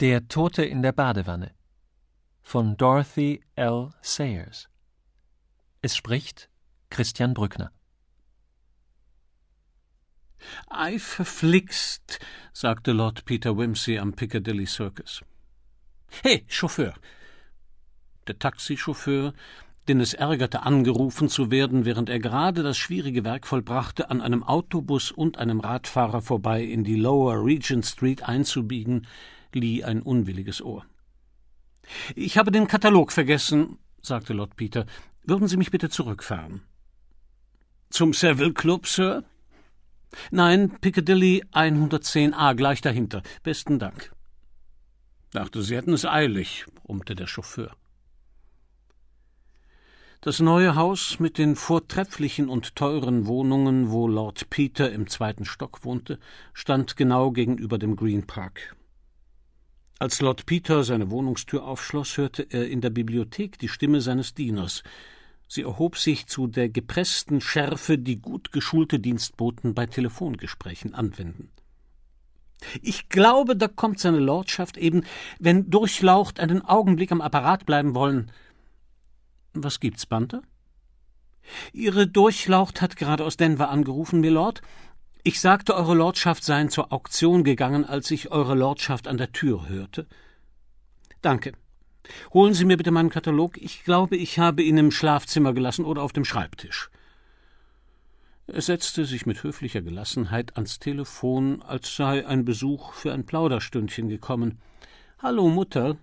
Der Tote in der Badewanne von Dorothy L. Sayers. Es spricht Christian Brückner. Ei verflixt, sagte Lord Peter Wimsey am Piccadilly Circus. Hey, Chauffeur! Der Taxichauffeur, den es ärgerte, angerufen zu werden, während er gerade das schwierige Werk vollbrachte, an einem Autobus und einem Radfahrer vorbei in die Lower Regent Street einzubiegen, lieh ein unwilliges Ohr. Ich habe den Katalog vergessen, sagte Lord Peter. Würden Sie mich bitte zurückfahren? Zum Savile Club, Sir? Nein, Piccadilly 110a gleich dahinter. Besten Dank. Dachte, Sie hätten es eilig, brummte der Chauffeur. Das neue Haus mit den vortrefflichen und teuren Wohnungen, wo Lord Peter im zweiten Stock wohnte, stand genau gegenüber dem Green Park. Als Lord Peter seine Wohnungstür aufschloss, hörte er in der Bibliothek die Stimme seines Dieners. Sie erhob sich zu der gepressten Schärfe, die gut geschulte Dienstboten bei Telefongesprächen anwenden. Ich glaube, da kommt seine Lordschaft eben, wenn Durchlaucht einen Augenblick am Apparat bleiben wollen. Was gibt's, Banter? Ihre Durchlaucht hat gerade aus Denver angerufen, Milord. Ich sagte, Eure Lordschaft seien zur Auktion gegangen, als ich Eure Lordschaft an der Tür hörte. Danke. Holen Sie mir bitte meinen Katalog. Ich glaube, ich habe ihn im Schlafzimmer gelassen oder auf dem Schreibtisch. Er setzte sich mit höflicher Gelassenheit ans Telefon, als sei ein Besuch für ein Plauderstündchen gekommen. Hallo, Mutter.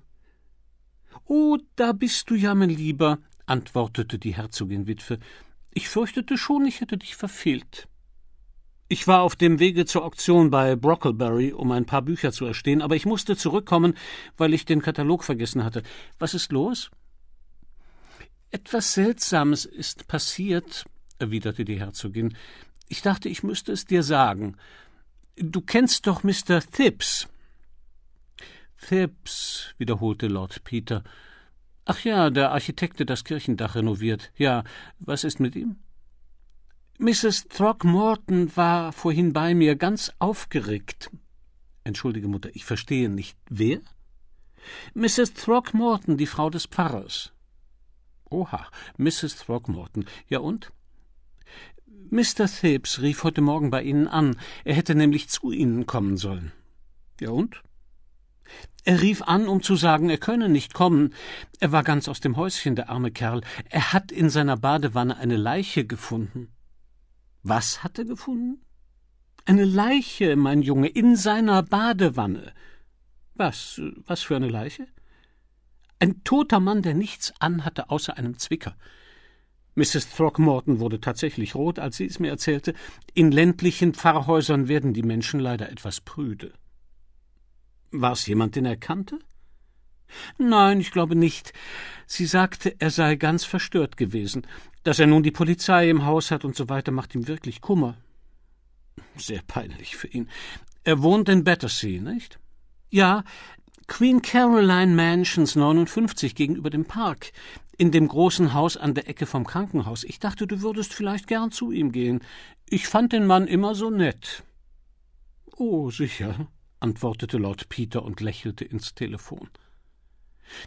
Oh, da bist du ja, mein Lieber, antwortete die Herzogin Witwe. Ich fürchtete schon, ich hätte dich verfehlt. Ich war auf dem Wege zur Auktion bei Brockleberry, um ein paar Bücher zu erstehen, aber ich musste zurückkommen, weil ich den Katalog vergessen hatte. Was ist los? Etwas Seltsames ist passiert, erwiderte die Herzogin. Ich dachte, ich müsste es dir sagen. Du kennst doch Mr. Thibbs. Thibbs, wiederholte Lord Peter. Ach ja, der Architekt, der das Kirchendach renoviert. Ja, was ist mit ihm? Mrs. Throckmorton war vorhin bei mir ganz aufgeregt. Entschuldige, Mutter, ich verstehe nicht. Wer? Mrs. Throckmorton, die Frau des Pfarrers. Oha, Mrs. Throckmorton. Ja und? Mr. Thebes rief heute Morgen bei Ihnen an. Er hätte nämlich zu Ihnen kommen sollen. Ja und? Er rief an, um zu sagen, er könne nicht kommen. Er war ganz aus dem Häuschen, der arme Kerl. Er hat in seiner Badewanne eine Leiche gefunden. Was hat er gefunden? Eine Leiche, mein Junge, in seiner Badewanne. Was, was für eine Leiche? Ein toter Mann, der nichts anhatte außer einem Zwicker. Mrs. Throckmorton wurde tatsächlich rot, als sie es mir erzählte. In ländlichen Pfarrhäusern werden die Menschen leider etwas prüde. War es jemand, den er kannte? Nein, ich glaube nicht. Sie sagte, er sei ganz verstört gewesen, dass er nun die Polizei im Haus hat und so weiter, macht ihm wirklich Kummer. Sehr peinlich für ihn. Er wohnt in Battersea, nicht? Ja, Queen Caroline Mansions 59 gegenüber dem Park, in dem großen Haus an der Ecke vom Krankenhaus. Ich dachte, du würdest vielleicht gern zu ihm gehen. Ich fand den Mann immer so nett. Oh, sicher, antwortete Lord Peter und lächelte ins Telefon.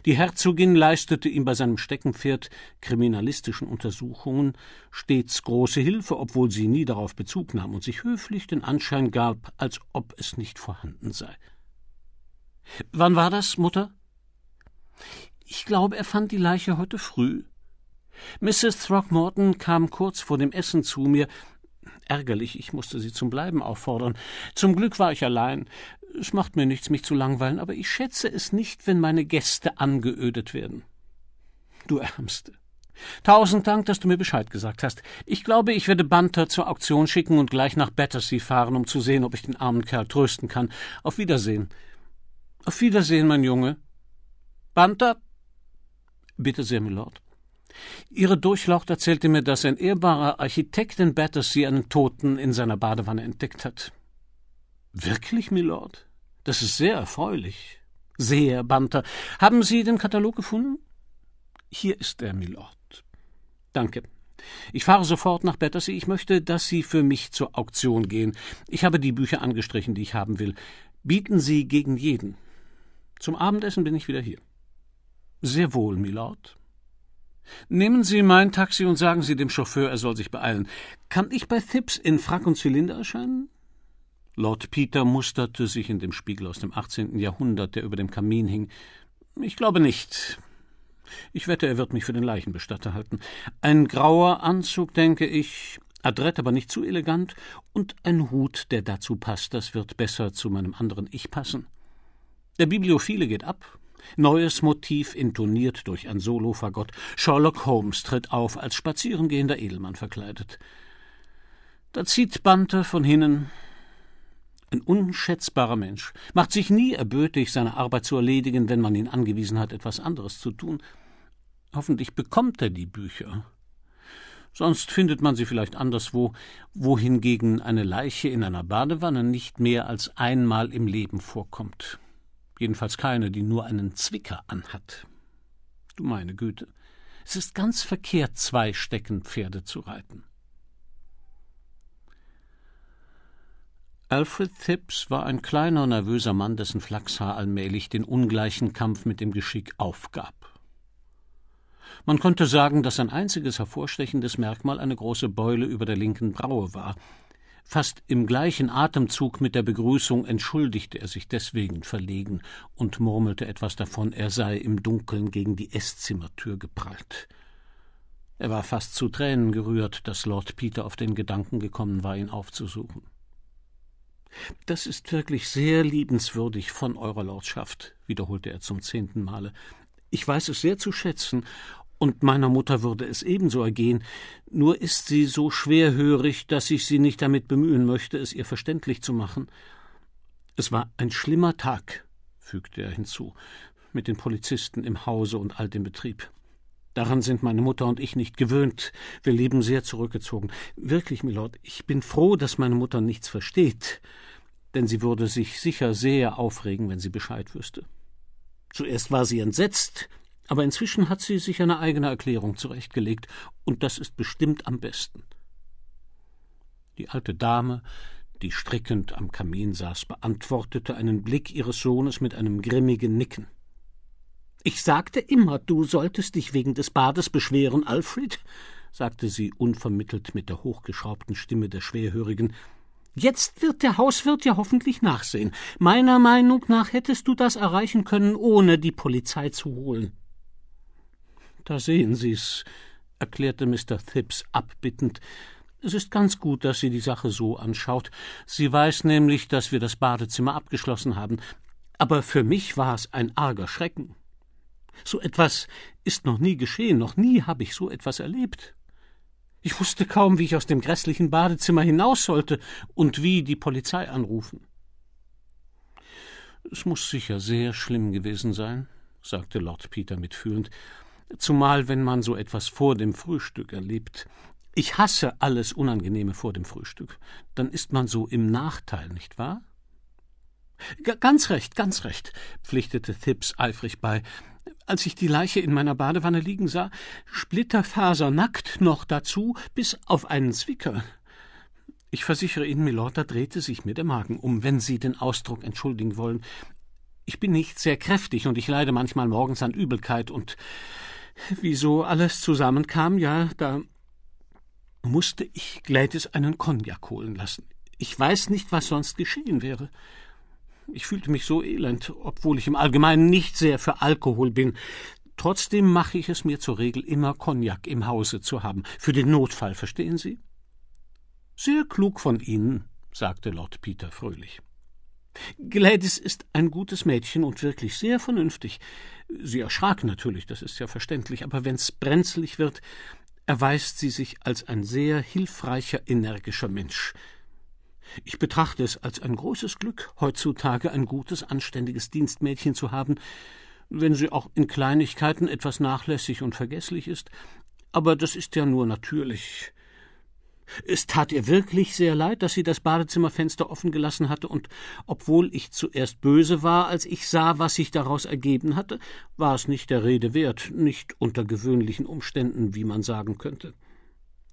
Die Herzogin leistete ihm bei seinem Steckenpferd kriminalistischen Untersuchungen stets große Hilfe, obwohl sie nie darauf Bezug nahm und sich höflich den Anschein gab, als ob es nicht vorhanden sei. Wann war das, Mutter? Ich glaube, er fand die Leiche heute früh. Mrs. Throckmorton kam kurz vor dem Essen zu mir, ärgerlich, ich musste sie zum Bleiben auffordern. Zum Glück war ich allein. Es macht mir nichts, mich zu langweilen, aber ich schätze es nicht, wenn meine Gäste angeödet werden. Du Ärmste. Tausend Dank, dass du mir Bescheid gesagt hast. Ich glaube, ich werde Banter zur Auktion schicken und gleich nach Battersea fahren, um zu sehen, ob ich den armen Kerl trösten kann. Auf Wiedersehen. Auf Wiedersehen, mein Junge. Banter? Bitte sehr, Milord. Ihre Durchlaucht erzählte mir, dass ein ehrbarer Architekt in Battersea einen Toten in seiner Badewanne entdeckt hat. Wirklich, Milord? Das ist sehr erfreulich. Sehr, Banter. Haben Sie den Katalog gefunden? Hier ist er, Milord. Danke. Ich fahre sofort nach Battersea. Ich möchte, dass Sie für mich zur Auktion gehen. Ich habe die Bücher angestrichen, die ich haben will. Bieten Sie gegen jeden. Zum Abendessen bin ich wieder hier. Sehr wohl, Milord. Nehmen Sie mein Taxi und sagen Sie dem Chauffeur, er soll sich beeilen. Kann ich bei Thipps in Frack und Zylinder erscheinen? Lord Peter musterte sich in dem Spiegel aus dem 18. Jahrhundert, der über dem Kamin hing. Ich glaube nicht. Ich wette, er wird mich für den Leichenbestatter halten. Ein grauer Anzug, denke ich, adrett aber nicht zu elegant, und ein Hut, der dazu passt, das wird besser zu meinem anderen Ich passen. Der Bibliophile geht ab, Neues Motiv intoniert durch ein Solo-Fagott. Sherlock Holmes tritt auf als spazierengehender Edelmann verkleidet. Da zieht Banter von hinnen, ein unschätzbarer Mensch, macht sich nie erbötig, seine Arbeit zu erledigen, wenn man ihn angewiesen hat, etwas anderes zu tun. Hoffentlich bekommt er die Bücher. Sonst findet man sie vielleicht anderswo, wohingegen eine Leiche in einer Badewanne nicht mehr als einmal im Leben vorkommt. Jedenfalls keine, die nur einen Zwicker anhat. Du meine Güte. Es ist ganz verkehrt, zwei Steckenpferde zu reiten. Alfred Thipps war ein kleiner, nervöser Mann, dessen Flachshaar allmählich den ungleichen Kampf mit dem Geschick aufgab. Man konnte sagen, dass sein einziges hervorstechendes Merkmal eine große Beule über der linken Braue war. Fast im gleichen Atemzug mit der Begrüßung entschuldigte er sich deswegen verlegen und murmelte etwas davon, er sei im Dunkeln gegen die Esszimmertür geprallt. Er war fast zu Tränen gerührt, dass Lord Peter auf den Gedanken gekommen war, ihn aufzusuchen. Das ist wirklich sehr liebenswürdig von Eurer Lordschaft, wiederholte er zum zehnten Male. Ich weiß es sehr zu schätzen, und meiner Mutter würde es ebenso ergehen, nur ist sie so schwerhörig, dass ich sie nicht damit bemühen möchte, es ihr verständlich zu machen. Es war ein schlimmer Tag, fügte er hinzu, mit den Polizisten im Hause und all dem Betrieb. Daran sind meine Mutter und ich nicht gewöhnt. Wir leben sehr zurückgezogen. Wirklich, Milord, ich bin froh, dass meine Mutter nichts versteht, denn sie würde sich sicher sehr aufregen, wenn sie Bescheid wüsste. Zuerst war sie entsetzt, aber inzwischen hat sie sich eine eigene Erklärung zurechtgelegt, und das ist bestimmt am besten. Die alte Dame, die strickend am Kamin saß, beantwortete einen Blick ihres Sohnes mit einem grimmigen Nicken. Ich sagte immer, du solltest dich wegen des Bades beschweren, Alfred, sagte sie unvermittelt mit der hochgeschraubten Stimme der Schwerhörigen. Jetzt wird der Hauswirt ja hoffentlich nachsehen. Meiner Meinung nach hättest du das erreichen können, ohne die Polizei zu holen. Da sehen Sie's, erklärte Mr. Thipps abbittend. Es ist ganz gut, dass sie die Sache so anschaut. Sie weiß nämlich, dass wir das Badezimmer abgeschlossen haben. Aber für mich war es ein arger Schrecken. So etwas ist noch nie geschehen, noch nie habe ich so etwas erlebt. Ich wusste kaum, wie ich aus dem grässlichen Badezimmer hinaus sollte und wie die Polizei anrufen. Es muss sicher sehr schlimm gewesen sein, sagte Lord Peter mitfühlend, zumal wenn man so etwas vor dem Frühstück erlebt. Ich hasse alles Unangenehme vor dem Frühstück. Dann ist man so im Nachteil, nicht wahr? G ganz recht, ganz recht, pflichtete Thips eifrig bei. Als ich die Leiche in meiner Badewanne liegen sah, splitterfasernackt noch dazu, bis auf einen Zwicker. Ich versichere Ihnen, Milord, da drehte sich mir der Magen um, wenn Sie den Ausdruck entschuldigen wollen. Ich bin nicht sehr kräftig und ich leide manchmal morgens an Übelkeit und wieso alles zusammenkam, ja, da musste ich Gladys einen Cognac holen lassen. Ich weiß nicht, was sonst geschehen wäre. Ich fühlte mich so elend, obwohl ich im Allgemeinen nicht sehr für Alkohol bin. Trotzdem mache ich es mir zur Regel immer, Cognac im Hause zu haben. Für den Notfall, verstehen Sie? Sehr klug von Ihnen, sagte Lord Peter fröhlich. Gladys ist ein gutes Mädchen und wirklich sehr vernünftig. Sie erschrak natürlich, das ist ja verständlich, aber wenn's brenzlig wird, erweist sie sich als ein sehr hilfreicher, energischer Mensch. Ich betrachte es als ein großes Glück, heutzutage ein gutes, anständiges Dienstmädchen zu haben, wenn sie auch in Kleinigkeiten etwas nachlässig und vergesslich ist, aber das ist ja nur natürlich. Es tat ihr wirklich sehr leid, dass sie das Badezimmerfenster offen gelassen hatte, und obwohl ich zuerst böse war, als ich sah, was sich daraus ergeben hatte, war es nicht der Rede wert, nicht unter gewöhnlichen Umständen, wie man sagen könnte.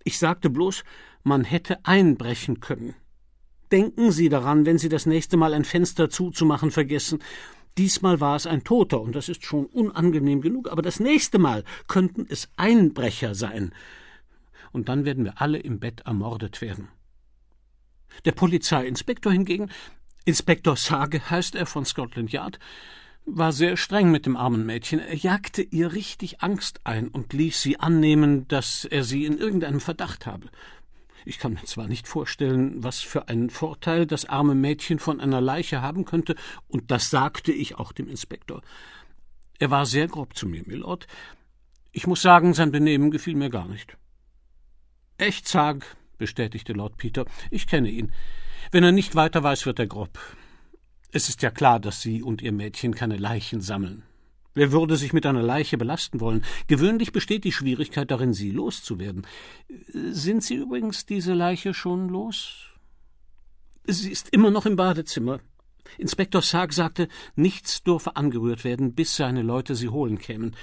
Ich sagte bloß, man hätte einbrechen können. Denken Sie daran, wenn Sie das nächste Mal ein Fenster zuzumachen vergessen. Diesmal war es ein Toter, und das ist schon unangenehm genug, aber das nächste Mal könnten es Einbrecher sein. Und dann werden wir alle im Bett ermordet werden. Der Polizeiinspektor hingegen, Inspektor Sage heißt er von Scotland Yard, war sehr streng mit dem armen Mädchen. Er jagte ihr richtig Angst ein und ließ sie annehmen, dass er sie in irgendeinem Verdacht habe. Ich kann mir zwar nicht vorstellen, was für einen Vorteil das arme Mädchen von einer Leiche haben könnte, und das sagte ich auch dem Inspektor. Er war sehr grob zu mir, Milord. Ich muss sagen, sein Benehmen gefiel mir gar nicht. Echt zag, bestätigte Lord Peter. Ich kenne ihn. Wenn er nicht weiter weiß, wird er grob. Es ist ja klar, dass Sie und Ihr Mädchen keine Leichen sammeln. Wer würde sich mit einer Leiche belasten wollen? Gewöhnlich besteht die Schwierigkeit darin, sie loszuwerden. Sind Sie übrigens diese Leiche schon los? Sie ist immer noch im Badezimmer. Inspektor Sarg sagte, nichts dürfe angerührt werden, bis seine Leute sie holen kämen.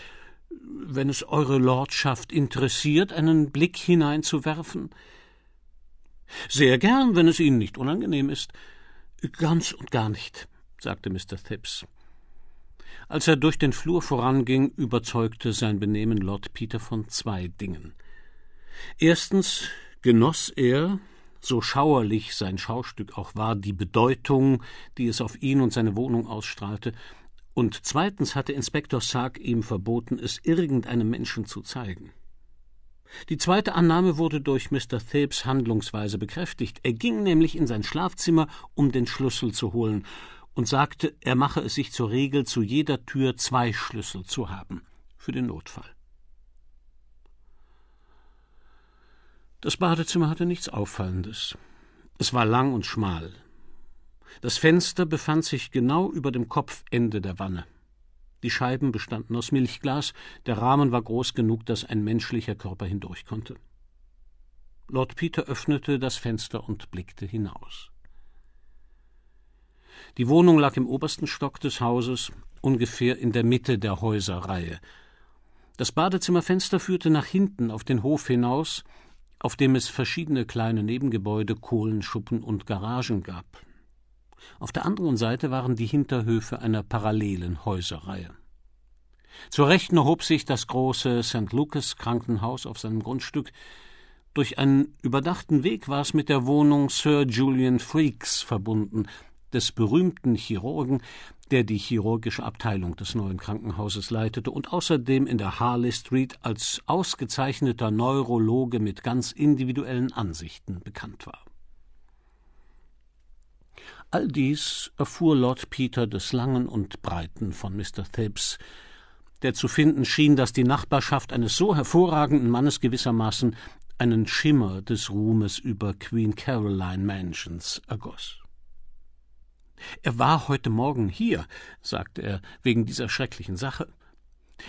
Wenn es Eure Lordschaft interessiert, einen Blick hineinzuwerfen. Sehr gern, wenn es Ihnen nicht unangenehm ist. Ganz und gar nicht, sagte Mr. Thips. Als er durch den Flur voranging, überzeugte sein Benehmen Lord Peter von zwei Dingen. Erstens genoss er, so schauerlich sein Schaustück auch war, die Bedeutung, die es auf ihn und seine Wohnung ausstrahlte, und zweitens hatte Inspektor Sarg ihm verboten, es irgendeinem Menschen zu zeigen. Die zweite Annahme wurde durch Mr. Thebes Handlungsweise bekräftigt. Er ging nämlich in sein Schlafzimmer, um den Schlüssel zu holen, und sagte, er mache es sich zur Regel, zu jeder Tür zwei Schlüssel zu haben, für den Notfall. Das Badezimmer hatte nichts Auffallendes. Es war lang und schmal. Das Fenster befand sich genau über dem Kopfende der Wanne. Die Scheiben bestanden aus Milchglas, der Rahmen war groß genug, dass ein menschlicher Körper hindurch konnte. Lord Peter öffnete das Fenster und blickte hinaus. Die Wohnung lag im obersten Stock des Hauses, ungefähr in der Mitte der Häuserreihe. Das Badezimmerfenster führte nach hinten auf den Hof hinaus, auf dem es verschiedene kleine Nebengebäude, Kohlenschuppen und Garagen gab. Auf der anderen Seite waren die Hinterhöfe einer parallelen Häuserreihe. Zur Rechten erhob sich das große St. Lucas Krankenhaus auf seinem Grundstück. Durch einen überdachten Weg war es mit der Wohnung Sir Julian Freaks verbunden, des berühmten Chirurgen, der die chirurgische Abteilung des neuen Krankenhauses leitete und außerdem in der Harley Street als ausgezeichneter Neurologe mit ganz individuellen Ansichten bekannt war. All dies erfuhr Lord Peter des Langen und Breiten von Mr. Thibbs, der zu finden schien, dass die Nachbarschaft eines so hervorragenden Mannes gewissermaßen einen Schimmer des Ruhmes über Queen Caroline Mansions ergoss. Er war heute Morgen hier, sagte er, wegen dieser schrecklichen Sache.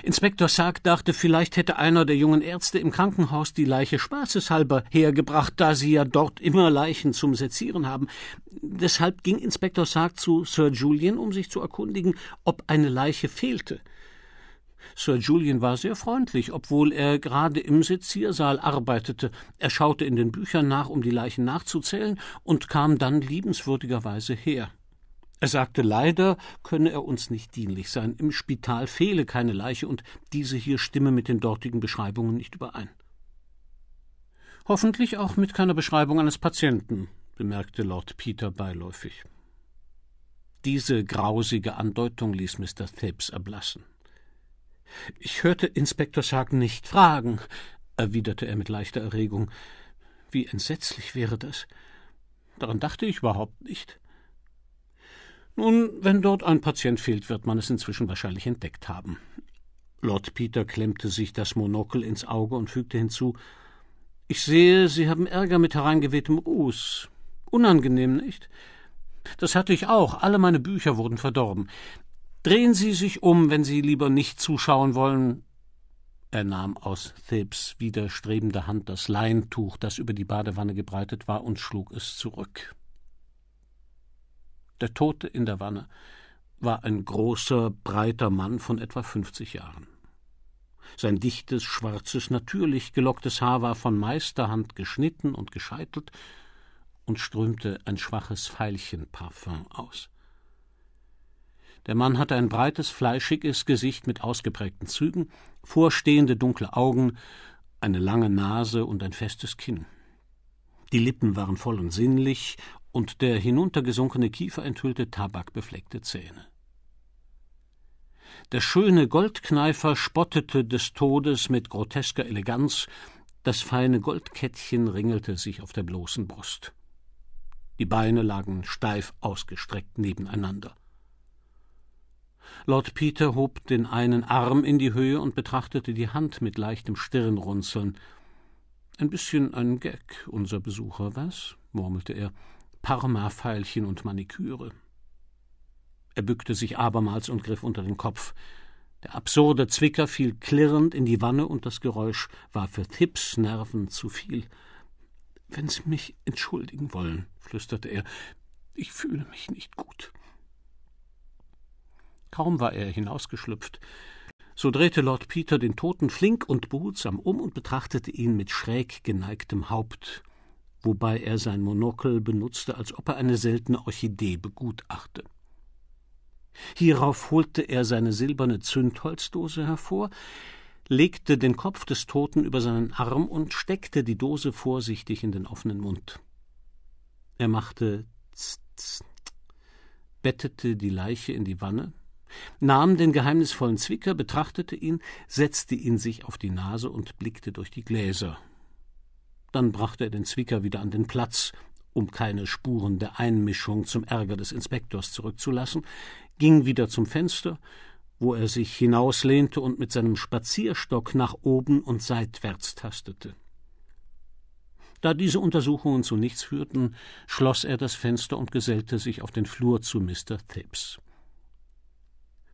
Inspektor Sarg dachte, vielleicht hätte einer der jungen Ärzte im Krankenhaus die Leiche spaßeshalber hergebracht, da sie ja dort immer Leichen zum Sezieren haben. Deshalb ging Inspektor Sarg zu Sir Julian, um sich zu erkundigen, ob eine Leiche fehlte. Sir Julian war sehr freundlich, obwohl er gerade im Seziersaal arbeitete. Er schaute in den Büchern nach, um die Leichen nachzuzählen, und kam dann liebenswürdigerweise her. Er sagte, leider könne er uns nicht dienlich sein. Im Spital fehle keine Leiche und diese hier stimme mit den dortigen Beschreibungen nicht überein. Hoffentlich auch mit keiner Beschreibung eines Patienten, bemerkte Lord Peter beiläufig. Diese grausige Andeutung ließ Mr. Thibs erblassen. Ich hörte Inspektor Shark nicht fragen, erwiderte er mit leichter Erregung. Wie entsetzlich wäre das? Daran dachte ich überhaupt nicht. Nun, wenn dort ein Patient fehlt, wird man es inzwischen wahrscheinlich entdeckt haben. Lord Peter klemmte sich das Monokel ins Auge und fügte hinzu Ich sehe, Sie haben Ärger mit hereingewehtem Ruß. Unangenehm, nicht? Das hatte ich auch. Alle meine Bücher wurden verdorben. Drehen Sie sich um, wenn Sie lieber nicht zuschauen wollen. Er nahm aus Thebs widerstrebender Hand das Leintuch, das über die Badewanne gebreitet war, und schlug es zurück. Der Tote in der Wanne war ein großer, breiter Mann von etwa 50 Jahren. Sein dichtes, schwarzes, natürlich gelocktes Haar war von Meisterhand geschnitten und gescheitelt und strömte ein schwaches Veilchenparfüm aus. Der Mann hatte ein breites, fleischiges Gesicht mit ausgeprägten Zügen, vorstehende dunkle Augen, eine lange Nase und ein festes Kinn. Die Lippen waren voll und sinnlich und der hinuntergesunkene Kiefer enthüllte tabakbefleckte Zähne. Der schöne Goldkneifer spottete des Todes mit grotesker Eleganz, das feine Goldkettchen ringelte sich auf der bloßen Brust. Die Beine lagen steif ausgestreckt nebeneinander. Lord Peter hob den einen Arm in die Höhe und betrachtete die Hand mit leichtem Stirnrunzeln. Ein bisschen ein Gag, unser Besucher, was? murmelte er. Parmafeilchen und Maniküre. Er bückte sich abermals und griff unter den Kopf. Der absurde Zwicker fiel klirrend in die Wanne und das Geräusch war für Tipps Nerven zu viel. Wenn Sie mich entschuldigen wollen, flüsterte er, ich fühle mich nicht gut. Kaum war er hinausgeschlüpft, so drehte Lord Peter den Toten flink und behutsam um und betrachtete ihn mit schräg geneigtem Haupt wobei er sein Monokel benutzte, als ob er eine seltene Orchidee begutachte. Hierauf holte er seine silberne Zündholzdose hervor, legte den Kopf des Toten über seinen Arm und steckte die Dose vorsichtig in den offenen Mund. Er machte tz, tz, bettete die Leiche in die Wanne, nahm den geheimnisvollen Zwicker, betrachtete ihn, setzte ihn sich auf die Nase und blickte durch die Gläser, dann brachte er den Zwicker wieder an den Platz, um keine Spuren der Einmischung zum Ärger des Inspektors zurückzulassen, ging wieder zum Fenster, wo er sich hinauslehnte und mit seinem Spazierstock nach oben und seitwärts tastete. Da diese Untersuchungen zu nichts führten, schloss er das Fenster und gesellte sich auf den Flur zu Mr. Tibbs.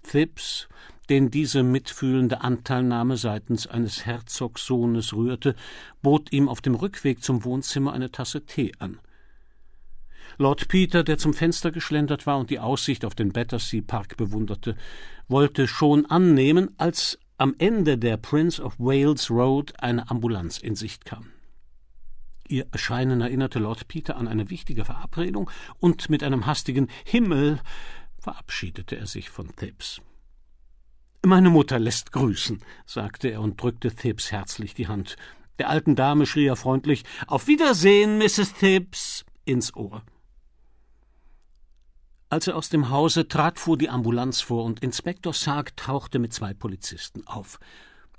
Phipps, den diese mitfühlende Anteilnahme seitens eines Herzogssohnes rührte, bot ihm auf dem Rückweg zum Wohnzimmer eine Tasse Tee an. Lord Peter, der zum Fenster geschlendert war und die Aussicht auf den Battersea Park bewunderte, wollte schon annehmen, als am Ende der Prince of Wales Road eine Ambulanz in Sicht kam. Ihr Erscheinen erinnerte Lord Peter an eine wichtige Verabredung, und mit einem hastigen Himmel verabschiedete er sich von Thebs. Meine Mutter lässt grüßen, sagte er und drückte Thebs herzlich die Hand. Der alten Dame schrie er freundlich Auf Wiedersehen, Mrs. Thebs ins Ohr. Als er aus dem Hause trat, fuhr die Ambulanz vor und Inspektor Sarg tauchte mit zwei Polizisten auf.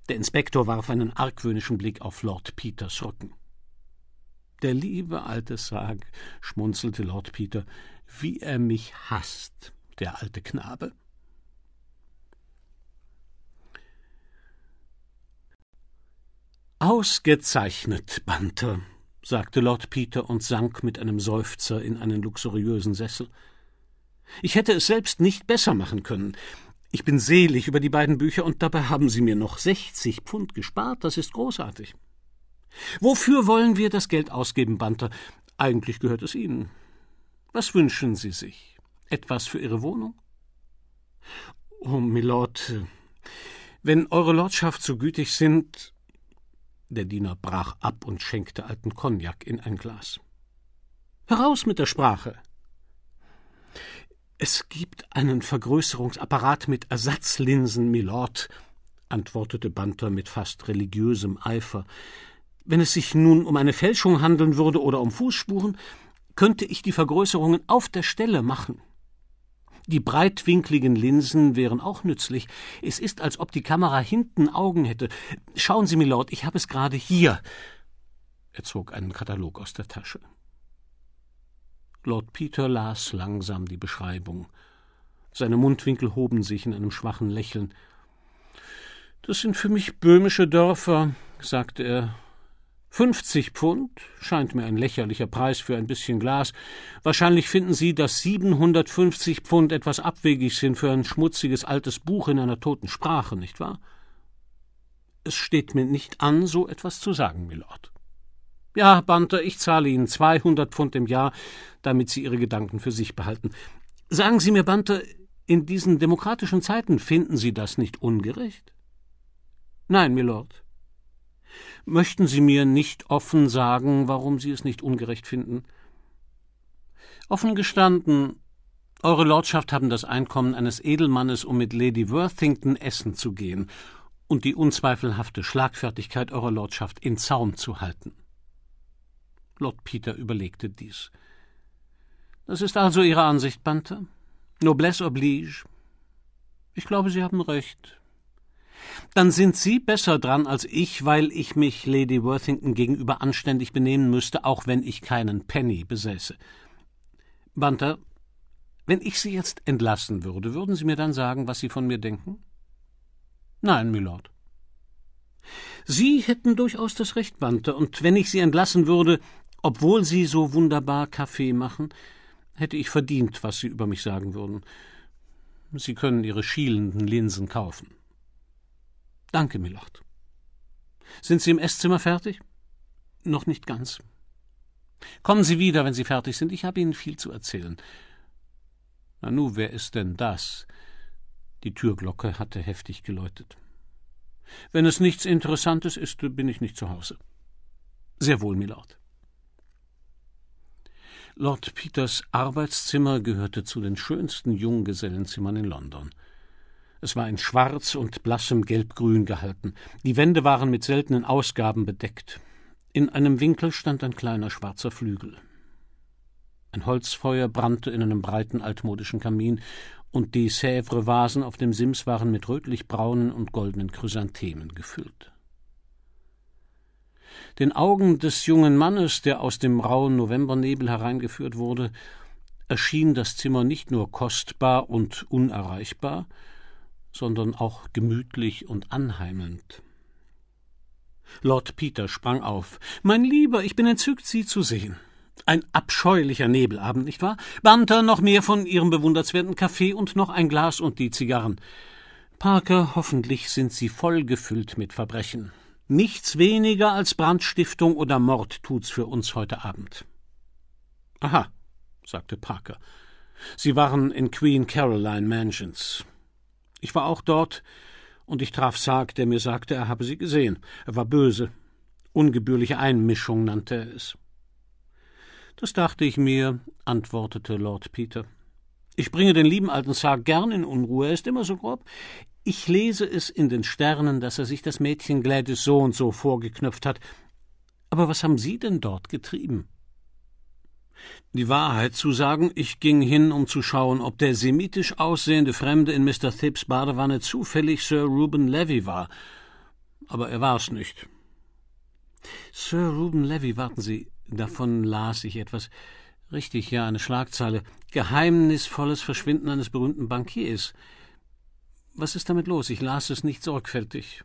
Der Inspektor warf einen argwöhnischen Blick auf Lord Peters Rücken. Der liebe alte Sarg, schmunzelte Lord Peter, wie er mich hasst der alte Knabe? Ausgezeichnet, Banter, sagte Lord Peter und sank mit einem Seufzer in einen luxuriösen Sessel. Ich hätte es selbst nicht besser machen können. Ich bin selig über die beiden Bücher und dabei haben Sie mir noch 60 Pfund gespart. Das ist großartig. Wofür wollen wir das Geld ausgeben, Banter? Eigentlich gehört es Ihnen. Was wünschen Sie sich? Etwas für Ihre Wohnung? Oh, Milord, wenn Eure Lordschaft so gütig sind. Der Diener brach ab und schenkte alten Cognac in ein Glas. Heraus mit der Sprache! Es gibt einen Vergrößerungsapparat mit Ersatzlinsen, Milord, antwortete Banter mit fast religiösem Eifer. Wenn es sich nun um eine Fälschung handeln würde oder um Fußspuren, könnte ich die Vergrößerungen auf der Stelle machen. Die breitwinkligen Linsen wären auch nützlich. Es ist, als ob die Kamera hinten Augen hätte. Schauen Sie, Milord, ich habe es gerade hier. Er zog einen Katalog aus der Tasche. Lord Peter las langsam die Beschreibung. Seine Mundwinkel hoben sich in einem schwachen Lächeln. Das sind für mich böhmische Dörfer, sagte er 50 Pfund scheint mir ein lächerlicher Preis für ein bisschen Glas. Wahrscheinlich finden Sie, dass 750 Pfund etwas abwegig sind für ein schmutziges altes Buch in einer toten Sprache, nicht wahr? Es steht mir nicht an, so etwas zu sagen, Milord. Ja, Banter, ich zahle Ihnen 200 Pfund im Jahr, damit Sie Ihre Gedanken für sich behalten. Sagen Sie mir, Banter, in diesen demokratischen Zeiten finden Sie das nicht ungerecht? Nein, Milord, Möchten Sie mir nicht offen sagen, warum Sie es nicht ungerecht finden? Offen gestanden, eure Lordschaft haben das Einkommen eines Edelmannes, um mit Lady Worthington essen zu gehen und die unzweifelhafte Schlagfertigkeit eurer Lordschaft in Zaum zu halten. Lord Peter überlegte dies. Das ist also Ihre Ansicht, Bante? Noblesse oblige. Ich glaube, Sie haben recht dann sind Sie besser dran als ich, weil ich mich Lady Worthington gegenüber anständig benehmen müsste, auch wenn ich keinen Penny besäße. Banter, wenn ich Sie jetzt entlassen würde, würden Sie mir dann sagen, was Sie von mir denken? Nein, Mylord. Sie hätten durchaus das Recht, Banter, und wenn ich Sie entlassen würde, obwohl Sie so wunderbar Kaffee machen, hätte ich verdient, was Sie über mich sagen würden. Sie können Ihre schielenden Linsen kaufen. Danke, Milord. Sind Sie im Esszimmer fertig? Noch nicht ganz. Kommen Sie wieder, wenn Sie fertig sind. Ich habe Ihnen viel zu erzählen. Nanu, wer ist denn das? Die Türglocke hatte heftig geläutet. Wenn es nichts Interessantes ist, bin ich nicht zu Hause. Sehr wohl, Milord. Lord Peters Arbeitszimmer gehörte zu den schönsten Junggesellenzimmern in London. Es war in schwarz und blassem Gelbgrün gehalten. Die Wände waren mit seltenen Ausgaben bedeckt. In einem Winkel stand ein kleiner schwarzer Flügel. Ein Holzfeuer brannte in einem breiten altmodischen Kamin, und die Sèvres-Vasen auf dem Sims waren mit rötlich-braunen und goldenen Chrysanthemen gefüllt. Den Augen des jungen Mannes, der aus dem rauen Novembernebel hereingeführt wurde, erschien das Zimmer nicht nur kostbar und unerreichbar, sondern auch gemütlich und anheimelnd. Lord Peter sprang auf. Mein Lieber, ich bin entzückt, Sie zu sehen. Ein abscheulicher Nebelabend, nicht wahr? Banter, noch mehr von Ihrem bewundernswerten Kaffee und noch ein Glas und die Zigarren. Parker, hoffentlich sind Sie vollgefüllt mit Verbrechen. Nichts weniger als Brandstiftung oder Mord tut's für uns heute Abend. Aha, sagte Parker. Sie waren in Queen Caroline Mansions. Ich war auch dort, und ich traf Sarg, der mir sagte, er habe sie gesehen. Er war böse. Ungebührliche Einmischung nannte er es. Das dachte ich mir, antwortete Lord Peter. Ich bringe den lieben alten Sarg gern in Unruhe, er ist immer so grob. Ich lese es in den Sternen, dass er sich das Mädchen Gladys so und so vorgeknöpft hat. Aber was haben Sie denn dort getrieben? Die Wahrheit zu sagen, ich ging hin, um zu schauen, ob der semitisch aussehende Fremde in Mr. Thibbs Badewanne zufällig Sir Reuben Levy war. Aber er war es nicht. Sir Reuben Levy, warten Sie, davon las ich etwas. Richtig, ja, eine Schlagzeile. Geheimnisvolles Verschwinden eines berühmten Bankiers. Was ist damit los? Ich las es nicht sorgfältig.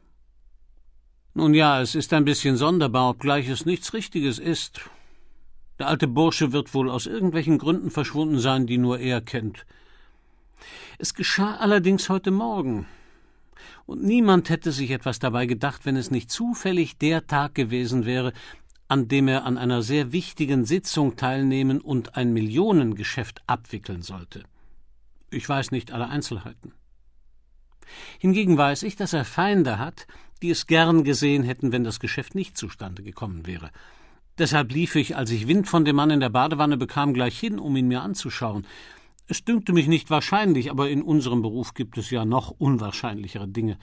Nun ja, es ist ein bisschen sonderbar, obgleich es nichts Richtiges ist. Der alte Bursche wird wohl aus irgendwelchen Gründen verschwunden sein, die nur er kennt. Es geschah allerdings heute Morgen. Und niemand hätte sich etwas dabei gedacht, wenn es nicht zufällig der Tag gewesen wäre, an dem er an einer sehr wichtigen Sitzung teilnehmen und ein Millionengeschäft abwickeln sollte. Ich weiß nicht alle Einzelheiten. Hingegen weiß ich, dass er Feinde hat, die es gern gesehen hätten, wenn das Geschäft nicht zustande gekommen wäre. Deshalb lief ich, als ich Wind von dem Mann in der Badewanne bekam, gleich hin, um ihn mir anzuschauen. Es dünkte mich nicht wahrscheinlich, aber in unserem Beruf gibt es ja noch unwahrscheinlichere Dinge.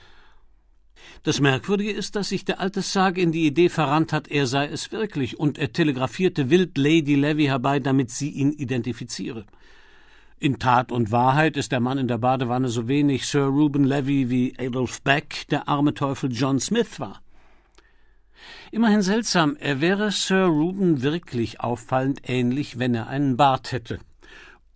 Das Merkwürdige ist, dass sich der alte Sarg in die Idee verrannt hat, er sei es wirklich, und er telegrafierte wild Lady Levy herbei, damit sie ihn identifiziere. In Tat und Wahrheit ist der Mann in der Badewanne so wenig Sir Reuben Levy wie Adolf Beck der arme Teufel John Smith war. Immerhin seltsam, er wäre Sir Reuben wirklich auffallend ähnlich, wenn er einen Bart hätte.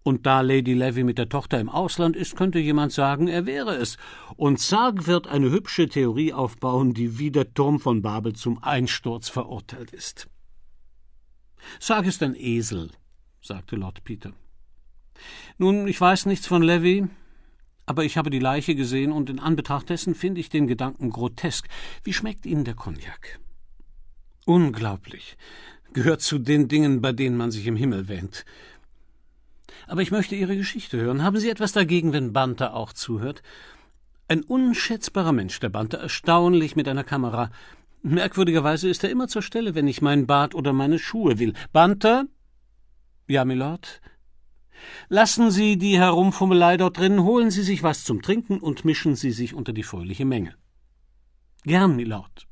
Und da Lady Levy mit der Tochter im Ausland ist, könnte jemand sagen, er wäre es. Und Sarg wird eine hübsche Theorie aufbauen, die wie der Turm von Babel zum Einsturz verurteilt ist. Sarg ist ein Esel, sagte Lord Peter. Nun, ich weiß nichts von Levy, aber ich habe die Leiche gesehen und in Anbetracht dessen finde ich den Gedanken grotesk. Wie schmeckt Ihnen der Cognac? Unglaublich. Gehört zu den Dingen, bei denen man sich im Himmel wähnt. Aber ich möchte Ihre Geschichte hören. Haben Sie etwas dagegen, wenn Banter auch zuhört? Ein unschätzbarer Mensch, der Banter, erstaunlich mit einer Kamera. Merkwürdigerweise ist er immer zur Stelle, wenn ich mein Bad oder meine Schuhe will. Banter? Ja, Milord? Lassen Sie die Herumfummelei dort drin, holen Sie sich was zum Trinken und mischen Sie sich unter die fröhliche Menge. Gern, Milord.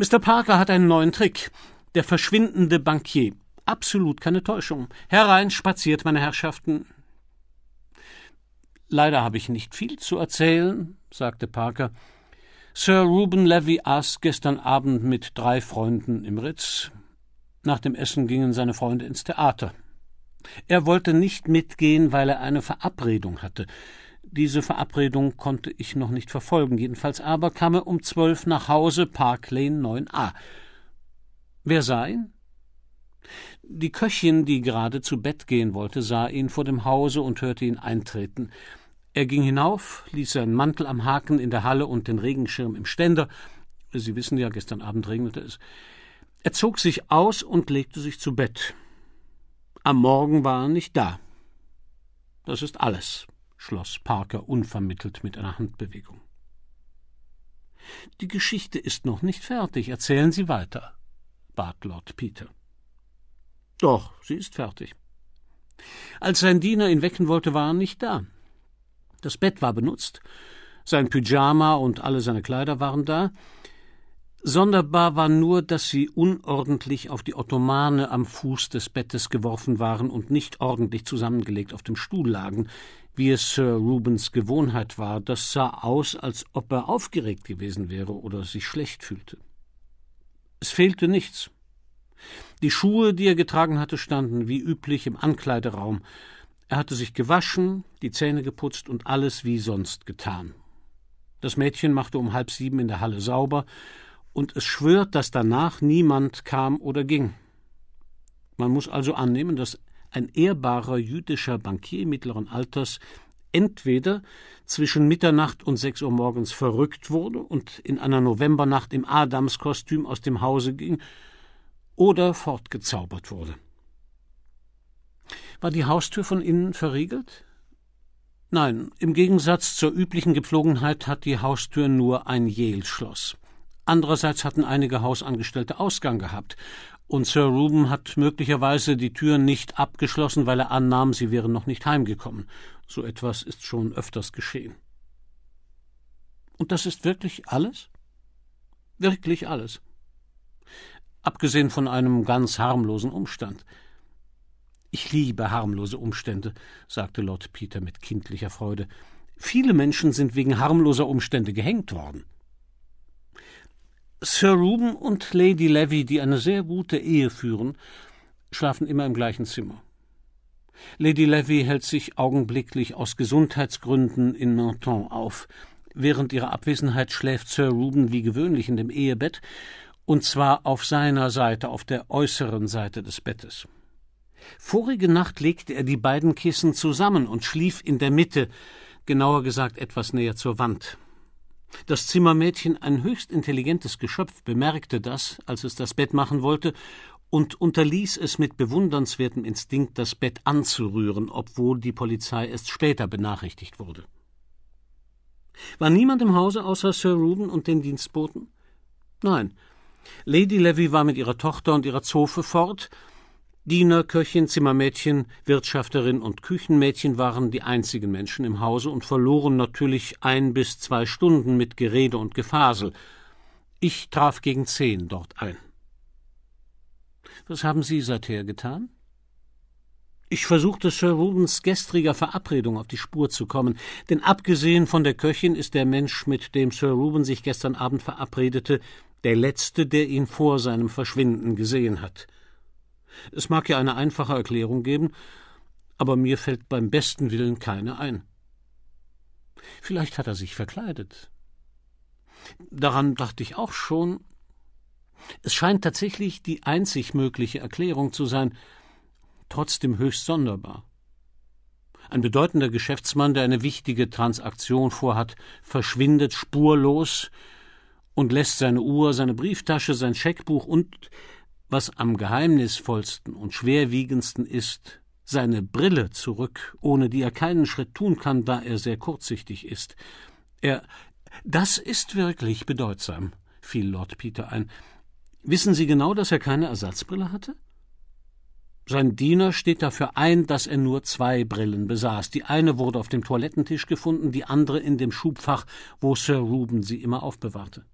Mr. Parker hat einen neuen Trick. Der verschwindende Bankier. Absolut keine Täuschung. Herein spaziert, meine Herrschaften. Leider habe ich nicht viel zu erzählen, sagte Parker. Sir Reuben Levy aß gestern Abend mit drei Freunden im Ritz. Nach dem Essen gingen seine Freunde ins Theater. Er wollte nicht mitgehen, weil er eine Verabredung hatte. Diese Verabredung konnte ich noch nicht verfolgen, jedenfalls aber kam er um zwölf nach Hause, Park Lane 9a. Wer sah ihn? Die Köchin, die gerade zu Bett gehen wollte, sah ihn vor dem Hause und hörte ihn eintreten. Er ging hinauf, ließ seinen Mantel am Haken in der Halle und den Regenschirm im Ständer. Sie wissen ja, gestern Abend regnete es. Er zog sich aus und legte sich zu Bett. Am Morgen war er nicht da. Das ist alles schloss Parker unvermittelt mit einer Handbewegung. Die Geschichte ist noch nicht fertig. Erzählen Sie weiter, bat Lord Peter. Doch, sie ist fertig. Als sein Diener ihn wecken wollte, war er nicht da. Das Bett war benutzt, sein Pyjama und alle seine Kleider waren da. Sonderbar war nur, dass sie unordentlich auf die Ottomane am Fuß des Bettes geworfen waren und nicht ordentlich zusammengelegt auf dem Stuhl lagen, wie es Sir Rubens Gewohnheit war, das sah aus, als ob er aufgeregt gewesen wäre oder sich schlecht fühlte. Es fehlte nichts. Die Schuhe, die er getragen hatte, standen wie üblich im Ankleideraum. Er hatte sich gewaschen, die Zähne geputzt und alles wie sonst getan. Das Mädchen machte um halb sieben in der Halle sauber, und es schwört, dass danach niemand kam oder ging. Man muss also annehmen, dass ein ehrbarer jüdischer Bankier mittleren Alters entweder zwischen Mitternacht und sechs Uhr morgens verrückt wurde und in einer Novembernacht im Adamskostüm aus dem Hause ging oder fortgezaubert wurde. War die Haustür von innen verriegelt? Nein, im Gegensatz zur üblichen Gepflogenheit hat die Haustür nur ein Jelschloss. Andererseits hatten einige Hausangestellte Ausgang gehabt und Sir Reuben hat möglicherweise die Tür nicht abgeschlossen, weil er annahm, sie wären noch nicht heimgekommen. So etwas ist schon öfters geschehen. Und das ist wirklich alles? Wirklich alles. Abgesehen von einem ganz harmlosen Umstand. Ich liebe harmlose Umstände, sagte Lord Peter mit kindlicher Freude. Viele Menschen sind wegen harmloser Umstände gehängt worden. Sir Ruben und Lady Levy, die eine sehr gute Ehe führen, schlafen immer im gleichen Zimmer. Lady Levy hält sich augenblicklich aus Gesundheitsgründen in Menton auf. Während ihrer Abwesenheit schläft Sir Ruben wie gewöhnlich in dem Ehebett, und zwar auf seiner Seite, auf der äußeren Seite des Bettes. Vorige Nacht legte er die beiden Kissen zusammen und schlief in der Mitte, genauer gesagt etwas näher zur Wand. Das Zimmermädchen, ein höchst intelligentes Geschöpf, bemerkte das, als es das Bett machen wollte, und unterließ es mit bewundernswertem Instinkt, das Bett anzurühren, obwohl die Polizei erst später benachrichtigt wurde. War niemand im Hause außer Sir Reuben und den Dienstboten? Nein. Lady Levy war mit ihrer Tochter und ihrer Zofe fort, Diener, Köchin, Zimmermädchen, Wirtschafterin und Küchenmädchen waren die einzigen Menschen im Hause und verloren natürlich ein bis zwei Stunden mit Gerede und Gefasel. Ich traf gegen zehn dort ein. Was haben Sie seither getan? Ich versuchte Sir Rubens gestriger Verabredung auf die Spur zu kommen, denn abgesehen von der Köchin ist der Mensch, mit dem Sir Ruben sich gestern Abend verabredete, der letzte, der ihn vor seinem Verschwinden gesehen hat. Es mag ja eine einfache Erklärung geben, aber mir fällt beim besten Willen keine ein. Vielleicht hat er sich verkleidet. Daran dachte ich auch schon. Es scheint tatsächlich die einzig mögliche Erklärung zu sein, trotzdem höchst sonderbar. Ein bedeutender Geschäftsmann, der eine wichtige Transaktion vorhat, verschwindet spurlos und lässt seine Uhr, seine Brieftasche, sein Scheckbuch und was am geheimnisvollsten und schwerwiegendsten ist, seine Brille zurück, ohne die er keinen Schritt tun kann, da er sehr kurzsichtig ist. Er das ist wirklich bedeutsam, fiel Lord Peter ein. Wissen Sie genau, dass er keine Ersatzbrille hatte? Sein Diener steht dafür ein, dass er nur zwei Brillen besaß. Die eine wurde auf dem Toilettentisch gefunden, die andere in dem Schubfach, wo Sir Reuben sie immer aufbewahrte.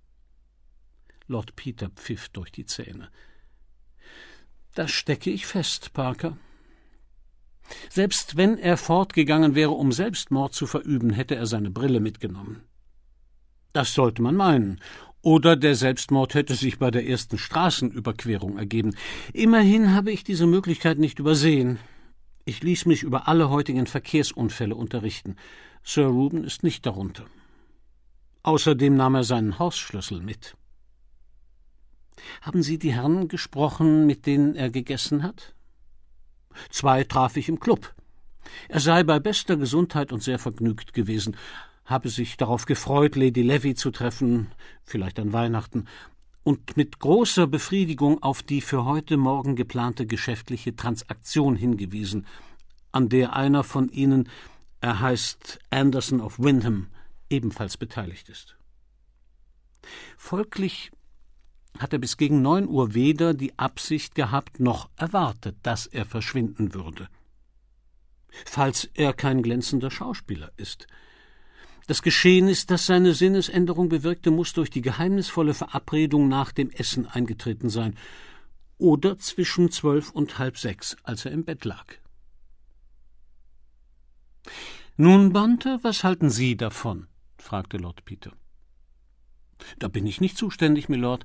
Lord Peter pfiff durch die Zähne. Da stecke ich fest, Parker. Selbst wenn er fortgegangen wäre, um Selbstmord zu verüben, hätte er seine Brille mitgenommen. Das sollte man meinen. Oder der Selbstmord hätte sich bei der ersten Straßenüberquerung ergeben. Immerhin habe ich diese Möglichkeit nicht übersehen. Ich ließ mich über alle heutigen Verkehrsunfälle unterrichten. Sir Reuben ist nicht darunter. Außerdem nahm er seinen Hausschlüssel mit. Haben Sie die Herren gesprochen, mit denen er gegessen hat? Zwei traf ich im Club. Er sei bei bester Gesundheit und sehr vergnügt gewesen, habe sich darauf gefreut, Lady Levy zu treffen, vielleicht an Weihnachten, und mit großer Befriedigung auf die für heute Morgen geplante geschäftliche Transaktion hingewiesen, an der einer von ihnen, er heißt Anderson of Windham, ebenfalls beteiligt ist. Folglich hat er bis gegen neun Uhr weder die Absicht gehabt noch erwartet, dass er verschwinden würde. Falls er kein glänzender Schauspieler ist. Das Geschehen ist, das seine Sinnesänderung bewirkte, muss durch die geheimnisvolle Verabredung nach dem Essen eingetreten sein oder zwischen zwölf und halb sechs, als er im Bett lag. Nun, Bante, was halten Sie davon? fragte Lord Peter. Da bin ich nicht zuständig, Milord.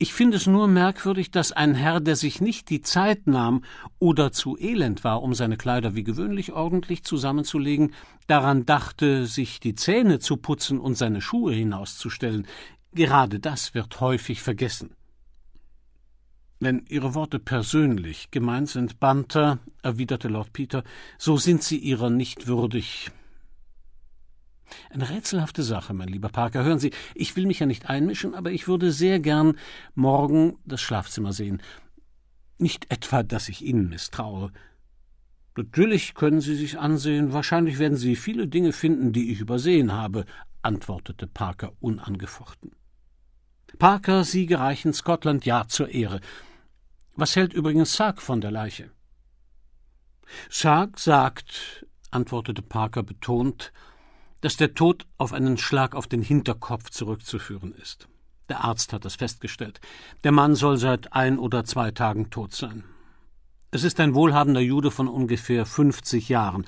Ich finde es nur merkwürdig, dass ein Herr, der sich nicht die Zeit nahm oder zu elend war, um seine Kleider wie gewöhnlich ordentlich zusammenzulegen, daran dachte, sich die Zähne zu putzen und seine Schuhe hinauszustellen. Gerade das wird häufig vergessen. Wenn Ihre Worte persönlich gemeint sind, Banter, erwiderte Lord Peter, so sind sie Ihrer nicht würdig. Eine rätselhafte Sache, mein lieber Parker. Hören Sie, ich will mich ja nicht einmischen, aber ich würde sehr gern morgen das Schlafzimmer sehen. Nicht etwa, dass ich Ihnen misstraue. Natürlich können Sie sich ansehen, wahrscheinlich werden Sie viele Dinge finden, die ich übersehen habe, antwortete Parker unangefochten. Parker Siege reichen Scotland Yard zur Ehre. Was hält übrigens Sark von der Leiche? Sark sagt, antwortete Parker betont, dass der Tod auf einen Schlag auf den Hinterkopf zurückzuführen ist. Der Arzt hat das festgestellt. Der Mann soll seit ein oder zwei Tagen tot sein. Es ist ein wohlhabender Jude von ungefähr 50 Jahren.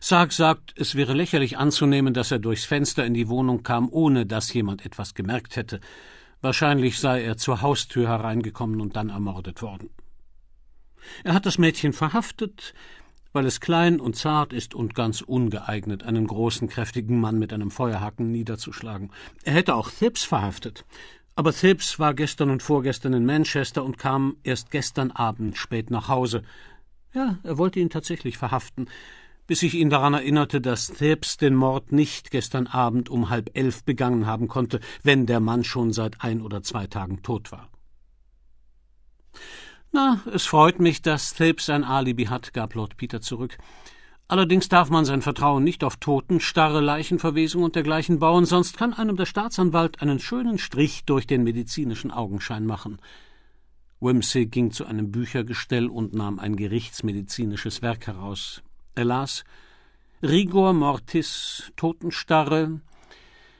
Sarg sagt, es wäre lächerlich anzunehmen, dass er durchs Fenster in die Wohnung kam, ohne dass jemand etwas gemerkt hätte. Wahrscheinlich sei er zur Haustür hereingekommen und dann ermordet worden. Er hat das Mädchen verhaftet, weil es klein und zart ist und ganz ungeeignet, einen großen, kräftigen Mann mit einem Feuerhaken niederzuschlagen. Er hätte auch Thipps verhaftet. Aber Thipps war gestern und vorgestern in Manchester und kam erst gestern Abend spät nach Hause. Ja, er wollte ihn tatsächlich verhaften bis ich ihn daran erinnerte, dass Thebes den Mord nicht gestern Abend um halb elf begangen haben konnte, wenn der Mann schon seit ein oder zwei Tagen tot war. Na, es freut mich, dass Thapes ein Alibi hat, gab Lord Peter zurück. Allerdings darf man sein Vertrauen nicht auf Totenstarre, Leichenverwesung und dergleichen bauen, sonst kann einem der Staatsanwalt einen schönen Strich durch den medizinischen Augenschein machen. Wimsey ging zu einem Büchergestell und nahm ein gerichtsmedizinisches Werk heraus. Er las Rigor mortis, Totenstarre.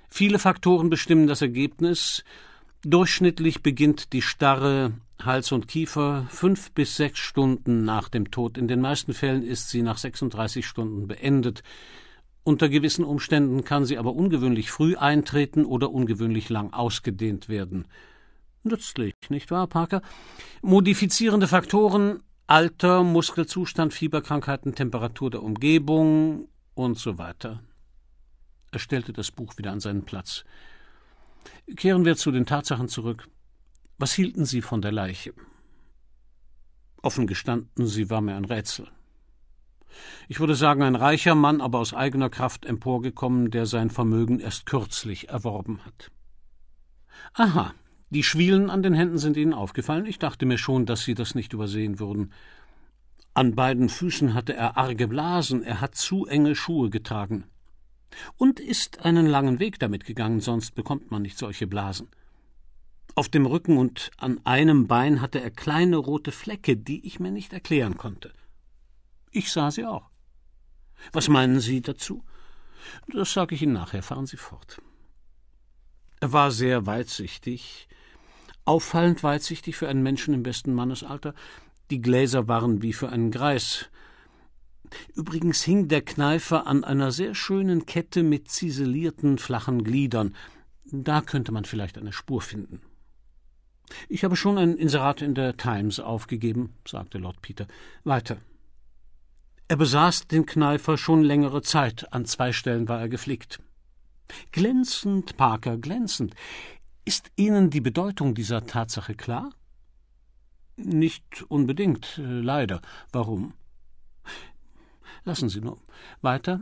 Viele Faktoren bestimmen das Ergebnis. Durchschnittlich beginnt die Starre Hals und Kiefer fünf bis sechs Stunden nach dem Tod. In den meisten Fällen ist sie nach 36 Stunden beendet. Unter gewissen Umständen kann sie aber ungewöhnlich früh eintreten oder ungewöhnlich lang ausgedehnt werden. Nützlich, nicht wahr, Parker? Modifizierende Faktoren Alter, Muskelzustand, Fieberkrankheiten, Temperatur der Umgebung und so weiter. Er stellte das Buch wieder an seinen Platz. Kehren wir zu den Tatsachen zurück. Was hielten Sie von der Leiche? Offen gestanden, sie war mir ein Rätsel. Ich würde sagen, ein reicher Mann, aber aus eigener Kraft emporgekommen, der sein Vermögen erst kürzlich erworben hat. Aha, die Schwielen an den Händen sind Ihnen aufgefallen. Ich dachte mir schon, dass Sie das nicht übersehen würden. An beiden Füßen hatte er arge Blasen, er hat zu enge Schuhe getragen. Und ist einen langen Weg damit gegangen, sonst bekommt man nicht solche Blasen. Auf dem Rücken und an einem Bein hatte er kleine rote Flecke, die ich mir nicht erklären konnte. Ich sah sie auch. Was meinen Sie dazu? Das sage ich Ihnen nachher. Fahren Sie fort. Er war sehr weitsichtig, auffallend weitsichtig für einen Menschen im besten Mannesalter. Die Gläser waren wie für einen Greis. Übrigens hing der Kneifer an einer sehr schönen Kette mit ziselierten flachen Gliedern. Da könnte man vielleicht eine Spur finden. Ich habe schon ein Inserat in der Times aufgegeben, sagte Lord Peter. Weiter. Er besaß den Kneifer schon längere Zeit, an zwei Stellen war er geflickt. Glänzend, Parker, glänzend. Ist Ihnen die Bedeutung dieser Tatsache klar? Nicht unbedingt, äh, leider. Warum? Lassen Sie nur. Weiter.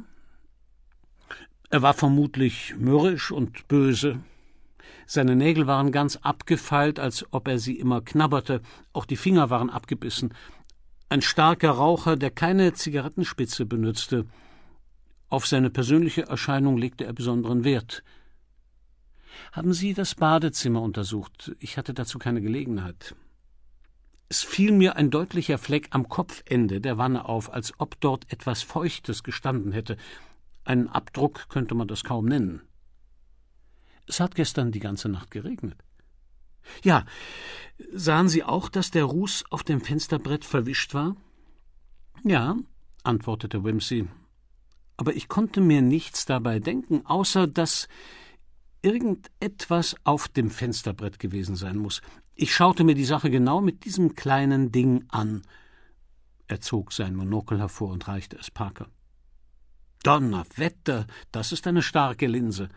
Er war vermutlich mürrisch und böse, seine Nägel waren ganz abgefeilt, als ob er sie immer knabberte, auch die Finger waren abgebissen. Ein starker Raucher, der keine Zigarettenspitze benutzte. Auf seine persönliche Erscheinung legte er besonderen Wert. Haben Sie das Badezimmer untersucht? Ich hatte dazu keine Gelegenheit. Es fiel mir ein deutlicher Fleck am Kopfende der Wanne auf, als ob dort etwas Feuchtes gestanden hätte. Einen Abdruck könnte man das kaum nennen. Es hat gestern die ganze Nacht geregnet. Ja, sahen Sie auch, dass der Ruß auf dem Fensterbrett verwischt war? Ja, antwortete Wimsey. Aber ich konnte mir nichts dabei denken, außer dass irgendetwas auf dem Fensterbrett gewesen sein muss. Ich schaute mir die Sache genau mit diesem kleinen Ding an. Er zog sein Monokel hervor und reichte es Parker. Donnerwetter, das ist eine starke Linse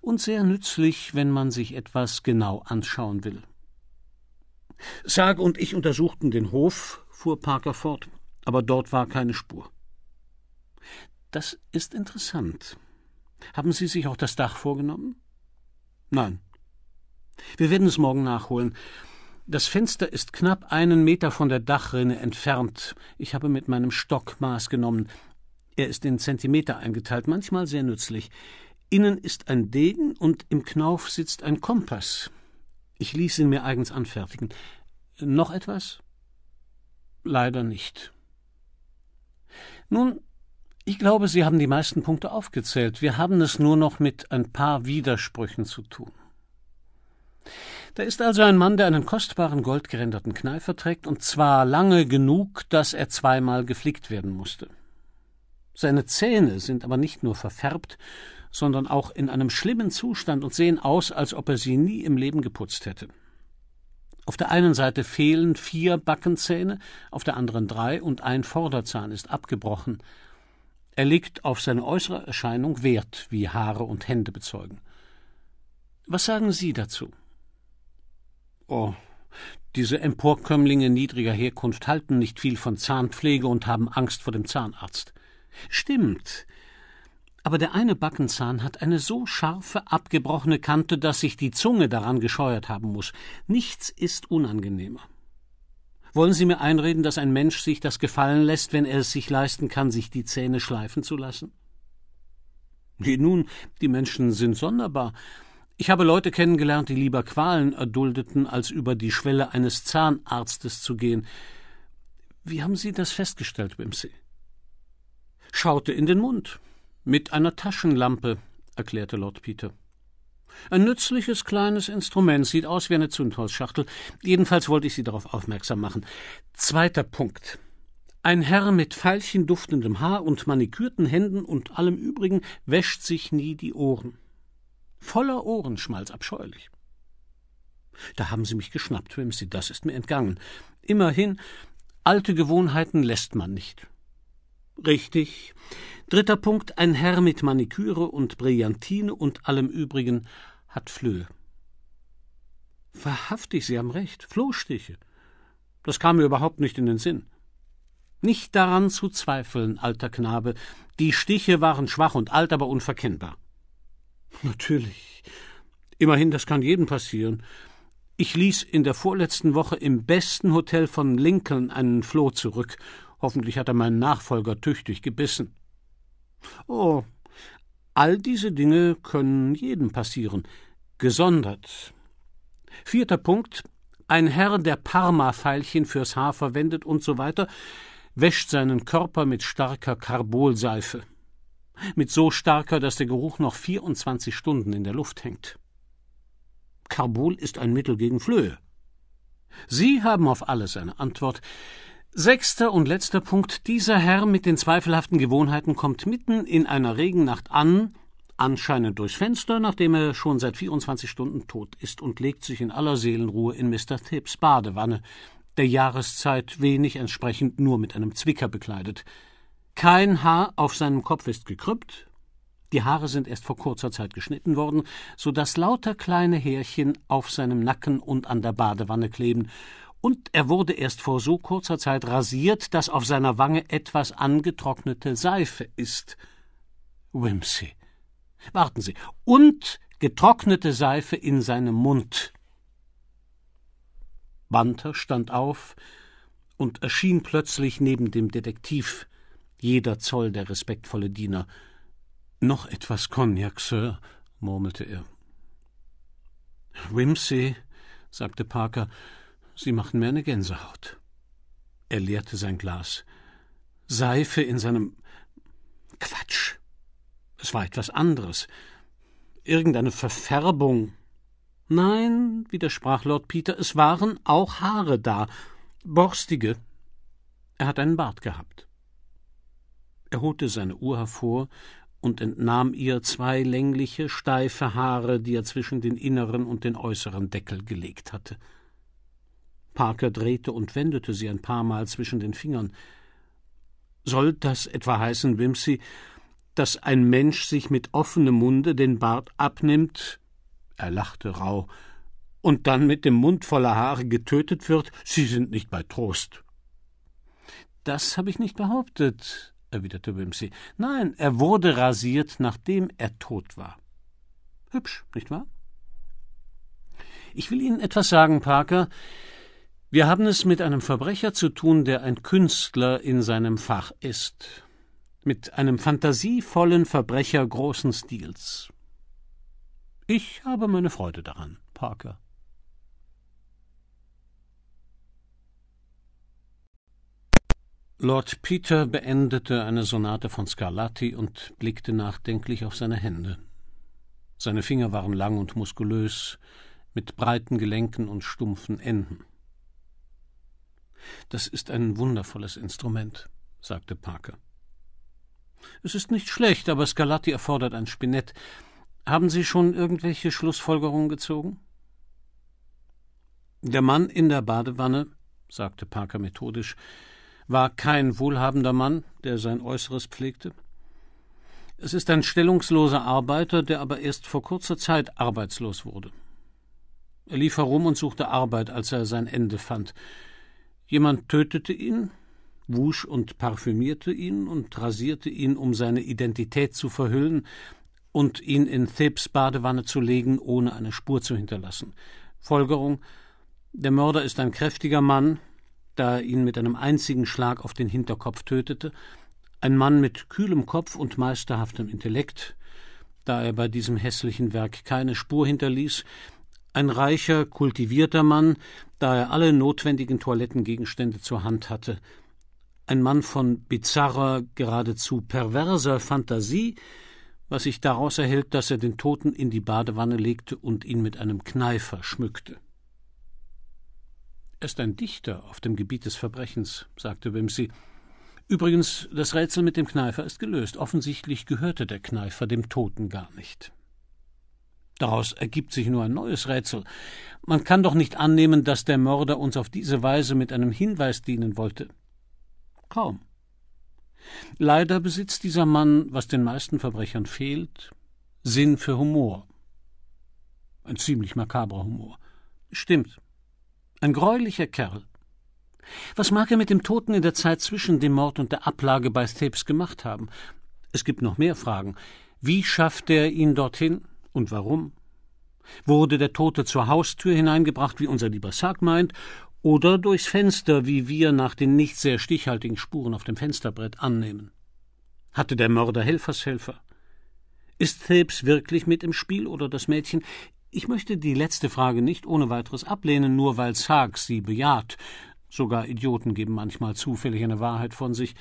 und sehr nützlich, wenn man sich etwas genau anschauen will. Sarg und ich untersuchten den Hof, fuhr Parker fort, aber dort war keine Spur. Das ist interessant. Haben Sie sich auch das Dach vorgenommen? Nein. Wir werden es morgen nachholen. Das Fenster ist knapp einen Meter von der Dachrinne entfernt. Ich habe mit meinem Stock Maß genommen. Er ist in Zentimeter eingeteilt, manchmal sehr nützlich. Innen ist ein Degen und im Knauf sitzt ein Kompass. Ich ließ ihn mir eigens anfertigen. Noch etwas? Leider nicht. Nun, ich glaube, Sie haben die meisten Punkte aufgezählt. Wir haben es nur noch mit ein paar Widersprüchen zu tun. Da ist also ein Mann, der einen kostbaren goldgeränderten Kneifer trägt, und zwar lange genug, dass er zweimal geflickt werden musste. Seine Zähne sind aber nicht nur verfärbt, sondern auch in einem schlimmen Zustand und sehen aus, als ob er sie nie im Leben geputzt hätte. Auf der einen Seite fehlen vier Backenzähne, auf der anderen drei und ein Vorderzahn ist abgebrochen. Er legt auf seine äußere Erscheinung Wert, wie Haare und Hände bezeugen. Was sagen Sie dazu? Oh, diese Emporkömmlinge niedriger Herkunft halten nicht viel von Zahnpflege und haben Angst vor dem Zahnarzt. Stimmt, aber der eine Backenzahn hat eine so scharfe, abgebrochene Kante, dass sich die Zunge daran gescheuert haben muss. Nichts ist unangenehmer. Wollen Sie mir einreden, dass ein Mensch sich das gefallen lässt, wenn er es sich leisten kann, sich die Zähne schleifen zu lassen? Nun, die Menschen sind sonderbar. Ich habe Leute kennengelernt, die lieber Qualen erduldeten, als über die Schwelle eines Zahnarztes zu gehen. Wie haben Sie das festgestellt, Wimsey? Schaute in den Mund. Mit einer Taschenlampe, erklärte Lord Peter. Ein nützliches kleines Instrument, sieht aus wie eine Zündholzschachtel. Jedenfalls wollte ich Sie darauf aufmerksam machen. Zweiter Punkt. Ein Herr mit veilchenduftendem Haar und manikürten Händen und allem übrigen wäscht sich nie die Ohren. Voller Ohrenschmalz, abscheulich. Da haben Sie mich geschnappt, Wimsey, das ist mir entgangen. Immerhin, alte Gewohnheiten lässt man nicht. Richtig. Dritter Punkt, ein Herr mit Maniküre und Brillantine und allem Übrigen hat Flöhe. Wahrhaftig, Sie haben recht, Flohstiche. Das kam mir überhaupt nicht in den Sinn. Nicht daran zu zweifeln, alter Knabe, die Stiche waren schwach und alt, aber unverkennbar. Natürlich. Immerhin, das kann jedem passieren. Ich ließ in der vorletzten Woche im besten Hotel von Lincoln einen Floh zurück. Hoffentlich hat er meinen Nachfolger tüchtig gebissen. Oh, all diese Dinge können jedem passieren, gesondert. Vierter Punkt. Ein Herr, der Parma-Veilchen fürs Haar verwendet und so weiter, wäscht seinen Körper mit starker Carbolseife. Mit so starker, dass der Geruch noch 24 Stunden in der Luft hängt. Carbol ist ein Mittel gegen Flöhe. Sie haben auf alles eine Antwort, Sechster und letzter Punkt. Dieser Herr mit den zweifelhaften Gewohnheiten kommt mitten in einer Regennacht an, anscheinend durchs Fenster, nachdem er schon seit 24 Stunden tot ist und legt sich in aller Seelenruhe in Mr. Thibs Badewanne, der Jahreszeit wenig entsprechend nur mit einem Zwicker bekleidet. Kein Haar auf seinem Kopf ist gekrüppt. die Haare sind erst vor kurzer Zeit geschnitten worden, so dass lauter kleine Härchen auf seinem Nacken und an der Badewanne kleben, und er wurde erst vor so kurzer Zeit rasiert, dass auf seiner Wange etwas angetrocknete Seife ist. Wimsey. Warten Sie. Und getrocknete Seife in seinem Mund. Banter stand auf und erschien plötzlich neben dem Detektiv. Jeder Zoll der respektvolle Diener. Noch etwas Cognac, Sir, murmelte er. Wimsey, sagte Parker, Sie machen mir eine Gänsehaut. Er leerte sein Glas. Seife in seinem Quatsch. Es war etwas anderes. Irgendeine Verfärbung. Nein, widersprach Lord Peter, es waren auch Haare da. Borstige. Er hat einen Bart gehabt. Er holte seine Uhr hervor und entnahm ihr zwei längliche, steife Haare, die er zwischen den inneren und den äußeren Deckel gelegt hatte. Parker drehte und wendete sie ein paar Mal zwischen den Fingern. Soll das etwa heißen, Wimsey, dass ein Mensch sich mit offenem Munde den Bart abnimmt? Er lachte rau. Und dann mit dem Mund voller Haare getötet wird? Sie sind nicht bei Trost. Das habe ich nicht behauptet, erwiderte Wimsey. Nein, er wurde rasiert, nachdem er tot war. Hübsch, nicht wahr? Ich will Ihnen etwas sagen, Parker, wir haben es mit einem Verbrecher zu tun, der ein Künstler in seinem Fach ist. Mit einem fantasievollen Verbrecher großen Stils. Ich habe meine Freude daran, Parker. Lord Peter beendete eine Sonate von Scarlatti und blickte nachdenklich auf seine Hände. Seine Finger waren lang und muskulös, mit breiten Gelenken und stumpfen Enden. Das ist ein wundervolles Instrument, sagte Parker. Es ist nicht schlecht, aber Scarlatti erfordert ein Spinett. Haben Sie schon irgendwelche Schlussfolgerungen gezogen? Der Mann in der Badewanne, sagte Parker methodisch, war kein wohlhabender Mann, der sein Äußeres pflegte. Es ist ein stellungsloser Arbeiter, der aber erst vor kurzer Zeit arbeitslos wurde. Er lief herum und suchte Arbeit, als er sein Ende fand. Jemand tötete ihn, wusch und parfümierte ihn und rasierte ihn, um seine Identität zu verhüllen und ihn in Thebes Badewanne zu legen, ohne eine Spur zu hinterlassen. Folgerung Der Mörder ist ein kräftiger Mann, da er ihn mit einem einzigen Schlag auf den Hinterkopf tötete, ein Mann mit kühlem Kopf und meisterhaftem Intellekt, da er bei diesem hässlichen Werk keine Spur hinterließ, ein reicher, kultivierter Mann, da er alle notwendigen Toilettengegenstände zur Hand hatte. Ein Mann von bizarrer, geradezu perverser Fantasie, was sich daraus erhält, dass er den Toten in die Badewanne legte und ihn mit einem Kneifer schmückte. Er ist ein Dichter auf dem Gebiet des Verbrechens, sagte Wimsey. Übrigens, das Rätsel mit dem Kneifer ist gelöst. Offensichtlich gehörte der Kneifer dem Toten gar nicht. Daraus ergibt sich nur ein neues Rätsel. Man kann doch nicht annehmen, dass der Mörder uns auf diese Weise mit einem Hinweis dienen wollte. Kaum. Leider besitzt dieser Mann, was den meisten Verbrechern fehlt, Sinn für Humor. Ein ziemlich makabrer Humor. Stimmt. Ein greulicher Kerl. Was mag er mit dem Toten in der Zeit zwischen dem Mord und der Ablage bei Thebes gemacht haben? Es gibt noch mehr Fragen. Wie schafft er ihn dorthin? Und warum? Wurde der Tote zur Haustür hineingebracht, wie unser lieber Sarg meint, oder durchs Fenster, wie wir nach den nicht sehr stichhaltigen Spuren auf dem Fensterbrett annehmen? Hatte der Mörder Helfershelfer? Ist Thebes wirklich mit im Spiel oder das Mädchen? Ich möchte die letzte Frage nicht ohne weiteres ablehnen, nur weil Sarg sie bejaht. Sogar Idioten geben manchmal zufällig eine Wahrheit von sich.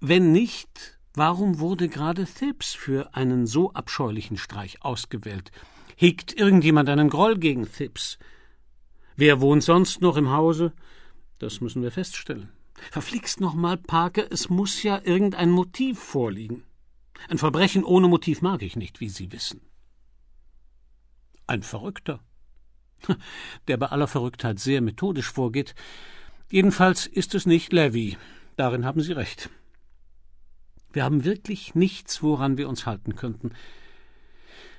Wenn nicht, Warum wurde gerade Thibs für einen so abscheulichen Streich ausgewählt? Hegt irgendjemand einen Groll gegen Thibs? Wer wohnt sonst noch im Hause? Das müssen wir feststellen. Verflixt nochmal, Parker, es muss ja irgendein Motiv vorliegen. Ein Verbrechen ohne Motiv mag ich nicht, wie Sie wissen. Ein Verrückter, der bei aller Verrücktheit sehr methodisch vorgeht. Jedenfalls ist es nicht Levy. Darin haben Sie recht. Wir haben wirklich nichts, woran wir uns halten könnten.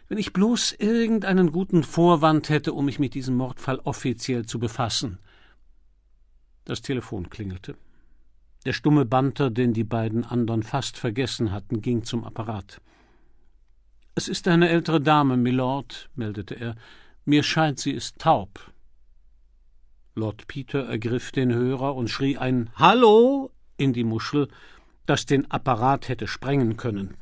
Wenn ich bloß irgendeinen guten Vorwand hätte, um mich mit diesem Mordfall offiziell zu befassen. Das Telefon klingelte. Der stumme Banter, den die beiden anderen fast vergessen hatten, ging zum Apparat. Es ist eine ältere Dame, Mylord, meldete er. Mir scheint, sie ist taub. Lord Peter ergriff den Hörer und schrie ein Hallo in die Muschel, das den Apparat hätte sprengen können.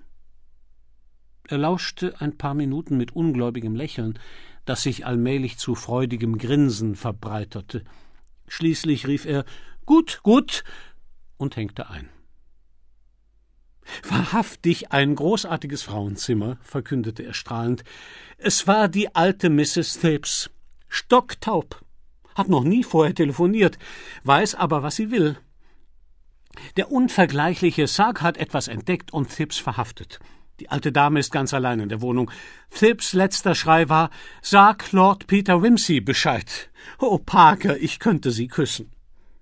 Er lauschte ein paar Minuten mit ungläubigem Lächeln, das sich allmählich zu freudigem Grinsen verbreiterte. Schließlich rief er Gut, gut und hängte ein. Wahrhaftig ein großartiges Frauenzimmer, verkündete er strahlend. Es war die alte Mrs. Thapes. Stocktaub. Hat noch nie vorher telefoniert, weiß aber, was sie will. Der unvergleichliche Sarg hat etwas entdeckt und Thibs verhaftet. Die alte Dame ist ganz allein in der Wohnung. Thibs letzter Schrei war: Sag Lord Peter Wimsey Bescheid. Oh, Parker, ich könnte sie küssen.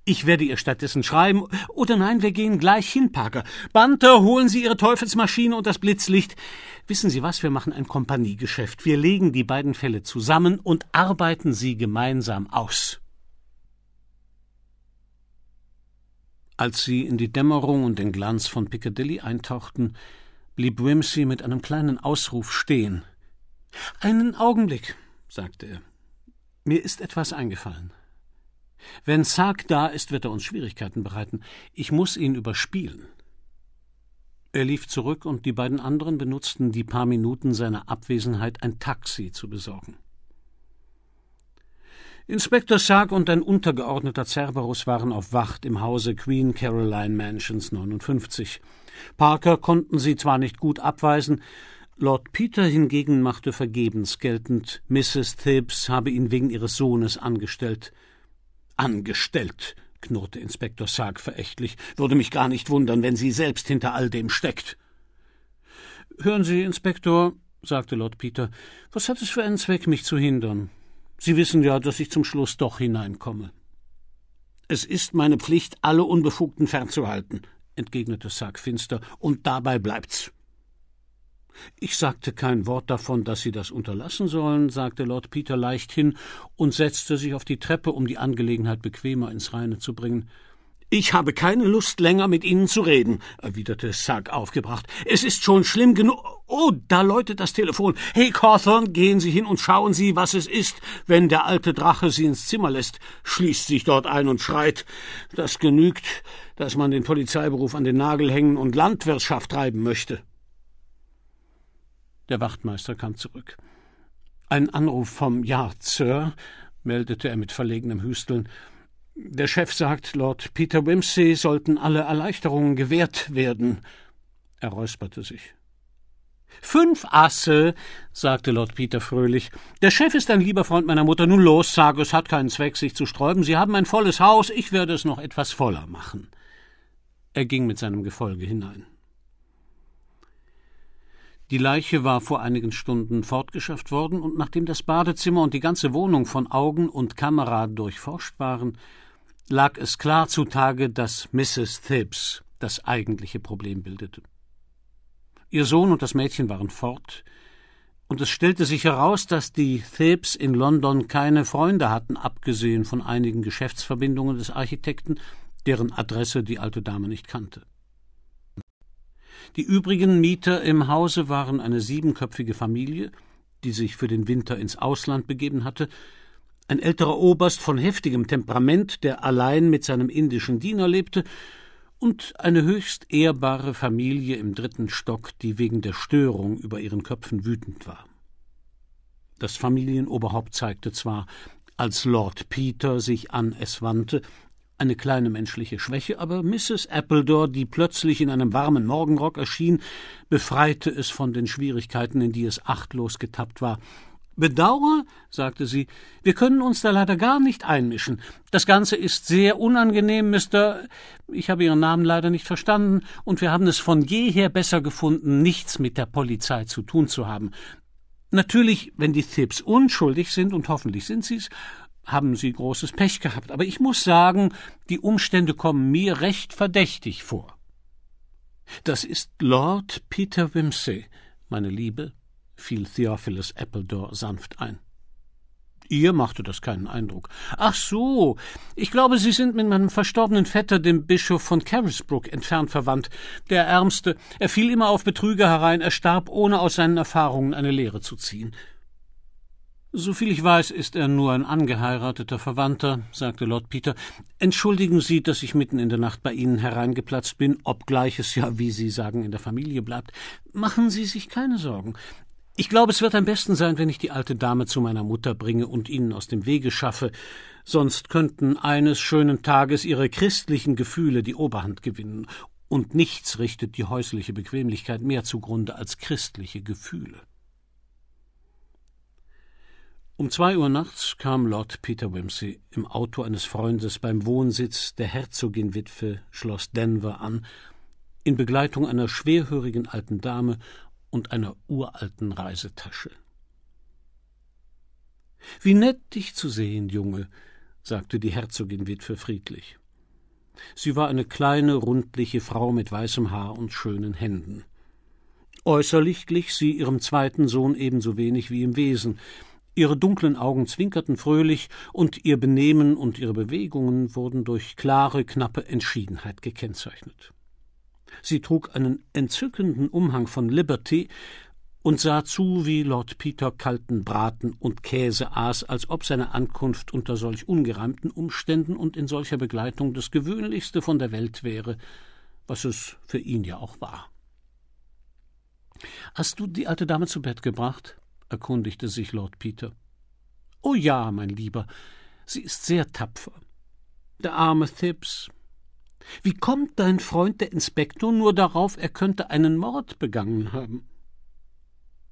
Ich werde ihr stattdessen schreiben. Oder nein, wir gehen gleich hin, Parker. Banter, holen Sie Ihre Teufelsmaschine und das Blitzlicht. Wissen Sie was? Wir machen ein Kompaniegeschäft. Wir legen die beiden Fälle zusammen und arbeiten sie gemeinsam aus. Als sie in die Dämmerung und den Glanz von Piccadilly eintauchten, blieb Wimsey mit einem kleinen Ausruf stehen. Einen Augenblick, sagte er. Mir ist etwas eingefallen. Wenn Sark da ist, wird er uns Schwierigkeiten bereiten. Ich muss ihn überspielen. Er lief zurück und die beiden anderen benutzten die paar Minuten seiner Abwesenheit, ein Taxi zu besorgen. Inspektor Sarg und ein untergeordneter Cerberus waren auf Wacht im Hause Queen Caroline Mansions 59. Parker konnten sie zwar nicht gut abweisen, Lord Peter hingegen machte vergebens geltend, Mrs. Thibbs habe ihn wegen ihres Sohnes angestellt. Angestellt, knurrte Inspektor Sarg verächtlich, würde mich gar nicht wundern, wenn sie selbst hinter all dem steckt. Hören Sie, Inspektor, sagte Lord Peter, was hat es für einen Zweck, mich zu hindern? Sie wissen ja, dass ich zum Schluss doch hineinkomme. Es ist meine Pflicht, alle Unbefugten fernzuhalten, entgegnete Sarg finster, und dabei bleibt's. Ich sagte kein Wort davon, dass Sie das unterlassen sollen, sagte Lord Peter leichthin und setzte sich auf die Treppe, um die Angelegenheit bequemer ins Reine zu bringen. Ich habe keine Lust, länger mit Ihnen zu reden, erwiderte Sarg aufgebracht. Es ist schon schlimm genug. Oh, da läutet das Telefon. Hey, Cawthorn, gehen Sie hin und schauen Sie, was es ist. Wenn der alte Drache Sie ins Zimmer lässt, schließt sich dort ein und schreit. Das genügt, dass man den Polizeiberuf an den Nagel hängen und Landwirtschaft treiben möchte. Der Wachtmeister kam zurück. Ein Anruf vom Yard, Sir, meldete er mit verlegenem Hüsteln, der Chef sagt, Lord Peter Wimsey sollten alle Erleichterungen gewährt werden. Er räusperte sich. Fünf Asse, sagte Lord Peter fröhlich. Der Chef ist ein lieber Freund meiner Mutter. Nun los, sage, es hat keinen Zweck, sich zu sträuben. Sie haben ein volles Haus, ich werde es noch etwas voller machen. Er ging mit seinem Gefolge hinein. Die Leiche war vor einigen Stunden fortgeschafft worden, und nachdem das Badezimmer und die ganze Wohnung von Augen und Kamera durchforscht waren, lag es klar zutage, dass Mrs. Thibs das eigentliche Problem bildete. Ihr Sohn und das Mädchen waren fort, und es stellte sich heraus, dass die Thebes in London keine Freunde hatten, abgesehen von einigen Geschäftsverbindungen des Architekten, deren Adresse die alte Dame nicht kannte. Die übrigen Mieter im Hause waren eine siebenköpfige Familie, die sich für den Winter ins Ausland begeben hatte, ein älterer Oberst von heftigem Temperament, der allein mit seinem indischen Diener lebte, und eine höchst ehrbare Familie im dritten Stock, die wegen der Störung über ihren Köpfen wütend war. Das Familienoberhaupt zeigte zwar, als Lord Peter sich an es wandte, eine kleine menschliche Schwäche, aber Mrs. Appledore, die plötzlich in einem warmen Morgenrock erschien, befreite es von den Schwierigkeiten, in die es achtlos getappt war, bedauere, sagte sie, wir können uns da leider gar nicht einmischen. Das Ganze ist sehr unangenehm, Mr. Ich habe Ihren Namen leider nicht verstanden, und wir haben es von jeher besser gefunden, nichts mit der Polizei zu tun zu haben. Natürlich, wenn die Thibs unschuldig sind, und hoffentlich sind sie's, haben sie großes Pech gehabt, aber ich muss sagen, die Umstände kommen mir recht verdächtig vor. Das ist Lord Peter Wimsey, meine Liebe, fiel Theophilus Appledore sanft ein. Ihr machte das keinen Eindruck. Ach so, ich glaube, Sie sind mit meinem verstorbenen Vetter, dem Bischof von Carisbrook, entfernt verwandt. Der Ärmste. Er fiel immer auf Betrüger herein. Er starb, ohne aus seinen Erfahrungen eine Lehre zu ziehen. Soviel ich weiß, ist er nur ein angeheirateter Verwandter, sagte Lord Peter. Entschuldigen Sie, dass ich mitten in der Nacht bei Ihnen hereingeplatzt bin, obgleich es ja, wie Sie sagen, in der Familie bleibt. Machen Sie sich keine Sorgen. Ich glaube, es wird am besten sein, wenn ich die alte Dame zu meiner Mutter bringe und ihnen aus dem Wege schaffe, sonst könnten eines schönen Tages ihre christlichen Gefühle die Oberhand gewinnen, und nichts richtet die häusliche Bequemlichkeit mehr zugrunde als christliche Gefühle. Um zwei Uhr nachts kam Lord Peter Wimsey im Auto eines Freundes beim Wohnsitz der Herzoginwitwe Schloss Denver an, in Begleitung einer schwerhörigen alten Dame und einer uralten Reisetasche. Wie nett, dich zu sehen, Junge, sagte die Herzogin Witwe friedlich. Sie war eine kleine, rundliche Frau mit weißem Haar und schönen Händen. Äußerlich glich sie ihrem zweiten Sohn ebenso wenig wie im Wesen. Ihre dunklen Augen zwinkerten fröhlich, und ihr Benehmen und ihre Bewegungen wurden durch klare, knappe Entschiedenheit gekennzeichnet. Sie trug einen entzückenden Umhang von Liberty und sah zu, wie Lord Peter kalten Braten und Käse aß, als ob seine Ankunft unter solch ungereimten Umständen und in solcher Begleitung das gewöhnlichste von der Welt wäre, was es für ihn ja auch war. Hast du die alte Dame zu Bett gebracht? erkundigte sich Lord Peter. Oh ja, mein Lieber, sie ist sehr tapfer. Der arme Thibbs, wie kommt dein Freund der Inspektor nur darauf, er könnte einen Mord begangen haben?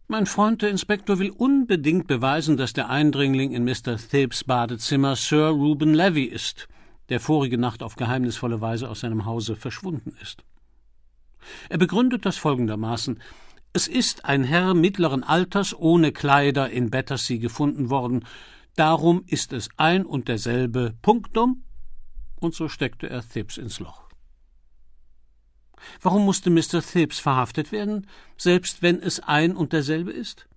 Mein Freund der Inspektor will unbedingt beweisen, dass der Eindringling in Mr. Thibs Badezimmer Sir Reuben Levy ist, der vorige Nacht auf geheimnisvolle Weise aus seinem Hause verschwunden ist. Er begründet das folgendermaßen Es ist ein Herr mittleren Alters ohne Kleider in Battersea gefunden worden, darum ist es ein und derselbe Punktum und so steckte er Thibs ins Loch. Warum musste Mr. Thibs verhaftet werden, selbst wenn es ein und derselbe ist?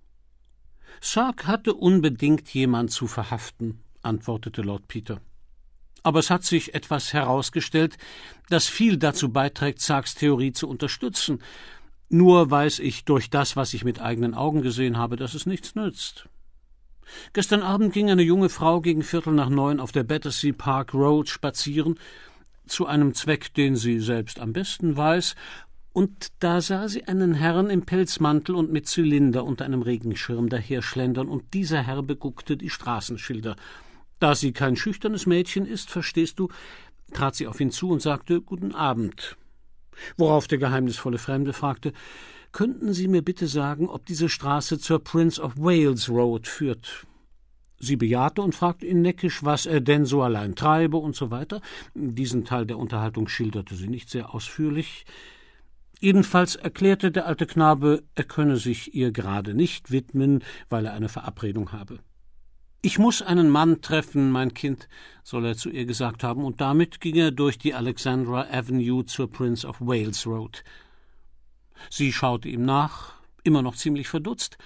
Sark hatte unbedingt jemand zu verhaften, antwortete Lord Peter. Aber es hat sich etwas herausgestellt, das viel dazu beiträgt, Sarks Theorie zu unterstützen. Nur weiß ich durch das, was ich mit eigenen Augen gesehen habe, dass es nichts nützt. Gestern Abend ging eine junge Frau gegen Viertel nach neun auf der Battersea Park Road spazieren, zu einem Zweck, den sie selbst am besten weiß, und da sah sie einen Herrn im Pelzmantel und mit Zylinder unter einem Regenschirm daherschlendern, und dieser Herr beguckte die Straßenschilder. Da sie kein schüchternes Mädchen ist, verstehst du, trat sie auf ihn zu und sagte Guten Abend. Worauf der geheimnisvolle Fremde fragte Könnten Sie mir bitte sagen, ob diese Straße zur Prince of Wales Road führt? Sie bejahte und fragte ihn neckisch, was er denn so allein treibe und so weiter. Diesen Teil der Unterhaltung schilderte sie nicht sehr ausführlich. Jedenfalls erklärte der alte Knabe, er könne sich ihr gerade nicht widmen, weil er eine Verabredung habe. Ich muss einen Mann treffen, mein Kind, soll er zu ihr gesagt haben, und damit ging er durch die Alexandra Avenue zur Prince of Wales Road. Sie schaute ihm nach, immer noch ziemlich verdutzt,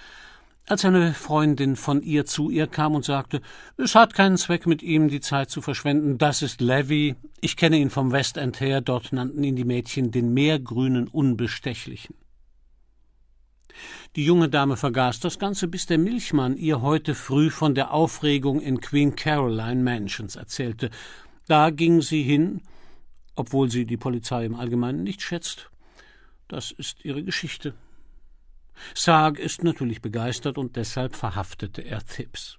als eine Freundin von ihr zu ihr kam und sagte, es hat keinen Zweck, mit ihm die Zeit zu verschwenden, das ist Levy, ich kenne ihn vom Westend her, dort nannten ihn die Mädchen den meergrünen Unbestechlichen. Die junge Dame vergaß das Ganze, bis der Milchmann ihr heute früh von der Aufregung in Queen Caroline Mansions erzählte. Da ging sie hin, obwohl sie die Polizei im Allgemeinen nicht schätzt, das ist ihre Geschichte. Sarg ist natürlich begeistert und deshalb verhaftete er Thipps.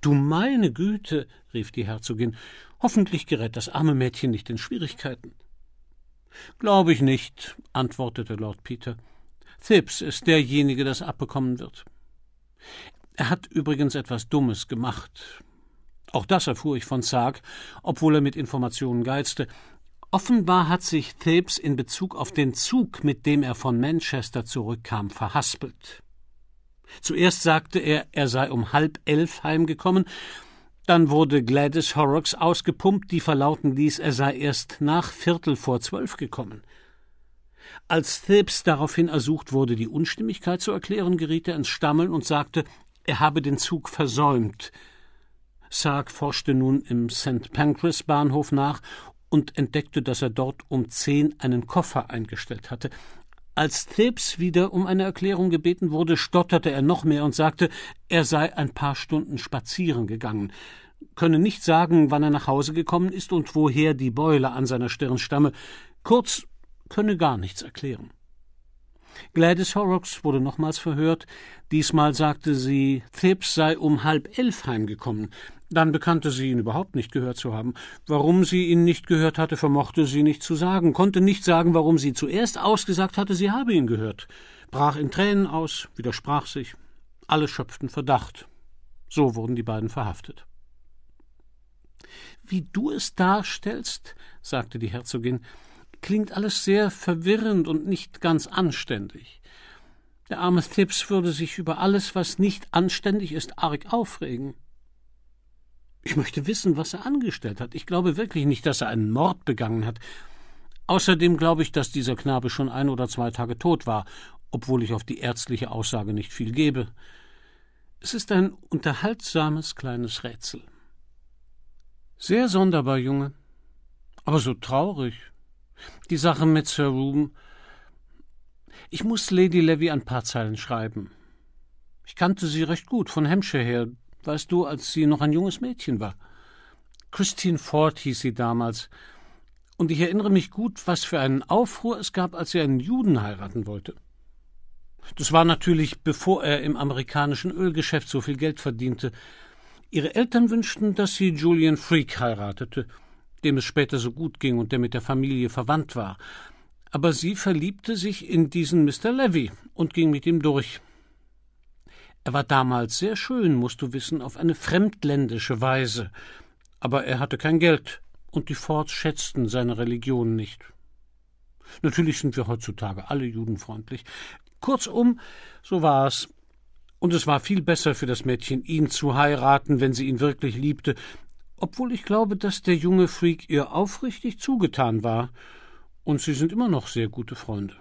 Du meine Güte, rief die Herzogin, hoffentlich gerät das arme Mädchen nicht in Schwierigkeiten. Glaube ich nicht, antwortete Lord Peter. Thipps ist derjenige, das abbekommen wird. Er hat übrigens etwas Dummes gemacht. Auch das erfuhr ich von Sarg, obwohl er mit Informationen geizte. Offenbar hat sich Thebes in Bezug auf den Zug, mit dem er von Manchester zurückkam, verhaspelt. Zuerst sagte er, er sei um halb elf heimgekommen, dann wurde Gladys Horrocks ausgepumpt, die verlauten ließ, er sei erst nach Viertel vor zwölf gekommen. Als Thebes daraufhin ersucht wurde, die Unstimmigkeit zu erklären, geriet er ins Stammeln und sagte, er habe den Zug versäumt. Sark forschte nun im St. Pancras Bahnhof nach und entdeckte, dass er dort um zehn einen Koffer eingestellt hatte. Als Thebs wieder um eine Erklärung gebeten wurde, stotterte er noch mehr und sagte, er sei ein paar Stunden spazieren gegangen, könne nicht sagen, wann er nach Hause gekommen ist und woher die Beule an seiner Stirn stamme, kurz könne gar nichts erklären. Gladys Horrocks wurde nochmals verhört. Diesmal sagte sie, Thebs sei um halb elf heimgekommen. Dann bekannte sie ihn überhaupt nicht gehört zu haben. Warum sie ihn nicht gehört hatte, vermochte sie nicht zu sagen, konnte nicht sagen, warum sie zuerst ausgesagt hatte, sie habe ihn gehört, brach in Tränen aus, widersprach sich. Alle schöpften Verdacht. So wurden die beiden verhaftet. Wie du es darstellst, sagte die Herzogin, klingt alles sehr verwirrend und nicht ganz anständig. Der arme Tipps würde sich über alles, was nicht anständig ist, arg aufregen. Ich möchte wissen, was er angestellt hat. Ich glaube wirklich nicht, dass er einen Mord begangen hat. Außerdem glaube ich, dass dieser Knabe schon ein oder zwei Tage tot war, obwohl ich auf die ärztliche Aussage nicht viel gebe. Es ist ein unterhaltsames kleines Rätsel. Sehr sonderbar, Junge. Aber so traurig. Die Sache mit Sir Ruben. Ich muss Lady Levy ein paar Zeilen schreiben. Ich kannte sie recht gut, von Hampshire her. Weißt du, als sie noch ein junges Mädchen war. Christine Ford hieß sie damals. Und ich erinnere mich gut, was für einen Aufruhr es gab, als sie einen Juden heiraten wollte. Das war natürlich, bevor er im amerikanischen Ölgeschäft so viel Geld verdiente. Ihre Eltern wünschten, dass sie Julian Freak heiratete, dem es später so gut ging und der mit der Familie verwandt war. Aber sie verliebte sich in diesen Mr. Levy und ging mit ihm durch. Er war damals sehr schön, musst du wissen, auf eine fremdländische Weise. Aber er hatte kein Geld, und die Fords schätzten seine Religion nicht. Natürlich sind wir heutzutage alle judenfreundlich. Kurzum, so war es. Und es war viel besser für das Mädchen, ihn zu heiraten, wenn sie ihn wirklich liebte, obwohl ich glaube, dass der junge Freak ihr aufrichtig zugetan war, und sie sind immer noch sehr gute Freunde.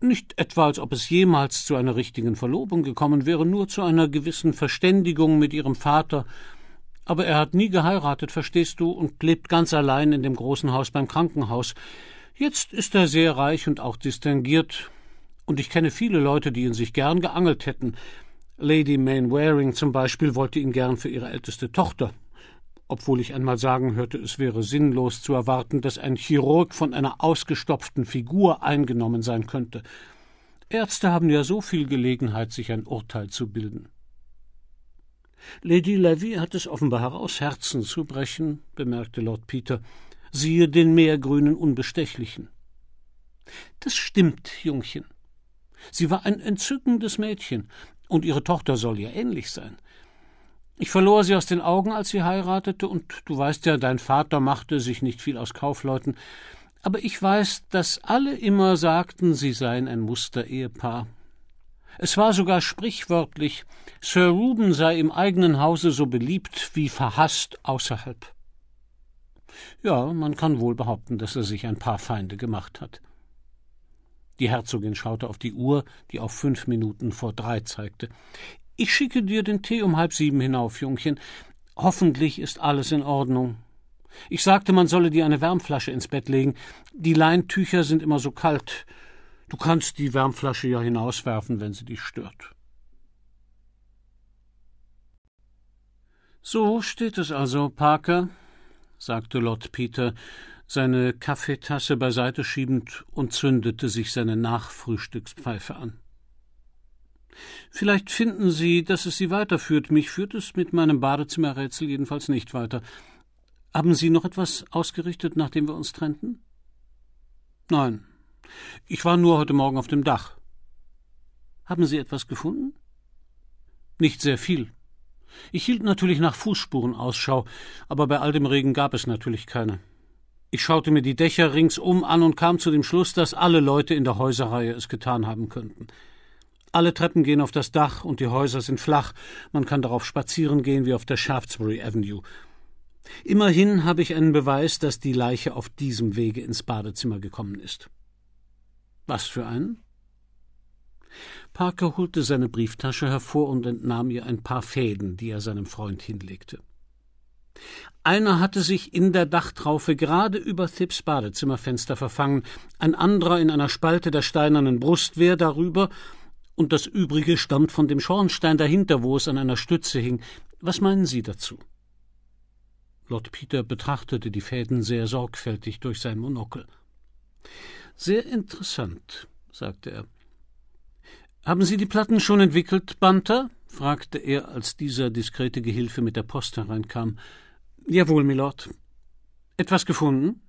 Nicht etwa, als ob es jemals zu einer richtigen Verlobung gekommen wäre, nur zu einer gewissen Verständigung mit ihrem Vater. Aber er hat nie geheiratet, verstehst du, und lebt ganz allein in dem großen Haus beim Krankenhaus. Jetzt ist er sehr reich und auch distinguiert. Und ich kenne viele Leute, die ihn sich gern geangelt hätten. Lady Mainwaring zum Beispiel wollte ihn gern für ihre älteste Tochter obwohl ich einmal sagen hörte, es wäre sinnlos zu erwarten, dass ein Chirurg von einer ausgestopften Figur eingenommen sein könnte. Ärzte haben ja so viel Gelegenheit, sich ein Urteil zu bilden. Lady Lavie hat es offenbar heraus, Herzen zu brechen, bemerkte Lord Peter. Siehe den meergrünen Unbestechlichen. Das stimmt, Jungchen. Sie war ein entzückendes Mädchen, und ihre Tochter soll ihr ähnlich sein. Ich verlor sie aus den Augen, als sie heiratete, und du weißt ja, dein Vater machte sich nicht viel aus Kaufleuten, aber ich weiß, dass alle immer sagten, sie seien ein Musterehepaar. Es war sogar sprichwörtlich, Sir Reuben sei im eigenen Hause so beliebt wie verhasst außerhalb. Ja, man kann wohl behaupten, dass er sich ein paar Feinde gemacht hat. Die Herzogin schaute auf die Uhr, die auf fünf Minuten vor drei zeigte. Ich schicke dir den Tee um halb sieben hinauf, Jungchen. Hoffentlich ist alles in Ordnung. Ich sagte, man solle dir eine Wärmflasche ins Bett legen. Die Leintücher sind immer so kalt. Du kannst die Wärmflasche ja hinauswerfen, wenn sie dich stört. So steht es also, Parker, sagte Lord Peter, seine Kaffeetasse beiseite schiebend und zündete sich seine Nachfrühstückspfeife an. Vielleicht finden Sie, dass es Sie weiterführt. Mich führt es mit meinem Badezimmerrätsel jedenfalls nicht weiter. Haben Sie noch etwas ausgerichtet, nachdem wir uns trennten? Nein. Ich war nur heute Morgen auf dem Dach. Haben Sie etwas gefunden? Nicht sehr viel. Ich hielt natürlich nach Fußspuren Ausschau, aber bei all dem Regen gab es natürlich keine. Ich schaute mir die Dächer ringsum an und kam zu dem Schluss, dass alle Leute in der Häuserreihe es getan haben könnten. Alle Treppen gehen auf das Dach und die Häuser sind flach. Man kann darauf spazieren gehen wie auf der Shaftesbury Avenue. Immerhin habe ich einen Beweis, dass die Leiche auf diesem Wege ins Badezimmer gekommen ist. Was für einen? Parker holte seine Brieftasche hervor und entnahm ihr ein paar Fäden, die er seinem Freund hinlegte. Einer hatte sich in der Dachtraufe gerade über Thipps Badezimmerfenster verfangen, ein anderer in einer Spalte der steinernen Brustwehr darüber und das übrige stammt von dem Schornstein dahinter, wo es an einer Stütze hing. Was meinen Sie dazu? Lord Peter betrachtete die Fäden sehr sorgfältig durch sein Monokel. Sehr interessant, sagte er. Haben Sie die Platten schon entwickelt, Banter? fragte er, als dieser diskrete Gehilfe mit der Post hereinkam. Jawohl, Milord. Etwas gefunden?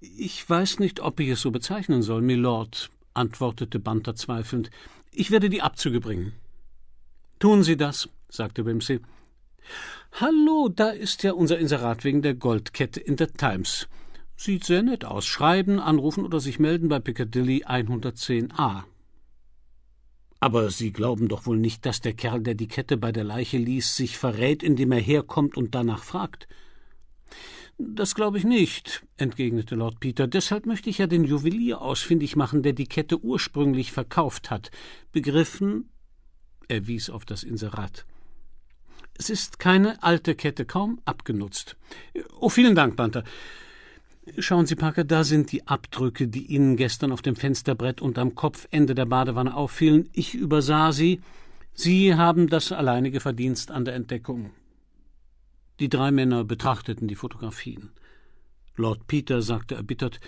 Ich weiß nicht, ob ich es so bezeichnen soll, Milord, antwortete Banter zweifelnd. Ich werde die Abzüge bringen. Tun Sie das, sagte Wimsey. Hallo, da ist ja unser Inserat wegen der Goldkette in der Times. Sieht sehr nett aus. Schreiben, anrufen oder sich melden bei Piccadilly 110a. Aber Sie glauben doch wohl nicht, dass der Kerl, der die Kette bei der Leiche ließ, sich verrät, indem er herkommt und danach fragt. Das glaube ich nicht, entgegnete Lord Peter. Deshalb möchte ich ja den Juwelier ausfindig machen, der die Kette ursprünglich verkauft hat. Begriffen? Er wies auf das Inserat. Es ist keine alte Kette, kaum abgenutzt. Oh, vielen Dank, Banter. Schauen Sie, Parker, da sind die Abdrücke, die Ihnen gestern auf dem Fensterbrett und am Kopfende der Badewanne auffielen. Ich übersah sie. Sie haben das alleinige Verdienst an der Entdeckung. Die drei Männer betrachteten die Fotografien. Lord Peter sagte erbittert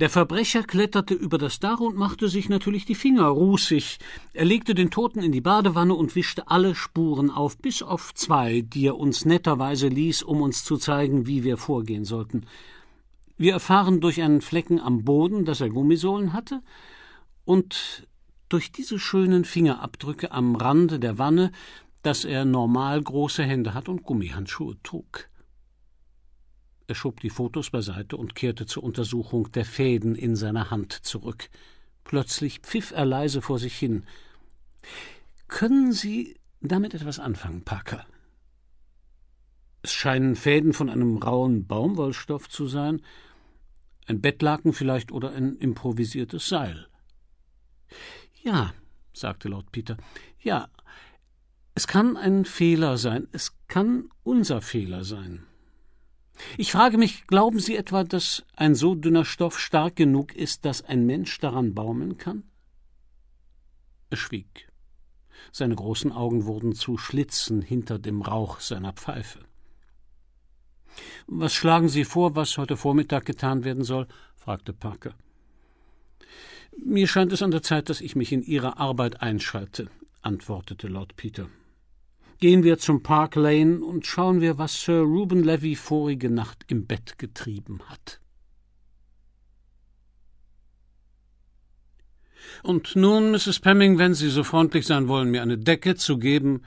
Der Verbrecher kletterte über das Dach und machte sich natürlich die Finger rußig. Er legte den Toten in die Badewanne und wischte alle Spuren auf, bis auf zwei, die er uns netterweise ließ, um uns zu zeigen, wie wir vorgehen sollten. Wir erfahren durch einen Flecken am Boden, dass er Gummisohlen hatte, und durch diese schönen Fingerabdrücke am Rande der Wanne, dass er normal große Hände hat und Gummihandschuhe trug. Er schob die Fotos beiseite und kehrte zur Untersuchung der Fäden in seiner Hand zurück. Plötzlich pfiff er leise vor sich hin. Können Sie damit etwas anfangen, Parker? Es scheinen Fäden von einem rauen Baumwollstoff zu sein, ein Bettlaken vielleicht oder ein improvisiertes Seil. Ja, sagte Lord Peter. Ja, es kann ein Fehler sein, es kann unser Fehler sein. Ich frage mich, glauben Sie etwa, dass ein so dünner Stoff stark genug ist, dass ein Mensch daran baumeln kann? Er schwieg. Seine großen Augen wurden zu Schlitzen hinter dem Rauch seiner Pfeife. Was schlagen Sie vor, was heute Vormittag getan werden soll? fragte Parker. Mir scheint es an der Zeit, dass ich mich in Ihre Arbeit einschalte, antwortete Lord Peter gehen wir zum Park Lane und schauen wir, was Sir Reuben Levy vorige Nacht im Bett getrieben hat. Und nun, Mrs. Pemming, wenn Sie so freundlich sein wollen, mir eine Decke zu geben,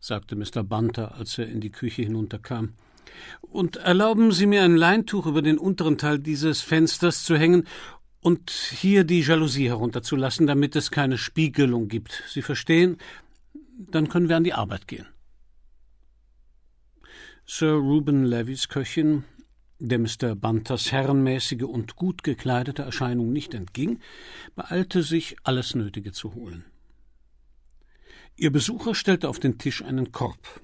sagte Mr. Bunter, als er in die Küche hinunterkam. Und erlauben Sie mir ein Leintuch über den unteren Teil dieses Fensters zu hängen und hier die Jalousie herunterzulassen, damit es keine Spiegelung gibt. Sie verstehen? dann können wir an die Arbeit gehen. Sir Reuben Levys Köchin, der Mr. Banters herrenmäßige und gut gekleidete Erscheinung nicht entging, beeilte sich, alles Nötige zu holen. Ihr Besucher stellte auf den Tisch einen Korb,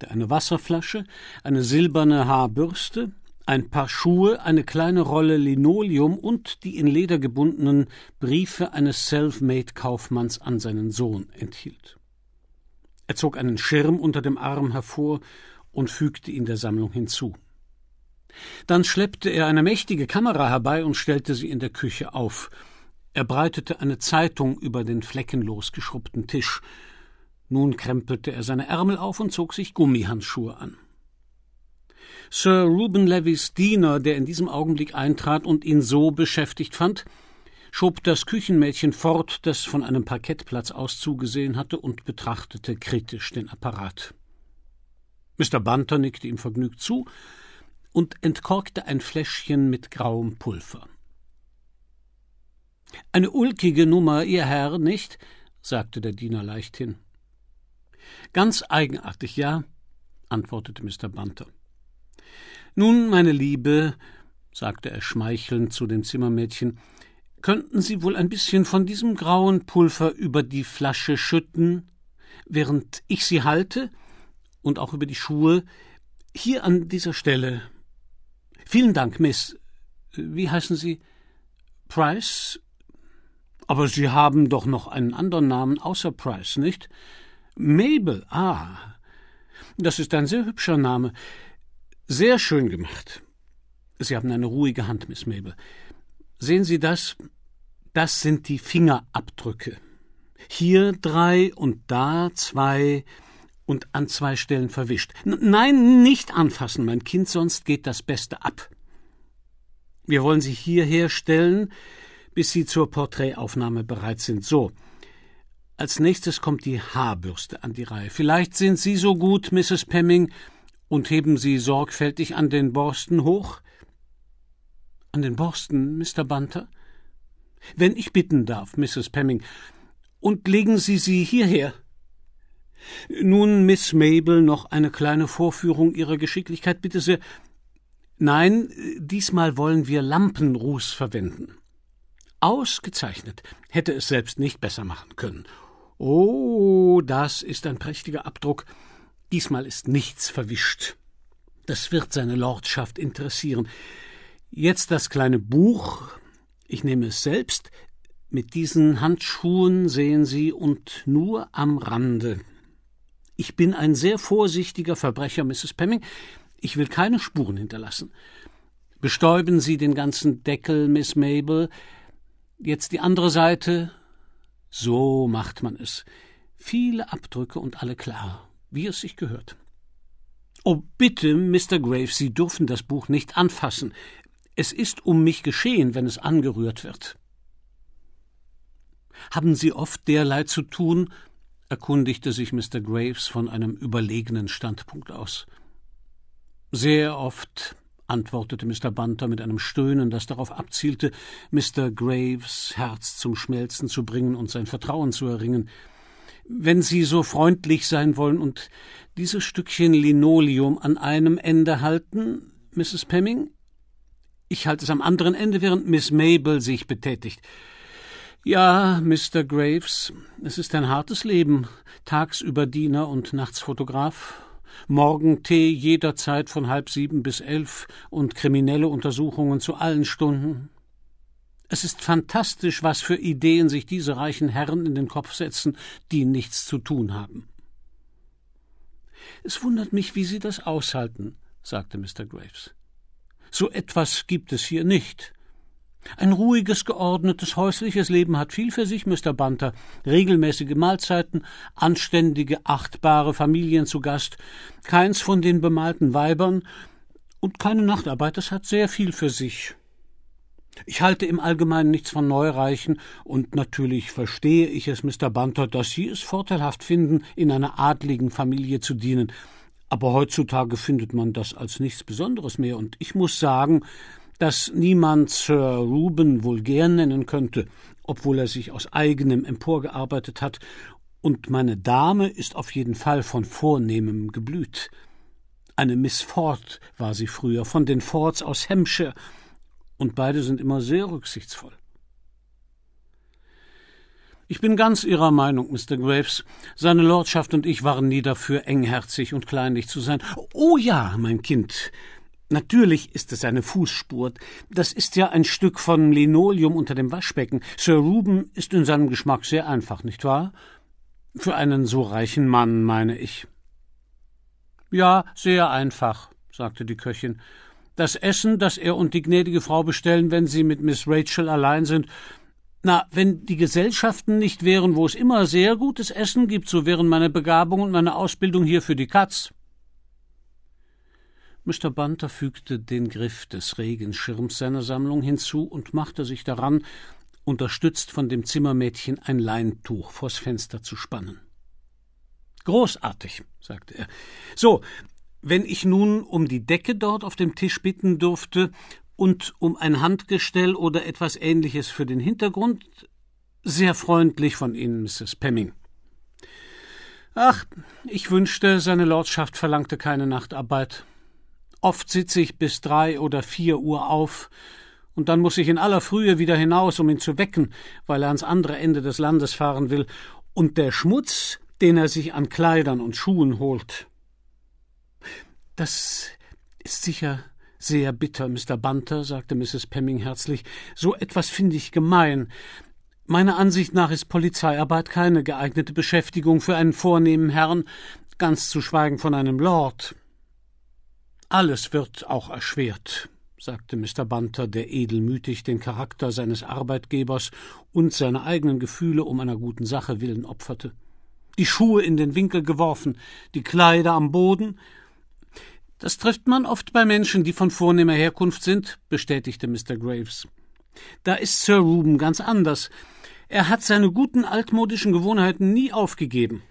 der eine Wasserflasche, eine silberne Haarbürste, ein paar Schuhe, eine kleine Rolle Linoleum und die in Leder gebundenen Briefe eines self made kaufmanns an seinen Sohn enthielt. Er zog einen Schirm unter dem Arm hervor und fügte ihn der Sammlung hinzu. Dann schleppte er eine mächtige Kamera herbei und stellte sie in der Küche auf. Er breitete eine Zeitung über den fleckenlos geschrubbten Tisch. Nun krempelte er seine Ärmel auf und zog sich Gummihandschuhe an. Sir Reuben Levys Diener, der in diesem Augenblick eintrat und ihn so beschäftigt fand, schob das Küchenmädchen fort, das von einem Parkettplatz aus zugesehen hatte, und betrachtete kritisch den Apparat. Mr. Banter nickte ihm vergnügt zu und entkorkte ein Fläschchen mit grauem Pulver. Eine ulkige Nummer, Ihr Herr, nicht? sagte der Diener leichthin. Ganz eigenartig, ja, antwortete Mr. Banter. Nun, meine Liebe, sagte er schmeichelnd zu dem Zimmermädchen, Könnten Sie wohl ein bisschen von diesem grauen Pulver über die Flasche schütten, während ich sie halte und auch über die Schuhe, hier an dieser Stelle. Vielen Dank, Miss. Wie heißen Sie? Price? Aber Sie haben doch noch einen anderen Namen außer Price, nicht? Mabel, ah. Das ist ein sehr hübscher Name. Sehr schön gemacht. Sie haben eine ruhige Hand, Miss Mabel. Sehen Sie das? Das sind die Fingerabdrücke. Hier drei und da zwei und an zwei Stellen verwischt. N Nein, nicht anfassen, mein Kind, sonst geht das Beste ab. Wir wollen sie hierher stellen, bis sie zur Porträtaufnahme bereit sind. So. Als nächstes kommt die Haarbürste an die Reihe. Vielleicht sind Sie so gut, Mrs. Pemming, und heben Sie sorgfältig an den Borsten hoch. An den Borsten, Mr. Bunter? Wenn ich bitten darf, Mrs. Pemming, und legen Sie sie hierher. Nun, Miss Mabel, noch eine kleine Vorführung Ihrer Geschicklichkeit, bitte sehr. Nein, diesmal wollen wir Lampenruß verwenden. Ausgezeichnet, hätte es selbst nicht besser machen können. Oh, das ist ein prächtiger Abdruck. Diesmal ist nichts verwischt. Das wird seine Lordschaft interessieren. Jetzt das kleine Buch, ich nehme es selbst. Mit diesen Handschuhen sehen Sie und nur am Rande. Ich bin ein sehr vorsichtiger Verbrecher, Mrs. Pemming. Ich will keine Spuren hinterlassen. Bestäuben Sie den ganzen Deckel, Miss Mabel. Jetzt die andere Seite. So macht man es. Viele Abdrücke und alle klar, wie es sich gehört. Oh, bitte, Mr. Graves, Sie dürfen das Buch nicht anfassen. Es ist um mich geschehen, wenn es angerührt wird. Haben Sie oft derlei zu tun? erkundigte sich Mr. Graves von einem überlegenen Standpunkt aus. Sehr oft, antwortete Mr. Bunter mit einem Stöhnen, das darauf abzielte, Mr. Graves Herz zum Schmelzen zu bringen und sein Vertrauen zu erringen. Wenn Sie so freundlich sein wollen und dieses Stückchen Linoleum an einem Ende halten, Mrs. Pemming, ich halte es am anderen Ende, während Miss Mabel sich betätigt. Ja, Mr. Graves, es ist ein hartes Leben. Tagsüber Diener und nachts Fotograf. Morgentee jederzeit von halb sieben bis elf und kriminelle Untersuchungen zu allen Stunden. Es ist fantastisch, was für Ideen sich diese reichen Herren in den Kopf setzen, die nichts zu tun haben. Es wundert mich, wie Sie das aushalten, sagte Mr. Graves. So etwas gibt es hier nicht. Ein ruhiges, geordnetes, häusliches Leben hat viel für sich, Mr. Banter. Regelmäßige Mahlzeiten, anständige, achtbare Familien zu Gast, keins von den bemalten Weibern und keine Nachtarbeit, das hat sehr viel für sich. Ich halte im Allgemeinen nichts von Neureichen und natürlich verstehe ich es, Mr. Banter, dass Sie es vorteilhaft finden, in einer adligen Familie zu dienen. Aber heutzutage findet man das als nichts Besonderes mehr. Und ich muss sagen, dass niemand Sir Reuben vulgär nennen könnte, obwohl er sich aus eigenem emporgearbeitet hat, und meine Dame ist auf jeden Fall von vornehmem Geblüt. Eine Miss Ford war sie früher, von den Fords aus Hampshire, und beide sind immer sehr rücksichtsvoll. Ich bin ganz Ihrer Meinung, Mr. Graves. Seine Lordschaft und ich waren nie dafür, engherzig und kleinlich zu sein. Oh ja, mein Kind. Natürlich ist es eine Fußspur. Das ist ja ein Stück von Linoleum unter dem Waschbecken. Sir Ruben ist in seinem Geschmack sehr einfach, nicht wahr? Für einen so reichen Mann, meine ich. Ja, sehr einfach, sagte die Köchin. Das Essen, das er und die gnädige Frau bestellen, wenn sie mit Miss Rachel allein sind, na, wenn die Gesellschaften nicht wären, wo es immer sehr gutes Essen gibt, so wären meine Begabung und meine Ausbildung hier für die Katz. Mr. Banter fügte den Griff des Regenschirms seiner Sammlung hinzu und machte sich daran, unterstützt von dem Zimmermädchen ein Leintuch vors Fenster zu spannen. Großartig, sagte er. So, wenn ich nun um die Decke dort auf dem Tisch bitten dürfte und um ein Handgestell oder etwas Ähnliches für den Hintergrund. Sehr freundlich von Ihnen, Mrs. Pemming. Ach, ich wünschte, seine Lordschaft verlangte keine Nachtarbeit. Oft sitze ich bis drei oder vier Uhr auf, und dann muss ich in aller Frühe wieder hinaus, um ihn zu wecken, weil er ans andere Ende des Landes fahren will, und der Schmutz, den er sich an Kleidern und Schuhen holt. Das ist sicher sehr bitter, Mr. Bunter, sagte Mrs. Pemming herzlich. So etwas finde ich gemein. Meiner Ansicht nach ist Polizeiarbeit keine geeignete Beschäftigung für einen vornehmen Herrn, ganz zu schweigen von einem Lord. Alles wird auch erschwert, sagte Mr. Bunter, der edelmütig den Charakter seines Arbeitgebers und seine eigenen Gefühle um einer guten Sache willen opferte. Die Schuhe in den Winkel geworfen, die Kleider am Boden, das trifft man oft bei Menschen, die von vornehmer Herkunft sind, bestätigte Mr. Graves. Da ist Sir Ruben ganz anders. Er hat seine guten altmodischen Gewohnheiten nie aufgegeben.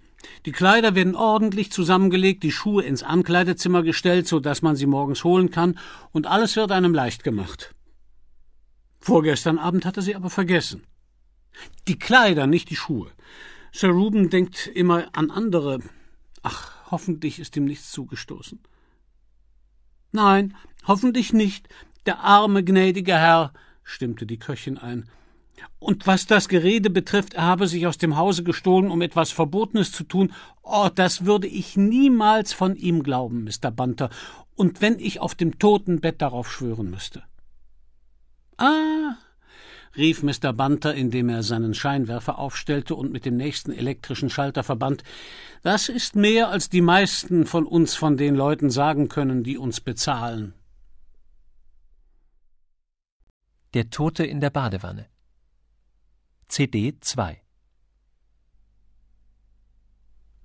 Die Kleider werden ordentlich zusammengelegt, die Schuhe ins Ankleidezimmer gestellt, so dass man sie morgens holen kann, und alles wird einem leicht gemacht. Vorgestern Abend hat er sie aber vergessen. Die Kleider, nicht die Schuhe. Sir Ruben denkt immer an andere. Ach, hoffentlich ist ihm nichts zugestoßen. Nein, hoffentlich nicht, der arme, gnädige Herr, stimmte die Köchin ein. Und was das Gerede betrifft, er habe sich aus dem Hause gestohlen, um etwas Verbotenes zu tun. Oh, das würde ich niemals von ihm glauben, Mr. Banter, Und wenn ich auf dem Totenbett darauf schwören müsste. Ah, rief Mr. Bunter, indem er seinen Scheinwerfer aufstellte und mit dem nächsten elektrischen Schalter verband. Das ist mehr, als die meisten von uns von den Leuten sagen können, die uns bezahlen. Der Tote in der Badewanne. CD 2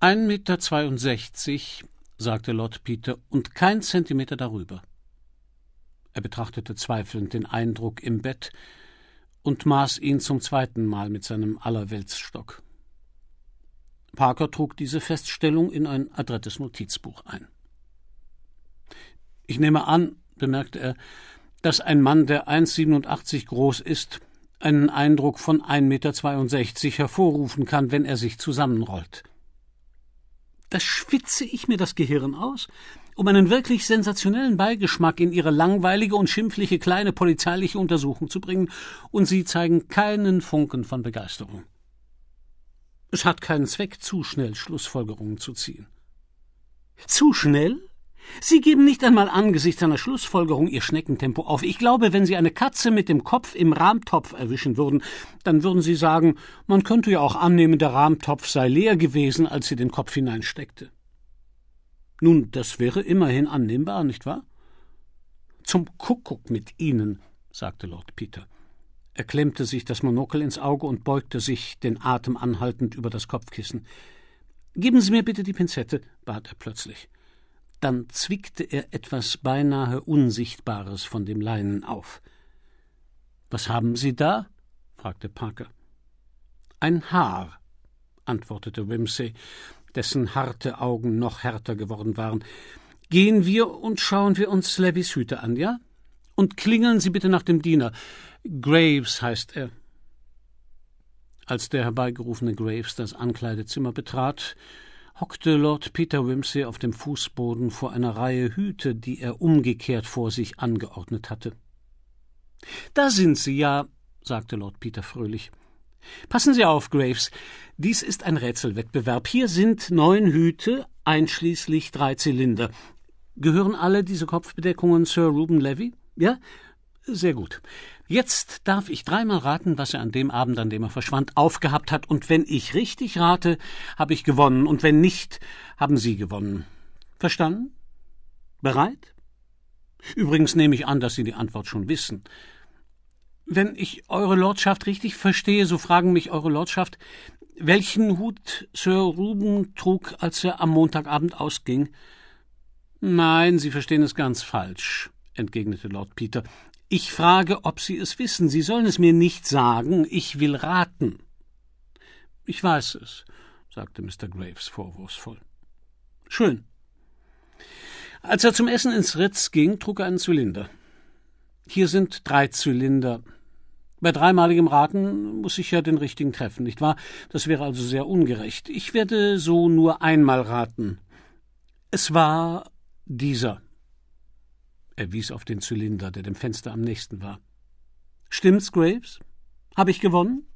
1,62 Meter, sagte Lord Peter, und kein Zentimeter darüber. Er betrachtete zweifelnd den Eindruck im Bett und maß ihn zum zweiten Mal mit seinem Allerweltsstock. Parker trug diese Feststellung in ein adrettes Notizbuch ein. Ich nehme an, bemerkte er, dass ein Mann, der 1,87 groß ist, einen Eindruck von 1,62 Meter hervorrufen kann, wenn er sich zusammenrollt. Da schwitze ich mir das Gehirn aus. Um einen wirklich sensationellen Beigeschmack in ihre langweilige und schimpfliche kleine polizeiliche Untersuchung zu bringen, und sie zeigen keinen Funken von Begeisterung. Es hat keinen Zweck, zu schnell Schlussfolgerungen zu ziehen. Zu schnell? Sie geben nicht einmal angesichts einer Schlussfolgerung Ihr Schneckentempo auf. Ich glaube, wenn Sie eine Katze mit dem Kopf im Rahmtopf erwischen würden, dann würden Sie sagen, man könnte ja auch annehmen, der Rahmtopf sei leer gewesen, als sie den Kopf hineinsteckte. Nun, das wäre immerhin annehmbar, nicht wahr? Zum Kuckuck mit Ihnen, sagte Lord Peter. Er klemmte sich das Monokel ins Auge und beugte sich, den Atem anhaltend, über das Kopfkissen. Geben Sie mir bitte die Pinzette, bat er plötzlich. Dann zwickte er etwas beinahe Unsichtbares von dem Leinen auf. Was haben Sie da? fragte Parker. Ein Haar, antwortete Wimsey dessen harte Augen noch härter geworden waren. Gehen wir und schauen wir uns Levis Hüte an, ja? Und klingeln Sie bitte nach dem Diener. Graves heißt er. Als der herbeigerufene Graves das Ankleidezimmer betrat, hockte Lord Peter Wimsey auf dem Fußboden vor einer Reihe Hüte, die er umgekehrt vor sich angeordnet hatte. Da sind Sie ja, sagte Lord Peter fröhlich. Passen Sie auf, Graves. Dies ist ein Rätselwettbewerb. Hier sind neun Hüte, einschließlich drei Zylinder. Gehören alle diese Kopfbedeckungen Sir Reuben Levy? Ja? Sehr gut. Jetzt darf ich dreimal raten, was er an dem Abend, an dem er verschwand, aufgehabt hat. Und wenn ich richtig rate, habe ich gewonnen. Und wenn nicht, haben Sie gewonnen. Verstanden? Bereit? Übrigens nehme ich an, dass Sie die Antwort schon wissen wenn ich eure Lordschaft richtig verstehe, so fragen mich eure Lordschaft, welchen Hut Sir Ruben trug, als er am Montagabend ausging. Nein, Sie verstehen es ganz falsch, entgegnete Lord Peter. Ich frage, ob Sie es wissen. Sie sollen es mir nicht sagen, ich will raten. Ich weiß es, sagte Mr. Graves vorwurfsvoll. Schön. Als er zum Essen ins Ritz ging, trug er einen Zylinder. Hier sind drei Zylinder. Bei dreimaligem Raten muss ich ja den richtigen treffen, nicht wahr? Das wäre also sehr ungerecht. Ich werde so nur einmal raten. Es war dieser. Er wies auf den Zylinder, der dem Fenster am nächsten war. Stimmt's, Graves? Habe ich gewonnen?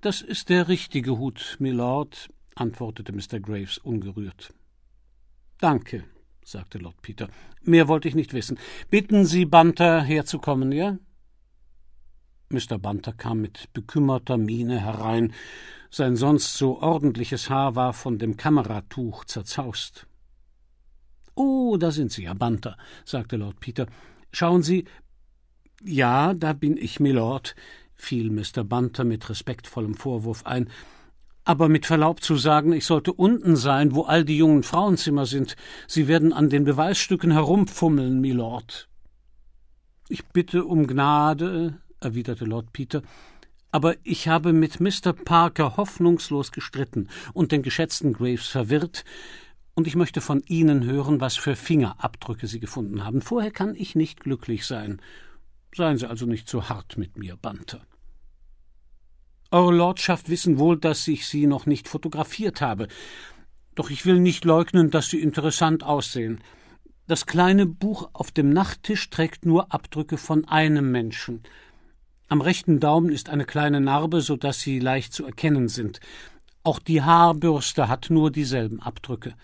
Das ist der richtige Hut, Mylord, antwortete Mr. Graves ungerührt. Danke sagte Lord Peter. Mehr wollte ich nicht wissen. Bitten Sie Banter herzukommen, ja? Mr. Banter kam mit bekümmerter Miene herein. Sein sonst so ordentliches Haar war von dem Kameratuch zerzaust. Oh, da sind Sie, Herr Banter, sagte Lord Peter. Schauen Sie. Ja, da bin ich, Milord, fiel Mr. Banter mit respektvollem Vorwurf ein. Aber mit Verlaub zu sagen, ich sollte unten sein, wo all die jungen Frauenzimmer sind, Sie werden an den Beweisstücken herumfummeln, Milord. Ich bitte um Gnade, erwiderte Lord Peter, aber ich habe mit Mr. Parker hoffnungslos gestritten und den geschätzten Graves verwirrt, und ich möchte von Ihnen hören, was für Fingerabdrücke Sie gefunden haben. Vorher kann ich nicht glücklich sein. Seien Sie also nicht so hart mit mir, Banter. Eure Lordschaft wissen wohl, dass ich sie noch nicht fotografiert habe. Doch ich will nicht leugnen, dass sie interessant aussehen. Das kleine Buch auf dem Nachttisch trägt nur Abdrücke von einem Menschen. Am rechten Daumen ist eine kleine Narbe, so dass sie leicht zu erkennen sind. Auch die Haarbürste hat nur dieselben Abdrücke.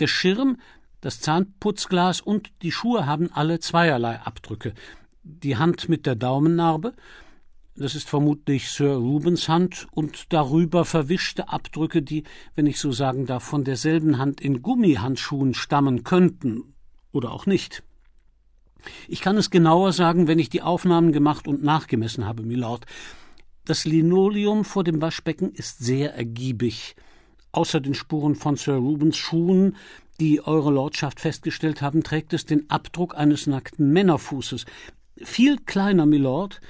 Der Schirm, das Zahnputzglas und die Schuhe haben alle zweierlei Abdrücke. Die Hand mit der Daumennarbe das ist vermutlich Sir Rubens Hand und darüber verwischte Abdrücke, die, wenn ich so sagen darf, von derselben Hand in Gummihandschuhen stammen könnten oder auch nicht. Ich kann es genauer sagen, wenn ich die Aufnahmen gemacht und nachgemessen habe, Milord. Das Linoleum vor dem Waschbecken ist sehr ergiebig. Außer den Spuren von Sir Rubens Schuhen, die Eure Lordschaft festgestellt haben, trägt es den Abdruck eines nackten Männerfußes. Viel kleiner, Milord,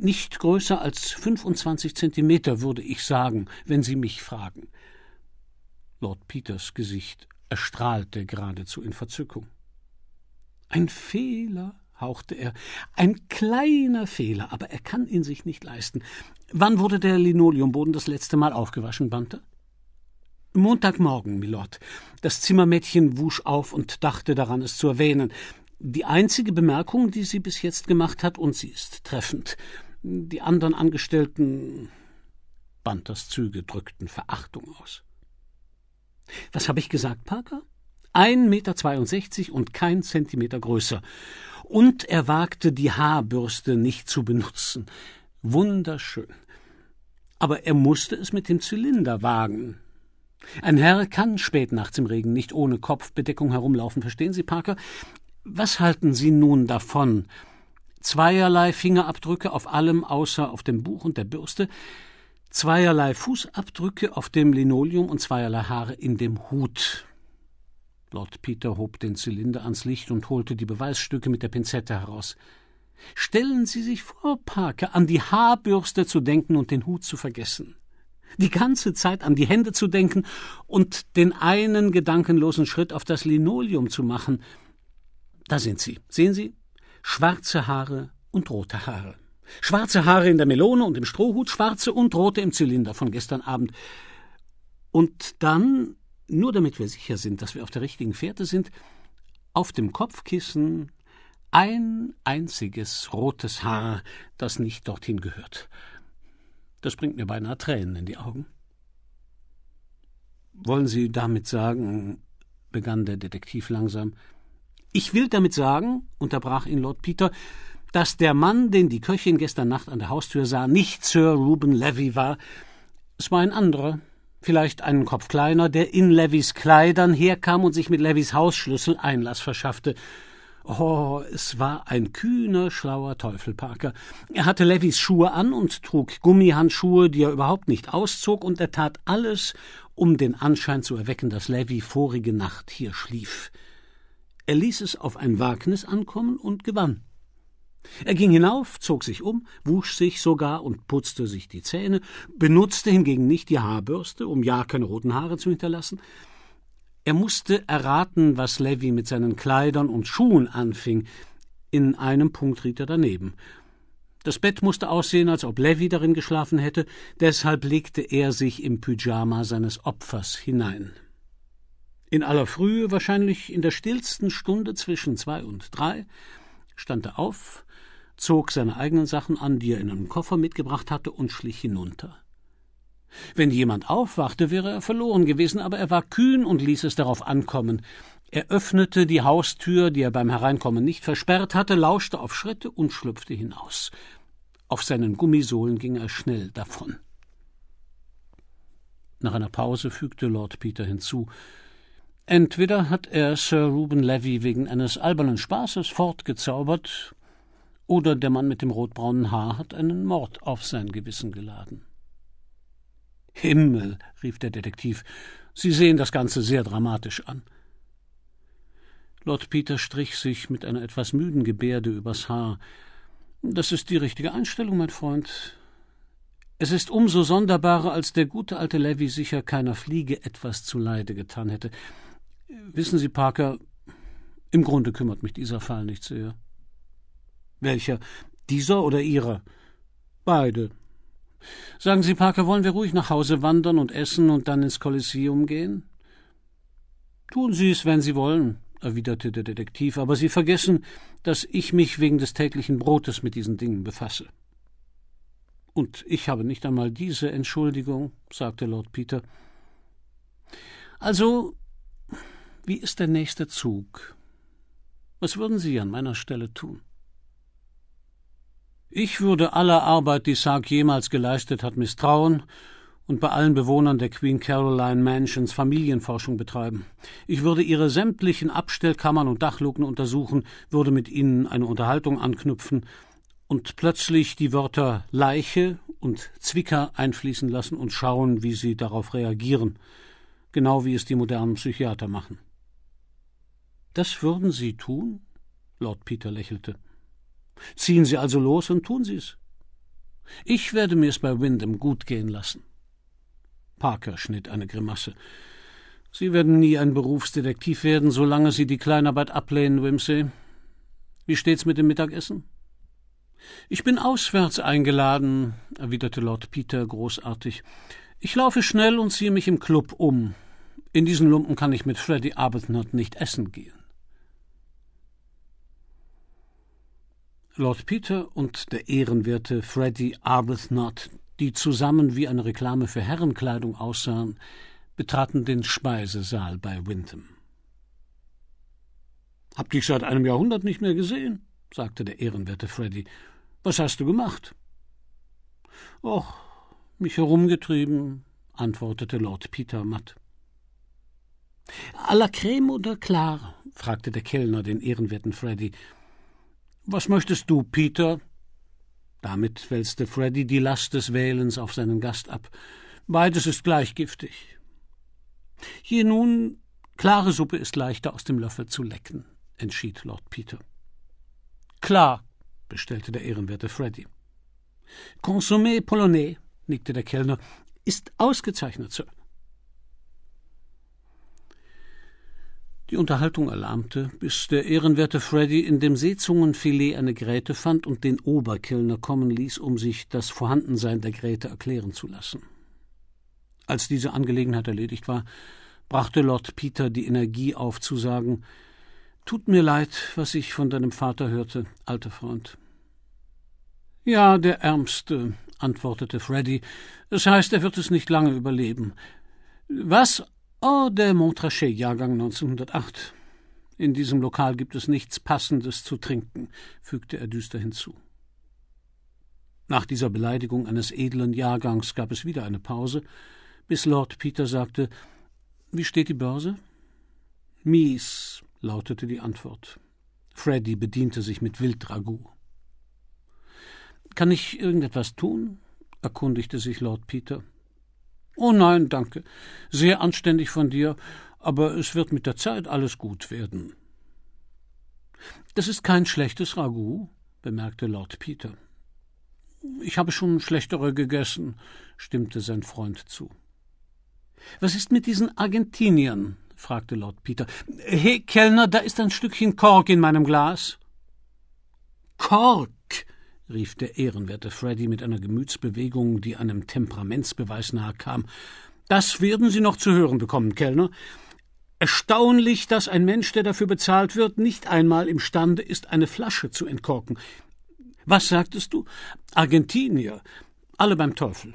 nicht größer als 25 Zentimeter, würde ich sagen, wenn Sie mich fragen. Lord Peters Gesicht erstrahlte geradezu in Verzückung. Ein Fehler, hauchte er, ein kleiner Fehler, aber er kann ihn sich nicht leisten. Wann wurde der Linoleumboden das letzte Mal aufgewaschen, Banter? Montagmorgen, Milord. Das Zimmermädchen wusch auf und dachte daran, es zu erwähnen. Die einzige Bemerkung, die sie bis jetzt gemacht hat, und sie ist treffend. Die anderen Angestellten Banters Züge drückten Verachtung aus. Was habe ich gesagt, Parker? 1,62 Meter und kein Zentimeter größer. Und er wagte, die Haarbürste nicht zu benutzen. Wunderschön. Aber er musste es mit dem Zylinder wagen. Ein Herr kann spät nachts im Regen nicht ohne Kopfbedeckung herumlaufen, verstehen Sie, Parker? Was halten Sie nun davon, zweierlei Fingerabdrücke auf allem außer auf dem Buch und der Bürste, zweierlei Fußabdrücke auf dem Linoleum und zweierlei Haare in dem Hut. Lord Peter hob den Zylinder ans Licht und holte die Beweisstücke mit der Pinzette heraus. Stellen Sie sich vor, Parker, an die Haarbürste zu denken und den Hut zu vergessen. Die ganze Zeit an die Hände zu denken und den einen gedankenlosen Schritt auf das Linoleum zu machen. Da sind Sie. Sehen Sie, schwarze Haare und rote Haare. Schwarze Haare in der Melone und im Strohhut, schwarze und rote im Zylinder von gestern Abend. Und dann, nur damit wir sicher sind, dass wir auf der richtigen Fährte sind, auf dem Kopfkissen ein einziges rotes Haar, das nicht dorthin gehört. Das bringt mir beinahe Tränen in die Augen. Wollen Sie damit sagen, begann der Detektiv langsam, ich will damit sagen, unterbrach ihn Lord Peter, dass der Mann, den die Köchin gestern Nacht an der Haustür sah, nicht Sir Reuben Levy war. Es war ein anderer, vielleicht einen Kopf kleiner, der in Levys Kleidern herkam und sich mit Levys Hausschlüssel Einlass verschaffte. Oh, es war ein kühner, schlauer Teufel Parker. Er hatte Levys Schuhe an und trug Gummihandschuhe, die er überhaupt nicht auszog, und er tat alles, um den Anschein zu erwecken, dass Levy vorige Nacht hier schlief. Er ließ es auf ein Wagnis ankommen und gewann. Er ging hinauf, zog sich um, wusch sich sogar und putzte sich die Zähne, benutzte hingegen nicht die Haarbürste, um ja keine roten Haare zu hinterlassen. Er musste erraten, was Levi mit seinen Kleidern und Schuhen anfing. In einem Punkt riet er daneben. Das Bett musste aussehen, als ob Levi darin geschlafen hätte, deshalb legte er sich im Pyjama seines Opfers hinein. In aller Frühe, wahrscheinlich in der stillsten Stunde zwischen zwei und drei, stand er auf, zog seine eigenen Sachen an, die er in einem Koffer mitgebracht hatte, und schlich hinunter. Wenn jemand aufwachte, wäre er verloren gewesen, aber er war kühn und ließ es darauf ankommen. Er öffnete die Haustür, die er beim Hereinkommen nicht versperrt hatte, lauschte auf Schritte und schlüpfte hinaus. Auf seinen Gummisohlen ging er schnell davon. Nach einer Pause fügte Lord Peter hinzu Entweder hat er Sir Reuben Levy wegen eines albernen Spaßes fortgezaubert, oder der Mann mit dem rotbraunen Haar hat einen Mord auf sein Gewissen geladen. Himmel, rief der Detektiv, Sie sehen das Ganze sehr dramatisch an. Lord Peter strich sich mit einer etwas müden Gebärde übers Haar. Das ist die richtige Einstellung, mein Freund. Es ist umso sonderbarer, als der gute alte Levy sicher keiner Fliege etwas zuleide getan hätte. Wissen Sie, Parker, im Grunde kümmert mich dieser Fall nicht sehr. Welcher? Dieser oder Ihrer? Beide. Sagen Sie, Parker, wollen wir ruhig nach Hause wandern und essen und dann ins Kolosseum gehen? Tun Sie es, wenn Sie wollen, erwiderte der Detektiv, aber Sie vergessen, dass ich mich wegen des täglichen Brotes mit diesen Dingen befasse. Und ich habe nicht einmal diese Entschuldigung, sagte Lord Peter. Also wie ist der nächste Zug? Was würden Sie an meiner Stelle tun? Ich würde aller Arbeit, die Sark jemals geleistet hat, misstrauen und bei allen Bewohnern der Queen Caroline Mansions Familienforschung betreiben. Ich würde ihre sämtlichen Abstellkammern und Dachluken untersuchen, würde mit ihnen eine Unterhaltung anknüpfen und plötzlich die Wörter Leiche und Zwicker einfließen lassen und schauen, wie sie darauf reagieren, genau wie es die modernen Psychiater machen. Das würden Sie tun? Lord Peter lächelte. Ziehen Sie also los und tun Sie es. Ich werde mir es bei Wyndham gut gehen lassen. Parker schnitt eine Grimasse. Sie werden nie ein Berufsdetektiv werden, solange Sie die Kleinarbeit ablehnen, Wimsey. Wie steht's mit dem Mittagessen? Ich bin auswärts eingeladen, erwiderte Lord Peter großartig. Ich laufe schnell und ziehe mich im Club um. In diesen Lumpen kann ich mit Freddy Arbuthnot nicht essen gehen. Lord Peter und der Ehrenwerte Freddy Arbuthnot, die zusammen wie eine Reklame für Herrenkleidung aussahen, betraten den Speisesaal bei Wyndham. Hab dich seit einem Jahrhundert nicht mehr gesehen, sagte der ehrenwerte Freddy. Was hast du gemacht? Och, mich herumgetrieben, antwortete Lord Peter matt. A la Creme oder klar? fragte der Kellner den ehrenwerten Freddy. Was möchtest du, Peter? Damit wälzte Freddy die Last des Wählens auf seinen Gast ab. Beides ist gleich giftig. Hier nun, klare Suppe ist leichter aus dem Löffel zu lecken, entschied Lord Peter. Klar, bestellte der ehrenwerte Freddy. Consommé polonais, nickte der Kellner, ist ausgezeichnet, Sir. Die Unterhaltung erlahmte, bis der ehrenwerte Freddy in dem Seezungenfilet eine Gräte fand und den Oberkellner kommen ließ, um sich das Vorhandensein der Gräte erklären zu lassen. Als diese Angelegenheit erledigt war, brachte Lord Peter die Energie auf zu sagen Tut mir leid, was ich von deinem Vater hörte, alter Freund. Ja, der Ärmste, antwortete Freddy. Das heißt, er wird es nicht lange überleben. Was? Oh, der Montrachet, Jahrgang 1908. In diesem Lokal gibt es nichts Passendes zu trinken, fügte er düster hinzu. Nach dieser Beleidigung eines edlen Jahrgangs gab es wieder eine Pause, bis Lord Peter sagte: Wie steht die Börse? Mies, lautete die Antwort. Freddy bediente sich mit Wildragout. Kann ich irgendetwas tun? erkundigte sich Lord Peter. Oh nein, danke. Sehr anständig von dir, aber es wird mit der Zeit alles gut werden. Das ist kein schlechtes Ragout, bemerkte Lord Peter. Ich habe schon schlechtere gegessen, stimmte sein Freund zu. Was ist mit diesen Argentiniern? fragte Lord Peter. He, Kellner, da ist ein Stückchen Kork in meinem Glas. Kork? rief der ehrenwerte Freddy mit einer Gemütsbewegung, die einem Temperamentsbeweis nahe kam. Das werden Sie noch zu hören bekommen, Kellner. Erstaunlich, dass ein Mensch, der dafür bezahlt wird, nicht einmal imstande ist, eine Flasche zu entkorken. Was sagtest du? Argentinier. Alle beim Teufel.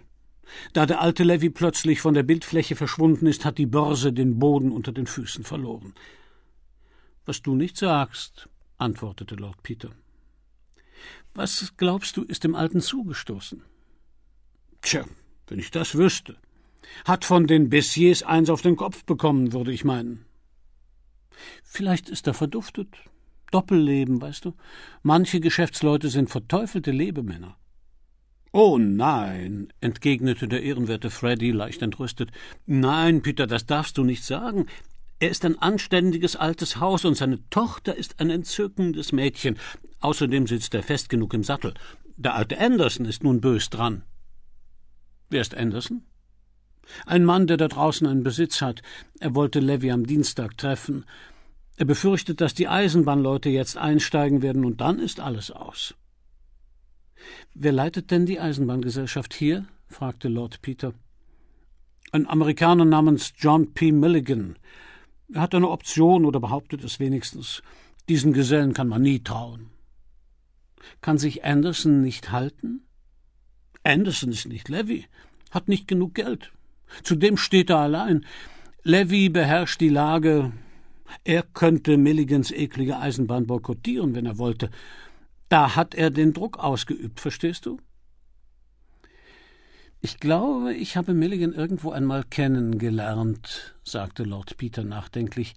Da der alte Levy plötzlich von der Bildfläche verschwunden ist, hat die Börse den Boden unter den Füßen verloren. Was du nicht sagst, antwortete Lord Peter. Was glaubst du, ist dem Alten zugestoßen? Tja, wenn ich das wüsste. Hat von den Bessiers eins auf den Kopf bekommen, würde ich meinen. Vielleicht ist er verduftet. Doppelleben, weißt du? Manche Geschäftsleute sind verteufelte Lebemänner. Oh nein, entgegnete der ehrenwerte Freddy leicht entrüstet. Nein, Peter, das darfst du nicht sagen. Er ist ein anständiges altes Haus und seine Tochter ist ein entzückendes Mädchen. Außerdem sitzt er fest genug im Sattel. Der alte Anderson ist nun bös dran. Wer ist Anderson? Ein Mann, der da draußen einen Besitz hat. Er wollte Levy am Dienstag treffen. Er befürchtet, dass die Eisenbahnleute jetzt einsteigen werden und dann ist alles aus. Wer leitet denn die Eisenbahngesellschaft hier? fragte Lord Peter. Ein Amerikaner namens John P. Milligan. Er hat eine Option oder behauptet es wenigstens. Diesen Gesellen kann man nie trauen. Kann sich Anderson nicht halten? Anderson ist nicht Levy, hat nicht genug Geld. Zudem steht er allein. Levy beherrscht die Lage. Er könnte Milligans eklige Eisenbahn boykottieren, wenn er wollte. Da hat er den Druck ausgeübt, verstehst du? Ich glaube, ich habe Milligan irgendwo einmal kennengelernt, sagte Lord Peter nachdenklich.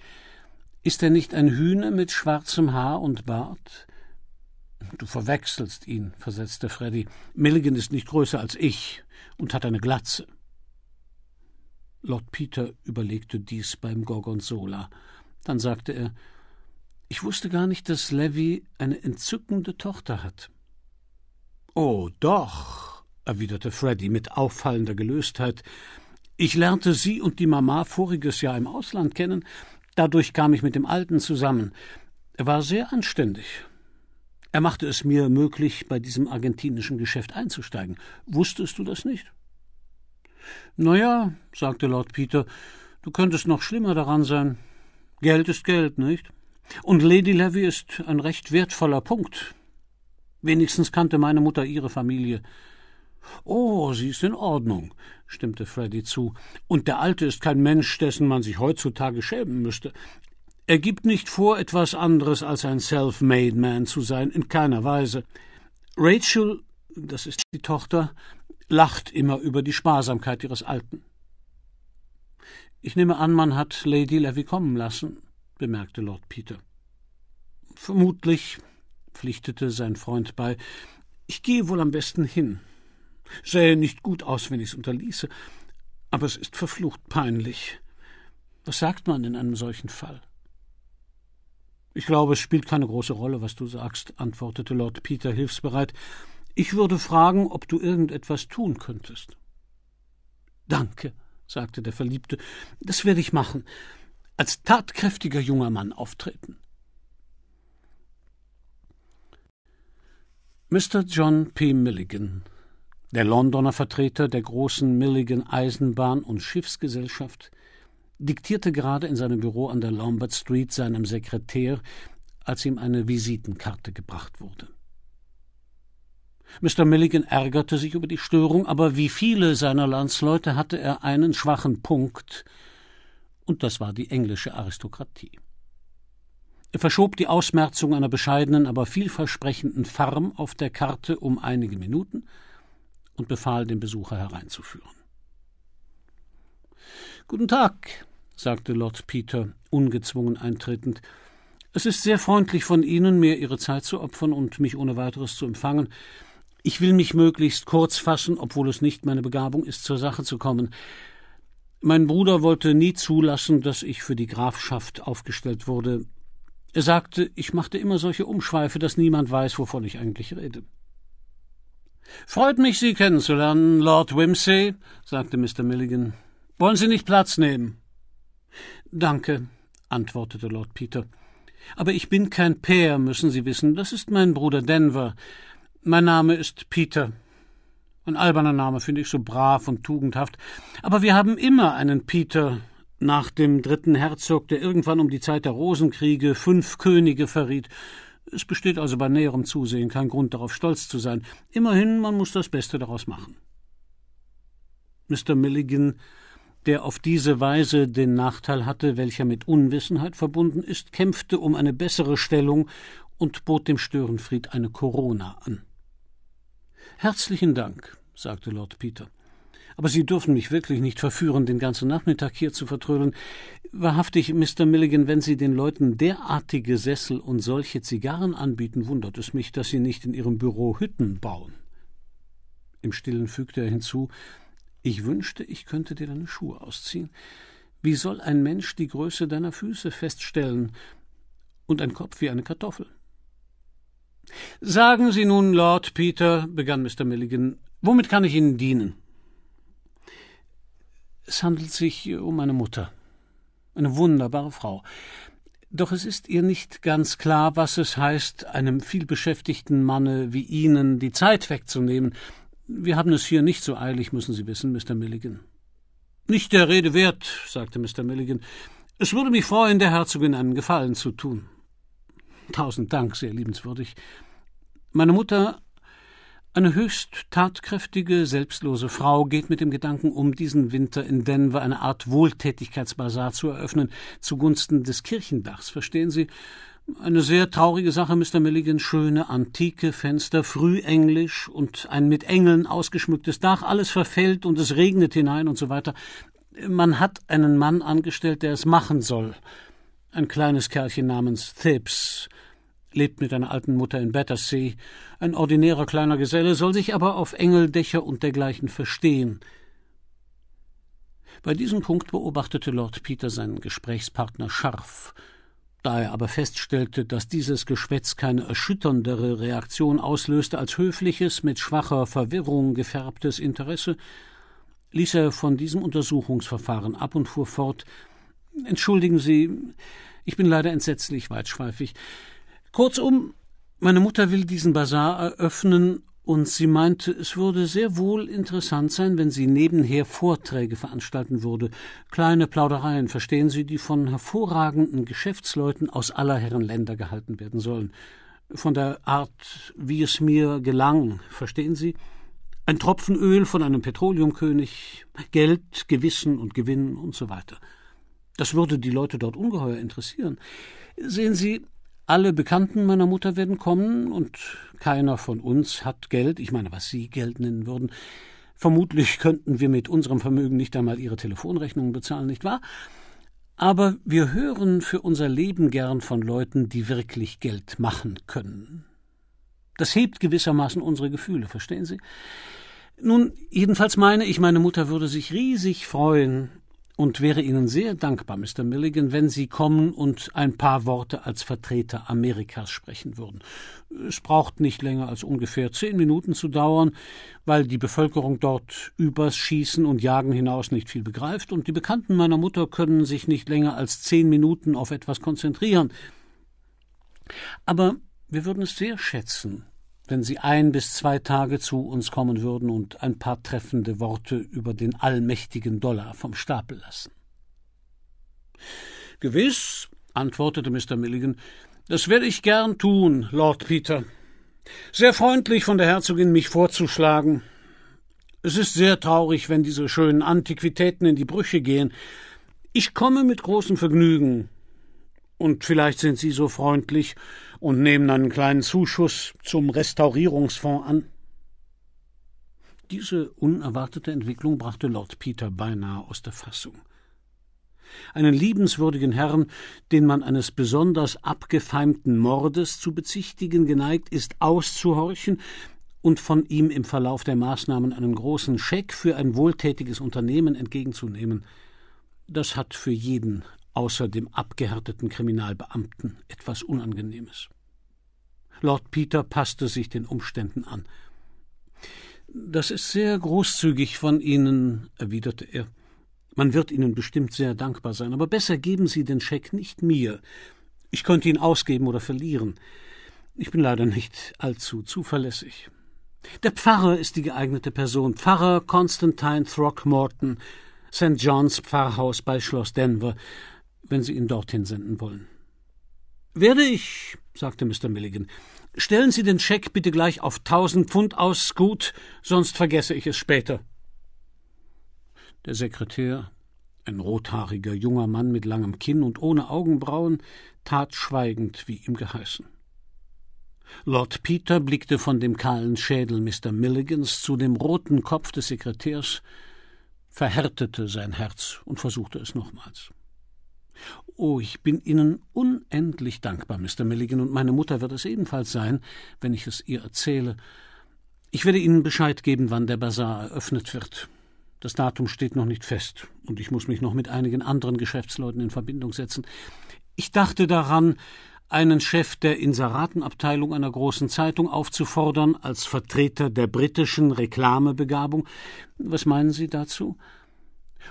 Ist er nicht ein Hühner mit schwarzem Haar und Bart? Du verwechselst ihn, versetzte Freddy. Milligan ist nicht größer als ich und hat eine Glatze. Lord Peter überlegte dies beim Gorgonzola. Dann sagte er Ich wusste gar nicht, dass Levy eine entzückende Tochter hat. Oh doch, erwiderte Freddy mit auffallender Gelöstheit. Ich lernte Sie und die Mama voriges Jahr im Ausland kennen. Dadurch kam ich mit dem Alten zusammen. Er war sehr anständig. Er machte es mir möglich, bei diesem argentinischen Geschäft einzusteigen. Wusstest du das nicht? Na ja, sagte Lord Peter, du könntest noch schlimmer daran sein. Geld ist Geld, nicht? Und Lady Levy ist ein recht wertvoller Punkt. Wenigstens kannte meine Mutter ihre Familie. Oh, sie ist in Ordnung, stimmte Freddy zu. Und der Alte ist kein Mensch, dessen man sich heutzutage schämen müsste. Er gibt nicht vor, etwas anderes als ein Self-Made Man zu sein, in keiner Weise. Rachel, das ist die Tochter, lacht immer über die Sparsamkeit ihres Alten. Ich nehme an, man hat Lady Levy kommen lassen, bemerkte Lord Peter. Vermutlich, pflichtete sein Freund bei. Ich gehe wohl am besten hin. Sähe nicht gut aus, wenn ich's unterließe, aber es ist verflucht peinlich. Was sagt man in einem solchen Fall? Ich glaube, es spielt keine große Rolle, was du sagst, antwortete Lord Peter hilfsbereit. Ich würde fragen, ob du irgendetwas tun könntest. Danke, sagte der Verliebte, das werde ich machen. Als tatkräftiger junger Mann auftreten. Mr. John P. Milligan der Londoner Vertreter der großen Milligan Eisenbahn und Schiffsgesellschaft diktierte gerade in seinem Büro an der Lombard Street seinem Sekretär, als ihm eine Visitenkarte gebracht wurde. Mr. Milligan ärgerte sich über die Störung, aber wie viele seiner Landsleute hatte er einen schwachen Punkt, und das war die englische Aristokratie. Er verschob die Ausmerzung einer bescheidenen, aber vielversprechenden Farm auf der Karte um einige Minuten, und befahl, den Besucher hereinzuführen. Guten Tag, sagte Lord Peter, ungezwungen eintretend. Es ist sehr freundlich von Ihnen, mir Ihre Zeit zu opfern und mich ohne weiteres zu empfangen. Ich will mich möglichst kurz fassen, obwohl es nicht meine Begabung ist, zur Sache zu kommen. Mein Bruder wollte nie zulassen, dass ich für die Grafschaft aufgestellt wurde. Er sagte, ich machte immer solche Umschweife, dass niemand weiß, wovon ich eigentlich rede. Freut mich, Sie kennenzulernen, Lord Wimsey, sagte Mr. Milligan. Wollen Sie nicht Platz nehmen? Danke, antwortete Lord Peter. Aber ich bin kein Peer, müssen Sie wissen. Das ist mein Bruder Denver. Mein Name ist Peter. Ein alberner Name, finde ich so brav und tugendhaft. Aber wir haben immer einen Peter, nach dem dritten Herzog, der irgendwann um die Zeit der Rosenkriege fünf Könige verriet, es besteht also bei näherem Zusehen kein Grund darauf stolz zu sein. Immerhin, man muss das Beste daraus machen. Mr. Milligan, der auf diese Weise den Nachteil hatte, welcher mit Unwissenheit verbunden ist, kämpfte um eine bessere Stellung und bot dem Störenfried eine Corona an. Herzlichen Dank, sagte Lord Peter. Aber Sie dürfen mich wirklich nicht verführen, den ganzen Nachmittag hier zu vertrödeln. Wahrhaftig, Mr. Milligan, wenn Sie den Leuten derartige Sessel und solche Zigarren anbieten, wundert es mich, dass Sie nicht in Ihrem Büro Hütten bauen. Im Stillen fügte er hinzu Ich wünschte, ich könnte dir deine Schuhe ausziehen. Wie soll ein Mensch die Größe deiner Füße feststellen? Und ein Kopf wie eine Kartoffel. Sagen Sie nun, Lord Peter, begann Mr. Milligan, womit kann ich Ihnen dienen? Es handelt sich äh, um meine Mutter. Eine wunderbare Frau. Doch es ist ihr nicht ganz klar, was es heißt, einem vielbeschäftigten Manne wie Ihnen die Zeit wegzunehmen. Wir haben es hier nicht so eilig, müssen Sie wissen, Mr. Milligan. Nicht der Rede wert, sagte Mr. Milligan. Es würde mich freuen, der Herzogin einen Gefallen zu tun. Tausend Dank, sehr liebenswürdig. Meine Mutter eine höchst tatkräftige, selbstlose Frau geht mit dem Gedanken um, diesen Winter in Denver eine Art Wohltätigkeitsbasar zu eröffnen, zugunsten des Kirchendachs, verstehen Sie? Eine sehr traurige Sache, Mr. Milligan. Schöne antike Fenster, frühenglisch und ein mit Engeln ausgeschmücktes Dach, alles verfällt und es regnet hinein und so weiter. Man hat einen Mann angestellt, der es machen soll. Ein kleines Kerlchen namens Thibs lebt mit einer alten Mutter in Battersea. Ein ordinärer kleiner Geselle soll sich aber auf Engeldächer und dergleichen verstehen. Bei diesem Punkt beobachtete Lord Peter seinen Gesprächspartner scharf. Da er aber feststellte, dass dieses Geschwätz keine erschütterndere Reaktion auslöste als höfliches, mit schwacher Verwirrung gefärbtes Interesse, ließ er von diesem Untersuchungsverfahren ab und fuhr fort Entschuldigen Sie, ich bin leider entsetzlich weitschweifig. Kurzum, meine Mutter will diesen Bazar eröffnen und sie meinte, es würde sehr wohl interessant sein, wenn sie nebenher Vorträge veranstalten würde. Kleine Plaudereien, verstehen Sie, die von hervorragenden Geschäftsleuten aus aller Herren Länder gehalten werden sollen. Von der Art, wie es mir gelang, verstehen Sie? Ein Tropfen Öl von einem Petroleumkönig, Geld, Gewissen und Gewinn und so weiter. Das würde die Leute dort ungeheuer interessieren. Sehen Sie, alle Bekannten meiner Mutter werden kommen und keiner von uns hat Geld. Ich meine, was Sie Geld nennen würden. Vermutlich könnten wir mit unserem Vermögen nicht einmal Ihre Telefonrechnungen bezahlen, nicht wahr? Aber wir hören für unser Leben gern von Leuten, die wirklich Geld machen können. Das hebt gewissermaßen unsere Gefühle, verstehen Sie? Nun, jedenfalls meine ich, meine Mutter würde sich riesig freuen, und wäre Ihnen sehr dankbar, Mr. Milligan, wenn Sie kommen und ein paar Worte als Vertreter Amerikas sprechen würden. Es braucht nicht länger als ungefähr zehn Minuten zu dauern, weil die Bevölkerung dort übers Schießen und Jagen hinaus nicht viel begreift, und die Bekannten meiner Mutter können sich nicht länger als zehn Minuten auf etwas konzentrieren. Aber wir würden es sehr schätzen, wenn Sie ein bis zwei Tage zu uns kommen würden und ein paar treffende Worte über den allmächtigen Dollar vom Stapel lassen. Gewiss, antwortete Mr. Milligan, das werde ich gern tun, Lord Peter. Sehr freundlich von der Herzogin mich vorzuschlagen. Es ist sehr traurig, wenn diese schönen Antiquitäten in die Brüche gehen. Ich komme mit großem Vergnügen. Und vielleicht sind Sie so freundlich und nehmen einen kleinen Zuschuss zum Restaurierungsfonds an. Diese unerwartete Entwicklung brachte Lord Peter beinahe aus der Fassung. Einen liebenswürdigen Herrn, den man eines besonders abgefeimten Mordes zu bezichtigen geneigt ist, auszuhorchen und von ihm im Verlauf der Maßnahmen einen großen Scheck für ein wohltätiges Unternehmen entgegenzunehmen, das hat für jeden außer dem abgehärteten Kriminalbeamten etwas Unangenehmes. Lord Peter passte sich den Umständen an. Das ist sehr großzügig von Ihnen, erwiderte er. Man wird Ihnen bestimmt sehr dankbar sein, aber besser geben Sie den Scheck nicht mir. Ich könnte ihn ausgeben oder verlieren. Ich bin leider nicht allzu zuverlässig. Der Pfarrer ist die geeignete Person. Pfarrer Constantine Throckmorton, St. John's Pfarrhaus bei Schloss Denver wenn Sie ihn dorthin senden wollen. Werde ich, sagte Mr. Milligan. Stellen Sie den Scheck bitte gleich auf tausend Pfund aus, gut, sonst vergesse ich es später. Der Sekretär, ein rothaariger junger Mann mit langem Kinn und ohne Augenbrauen, tat schweigend, wie ihm geheißen. Lord Peter blickte von dem kahlen Schädel Mr. Milligans zu dem roten Kopf des Sekretärs, verhärtete sein Herz und versuchte es nochmals. Oh, ich bin Ihnen unendlich dankbar, Mr. Milligan, und meine Mutter wird es ebenfalls sein, wenn ich es ihr erzähle. Ich werde Ihnen Bescheid geben, wann der Bazar eröffnet wird. Das Datum steht noch nicht fest, und ich muss mich noch mit einigen anderen Geschäftsleuten in Verbindung setzen. Ich dachte daran, einen Chef der Inseratenabteilung einer großen Zeitung aufzufordern als Vertreter der britischen Reklamebegabung. Was meinen Sie dazu?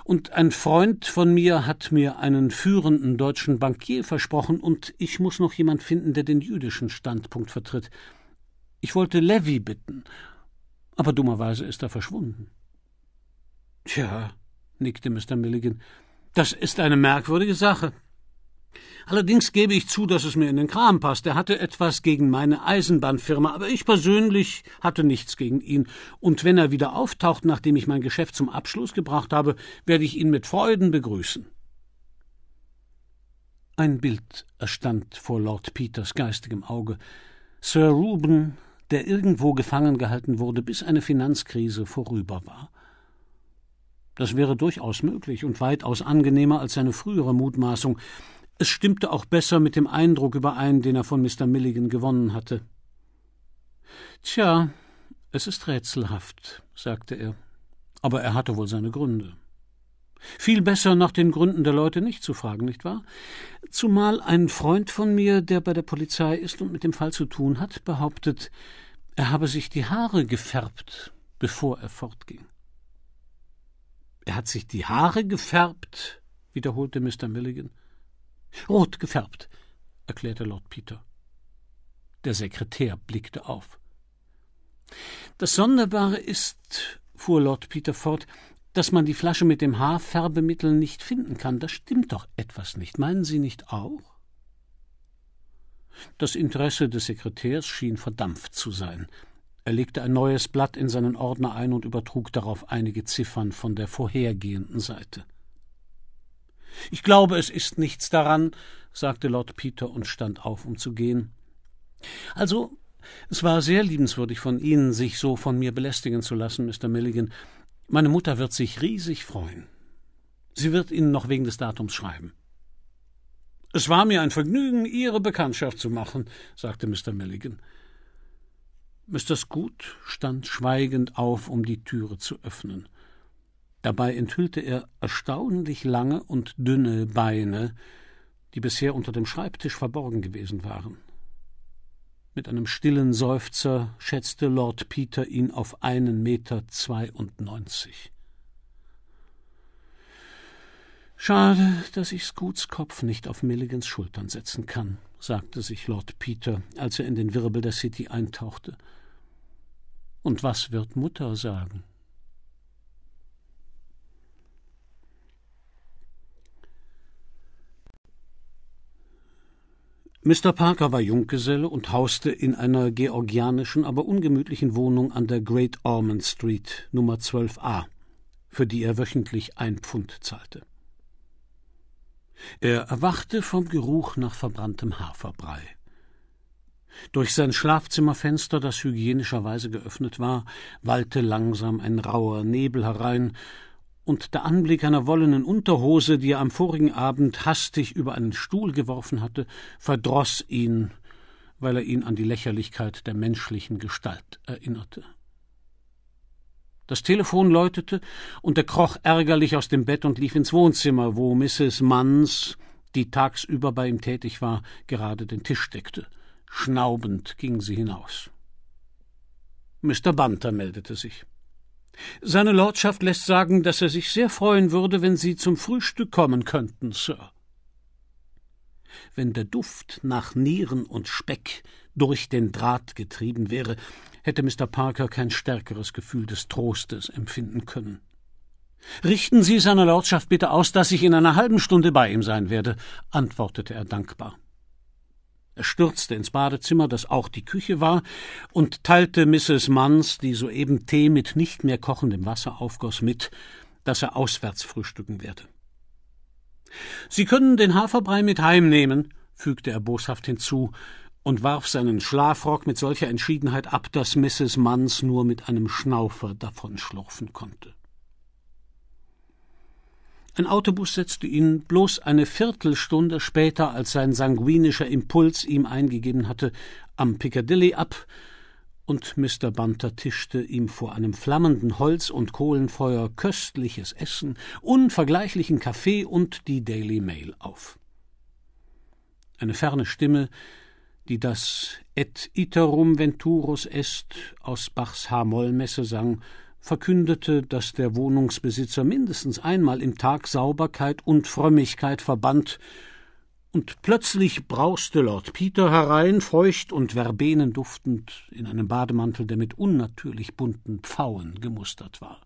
Und ein Freund von mir hat mir einen führenden deutschen Bankier versprochen, und ich muss noch jemand finden, der den jüdischen Standpunkt vertritt. Ich wollte Levy bitten, aber dummerweise ist er verschwunden. Tja, nickte Mr. Milligan, das ist eine merkwürdige Sache. Allerdings gebe ich zu, dass es mir in den Kram passt. Er hatte etwas gegen meine Eisenbahnfirma, aber ich persönlich hatte nichts gegen ihn. Und wenn er wieder auftaucht, nachdem ich mein Geschäft zum Abschluss gebracht habe, werde ich ihn mit Freuden begrüßen. Ein Bild erstand vor Lord Peters geistigem Auge. Sir Reuben, der irgendwo gefangen gehalten wurde, bis eine Finanzkrise vorüber war. Das wäre durchaus möglich und weitaus angenehmer als seine frühere Mutmaßung, es stimmte auch besser mit dem Eindruck überein, den er von Mr. Milligan gewonnen hatte. Tja, es ist rätselhaft, sagte er, aber er hatte wohl seine Gründe. Viel besser, nach den Gründen der Leute nicht zu fragen, nicht wahr? Zumal ein Freund von mir, der bei der Polizei ist und mit dem Fall zu tun hat, behauptet, er habe sich die Haare gefärbt, bevor er fortging. Er hat sich die Haare gefärbt, wiederholte Mr. Milligan. Rot gefärbt, erklärte Lord Peter. Der Sekretär blickte auf. Das Sonderbare ist, fuhr Lord Peter fort, dass man die Flasche mit dem Haarfärbemittel nicht finden kann. Das stimmt doch etwas nicht. Meinen Sie nicht auch? Das Interesse des Sekretärs schien verdampft zu sein. Er legte ein neues Blatt in seinen Ordner ein und übertrug darauf einige Ziffern von der vorhergehenden Seite. Ich glaube, es ist nichts daran, sagte Lord Peter und stand auf, um zu gehen. Also, es war sehr liebenswürdig von Ihnen, sich so von mir belästigen zu lassen, Mr. Milligan. Meine Mutter wird sich riesig freuen. Sie wird Ihnen noch wegen des Datums schreiben. Es war mir ein Vergnügen, Ihre Bekanntschaft zu machen, sagte Mr. Milligan. Mr. Scoot stand schweigend auf, um die Türe zu öffnen. Dabei enthüllte er erstaunlich lange und dünne Beine, die bisher unter dem Schreibtisch verborgen gewesen waren. Mit einem stillen Seufzer schätzte Lord Peter ihn auf einen Meter zweiundneunzig. Schade, dass ich Scoots Kopf nicht auf Milligans Schultern setzen kann, sagte sich Lord Peter, als er in den Wirbel der City eintauchte. Und was wird Mutter sagen? Mr. Parker war Junggeselle und hauste in einer georgianischen, aber ungemütlichen Wohnung an der Great Ormond Street, Nummer 12a, für die er wöchentlich ein Pfund zahlte. Er erwachte vom Geruch nach verbranntem Haferbrei. Durch sein Schlafzimmerfenster, das hygienischerweise geöffnet war, wallte langsam ein rauer Nebel herein, und der Anblick einer wollenen Unterhose, die er am vorigen Abend hastig über einen Stuhl geworfen hatte, verdross ihn, weil er ihn an die Lächerlichkeit der menschlichen Gestalt erinnerte. Das Telefon läutete, und er kroch ärgerlich aus dem Bett und lief ins Wohnzimmer, wo Mrs. Manns, die tagsüber bei ihm tätig war, gerade den Tisch deckte. Schnaubend ging sie hinaus. Mr. Banter meldete sich. Seine Lordschaft lässt sagen, dass er sich sehr freuen würde, wenn Sie zum Frühstück kommen könnten, Sir. Wenn der Duft nach Nieren und Speck durch den Draht getrieben wäre, hätte Mr. Parker kein stärkeres Gefühl des Trostes empfinden können. Richten Sie seiner Lordschaft bitte aus, dass ich in einer halben Stunde bei ihm sein werde, antwortete er dankbar. Er stürzte ins Badezimmer, das auch die Küche war, und teilte Mrs. Manns, die soeben Tee mit nicht mehr kochendem Wasser aufgoss, mit, dass er auswärts frühstücken werde. Sie können den Haferbrei mit heimnehmen, fügte er boshaft hinzu und warf seinen Schlafrock mit solcher Entschiedenheit ab, dass Mrs. Manns nur mit einem Schnaufer davonschlurfen konnte. Ein Autobus setzte ihn bloß eine Viertelstunde später, als sein sanguinischer Impuls ihm eingegeben hatte, am Piccadilly ab, und Mr. Bunter tischte ihm vor einem flammenden Holz- und Kohlenfeuer köstliches Essen, unvergleichlichen Kaffee und die Daily Mail auf. Eine ferne Stimme, die das Et iterum venturus est aus Bachs H-Moll-Messe sang, verkündete, dass der Wohnungsbesitzer mindestens einmal im Tag Sauberkeit und Frömmigkeit verband, und plötzlich brauste Lord Peter herein, feucht und verbenenduftend, in einem Bademantel, der mit unnatürlich bunten Pfauen gemustert war.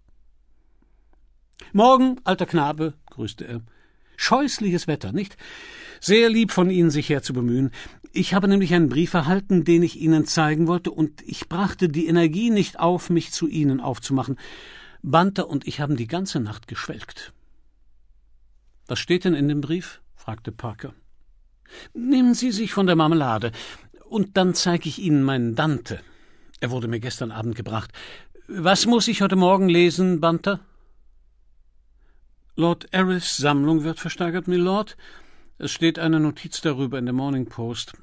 Morgen, alter Knabe, grüßte er, Scheußliches Wetter, nicht? Sehr lieb von Ihnen, sich herzubemühen. Ich habe nämlich einen Brief erhalten, den ich Ihnen zeigen wollte, und ich brachte die Energie nicht auf, mich zu Ihnen aufzumachen. Banter und ich haben die ganze Nacht geschwelgt. Was steht denn in dem Brief? fragte Parker. Nehmen Sie sich von der Marmelade, und dann zeige ich Ihnen meinen Dante. Er wurde mir gestern Abend gebracht. Was muss ich heute Morgen lesen, Banter? Lord Eris Sammlung wird versteigert, Milord. Es steht eine Notiz darüber in der Morning Post.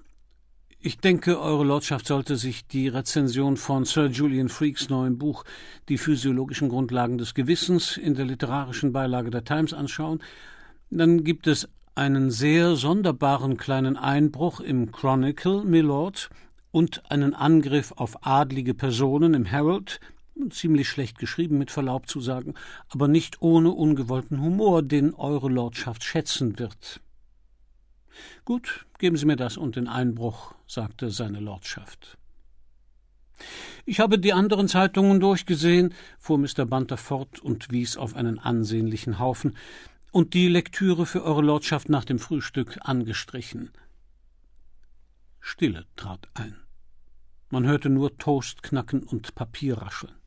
Ich denke, Eure Lordschaft sollte sich die Rezension von Sir Julian Freaks neuem Buch Die physiologischen Grundlagen des Gewissens in der literarischen Beilage der Times anschauen. Dann gibt es einen sehr sonderbaren kleinen Einbruch im Chronicle, Milord, und einen Angriff auf adlige Personen im Herald, ziemlich schlecht geschrieben, mit Verlaub zu sagen, aber nicht ohne ungewollten Humor, den Eure Lordschaft schätzen wird. Gut, geben Sie mir das und den Einbruch, sagte seine Lordschaft. Ich habe die anderen Zeitungen durchgesehen, fuhr Mr. Bunter fort und wies auf einen ansehnlichen Haufen, und die Lektüre für Eure Lordschaft nach dem Frühstück angestrichen. Stille trat ein. Man hörte nur Toast knacken und Papier rascheln.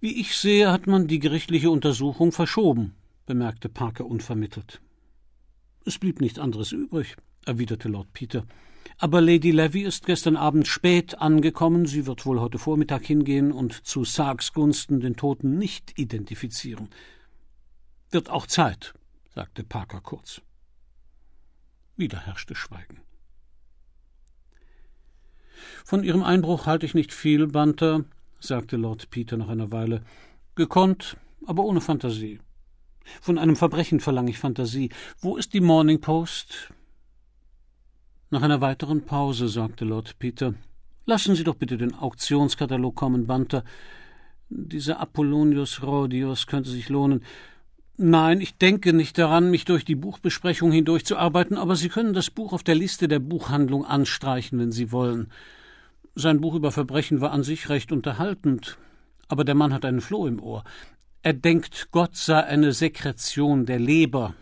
Wie ich sehe, hat man die gerichtliche Untersuchung verschoben, bemerkte Parker unvermittelt. Es blieb nichts anderes übrig, erwiderte Lord Peter. Aber Lady Levy ist gestern Abend spät angekommen, sie wird wohl heute Vormittag hingehen und zu Sargs Gunsten den Toten nicht identifizieren. Wird auch Zeit, sagte Parker kurz. Wieder herrschte Schweigen. Von Ihrem Einbruch halte ich nicht viel, Banter, sagte Lord Peter nach einer Weile. Gekonnt, aber ohne Fantasie. Von einem Verbrechen verlange ich Fantasie. Wo ist die Morning Post? Nach einer weiteren Pause sagte Lord Peter. Lassen Sie doch bitte den Auktionskatalog kommen, Banter. Dieser Apollonius Rhodius könnte sich lohnen. Nein, ich denke nicht daran, mich durch die Buchbesprechung hindurchzuarbeiten, aber Sie können das Buch auf der Liste der Buchhandlung anstreichen, wenn Sie wollen. Sein Buch über Verbrechen war an sich recht unterhaltend, aber der Mann hat einen Floh im Ohr. Er denkt, Gott sei eine Sekretion der Leber.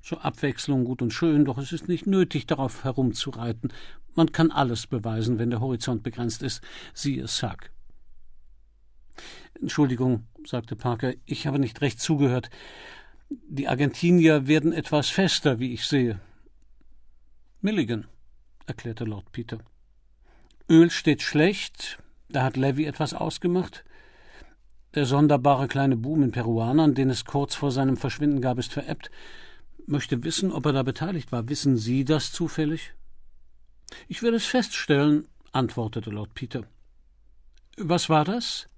Zur Abwechslung gut und schön, doch es ist nicht nötig, darauf herumzureiten. Man kann alles beweisen, wenn der Horizont begrenzt ist. Siehe es, Sark. Entschuldigung, sagte Parker, ich habe nicht recht zugehört. Die Argentinier werden etwas fester, wie ich sehe. Milligan, erklärte Lord Peter. Öl steht schlecht, da hat Levy etwas ausgemacht. Der sonderbare kleine Boom in Peruanern, den es kurz vor seinem Verschwinden gab, ist veräppt. Möchte wissen, ob er da beteiligt war. Wissen Sie das zufällig? Ich werde es feststellen, antwortete Lord Peter. Was war das?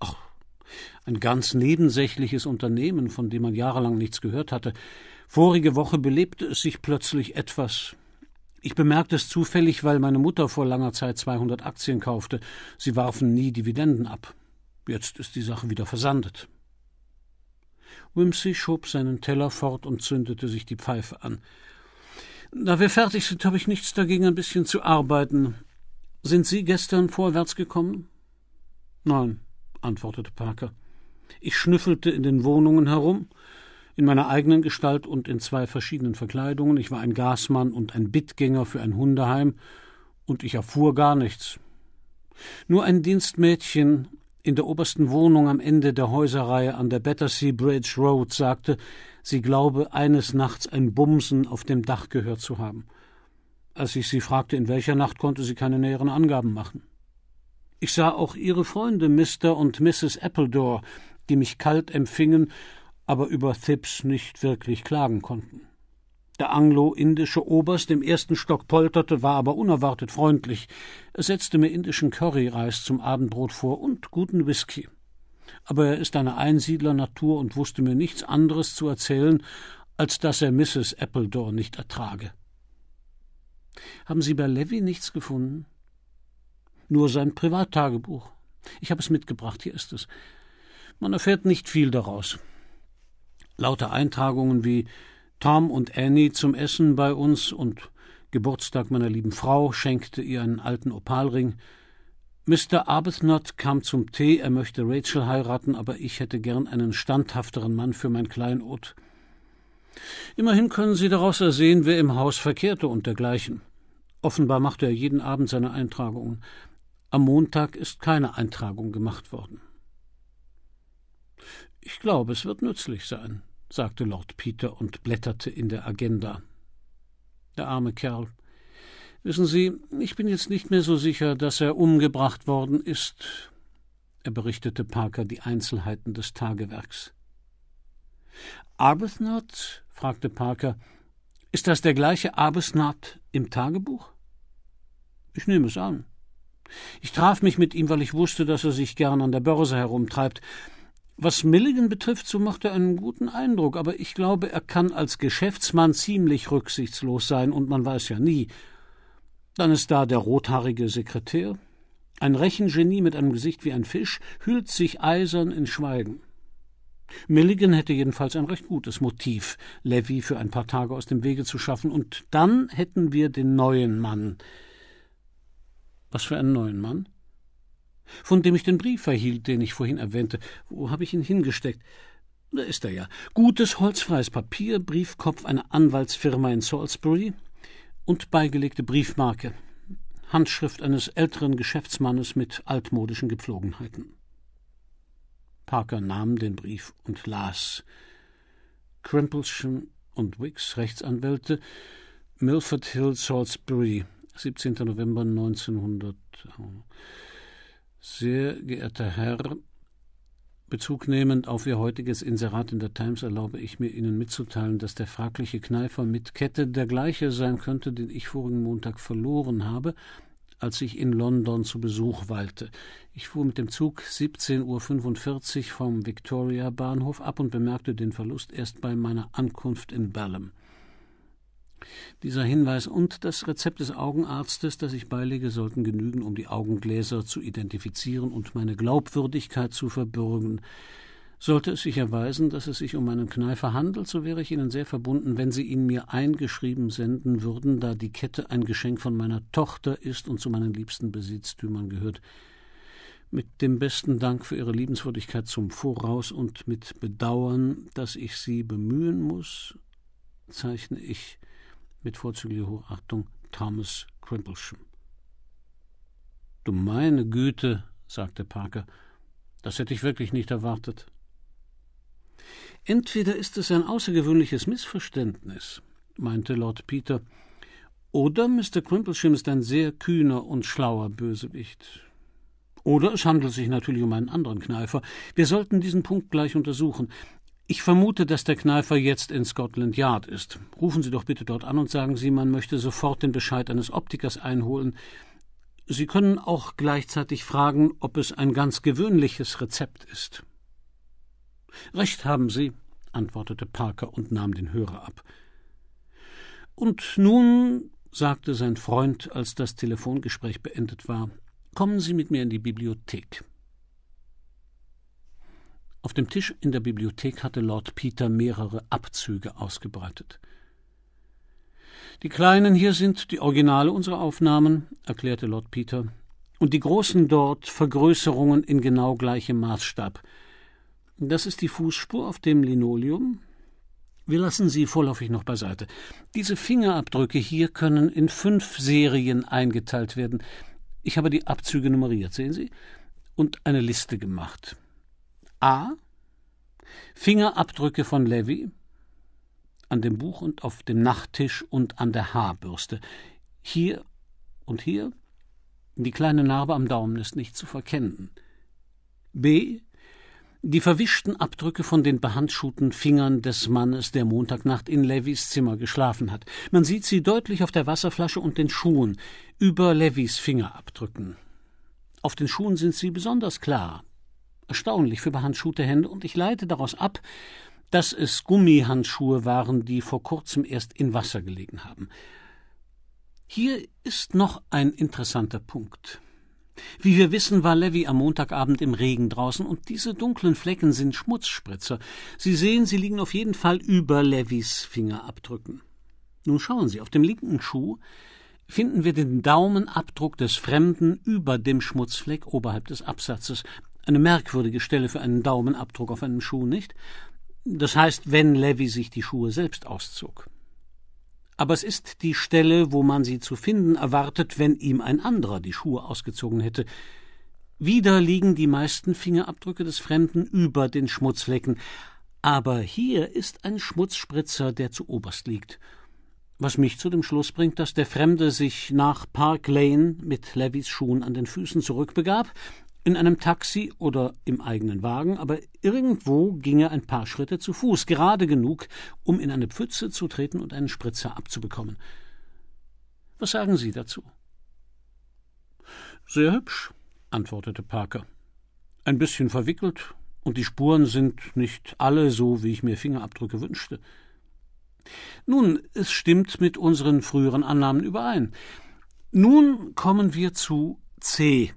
Ach, ein ganz nebensächliches Unternehmen, von dem man jahrelang nichts gehört hatte. Vorige Woche belebte es sich plötzlich etwas. Ich bemerkte es zufällig, weil meine Mutter vor langer Zeit 200 Aktien kaufte. Sie warfen nie Dividenden ab. Jetzt ist die Sache wieder versandet. Wimsey schob seinen Teller fort und zündete sich die Pfeife an. Da wir fertig sind, habe ich nichts dagegen, ein bisschen zu arbeiten. Sind Sie gestern vorwärts gekommen? Nein, antwortete Parker. Ich schnüffelte in den Wohnungen herum, in meiner eigenen Gestalt und in zwei verschiedenen Verkleidungen. Ich war ein Gasmann und ein Bittgänger für ein Hundeheim, und ich erfuhr gar nichts. Nur ein Dienstmädchen in der obersten Wohnung am Ende der Häuserreihe an der Battersea Bridge Road sagte, sie glaube, eines Nachts ein Bumsen auf dem Dach gehört zu haben. Als ich sie fragte, in welcher Nacht, konnte sie keine näheren Angaben machen. Ich sah auch ihre Freunde Mr. und Mrs. Appledore, die mich kalt empfingen aber über Thipps nicht wirklich klagen konnten. Der anglo-indische Oberst im ersten Stock polterte, war aber unerwartet freundlich. Er setzte mir indischen Curryreis zum Abendbrot vor und guten Whisky. Aber er ist eine Einsiedlernatur und wusste mir nichts anderes zu erzählen, als dass er Mrs. Appledore nicht ertrage. Haben Sie bei Levy nichts gefunden? Nur sein Privattagebuch. Ich habe es mitgebracht, hier ist es. Man erfährt nicht viel daraus lauter Eintragungen wie Tom und Annie zum Essen bei uns und Geburtstag meiner lieben Frau schenkte ihr einen alten Opalring. Mr. Arbuthnot kam zum Tee, er möchte Rachel heiraten, aber ich hätte gern einen standhafteren Mann für mein Kleinod. Immerhin können Sie daraus ersehen, wer im Haus verkehrte und dergleichen. Offenbar machte er jeden Abend seine Eintragungen. Am Montag ist keine Eintragung gemacht worden. Ich glaube, es wird nützlich sein, sagte Lord Peter und blätterte in der Agenda. Der arme Kerl. Wissen Sie, ich bin jetzt nicht mehr so sicher, dass er umgebracht worden ist. Er berichtete Parker die Einzelheiten des Tagewerks. Arbuthnot? fragte Parker. Ist das der gleiche Arbuthnot im Tagebuch? Ich nehme es an. Ich traf mich mit ihm, weil ich wusste, dass er sich gern an der Börse herumtreibt. Was Milligan betrifft, so macht er einen guten Eindruck, aber ich glaube, er kann als Geschäftsmann ziemlich rücksichtslos sein, und man weiß ja nie. Dann ist da der rothaarige Sekretär. Ein Rechengenie mit einem Gesicht wie ein Fisch hüllt sich eisern in Schweigen. Milligan hätte jedenfalls ein recht gutes Motiv, Levy für ein paar Tage aus dem Wege zu schaffen, und dann hätten wir den neuen Mann. Was für einen neuen Mann? von dem ich den Brief erhielt, den ich vorhin erwähnte. Wo habe ich ihn hingesteckt? Da ist er ja. Gutes holzfreies Papier, Briefkopf einer Anwaltsfirma in Salisbury und beigelegte Briefmarke. Handschrift eines älteren Geschäftsmannes mit altmodischen Gepflogenheiten. Parker nahm den Brief und las. Crimplesham und Wicks, Rechtsanwälte, Milford Hill, Salisbury, 17. November 1900. Sehr geehrter Herr, Bezug nehmend auf Ihr heutiges Inserat in der Times erlaube ich mir Ihnen mitzuteilen, dass der fragliche Kneifer mit Kette der gleiche sein könnte, den ich vorigen Montag verloren habe, als ich in London zu Besuch weilte. Ich fuhr mit dem Zug 17.45 Uhr vom Victoria Bahnhof ab und bemerkte den Verlust erst bei meiner Ankunft in Balham. Dieser Hinweis und das Rezept des Augenarztes, das ich beilege, sollten genügen, um die Augengläser zu identifizieren und meine Glaubwürdigkeit zu verbürgen. Sollte es sich erweisen, dass es sich um einen Kneifer handelt, so wäre ich Ihnen sehr verbunden, wenn Sie ihn mir eingeschrieben senden würden, da die Kette ein Geschenk von meiner Tochter ist und zu meinen liebsten Besitztümern gehört. Mit dem besten Dank für Ihre Liebenswürdigkeit zum Voraus und mit Bedauern, dass ich Sie bemühen muss, zeichne ich mit vorzüglicher Hochachtung Thomas Crimplesham. Du meine Güte, sagte Parker, das hätte ich wirklich nicht erwartet. Entweder ist es ein außergewöhnliches Missverständnis, meinte Lord Peter, oder Mr. Crimplesham ist ein sehr kühner und schlauer Bösewicht. Oder es handelt sich natürlich um einen anderen Kneifer. Wir sollten diesen Punkt gleich untersuchen. Ich vermute, dass der Kneifer jetzt in Scotland Yard ist. Rufen Sie doch bitte dort an und sagen Sie, man möchte sofort den Bescheid eines Optikers einholen. Sie können auch gleichzeitig fragen, ob es ein ganz gewöhnliches Rezept ist. Recht haben Sie, antwortete Parker und nahm den Hörer ab. Und nun, sagte sein Freund, als das Telefongespräch beendet war, kommen Sie mit mir in die Bibliothek. Auf dem Tisch in der Bibliothek hatte Lord Peter mehrere Abzüge ausgebreitet. Die kleinen hier sind die Originale unserer Aufnahmen, erklärte Lord Peter, und die großen dort Vergrößerungen in genau gleichem Maßstab. Das ist die Fußspur auf dem Linoleum. Wir lassen sie vorläufig noch beiseite. Diese Fingerabdrücke hier können in fünf Serien eingeteilt werden. Ich habe die Abzüge nummeriert, sehen Sie, und eine Liste gemacht. A. Fingerabdrücke von Levy an dem Buch und auf dem Nachttisch und an der Haarbürste. Hier und hier. Die kleine Narbe am Daumen ist nicht zu verkennen. B. Die verwischten Abdrücke von den behandschuhten Fingern des Mannes, der Montagnacht in Levis Zimmer geschlafen hat. Man sieht sie deutlich auf der Wasserflasche und den Schuhen, über Levis Fingerabdrücken. Auf den Schuhen sind sie besonders klar erstaunlich für behandschuhte Hände, und ich leite daraus ab, dass es Gummihandschuhe waren, die vor kurzem erst in Wasser gelegen haben. Hier ist noch ein interessanter Punkt. Wie wir wissen, war Levy am Montagabend im Regen draußen, und diese dunklen Flecken sind Schmutzspritzer. Sie sehen, sie liegen auf jeden Fall über Levys Fingerabdrücken. Nun schauen Sie, auf dem linken Schuh finden wir den Daumenabdruck des Fremden über dem Schmutzfleck oberhalb des Absatzes eine merkwürdige Stelle für einen Daumenabdruck auf einem Schuh, nicht? Das heißt, wenn Levy sich die Schuhe selbst auszog. Aber es ist die Stelle, wo man sie zu finden erwartet, wenn ihm ein anderer die Schuhe ausgezogen hätte. Wieder liegen die meisten Fingerabdrücke des Fremden über den Schmutzflecken, aber hier ist ein Schmutzspritzer, der zu oberst liegt. Was mich zu dem Schluss bringt, dass der Fremde sich nach Park Lane mit Levys Schuhen an den Füßen zurückbegab in einem Taxi oder im eigenen Wagen, aber irgendwo ging er ein paar Schritte zu Fuß, gerade genug, um in eine Pfütze zu treten und einen Spritzer abzubekommen. Was sagen Sie dazu? Sehr hübsch, antwortete Parker. Ein bisschen verwickelt, und die Spuren sind nicht alle so, wie ich mir Fingerabdrücke wünschte. Nun, es stimmt mit unseren früheren Annahmen überein. Nun kommen wir zu C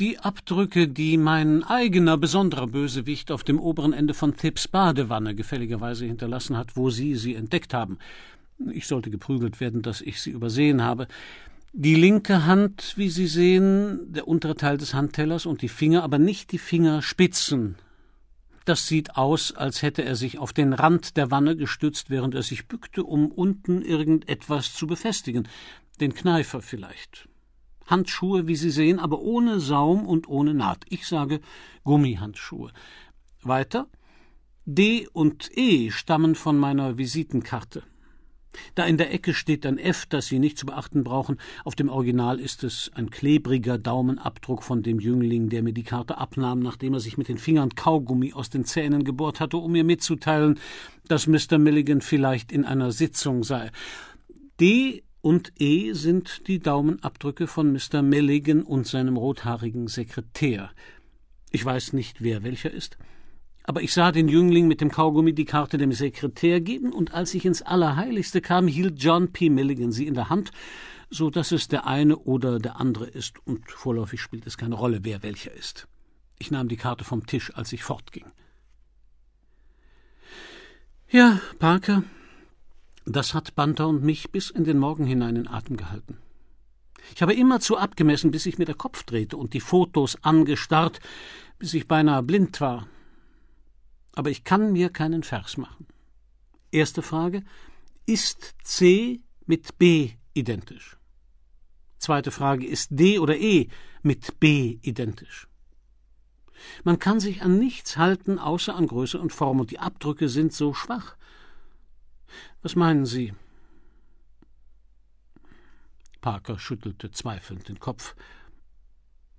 die Abdrücke, die mein eigener besonderer Bösewicht auf dem oberen Ende von Tipps Badewanne gefälligerweise hinterlassen hat, wo Sie sie entdeckt haben. Ich sollte geprügelt werden, dass ich sie übersehen habe. Die linke Hand, wie Sie sehen, der untere Teil des Handtellers und die Finger, aber nicht die Fingerspitzen. Das sieht aus, als hätte er sich auf den Rand der Wanne gestützt, während er sich bückte, um unten irgendetwas zu befestigen. Den Kneifer vielleicht. Handschuhe, wie Sie sehen, aber ohne Saum und ohne Naht. Ich sage Gummihandschuhe. Weiter. D und E stammen von meiner Visitenkarte. Da in der Ecke steht ein F, das Sie nicht zu beachten brauchen. Auf dem Original ist es ein klebriger Daumenabdruck von dem Jüngling, der mir die Karte abnahm, nachdem er sich mit den Fingern Kaugummi aus den Zähnen gebohrt hatte, um mir mitzuteilen, dass Mr. Milligan vielleicht in einer Sitzung sei. D und E sind die Daumenabdrücke von Mr. Milligan und seinem rothaarigen Sekretär. Ich weiß nicht, wer welcher ist, aber ich sah den Jüngling mit dem Kaugummi die Karte dem Sekretär geben, und als ich ins Allerheiligste kam, hielt John P. Milligan sie in der Hand, so dass es der eine oder der andere ist, und vorläufig spielt es keine Rolle, wer welcher ist. Ich nahm die Karte vom Tisch, als ich fortging. Ja, Parker, das hat Banter und mich bis in den Morgen hinein in Atem gehalten. Ich habe immerzu abgemessen, bis ich mir der Kopf drehte und die Fotos angestarrt, bis ich beinahe blind war. Aber ich kann mir keinen Vers machen. Erste Frage: Ist C mit B identisch? Zweite Frage: Ist D oder E mit B identisch? Man kann sich an nichts halten, außer an Größe und Form, und die Abdrücke sind so schwach, was meinen Sie? Parker schüttelte zweifelnd den Kopf.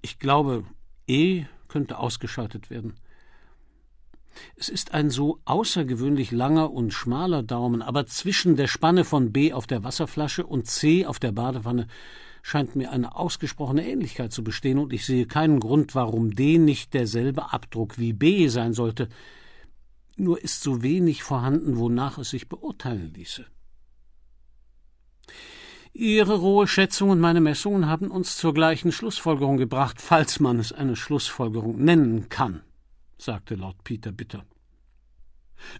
Ich glaube, E könnte ausgeschaltet werden. Es ist ein so außergewöhnlich langer und schmaler Daumen, aber zwischen der Spanne von B auf der Wasserflasche und C auf der Badewanne scheint mir eine ausgesprochene Ähnlichkeit zu bestehen, und ich sehe keinen Grund, warum D nicht derselbe Abdruck wie B sein sollte nur ist so wenig vorhanden, wonach es sich beurteilen ließe. Ihre rohe Schätzung und meine Messungen haben uns zur gleichen Schlussfolgerung gebracht, falls man es eine Schlussfolgerung nennen kann, sagte Lord Peter bitter.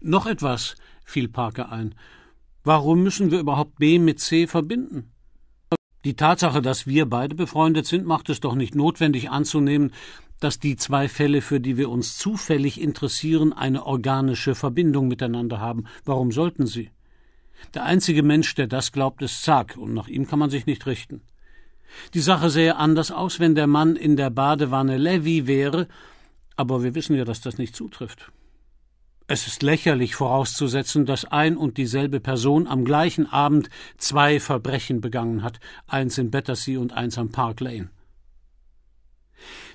Noch etwas, fiel Parker ein. Warum müssen wir überhaupt B mit C verbinden? Die Tatsache, dass wir beide befreundet sind, macht es doch nicht notwendig anzunehmen, dass die zwei Fälle, für die wir uns zufällig interessieren, eine organische Verbindung miteinander haben. Warum sollten sie? Der einzige Mensch, der das glaubt, ist Zack, und nach ihm kann man sich nicht richten. Die Sache sähe anders aus, wenn der Mann in der Badewanne Levi wäre, aber wir wissen ja, dass das nicht zutrifft. Es ist lächerlich vorauszusetzen, dass ein und dieselbe Person am gleichen Abend zwei Verbrechen begangen hat, eins in Battersea und eins am Park Lane.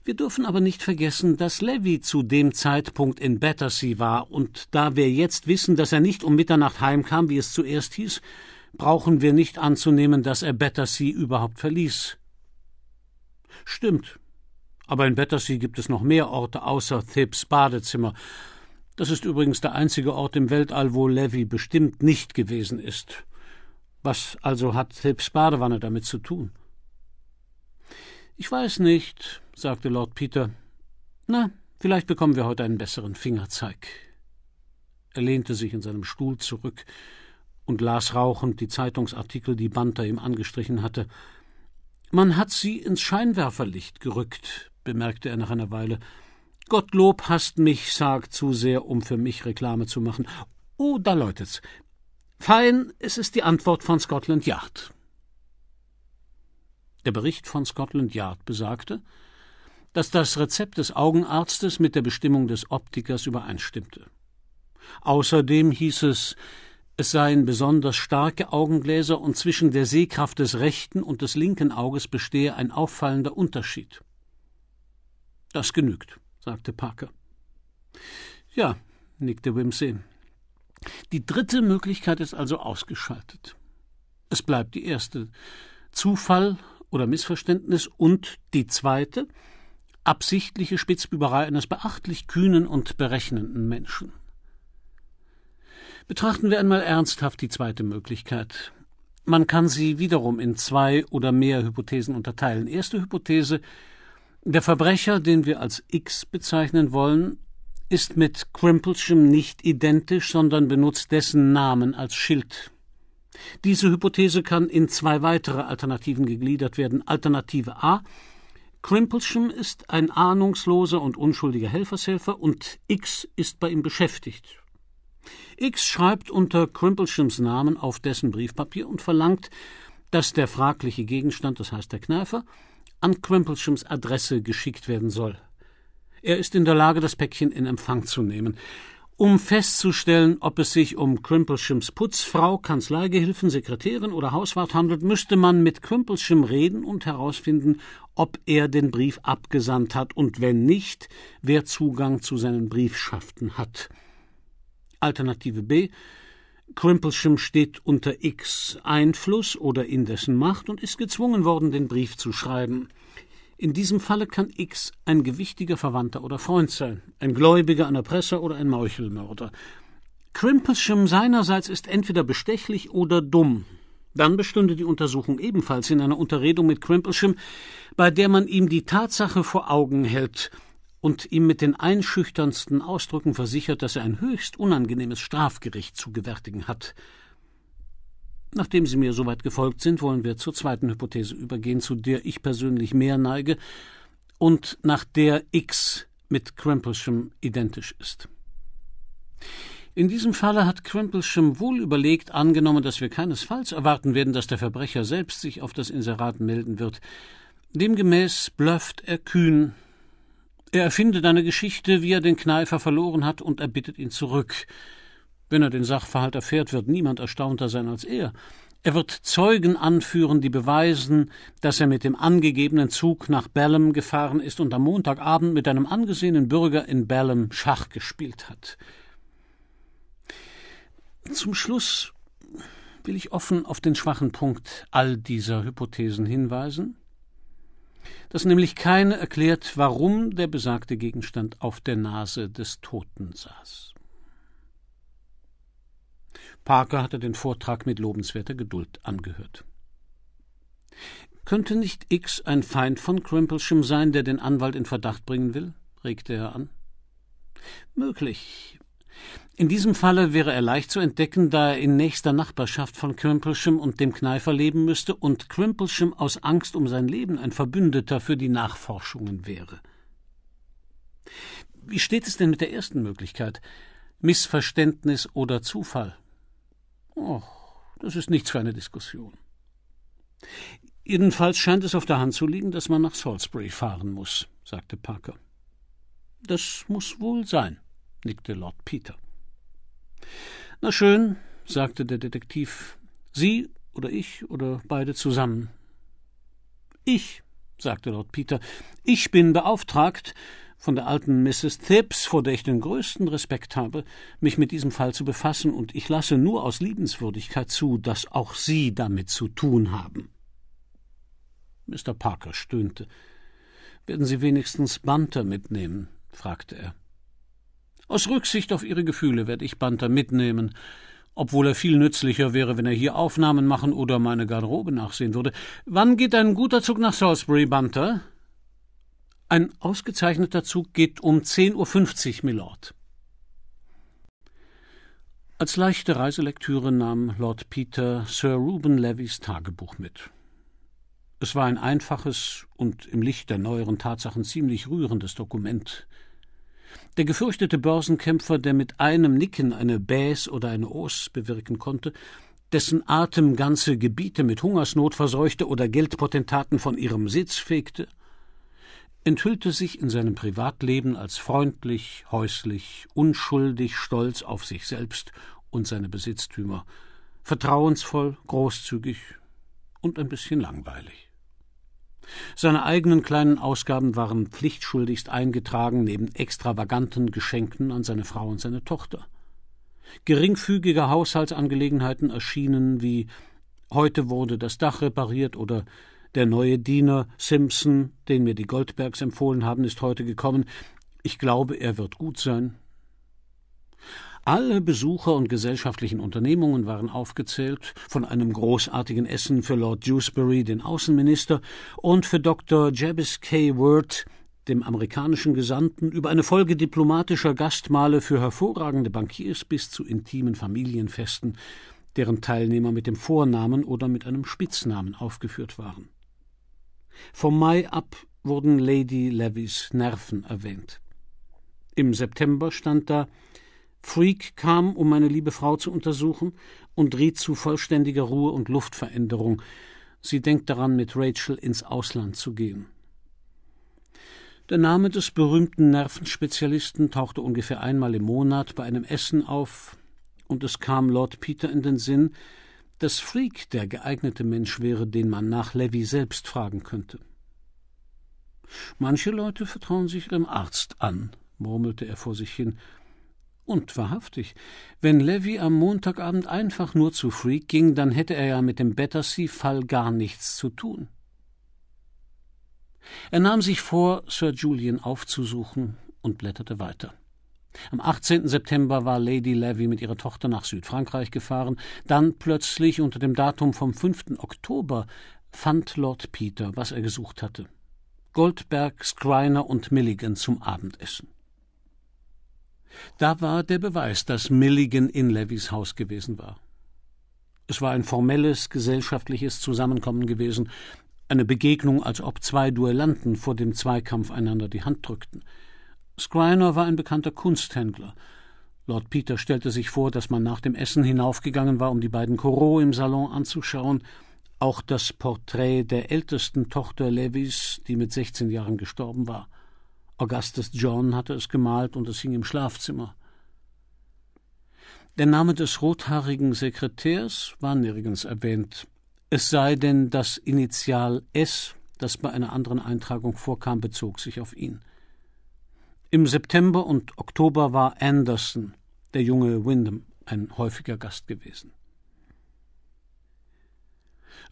Wir dürfen aber nicht vergessen, dass Levy zu dem Zeitpunkt in Battersea war, und da wir jetzt wissen, dass er nicht um Mitternacht heimkam, wie es zuerst hieß, brauchen wir nicht anzunehmen, dass er Battersea überhaupt verließ. Stimmt. Aber in Battersea gibt es noch mehr Orte außer Thibs Badezimmer. Das ist übrigens der einzige Ort im Weltall, wo Levy bestimmt nicht gewesen ist. Was also hat Thibs Badewanne damit zu tun? Ich weiß nicht, sagte Lord Peter. Na, vielleicht bekommen wir heute einen besseren Fingerzeig. Er lehnte sich in seinem Stuhl zurück und las rauchend die Zeitungsartikel, die Banter ihm angestrichen hatte. Man hat sie ins Scheinwerferlicht gerückt, bemerkte er nach einer Weile. Gottlob hasst mich, sagt zu sehr, um für mich Reklame zu machen. Oh, da läutet's. Fein, es ist die Antwort von Scotland Yard. Der Bericht von Scotland Yard besagte, dass das Rezept des Augenarztes mit der Bestimmung des Optikers übereinstimmte. Außerdem hieß es, es seien besonders starke Augengläser und zwischen der Sehkraft des rechten und des linken Auges bestehe ein auffallender Unterschied. Das genügt, sagte Parker. Ja, nickte Wimsey. Die dritte Möglichkeit ist also ausgeschaltet. Es bleibt die erste. Zufall oder Missverständnis und die zweite absichtliche Spitzbüberei eines beachtlich kühnen und berechnenden Menschen. Betrachten wir einmal ernsthaft die zweite Möglichkeit. Man kann sie wiederum in zwei oder mehr Hypothesen unterteilen. Erste Hypothese der Verbrecher, den wir als X bezeichnen wollen, ist mit Crimplesham nicht identisch, sondern benutzt dessen Namen als Schild diese Hypothese kann in zwei weitere Alternativen gegliedert werden. Alternative A. Crimplesham ist ein ahnungsloser und unschuldiger Helfershelfer und X ist bei ihm beschäftigt. X schreibt unter Crimpleshams Namen auf dessen Briefpapier und verlangt, dass der fragliche Gegenstand, das heißt der Kneifer, an Crimpleshams Adresse geschickt werden soll. Er ist in der Lage, das Päckchen in Empfang zu nehmen um festzustellen, ob es sich um Crimplesham's Putzfrau, Kanzleigehilfen, Sekretärin oder Hauswart handelt, müsste man mit Crimplesham reden und herausfinden, ob er den Brief abgesandt hat und wenn nicht, wer Zugang zu seinen Briefschaften hat. Alternative B. Crimplesham steht unter X Einfluss oder in dessen Macht und ist gezwungen worden, den Brief zu schreiben. In diesem Falle kann X ein gewichtiger Verwandter oder Freund sein, ein Gläubiger, ein Erpresser oder ein Meuchelmörder. Crimpisham seinerseits ist entweder bestechlich oder dumm. Dann bestünde die Untersuchung ebenfalls in einer Unterredung mit Crimplesham, bei der man ihm die Tatsache vor Augen hält und ihm mit den einschüchternsten Ausdrücken versichert, dass er ein höchst unangenehmes Strafgericht zu gewärtigen hat. Nachdem Sie mir soweit gefolgt sind, wollen wir zur zweiten Hypothese übergehen, zu der ich persönlich mehr neige und nach der X mit Crimplesham identisch ist. In diesem Falle hat Crimplesham wohl überlegt angenommen, dass wir keinesfalls erwarten werden, dass der Verbrecher selbst sich auf das Inserat melden wird. Demgemäß blufft er kühn. Er erfindet eine Geschichte, wie er den Kneifer verloren hat und erbittet ihn zurück. Wenn er den Sachverhalt erfährt, wird niemand erstaunter sein als er. Er wird Zeugen anführen, die beweisen, dass er mit dem angegebenen Zug nach Bellum gefahren ist und am Montagabend mit einem angesehenen Bürger in Bellum Schach gespielt hat. Zum Schluss will ich offen auf den schwachen Punkt all dieser Hypothesen hinweisen, dass nämlich keine erklärt, warum der besagte Gegenstand auf der Nase des Toten saß. Parker hatte den Vortrag mit lobenswerter Geduld angehört. Könnte nicht X ein Feind von Crimplesham sein, der den Anwalt in Verdacht bringen will? regte er an. Möglich. In diesem Falle wäre er leicht zu entdecken, da er in nächster Nachbarschaft von Crimplesham und dem Kneifer leben müsste und Crimplesham aus Angst um sein Leben ein Verbündeter für die Nachforschungen wäre. Wie steht es denn mit der ersten Möglichkeit? Missverständnis oder Zufall? Oh, das ist nichts für eine Diskussion. Jedenfalls scheint es auf der Hand zu liegen, dass man nach Salisbury fahren muss, sagte Parker. Das muss wohl sein, nickte Lord Peter. Na schön, sagte der Detektiv. Sie oder ich oder beide zusammen. Ich, sagte Lord Peter, ich bin beauftragt, von der alten Mrs. Thipps, vor der ich den größten Respekt habe, mich mit diesem Fall zu befassen, und ich lasse nur aus Liebenswürdigkeit zu, dass auch Sie damit zu tun haben. Mr. Parker stöhnte. Werden Sie wenigstens Banter mitnehmen? fragte er. Aus Rücksicht auf Ihre Gefühle werde ich Banter mitnehmen, obwohl er viel nützlicher wäre, wenn er hier Aufnahmen machen oder meine Garderobe nachsehen würde. Wann geht ein guter Zug nach Salisbury, Banter? Ein ausgezeichneter Zug geht um 10.50 Uhr, Milord. Als leichte Reiselektüre nahm Lord Peter Sir Reuben Levys Tagebuch mit. Es war ein einfaches und im Licht der neueren Tatsachen ziemlich rührendes Dokument. Der gefürchtete Börsenkämpfer, der mit einem Nicken eine Bäs oder eine Os bewirken konnte, dessen Atem ganze Gebiete mit Hungersnot verseuchte oder Geldpotentaten von ihrem Sitz fegte, enthüllte sich in seinem Privatleben als freundlich, häuslich, unschuldig, stolz auf sich selbst und seine Besitztümer, vertrauensvoll, großzügig und ein bisschen langweilig. Seine eigenen kleinen Ausgaben waren pflichtschuldigst eingetragen neben extravaganten Geschenken an seine Frau und seine Tochter. Geringfügige Haushaltsangelegenheiten erschienen wie Heute wurde das Dach repariert oder der neue Diener Simpson, den mir die Goldbergs empfohlen haben, ist heute gekommen. Ich glaube, er wird gut sein. Alle Besucher und gesellschaftlichen Unternehmungen waren aufgezählt, von einem großartigen Essen für Lord Dewsbury, den Außenminister, und für Dr. Jabez K. Word, dem amerikanischen Gesandten, über eine Folge diplomatischer Gastmahle für hervorragende Bankiers bis zu intimen Familienfesten, deren Teilnehmer mit dem Vornamen oder mit einem Spitznamen aufgeführt waren. Vom Mai ab wurden Lady Levys Nerven erwähnt. Im September stand da, Freak kam, um meine liebe Frau zu untersuchen und riet zu vollständiger Ruhe und Luftveränderung. Sie denkt daran, mit Rachel ins Ausland zu gehen. Der Name des berühmten Nervenspezialisten tauchte ungefähr einmal im Monat bei einem Essen auf, und es kam Lord Peter in den Sinn, dass Freak der geeignete Mensch wäre, den man nach Levy selbst fragen könnte. Manche Leute vertrauen sich ihrem Arzt an, murmelte er vor sich hin. Und wahrhaftig, wenn Levy am Montagabend einfach nur zu Freak ging, dann hätte er ja mit dem Battersea-Fall gar nichts zu tun. Er nahm sich vor, Sir Julian aufzusuchen und blätterte weiter. Am 18. September war Lady Levy mit ihrer Tochter nach Südfrankreich gefahren. Dann plötzlich unter dem Datum vom 5. Oktober fand Lord Peter, was er gesucht hatte. Goldberg, Skriner und Milligan zum Abendessen. Da war der Beweis, dass Milligan in Levys Haus gewesen war. Es war ein formelles gesellschaftliches Zusammenkommen gewesen, eine Begegnung, als ob zwei Duellanten vor dem Zweikampf einander die Hand drückten. Scriner war ein bekannter Kunsthändler. Lord Peter stellte sich vor, dass man nach dem Essen hinaufgegangen war, um die beiden Corot im Salon anzuschauen. Auch das Porträt der ältesten Tochter Levis, die mit 16 Jahren gestorben war. Augustus John hatte es gemalt und es hing im Schlafzimmer. Der Name des rothaarigen Sekretärs war nirgends erwähnt. Es sei denn, das Initial S, das bei einer anderen Eintragung vorkam, bezog sich auf ihn. Im September und Oktober war Anderson, der junge Wyndham, ein häufiger Gast gewesen.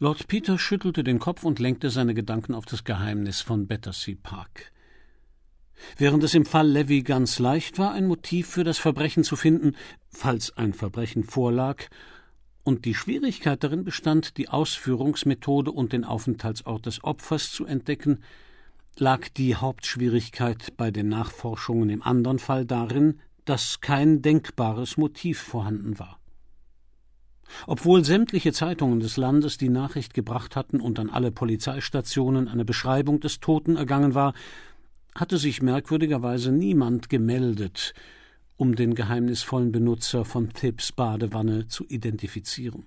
Lord Peter schüttelte den Kopf und lenkte seine Gedanken auf das Geheimnis von Battersea Park. Während es im Fall Levy ganz leicht war, ein Motiv für das Verbrechen zu finden, falls ein Verbrechen vorlag, und die Schwierigkeit darin bestand, die Ausführungsmethode und den Aufenthaltsort des Opfers zu entdecken, lag die Hauptschwierigkeit bei den Nachforschungen im anderen Fall darin, dass kein denkbares Motiv vorhanden war. Obwohl sämtliche Zeitungen des Landes die Nachricht gebracht hatten und an alle Polizeistationen eine Beschreibung des Toten ergangen war, hatte sich merkwürdigerweise niemand gemeldet, um den geheimnisvollen Benutzer von Thibs Badewanne zu identifizieren.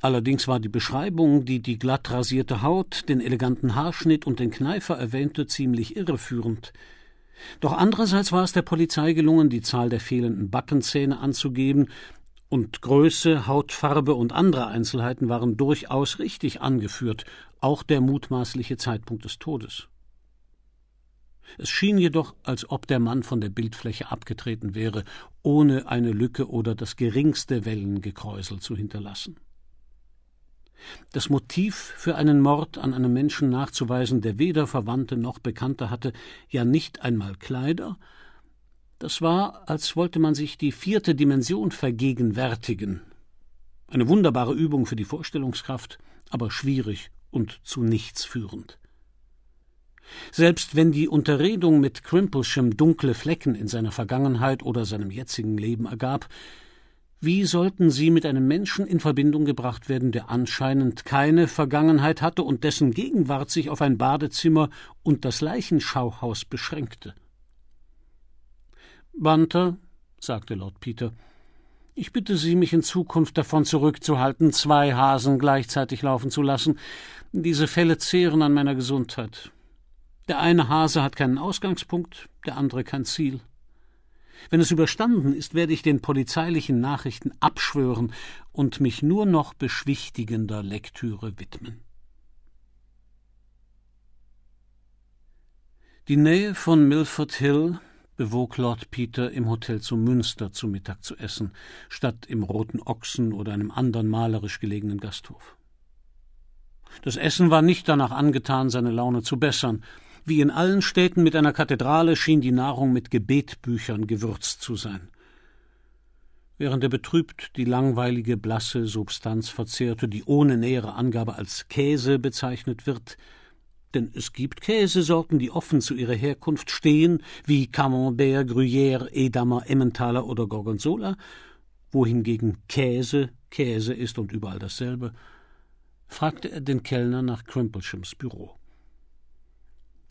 Allerdings war die Beschreibung, die die glatt rasierte Haut, den eleganten Haarschnitt und den Kneifer erwähnte, ziemlich irreführend. Doch andererseits war es der Polizei gelungen, die Zahl der fehlenden Backenzähne anzugeben, und Größe, Hautfarbe und andere Einzelheiten waren durchaus richtig angeführt, auch der mutmaßliche Zeitpunkt des Todes. Es schien jedoch, als ob der Mann von der Bildfläche abgetreten wäre, ohne eine Lücke oder das geringste Wellengekräusel zu hinterlassen. Das Motiv für einen Mord an einem Menschen nachzuweisen, der weder Verwandte noch Bekannte hatte, ja nicht einmal Kleider, das war, als wollte man sich die vierte Dimension vergegenwärtigen. Eine wunderbare Übung für die Vorstellungskraft, aber schwierig und zu nichts führend. Selbst wenn die Unterredung mit Crimplesham dunkle Flecken in seiner Vergangenheit oder seinem jetzigen Leben ergab, wie sollten sie mit einem Menschen in Verbindung gebracht werden, der anscheinend keine Vergangenheit hatte und dessen Gegenwart sich auf ein Badezimmer und das Leichenschauhaus beschränkte? Banter, sagte Lord Peter, ich bitte Sie, mich in Zukunft davon zurückzuhalten, zwei Hasen gleichzeitig laufen zu lassen. Diese Fälle zehren an meiner Gesundheit. Der eine Hase hat keinen Ausgangspunkt, der andere kein Ziel. Wenn es überstanden ist, werde ich den polizeilichen Nachrichten abschwören und mich nur noch beschwichtigender Lektüre widmen. Die Nähe von Milford Hill bewog Lord Peter im Hotel zu Münster zu Mittag zu essen, statt im Roten Ochsen oder einem anderen malerisch gelegenen Gasthof. Das Essen war nicht danach angetan, seine Laune zu bessern, wie in allen Städten mit einer Kathedrale schien die Nahrung mit Gebetbüchern gewürzt zu sein. Während er betrübt die langweilige, blasse Substanz verzehrte, die ohne nähere Angabe als Käse bezeichnet wird, denn es gibt Käsesorten, die offen zu ihrer Herkunft stehen, wie Camembert, Gruyère, Edammer, Emmentaler oder Gorgonzola, wohingegen Käse Käse ist und überall dasselbe, fragte er den Kellner nach Crimpleshams Büro.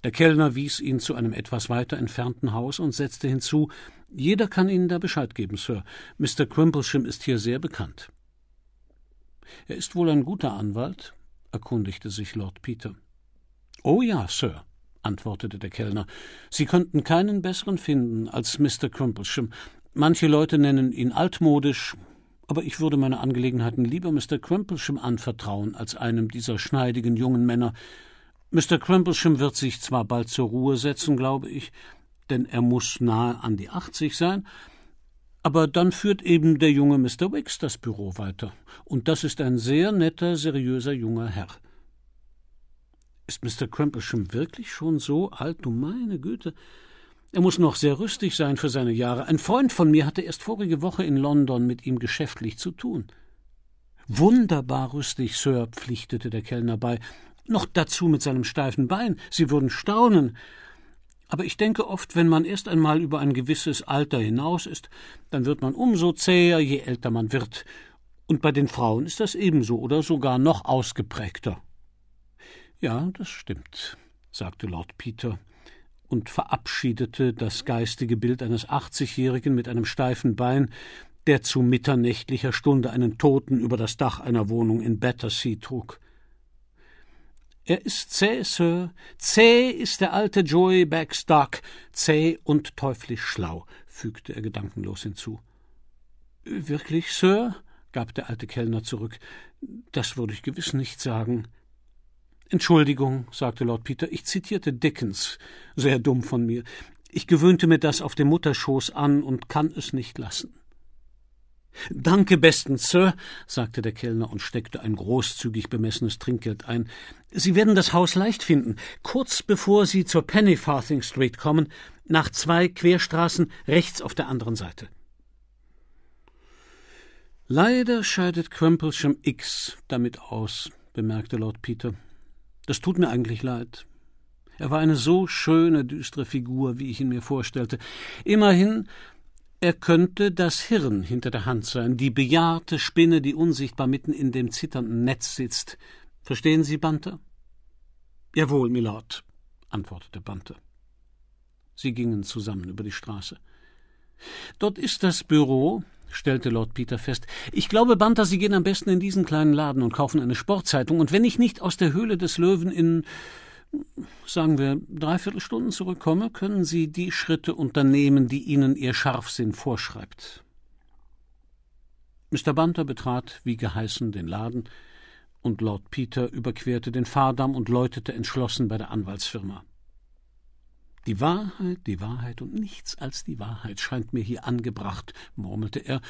Der Kellner wies ihn zu einem etwas weiter entfernten Haus und setzte hinzu Jeder kann Ihnen da Bescheid geben, Sir. Mr. Crimplesham ist hier sehr bekannt. Er ist wohl ein guter Anwalt? erkundigte sich Lord Peter. Oh ja, Sir, antwortete der Kellner. Sie könnten keinen besseren finden als Mr. Crimplesham. Manche Leute nennen ihn altmodisch, aber ich würde meine Angelegenheiten lieber Mr. Crimplesham anvertrauen als einem dieser schneidigen jungen Männer, Mr. Crimplesham wird sich zwar bald zur Ruhe setzen, glaube ich, denn er muss nahe an die 80 sein, aber dann führt eben der junge Mr. Wicks das Büro weiter. Und das ist ein sehr netter, seriöser junger Herr. Ist Mr. Crimplesham wirklich schon so alt? Du meine Güte. Er muss noch sehr rüstig sein für seine Jahre. Ein Freund von mir hatte erst vorige Woche in London mit ihm geschäftlich zu tun. Wunderbar rüstig, Sir, pflichtete der Kellner bei, noch dazu mit seinem steifen Bein, Sie würden staunen. Aber ich denke oft, wenn man erst einmal über ein gewisses Alter hinaus ist, dann wird man umso zäher, je älter man wird. Und bei den Frauen ist das ebenso oder sogar noch ausgeprägter. Ja, das stimmt, sagte Lord Peter und verabschiedete das geistige Bild eines Achtzigjährigen mit einem steifen Bein, der zu mitternächtlicher Stunde einen Toten über das Dach einer Wohnung in Battersea trug. Er ist zäh, Sir. Zäh ist der alte Joey Bagstock. Zäh und teuflisch schlau, fügte er gedankenlos hinzu. Wirklich, Sir? gab der alte Kellner zurück. Das würde ich gewiss nicht sagen. Entschuldigung, sagte Lord Peter, ich zitierte Dickens. Sehr dumm von mir. Ich gewöhnte mir das auf dem Mutterschoß an und kann es nicht lassen. Danke besten Sir, sagte der Kellner und steckte ein großzügig bemessenes Trinkgeld ein. Sie werden das Haus leicht finden. Kurz bevor Sie zur Pennyfarthing Street kommen, nach zwei Querstraßen rechts auf der anderen Seite. Leider scheidet Crumplesham X damit aus, bemerkte Lord Peter. Das tut mir eigentlich leid. Er war eine so schöne, düstere Figur, wie ich ihn mir vorstellte. Immerhin er könnte das Hirn hinter der Hand sein, die bejahrte Spinne, die unsichtbar mitten in dem zitternden Netz sitzt. Verstehen Sie, Banter? Jawohl, Milord, antwortete Banter. Sie gingen zusammen über die Straße. Dort ist das Büro, stellte Lord Peter fest. Ich glaube, Banter, Sie gehen am besten in diesen kleinen Laden und kaufen eine Sportzeitung, und wenn ich nicht aus der Höhle des Löwen in sagen wir, dreiviertel Stunden zurückkomme, können Sie die Schritte unternehmen, die Ihnen Ihr Scharfsinn vorschreibt. Mr. Banter betrat, wie geheißen, den Laden, und Lord Peter überquerte den Fahrdamm und läutete entschlossen bei der Anwaltsfirma. Die Wahrheit, die Wahrheit und nichts als die Wahrheit scheint mir hier angebracht, murmelte er,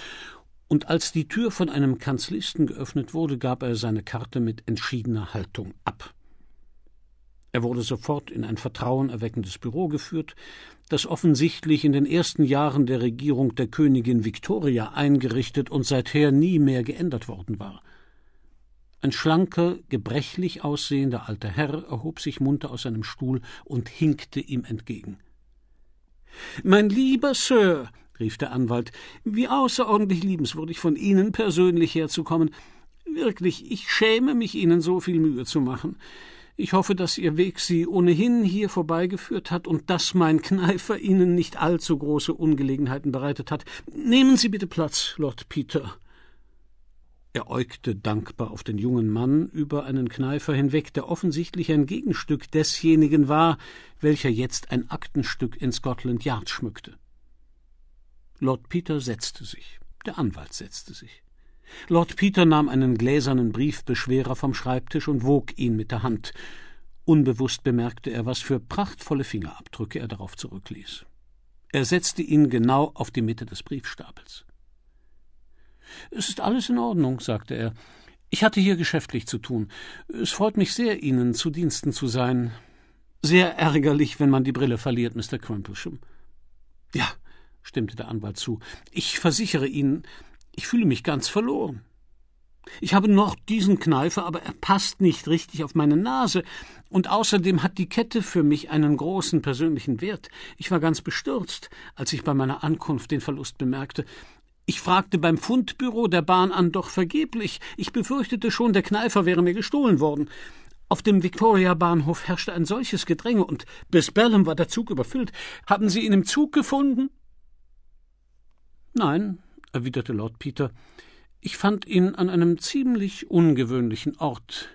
und als die Tür von einem Kanzlisten geöffnet wurde, gab er seine Karte mit entschiedener Haltung ab. Er wurde sofort in ein vertrauenerweckendes Büro geführt, das offensichtlich in den ersten Jahren der Regierung der Königin Victoria eingerichtet und seither nie mehr geändert worden war. Ein schlanker, gebrechlich aussehender alter Herr erhob sich munter aus seinem Stuhl und hinkte ihm entgegen. Mein lieber Sir, rief der Anwalt, wie außerordentlich liebenswürdig von Ihnen persönlich herzukommen. Wirklich, ich schäme mich, Ihnen so viel Mühe zu machen. Ich hoffe, dass Ihr Weg Sie ohnehin hier vorbeigeführt hat und dass mein Kneifer Ihnen nicht allzu große Ungelegenheiten bereitet hat. Nehmen Sie bitte Platz, Lord Peter. Er äugte dankbar auf den jungen Mann über einen Kneifer hinweg, der offensichtlich ein Gegenstück desjenigen war, welcher jetzt ein Aktenstück in Scotland Yard schmückte. Lord Peter setzte sich, der Anwalt setzte sich. Lord Peter nahm einen gläsernen Briefbeschwerer vom Schreibtisch und wog ihn mit der Hand. Unbewusst bemerkte er, was für prachtvolle Fingerabdrücke er darauf zurückließ. Er setzte ihn genau auf die Mitte des Briefstapels. Es ist alles in Ordnung, sagte er. Ich hatte hier geschäftlich zu tun. Es freut mich sehr, Ihnen zu Diensten zu sein. Sehr ärgerlich, wenn man die Brille verliert, Mr. Crimplesham. Ja, stimmte der Anwalt zu. Ich versichere Ihnen, ich fühle mich ganz verloren. Ich habe noch diesen Kneifer, aber er passt nicht richtig auf meine Nase. Und außerdem hat die Kette für mich einen großen persönlichen Wert. Ich war ganz bestürzt, als ich bei meiner Ankunft den Verlust bemerkte. Ich fragte beim Fundbüro der Bahn an, doch vergeblich. Ich befürchtete schon, der Kneifer wäre mir gestohlen worden. Auf dem viktoria bahnhof herrschte ein solches Gedränge und bis Bellum war der Zug überfüllt. Haben Sie ihn im Zug gefunden? Nein, erwiderte Lord Peter. Ich fand ihn an einem ziemlich ungewöhnlichen Ort.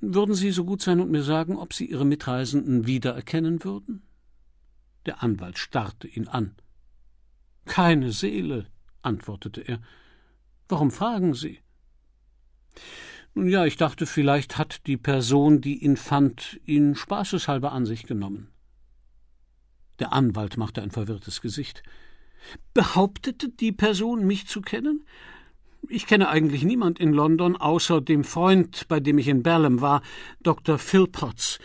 Würden Sie so gut sein und mir sagen, ob Sie Ihre Mitreisenden wiedererkennen würden? Der Anwalt starrte ihn an. Keine Seele, antwortete er. Warum fragen Sie? Nun ja, ich dachte, vielleicht hat die Person, die ihn fand, ihn spaßeshalber an sich genommen. Der Anwalt machte ein verwirrtes Gesicht. Behauptete die Person, mich zu kennen? Ich kenne eigentlich niemand in London außer dem Freund, bei dem ich in Berlem war, Dr. Philpotts.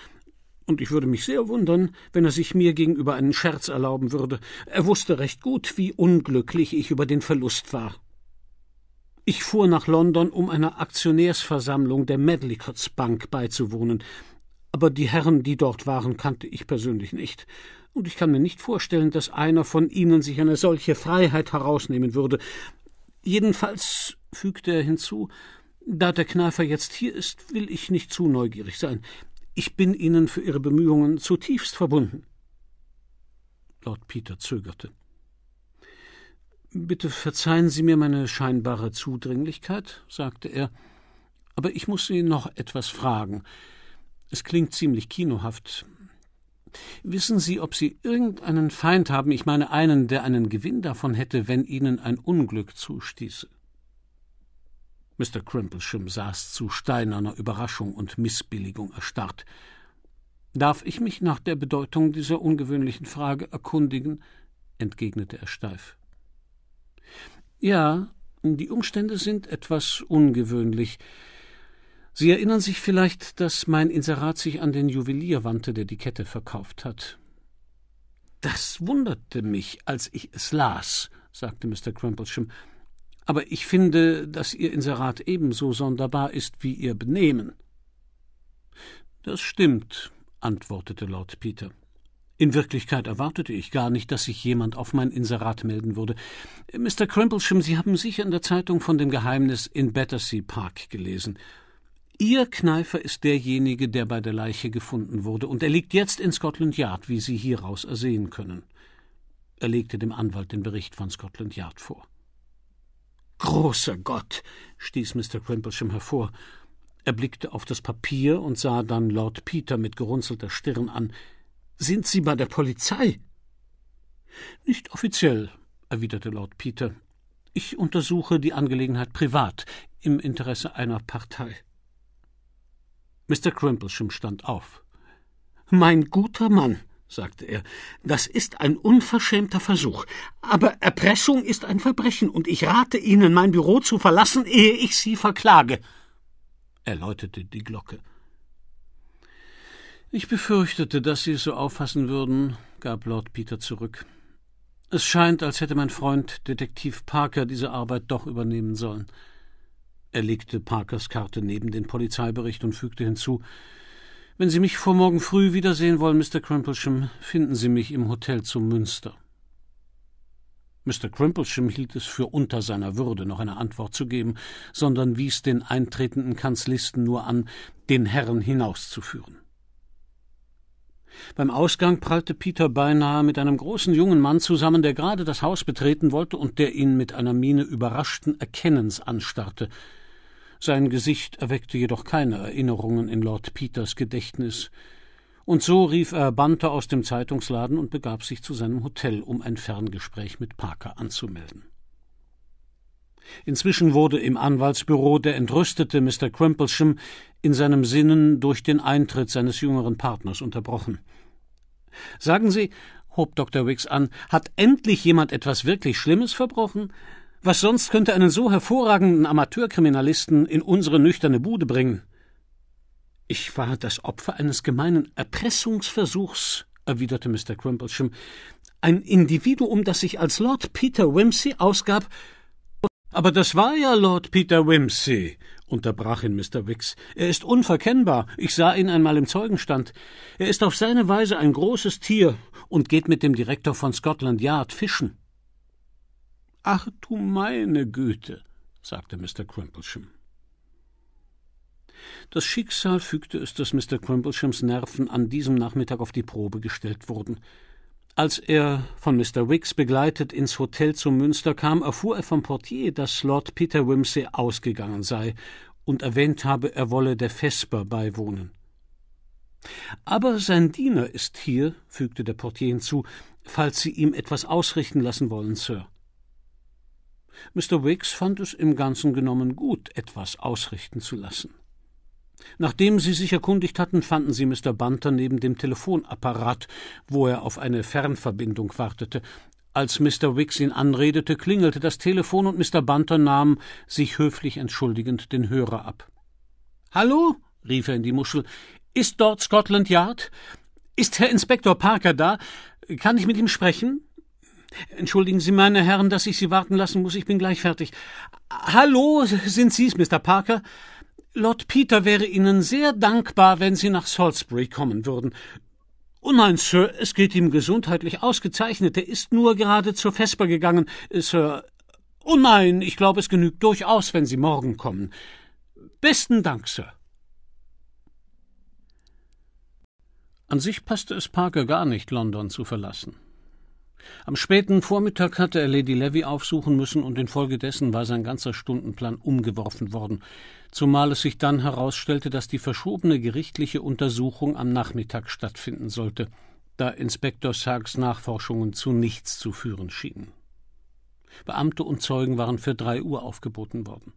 Und ich würde mich sehr wundern, wenn er sich mir gegenüber einen Scherz erlauben würde. Er wusste recht gut, wie unglücklich ich über den Verlust war. Ich fuhr nach London, um einer Aktionärsversammlung der Medlicott's Bank beizuwohnen, aber die Herren, die dort waren, kannte ich persönlich nicht und ich kann mir nicht vorstellen, dass einer von ihnen sich eine solche Freiheit herausnehmen würde. Jedenfalls, fügte er hinzu, da der Kneifer jetzt hier ist, will ich nicht zu neugierig sein. Ich bin Ihnen für Ihre Bemühungen zutiefst verbunden. Lord Peter zögerte. Bitte verzeihen Sie mir meine scheinbare Zudringlichkeit, sagte er, aber ich muss Sie noch etwas fragen. Es klingt ziemlich kinohaft, Wissen Sie, ob Sie irgendeinen Feind haben, ich meine einen, der einen Gewinn davon hätte, wenn Ihnen ein Unglück zustieße? Mr. Crimplesham saß zu steinerner Überraschung und Missbilligung erstarrt. Darf ich mich nach der Bedeutung dieser ungewöhnlichen Frage erkundigen? entgegnete er steif. Ja, die Umstände sind etwas ungewöhnlich. Sie erinnern sich vielleicht, dass mein Inserat sich an den Juwelier wandte, der die Kette verkauft hat. Das wunderte mich, als ich es las, sagte Mr. Crumplesham. Aber ich finde, dass Ihr Inserat ebenso sonderbar ist wie Ihr Benehmen. Das stimmt, antwortete Lord Peter. In Wirklichkeit erwartete ich gar nicht, dass sich jemand auf mein Inserat melden würde. Mr. Crumplesham, Sie haben sicher in der Zeitung von dem Geheimnis in Battersea Park gelesen. Ihr Kneifer ist derjenige, der bei der Leiche gefunden wurde, und er liegt jetzt in Scotland Yard, wie Sie hieraus ersehen können. Er legte dem Anwalt den Bericht von Scotland Yard vor. Großer Gott! stieß Mr. Crimplesham hervor. Er blickte auf das Papier und sah dann Lord Peter mit gerunzelter Stirn an. Sind Sie bei der Polizei? Nicht offiziell, erwiderte Lord Peter. Ich untersuche die Angelegenheit privat im Interesse einer Partei. Mr. Crimplesham stand auf. Mein guter Mann, sagte er, das ist ein unverschämter Versuch. Aber Erpressung ist ein Verbrechen, und ich rate Ihnen, mein Büro zu verlassen, ehe ich Sie verklage. Er läutete die Glocke. Ich befürchtete, dass Sie es so auffassen würden, gab Lord Peter zurück. Es scheint, als hätte mein Freund Detektiv Parker diese Arbeit doch übernehmen sollen. Er legte Parkers Karte neben den Polizeibericht und fügte hinzu Wenn Sie mich vor morgen früh wiedersehen wollen, Mr. Crimplesham, finden Sie mich im Hotel zum Münster. Mr. Crimplesham hielt es für unter seiner Würde, noch eine Antwort zu geben, sondern wies den eintretenden Kanzlisten nur an, den Herrn hinauszuführen. Beim Ausgang prallte Peter beinahe mit einem großen jungen Mann zusammen, der gerade das Haus betreten wollte und der ihn mit einer Miene überraschten Erkennens anstarrte. Sein Gesicht erweckte jedoch keine Erinnerungen in Lord Peters Gedächtnis, und so rief er Banter aus dem Zeitungsladen und begab sich zu seinem Hotel, um ein Ferngespräch mit Parker anzumelden. Inzwischen wurde im Anwaltsbüro der entrüstete Mr. Crimplesham in seinem Sinnen durch den Eintritt seines jüngeren Partners unterbrochen. Sagen Sie, hob Dr. Wicks an, hat endlich jemand etwas wirklich Schlimmes verbrochen? Was sonst könnte einen so hervorragenden Amateurkriminalisten in unsere nüchterne Bude bringen? Ich war das Opfer eines gemeinen Erpressungsversuchs, erwiderte Mr. Crimplesham. Ein Individuum, das sich als Lord Peter Wimsey ausgab. Aber das war ja Lord Peter Wimsey, unterbrach ihn Mr. Wicks. Er ist unverkennbar. Ich sah ihn einmal im Zeugenstand. Er ist auf seine Weise ein großes Tier und geht mit dem Direktor von Scotland Yard fischen ach du meine Güte, sagte Mr. Crimplesham. Das Schicksal fügte es, dass Mr. Crimpleshams Nerven an diesem Nachmittag auf die Probe gestellt wurden. Als er, von Mr. Wicks begleitet, ins Hotel zum Münster kam, erfuhr er vom Portier, dass Lord Peter Wimsey ausgegangen sei und erwähnt habe, er wolle der Vesper beiwohnen. Aber sein Diener ist hier, fügte der Portier hinzu, falls Sie ihm etwas ausrichten lassen wollen, Sir. Mr. Wicks fand es im Ganzen genommen gut, etwas ausrichten zu lassen. Nachdem sie sich erkundigt hatten, fanden sie Mr. Bunter neben dem Telefonapparat, wo er auf eine Fernverbindung wartete. Als Mr. Wicks ihn anredete, klingelte das Telefon und Mr. Bunter nahm, sich höflich entschuldigend, den Hörer ab. Hallo? rief er in die Muschel. Ist dort Scotland Yard? Ist Herr Inspektor Parker da? Kann ich mit ihm sprechen? Entschuldigen Sie, meine Herren, dass ich Sie warten lassen muss. Ich bin gleich fertig. Hallo, sind Sie's, Mr. Parker? Lord Peter wäre Ihnen sehr dankbar, wenn Sie nach Salisbury kommen würden. Oh nein, Sir, es geht ihm gesundheitlich ausgezeichnet. Er ist nur gerade zur Vesper gegangen, Sir. Oh nein, ich glaube, es genügt durchaus, wenn Sie morgen kommen. Besten Dank, Sir. An sich passte es Parker gar nicht, London zu verlassen. Am späten Vormittag hatte er Lady Levy aufsuchen müssen und infolgedessen war sein ganzer Stundenplan umgeworfen worden, zumal es sich dann herausstellte, dass die verschobene gerichtliche Untersuchung am Nachmittag stattfinden sollte, da Inspektor Sargs Nachforschungen zu nichts zu führen schienen. Beamte und Zeugen waren für drei Uhr aufgeboten worden.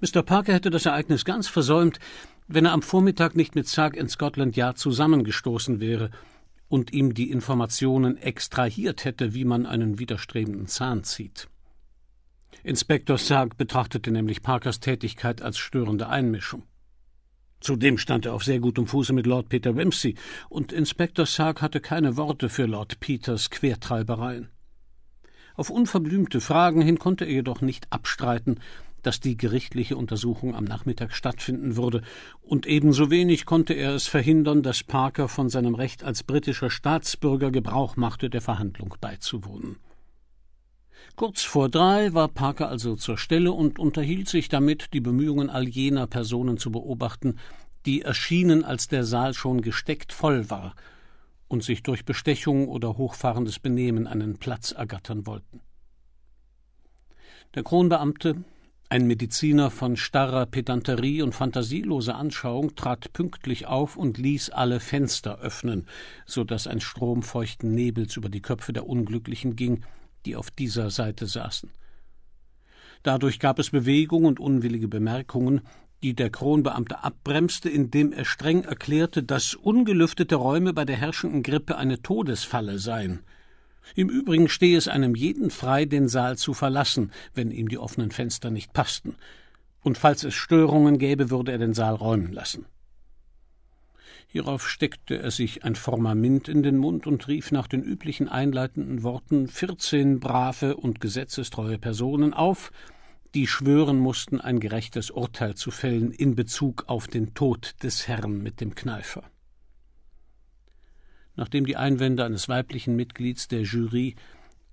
Mr. Parker hätte das Ereignis ganz versäumt, wenn er am Vormittag nicht mit Sarg in Scotland Yard zusammengestoßen wäre – und ihm die Informationen extrahiert hätte, wie man einen widerstrebenden Zahn zieht. Inspektor Sarg betrachtete nämlich Parkers Tätigkeit als störende Einmischung. Zudem stand er auf sehr gutem Fuße mit Lord Peter Ramsey, und Inspektor Sarg hatte keine Worte für Lord Peters Quertreibereien. Auf unverblümte Fragen hin konnte er jedoch nicht abstreiten, dass die gerichtliche Untersuchung am Nachmittag stattfinden würde, und ebenso wenig konnte er es verhindern, dass Parker von seinem Recht als britischer Staatsbürger Gebrauch machte, der Verhandlung beizuwohnen. Kurz vor drei war Parker also zur Stelle und unterhielt sich damit, die Bemühungen all jener Personen zu beobachten, die erschienen, als der Saal schon gesteckt voll war und sich durch Bestechung oder hochfahrendes Benehmen einen Platz ergattern wollten. Der Kronbeamte, ein Mediziner von starrer Pedanterie und fantasieloser Anschauung trat pünktlich auf und ließ alle Fenster öffnen, so daß ein Strom feuchten Nebels über die Köpfe der Unglücklichen ging, die auf dieser Seite saßen. Dadurch gab es Bewegung und unwillige Bemerkungen, die der Kronbeamte abbremste, indem er streng erklärte, dass ungelüftete Räume bei der herrschenden Grippe eine Todesfalle seien. Im Übrigen stehe es einem jeden frei, den Saal zu verlassen, wenn ihm die offenen Fenster nicht passten, und falls es Störungen gäbe, würde er den Saal räumen lassen. Hierauf steckte er sich ein Formament in den Mund und rief nach den üblichen einleitenden Worten vierzehn brave und gesetzestreue Personen auf, die schwören mussten, ein gerechtes Urteil zu fällen in Bezug auf den Tod des Herrn mit dem Kneifer nachdem die Einwände eines weiblichen Mitglieds der Jury,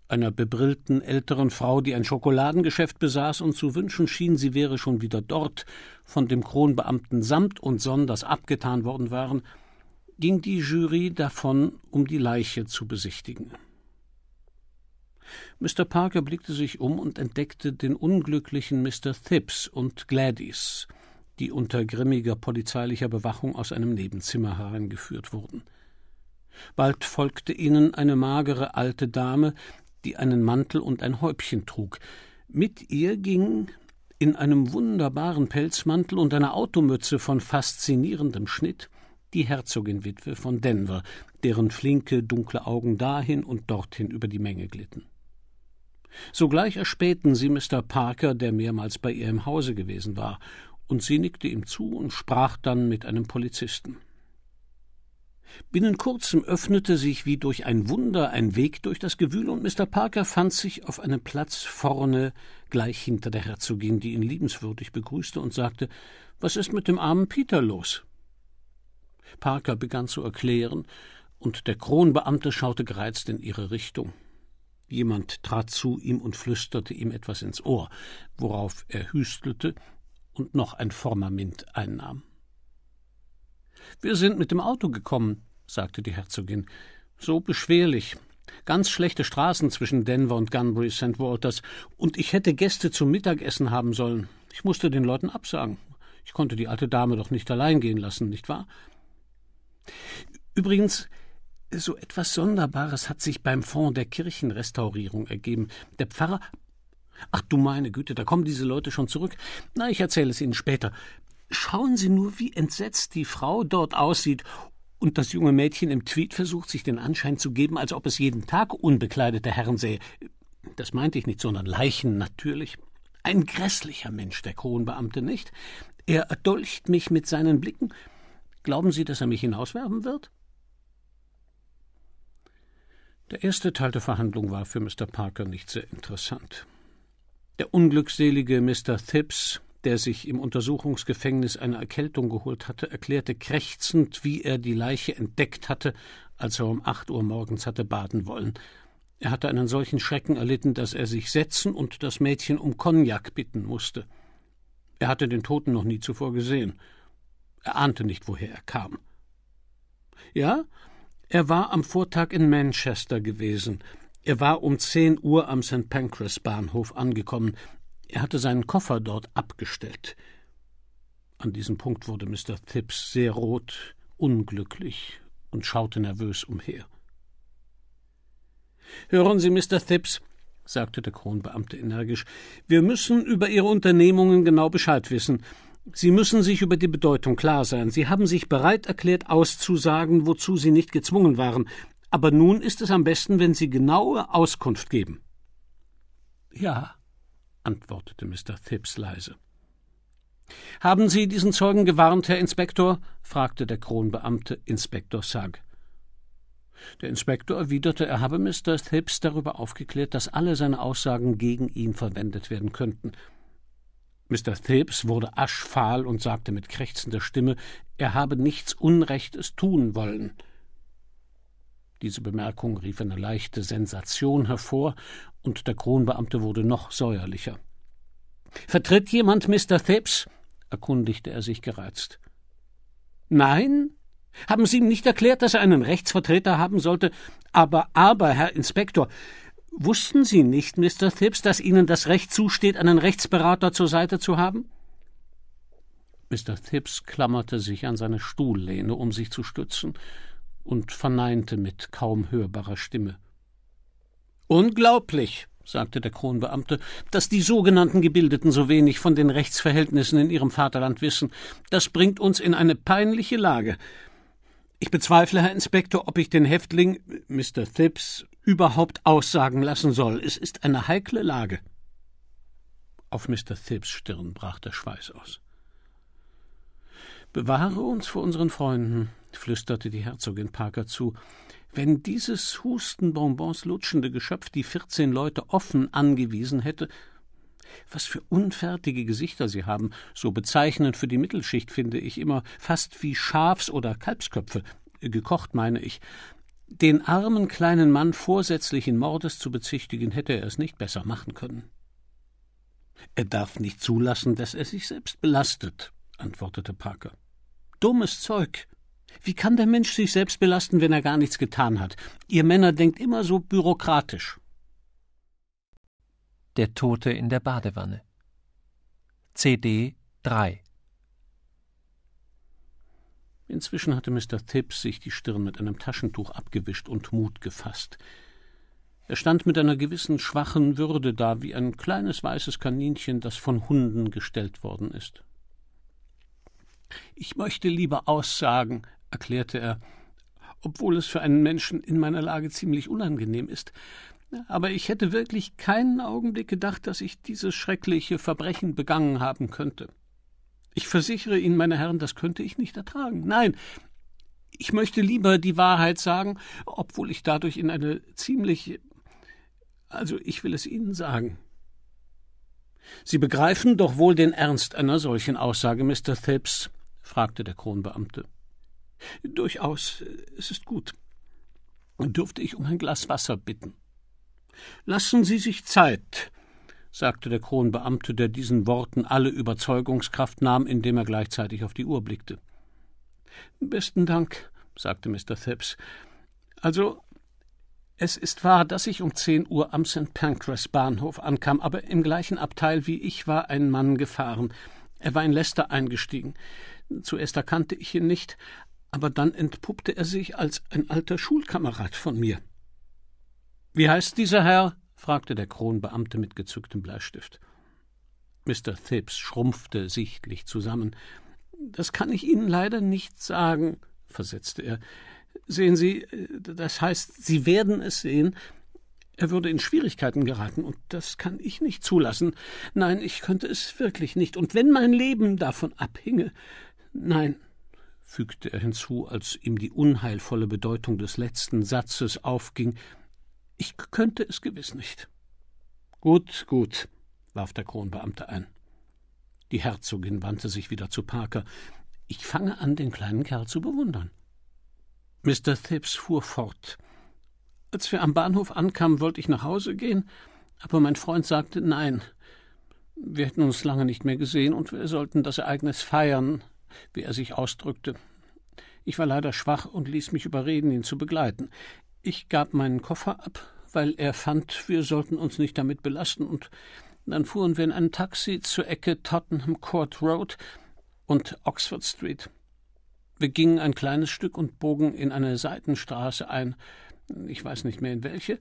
einer bebrillten älteren Frau, die ein Schokoladengeschäft besaß und zu wünschen schien, sie wäre schon wieder dort, von dem Kronbeamten samt und sonders abgetan worden waren, ging die Jury davon, um die Leiche zu besichtigen. Mr. Parker blickte sich um und entdeckte den unglücklichen Mr. Thips und Gladys, die unter grimmiger polizeilicher Bewachung aus einem Nebenzimmer herangeführt wurden bald folgte ihnen eine magere alte dame die einen mantel und ein häubchen trug mit ihr ging in einem wunderbaren pelzmantel und einer automütze von faszinierendem schnitt die herzoginwitwe von denver deren flinke dunkle augen dahin und dorthin über die menge glitten sogleich erspähten sie mr parker der mehrmals bei ihr im hause gewesen war und sie nickte ihm zu und sprach dann mit einem polizisten Binnen kurzem öffnete sich wie durch ein Wunder ein Weg durch das Gewühl, und Mr. Parker fand sich auf einem Platz vorne, gleich hinter der Herzogin, die ihn liebenswürdig begrüßte und sagte Was ist mit dem armen Peter los? Parker begann zu erklären, und der Kronbeamte schaute gereizt in ihre Richtung. Jemand trat zu ihm und flüsterte ihm etwas ins Ohr, worauf er hüstelte und noch ein Formament einnahm. Wir sind mit dem Auto gekommen, sagte die Herzogin. So beschwerlich. Ganz schlechte Straßen zwischen Denver und Gunbury St. Walters, und ich hätte Gäste zum Mittagessen haben sollen. Ich musste den Leuten absagen. Ich konnte die alte Dame doch nicht allein gehen lassen, nicht wahr? Übrigens, so etwas Sonderbares hat sich beim Fonds der Kirchenrestaurierung ergeben. Der Pfarrer. Ach du meine Güte, da kommen diese Leute schon zurück. Na, ich erzähle es Ihnen später. Schauen Sie nur, wie entsetzt die Frau dort aussieht und das junge Mädchen im Tweet versucht, sich den Anschein zu geben, als ob es jeden Tag unbekleidete Herren sähe. Das meinte ich nicht, sondern Leichen natürlich. Ein grässlicher Mensch, der Kronbeamte, nicht? Er erdolcht mich mit seinen Blicken. Glauben Sie, dass er mich hinauswerfen wird? Der erste Teil der Verhandlung war für Mr. Parker nicht sehr interessant. Der unglückselige Mr. Thibbs der sich im Untersuchungsgefängnis eine Erkältung geholt hatte, erklärte krächzend, wie er die Leiche entdeckt hatte, als er um acht Uhr morgens hatte baden wollen. Er hatte einen solchen Schrecken erlitten, dass er sich setzen und das Mädchen um Cognac bitten musste. Er hatte den Toten noch nie zuvor gesehen. Er ahnte nicht, woher er kam. Ja, er war am Vortag in Manchester gewesen. Er war um zehn Uhr am St. Pancras Bahnhof angekommen. Er hatte seinen Koffer dort abgestellt. An diesem Punkt wurde Mr. Thipps sehr rot, unglücklich und schaute nervös umher. Hören Sie, Mr. Thipps, sagte der Kronbeamte energisch, wir müssen über Ihre Unternehmungen genau Bescheid wissen. Sie müssen sich über die Bedeutung klar sein. Sie haben sich bereit erklärt, auszusagen, wozu Sie nicht gezwungen waren. Aber nun ist es am besten, wenn Sie genaue Auskunft geben. Ja, antwortete Mr. Thips leise. Haben Sie diesen Zeugen gewarnt, Herr Inspektor? fragte der Kronbeamte Inspektor Sag. Der Inspektor erwiderte, er habe Mr. Thips darüber aufgeklärt, dass alle seine Aussagen gegen ihn verwendet werden könnten. Mr. Thips wurde aschfahl und sagte mit krächzender Stimme, er habe nichts Unrechtes tun wollen. Diese Bemerkung rief eine leichte Sensation hervor, und der Kronbeamte wurde noch säuerlicher. Vertritt jemand Mr. Thibbs? erkundigte er sich gereizt. Nein? Haben Sie ihm nicht erklärt, dass er einen Rechtsvertreter haben sollte? Aber, aber, Herr Inspektor, wussten Sie nicht, Mr. Thibbs, dass Ihnen das Recht zusteht, einen Rechtsberater zur Seite zu haben? Mr. Thibbs klammerte sich an seine Stuhllehne, um sich zu stützen, und verneinte mit kaum hörbarer Stimme. Unglaublich, sagte der Kronbeamte, dass die sogenannten Gebildeten so wenig von den Rechtsverhältnissen in ihrem Vaterland wissen. Das bringt uns in eine peinliche Lage. Ich bezweifle, Herr Inspektor, ob ich den Häftling, Mr. Thipps, überhaupt aussagen lassen soll. Es ist eine heikle Lage. Auf Mr. Thipps Stirn brach der Schweiß aus. Bewahre uns vor unseren Freunden, flüsterte die Herzogin Parker zu, wenn dieses Hustenbonbons lutschende Geschöpf die vierzehn Leute offen angewiesen hätte, was für unfertige Gesichter sie haben, so bezeichnend für die Mittelschicht finde ich immer, fast wie Schafs- oder Kalbsköpfe, gekocht meine ich. Den armen kleinen Mann vorsätzlichen Mordes zu bezichtigen, hätte er es nicht besser machen können. Er darf nicht zulassen, dass er sich selbst belastet, antwortete Parker. Dummes Zeug. Wie kann der Mensch sich selbst belasten, wenn er gar nichts getan hat? Ihr Männer denkt immer so bürokratisch. Der Tote in der Badewanne. CD 3 Inzwischen hatte Mr. Tibbs sich die Stirn mit einem Taschentuch abgewischt und Mut gefasst. Er stand mit einer gewissen schwachen Würde da, wie ein kleines weißes Kaninchen, das von Hunden gestellt worden ist. Ich möchte lieber aussagen, erklärte er, obwohl es für einen Menschen in meiner Lage ziemlich unangenehm ist. Aber ich hätte wirklich keinen Augenblick gedacht, dass ich dieses schreckliche Verbrechen begangen haben könnte. Ich versichere Ihnen, meine Herren, das könnte ich nicht ertragen. Nein, ich möchte lieber die Wahrheit sagen, obwohl ich dadurch in eine ziemlich. Also, ich will es Ihnen sagen. Sie begreifen doch wohl den Ernst einer solchen Aussage, Mr. Phipps? fragte der Kronbeamte. Durchaus, äh, es ist gut. Dürfte ich um ein Glas Wasser bitten? Lassen Sie sich Zeit, sagte der Kronbeamte, der diesen Worten alle Überzeugungskraft nahm, indem er gleichzeitig auf die Uhr blickte. Besten Dank, sagte Mr. Thipps. Also, es ist wahr, dass ich um zehn Uhr am St. Pancras Bahnhof ankam, aber im gleichen Abteil wie ich war ein Mann gefahren. Er war in Leicester eingestiegen. Zuerst erkannte ich ihn nicht, aber dann entpuppte er sich als ein alter Schulkamerad von mir. Wie heißt dieser Herr? fragte der Kronbeamte mit gezücktem Bleistift. Mr. Thibbs schrumpfte sichtlich zusammen. Das kann ich Ihnen leider nicht sagen, versetzte er. Sehen Sie, das heißt, Sie werden es sehen. Er würde in Schwierigkeiten geraten, und das kann ich nicht zulassen. Nein, ich könnte es wirklich nicht. Und wenn mein Leben davon abhinge. Nein, fügte er hinzu, als ihm die unheilvolle Bedeutung des letzten Satzes aufging, ich könnte es gewiss nicht. Gut, gut, warf der Kronbeamte ein. Die Herzogin wandte sich wieder zu Parker. Ich fange an, den kleinen Kerl zu bewundern. Mr. Thibbs fuhr fort. Als wir am Bahnhof ankamen, wollte ich nach Hause gehen, aber mein Freund sagte nein. Wir hätten uns lange nicht mehr gesehen und wir sollten das Ereignis feiern, wie er sich ausdrückte. Ich war leider schwach und ließ mich überreden, ihn zu begleiten. Ich gab meinen Koffer ab, weil er fand, wir sollten uns nicht damit belasten, und dann fuhren wir in einem Taxi zur Ecke Tottenham Court Road und Oxford Street. Wir gingen ein kleines Stück und bogen in eine Seitenstraße ein, ich weiß nicht mehr in welche,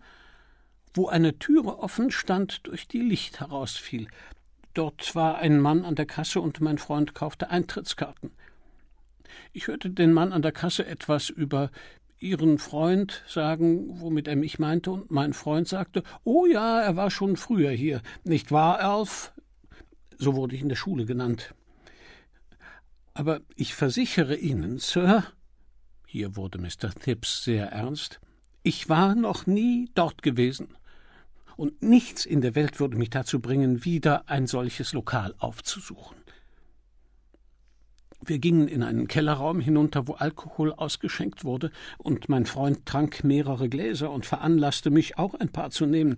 wo eine Türe offen stand, durch die Licht herausfiel. Dort war ein Mann an der Kasse und mein Freund kaufte Eintrittskarten. Ich hörte den Mann an der Kasse etwas über ihren Freund sagen, womit er mich meinte, und mein Freund sagte, oh ja, er war schon früher hier, nicht wahr, Alf? So wurde ich in der Schule genannt. Aber ich versichere Ihnen, Sir, hier wurde Mr. Thipps sehr ernst, ich war noch nie dort gewesen und nichts in der Welt würde mich dazu bringen, wieder ein solches Lokal aufzusuchen. Wir gingen in einen Kellerraum hinunter, wo Alkohol ausgeschenkt wurde, und mein Freund trank mehrere Gläser und veranlasste mich, auch ein paar zu nehmen,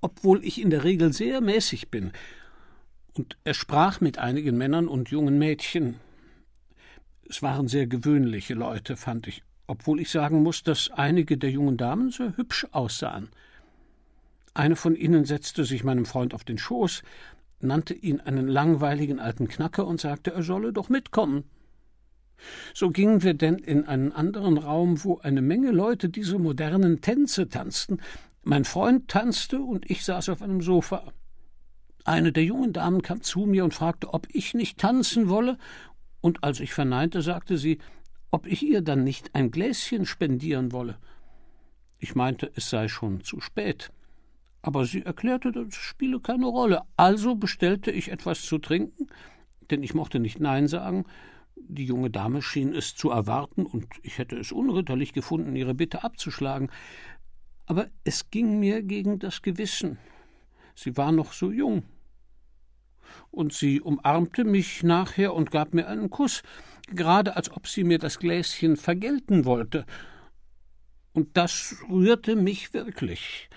obwohl ich in der Regel sehr mäßig bin. Und er sprach mit einigen Männern und jungen Mädchen. Es waren sehr gewöhnliche Leute, fand ich, obwohl ich sagen muß, dass einige der jungen Damen sehr hübsch aussahen. Eine von ihnen setzte sich meinem Freund auf den Schoß, nannte ihn einen langweiligen alten Knacker und sagte, er solle doch mitkommen. So gingen wir denn in einen anderen Raum, wo eine Menge Leute diese modernen Tänze tanzten. Mein Freund tanzte und ich saß auf einem Sofa. Eine der jungen Damen kam zu mir und fragte, ob ich nicht tanzen wolle, und als ich verneinte, sagte sie, ob ich ihr dann nicht ein Gläschen spendieren wolle. Ich meinte, es sei schon zu spät aber sie erklärte, das spiele keine Rolle. Also bestellte ich etwas zu trinken, denn ich mochte nicht Nein sagen. Die junge Dame schien es zu erwarten, und ich hätte es unritterlich gefunden, ihre Bitte abzuschlagen. Aber es ging mir gegen das Gewissen. Sie war noch so jung. Und sie umarmte mich nachher und gab mir einen Kuss, gerade als ob sie mir das Gläschen vergelten wollte. Und das rührte mich wirklich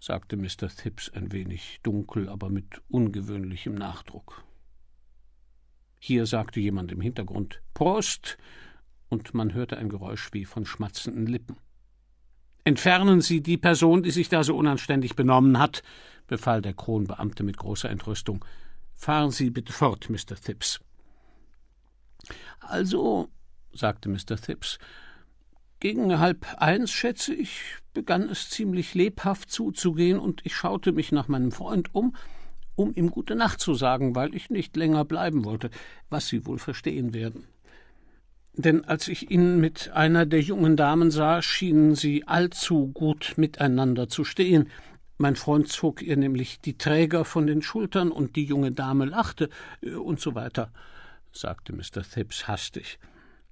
sagte Mr. Thipps ein wenig dunkel, aber mit ungewöhnlichem Nachdruck. Hier sagte jemand im Hintergrund Prost, und man hörte ein Geräusch wie von schmatzenden Lippen. Entfernen Sie die Person, die sich da so unanständig benommen hat, befahl der Kronbeamte mit großer Entrüstung. Fahren Sie bitte fort, Mr. Thipps. Also, sagte Mr. Thipps, gegen halb eins, schätze ich, begann es ziemlich lebhaft zuzugehen, und ich schaute mich nach meinem Freund um, um ihm gute Nacht zu sagen, weil ich nicht länger bleiben wollte, was Sie wohl verstehen werden. Denn als ich ihn mit einer der jungen Damen sah, schienen sie allzu gut miteinander zu stehen. Mein Freund zog ihr nämlich die Träger von den Schultern und die junge Dame lachte äh, und so weiter, sagte Mr. Thibbs hastig.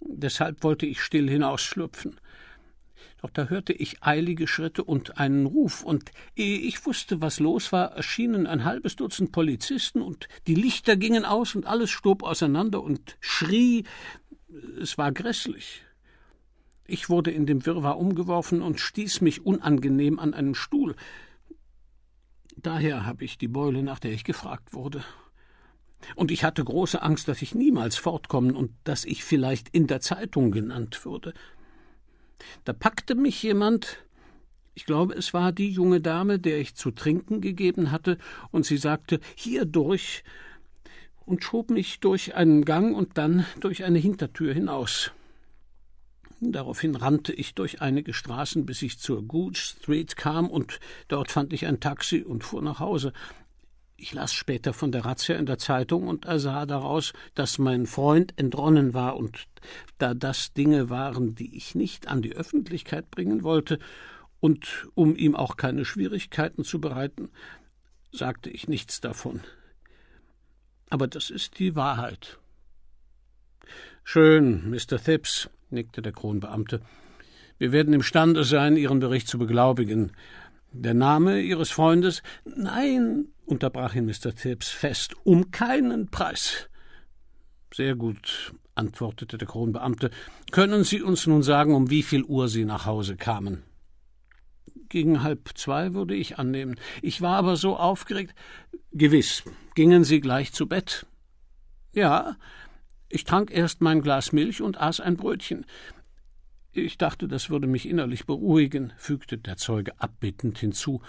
Deshalb wollte ich still hinausschlüpfen doch da hörte ich eilige Schritte und einen Ruf, und ehe ich wusste, was los war, erschienen ein halbes Dutzend Polizisten, und die Lichter gingen aus, und alles stob auseinander und schrie, es war grässlich. Ich wurde in dem Wirrwarr umgeworfen und stieß mich unangenehm an einen Stuhl. Daher habe ich die Beule, nach der ich gefragt wurde. Und ich hatte große Angst, dass ich niemals fortkommen und dass ich vielleicht in der Zeitung genannt würde. Da packte mich jemand, ich glaube, es war die junge Dame, der ich zu trinken gegeben hatte, und sie sagte hier durch und schob mich durch einen Gang und dann durch eine Hintertür hinaus. Daraufhin rannte ich durch einige Straßen, bis ich zur Gooch Street kam, und dort fand ich ein Taxi und fuhr nach Hause. Ich las später von der Razzia in der Zeitung und ersah daraus, dass mein Freund entronnen war, und da das Dinge waren, die ich nicht an die Öffentlichkeit bringen wollte, und um ihm auch keine Schwierigkeiten zu bereiten, sagte ich nichts davon. Aber das ist die Wahrheit. Schön, Mr. Thips, nickte der Kronbeamte. Wir werden imstande sein, Ihren Bericht zu beglaubigen. Der Name Ihres Freundes? Nein, unterbrach ihn Mr. Tibbs fest, um keinen Preis. Sehr gut, antwortete der Kronbeamte. Können Sie uns nun sagen, um wie viel Uhr Sie nach Hause kamen? Gegen halb zwei würde ich annehmen. Ich war aber so aufgeregt. Gewiss. Gingen Sie gleich zu Bett? Ja. Ich trank erst mein Glas Milch und aß ein Brötchen. Ich dachte, das würde mich innerlich beruhigen, fügte der Zeuge abbittend hinzu,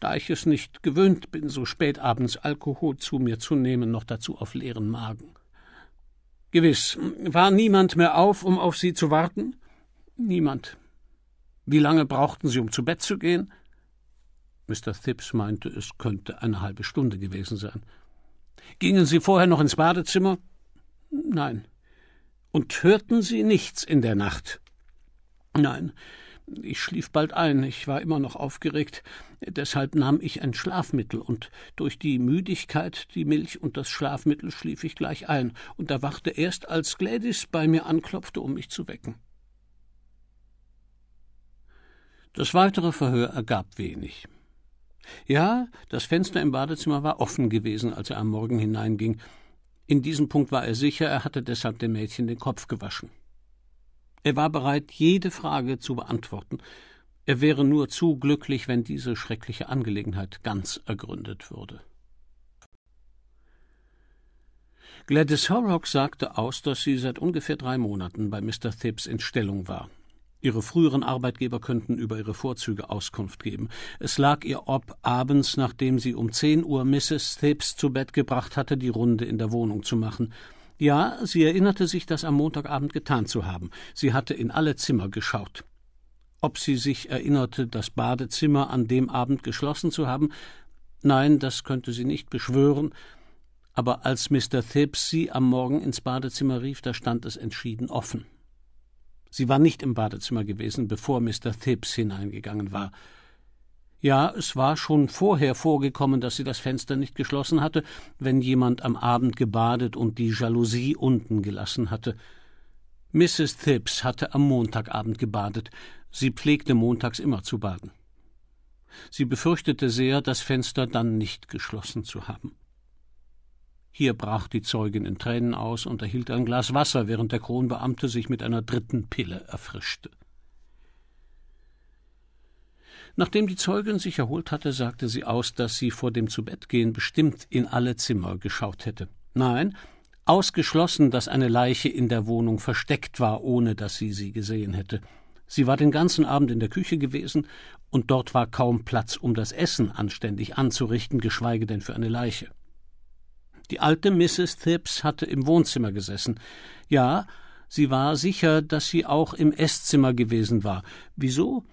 da ich es nicht gewöhnt bin, so spät abends Alkohol zu mir zu nehmen, noch dazu auf leeren Magen. Gewiss, war niemand mehr auf, um auf Sie zu warten? Niemand. Wie lange brauchten Sie, um zu Bett zu gehen? Mr. Thipps meinte, es könnte eine halbe Stunde gewesen sein. Gingen Sie vorher noch ins Badezimmer? Nein. Und hörten Sie nichts in der Nacht? Nein, ich schlief bald ein, ich war immer noch aufgeregt, deshalb nahm ich ein Schlafmittel, und durch die Müdigkeit, die Milch und das Schlafmittel schlief ich gleich ein und erwachte erst, als Gladys bei mir anklopfte, um mich zu wecken. Das weitere Verhör ergab wenig. Ja, das Fenster im Badezimmer war offen gewesen, als er am Morgen hineinging. In diesem Punkt war er sicher, er hatte deshalb dem Mädchen den Kopf gewaschen. Er war bereit, jede Frage zu beantworten. Er wäre nur zu glücklich, wenn diese schreckliche Angelegenheit ganz ergründet würde. Gladys Horrocks sagte aus, dass sie seit ungefähr drei Monaten bei Mr. Thibbs in Stellung war. Ihre früheren Arbeitgeber könnten über ihre Vorzüge Auskunft geben. Es lag ihr ob, abends, nachdem sie um zehn Uhr Mrs. Thibbs zu Bett gebracht hatte, die Runde in der Wohnung zu machen. Ja, sie erinnerte sich, das am Montagabend getan zu haben. Sie hatte in alle Zimmer geschaut. Ob sie sich erinnerte, das Badezimmer an dem Abend geschlossen zu haben? Nein, das könnte sie nicht beschwören. Aber als Mr. Thibbs sie am Morgen ins Badezimmer rief, da stand es entschieden offen. Sie war nicht im Badezimmer gewesen, bevor Mr. Thibbs hineingegangen war. Ja, es war schon vorher vorgekommen, dass sie das Fenster nicht geschlossen hatte, wenn jemand am Abend gebadet und die Jalousie unten gelassen hatte. Mrs. Thibbs hatte am Montagabend gebadet. Sie pflegte montags immer zu baden. Sie befürchtete sehr, das Fenster dann nicht geschlossen zu haben. Hier brach die Zeugin in Tränen aus und erhielt ein Glas Wasser, während der Kronbeamte sich mit einer dritten Pille erfrischte. Nachdem die Zeugin sich erholt hatte, sagte sie aus, dass sie vor dem Zubettgehen bestimmt in alle Zimmer geschaut hätte. Nein, ausgeschlossen, dass eine Leiche in der Wohnung versteckt war, ohne dass sie sie gesehen hätte. Sie war den ganzen Abend in der Küche gewesen, und dort war kaum Platz, um das Essen anständig anzurichten, geschweige denn für eine Leiche. Die alte Mrs. Thibbs hatte im Wohnzimmer gesessen. Ja, sie war sicher, dass sie auch im Esszimmer gewesen war. Wieso?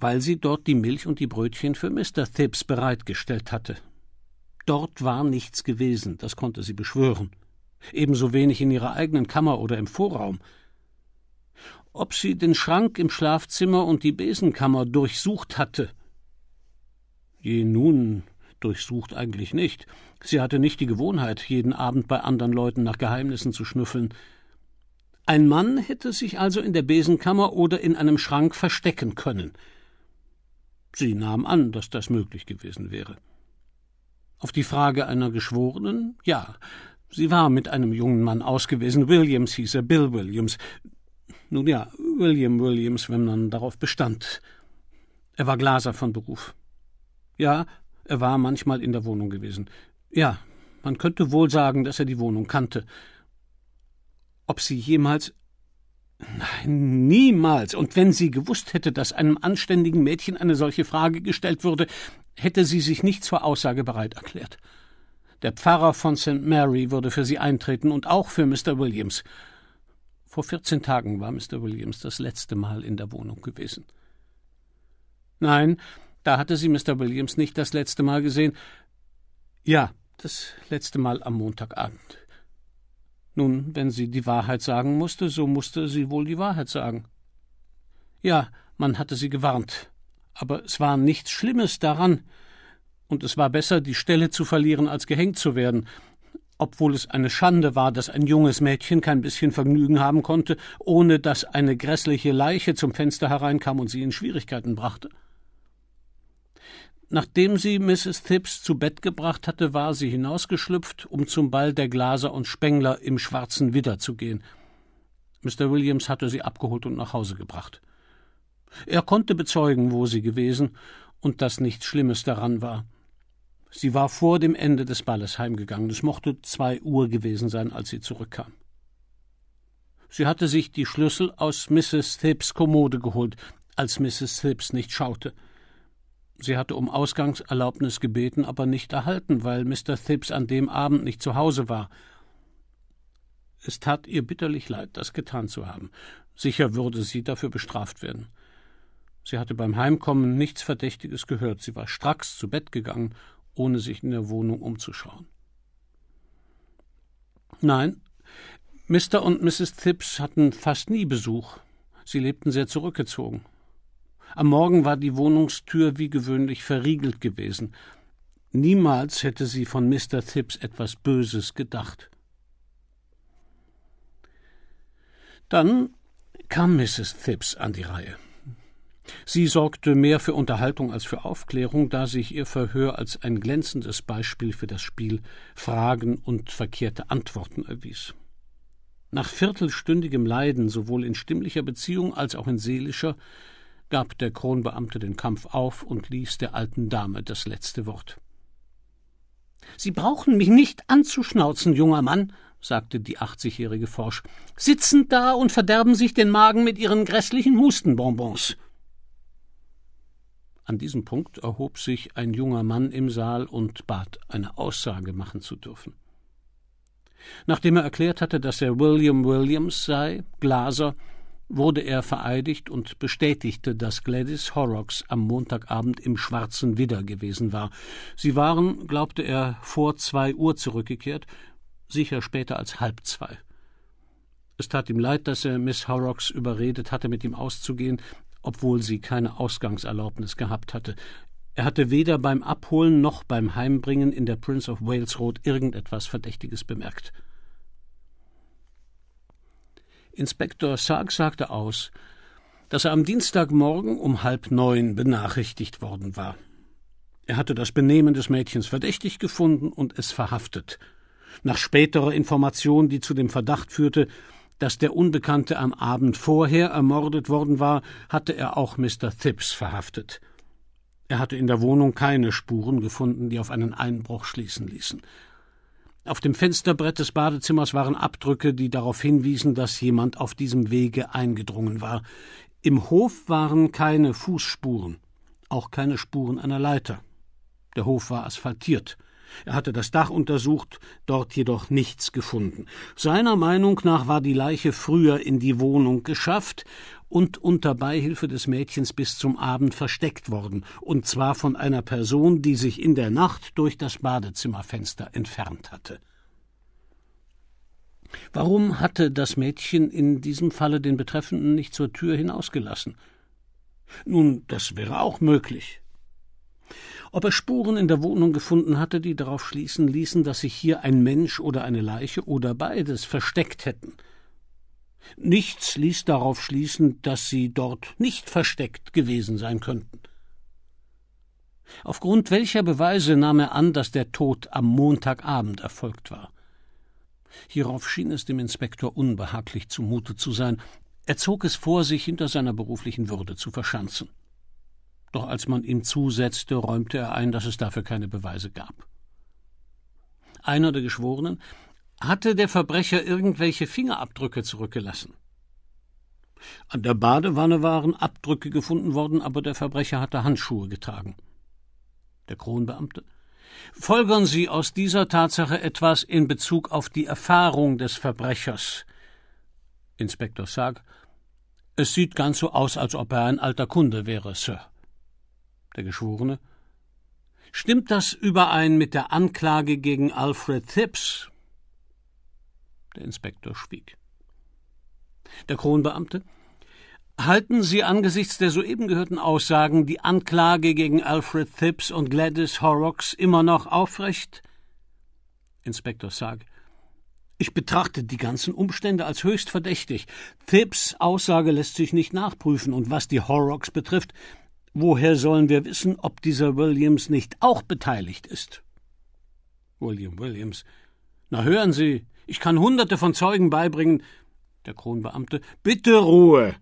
weil sie dort die Milch und die Brötchen für Mr. Thibbs bereitgestellt hatte. Dort war nichts gewesen, das konnte sie beschwören. Ebenso wenig in ihrer eigenen Kammer oder im Vorraum. Ob sie den Schrank im Schlafzimmer und die Besenkammer durchsucht hatte? Je nun durchsucht eigentlich nicht. Sie hatte nicht die Gewohnheit, jeden Abend bei anderen Leuten nach Geheimnissen zu schnüffeln. Ein Mann hätte sich also in der Besenkammer oder in einem Schrank verstecken können. Sie nahm an, dass das möglich gewesen wäre. Auf die Frage einer Geschworenen? Ja. Sie war mit einem jungen Mann ausgewiesen. Williams hieß er, Bill Williams. Nun ja, William Williams, wenn man darauf bestand. Er war Glaser von Beruf. Ja, er war manchmal in der Wohnung gewesen. Ja, man könnte wohl sagen, dass er die Wohnung kannte. Ob sie jemals Nein, niemals. Und wenn sie gewusst hätte, dass einem anständigen Mädchen eine solche Frage gestellt würde, hätte sie sich nicht zur Aussage bereit erklärt. Der Pfarrer von St. Mary würde für sie eintreten und auch für Mr. Williams. Vor vierzehn Tagen war Mr. Williams das letzte Mal in der Wohnung gewesen. Nein, da hatte sie Mr. Williams nicht das letzte Mal gesehen. Ja, das letzte Mal am Montagabend. Nun, wenn sie die Wahrheit sagen musste, so musste sie wohl die Wahrheit sagen. Ja, man hatte sie gewarnt. Aber es war nichts Schlimmes daran. Und es war besser, die Stelle zu verlieren, als gehängt zu werden. Obwohl es eine Schande war, dass ein junges Mädchen kein bisschen Vergnügen haben konnte, ohne dass eine grässliche Leiche zum Fenster hereinkam und sie in Schwierigkeiten brachte. Nachdem sie Mrs. Thibbs zu Bett gebracht hatte, war sie hinausgeschlüpft, um zum Ball der Glaser und Spengler im Schwarzen Widder zu gehen. Mr. Williams hatte sie abgeholt und nach Hause gebracht. Er konnte bezeugen, wo sie gewesen und dass nichts Schlimmes daran war. Sie war vor dem Ende des Balles heimgegangen. Es mochte zwei Uhr gewesen sein, als sie zurückkam. Sie hatte sich die Schlüssel aus Mrs. Thibbs Kommode geholt, als Mrs. Thibbs nicht schaute. Sie hatte um Ausgangserlaubnis gebeten, aber nicht erhalten, weil Mr. Thibbs an dem Abend nicht zu Hause war. Es tat ihr bitterlich leid, das getan zu haben. Sicher würde sie dafür bestraft werden. Sie hatte beim Heimkommen nichts Verdächtiges gehört. Sie war stracks zu Bett gegangen, ohne sich in der Wohnung umzuschauen. Nein, Mr. und Mrs. Thibbs hatten fast nie Besuch. Sie lebten sehr zurückgezogen. Am Morgen war die Wohnungstür wie gewöhnlich verriegelt gewesen. Niemals hätte sie von Mr. Thipps etwas Böses gedacht. Dann kam Mrs. Thipps an die Reihe. Sie sorgte mehr für Unterhaltung als für Aufklärung, da sich ihr Verhör als ein glänzendes Beispiel für das Spiel Fragen und verkehrte Antworten erwies. Nach viertelstündigem Leiden, sowohl in stimmlicher Beziehung als auch in seelischer, gab der Kronbeamte den Kampf auf und ließ der alten Dame das letzte Wort. Sie brauchen mich nicht anzuschnauzen, junger Mann, sagte die achtzigjährige forsch, sitzend da und verderben sich den Magen mit ihren grässlichen Hustenbonbons. An diesem Punkt erhob sich ein junger Mann im Saal und bat, eine Aussage machen zu dürfen. Nachdem er erklärt hatte, dass er William Williams sei, Glaser wurde er vereidigt und bestätigte, dass Gladys Horrocks am Montagabend im Schwarzen Widder gewesen war. Sie waren, glaubte er, vor zwei Uhr zurückgekehrt, sicher später als halb zwei. Es tat ihm leid, dass er Miss Horrocks überredet hatte, mit ihm auszugehen, obwohl sie keine Ausgangserlaubnis gehabt hatte. Er hatte weder beim Abholen noch beim Heimbringen in der Prince of Wales Road irgendetwas Verdächtiges bemerkt. Inspektor Sarg sagte aus, dass er am Dienstagmorgen um halb neun benachrichtigt worden war. Er hatte das Benehmen des Mädchens verdächtig gefunden und es verhaftet. Nach späterer Information, die zu dem Verdacht führte, dass der Unbekannte am Abend vorher ermordet worden war, hatte er auch Mr. Thipps verhaftet. Er hatte in der Wohnung keine Spuren gefunden, die auf einen Einbruch schließen ließen. Auf dem Fensterbrett des Badezimmers waren Abdrücke, die darauf hinwiesen, dass jemand auf diesem Wege eingedrungen war. Im Hof waren keine Fußspuren, auch keine Spuren einer Leiter. Der Hof war asphaltiert. Er hatte das Dach untersucht, dort jedoch nichts gefunden. Seiner Meinung nach war die Leiche früher in die Wohnung geschafft und unter Beihilfe des Mädchens bis zum Abend versteckt worden, und zwar von einer Person, die sich in der Nacht durch das Badezimmerfenster entfernt hatte. Warum hatte das Mädchen in diesem Falle den Betreffenden nicht zur Tür hinausgelassen? Nun, das wäre auch möglich. Ob er Spuren in der Wohnung gefunden hatte, die darauf schließen ließen, dass sich hier ein Mensch oder eine Leiche oder beides versteckt hätten – Nichts ließ darauf schließen, dass sie dort nicht versteckt gewesen sein könnten. Aufgrund welcher Beweise nahm er an, dass der Tod am Montagabend erfolgt war. Hierauf schien es dem Inspektor unbehaglich zumute zu sein. Er zog es vor, sich hinter seiner beruflichen Würde zu verschanzen. Doch als man ihm zusetzte, räumte er ein, dass es dafür keine Beweise gab. Einer der Geschworenen hatte der Verbrecher irgendwelche Fingerabdrücke zurückgelassen? An der Badewanne waren Abdrücke gefunden worden, aber der Verbrecher hatte Handschuhe getragen. Der Kronbeamte. Folgern Sie aus dieser Tatsache etwas in Bezug auf die Erfahrung des Verbrechers. Inspektor Sarg. Es sieht ganz so aus, als ob er ein alter Kunde wäre, Sir. Der Geschworene. Stimmt das überein mit der Anklage gegen Alfred Thipps der Inspektor schwieg. Der Kronbeamte Halten Sie angesichts der soeben gehörten Aussagen die Anklage gegen Alfred Thipps und Gladys Horrocks immer noch aufrecht? Inspektor Sarg. Ich betrachte die ganzen Umstände als höchst verdächtig. Thipps Aussage lässt sich nicht nachprüfen, und was die Horrocks betrifft, woher sollen wir wissen, ob dieser Williams nicht auch beteiligt ist? William Williams. Na hören Sie, ich kann hunderte von Zeugen beibringen. Der Kronbeamte, bitte Ruhe.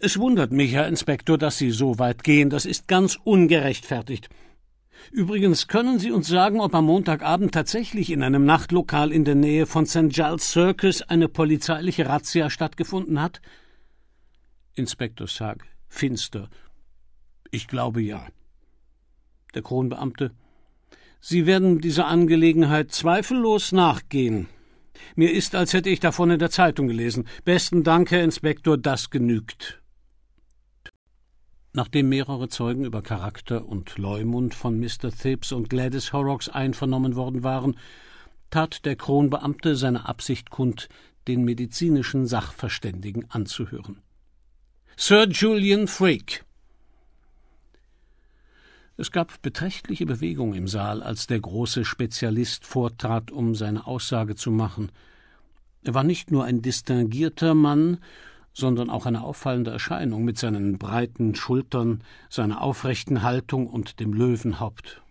Es wundert mich, Herr Inspektor, dass Sie so weit gehen. Das ist ganz ungerechtfertigt. Übrigens können Sie uns sagen, ob am Montagabend tatsächlich in einem Nachtlokal in der Nähe von St. Giles Circus eine polizeiliche Razzia stattgefunden hat? Inspektor Sag, finster. Ich glaube ja. Der Kronbeamte. Sie werden dieser Angelegenheit zweifellos nachgehen. Mir ist, als hätte ich davon in der Zeitung gelesen. Besten Dank, Herr Inspektor, das genügt. Nachdem mehrere Zeugen über Charakter und Leumund von Mr. Thibbs und Gladys Horrocks einvernommen worden waren, tat der Kronbeamte seine Absicht kund, den medizinischen Sachverständigen anzuhören. Sir Julian Freak, es gab beträchtliche Bewegung im Saal, als der große Spezialist vortrat, um seine Aussage zu machen. Er war nicht nur ein distinguierter Mann, sondern auch eine auffallende Erscheinung mit seinen breiten Schultern, seiner aufrechten Haltung und dem Löwenhaupt.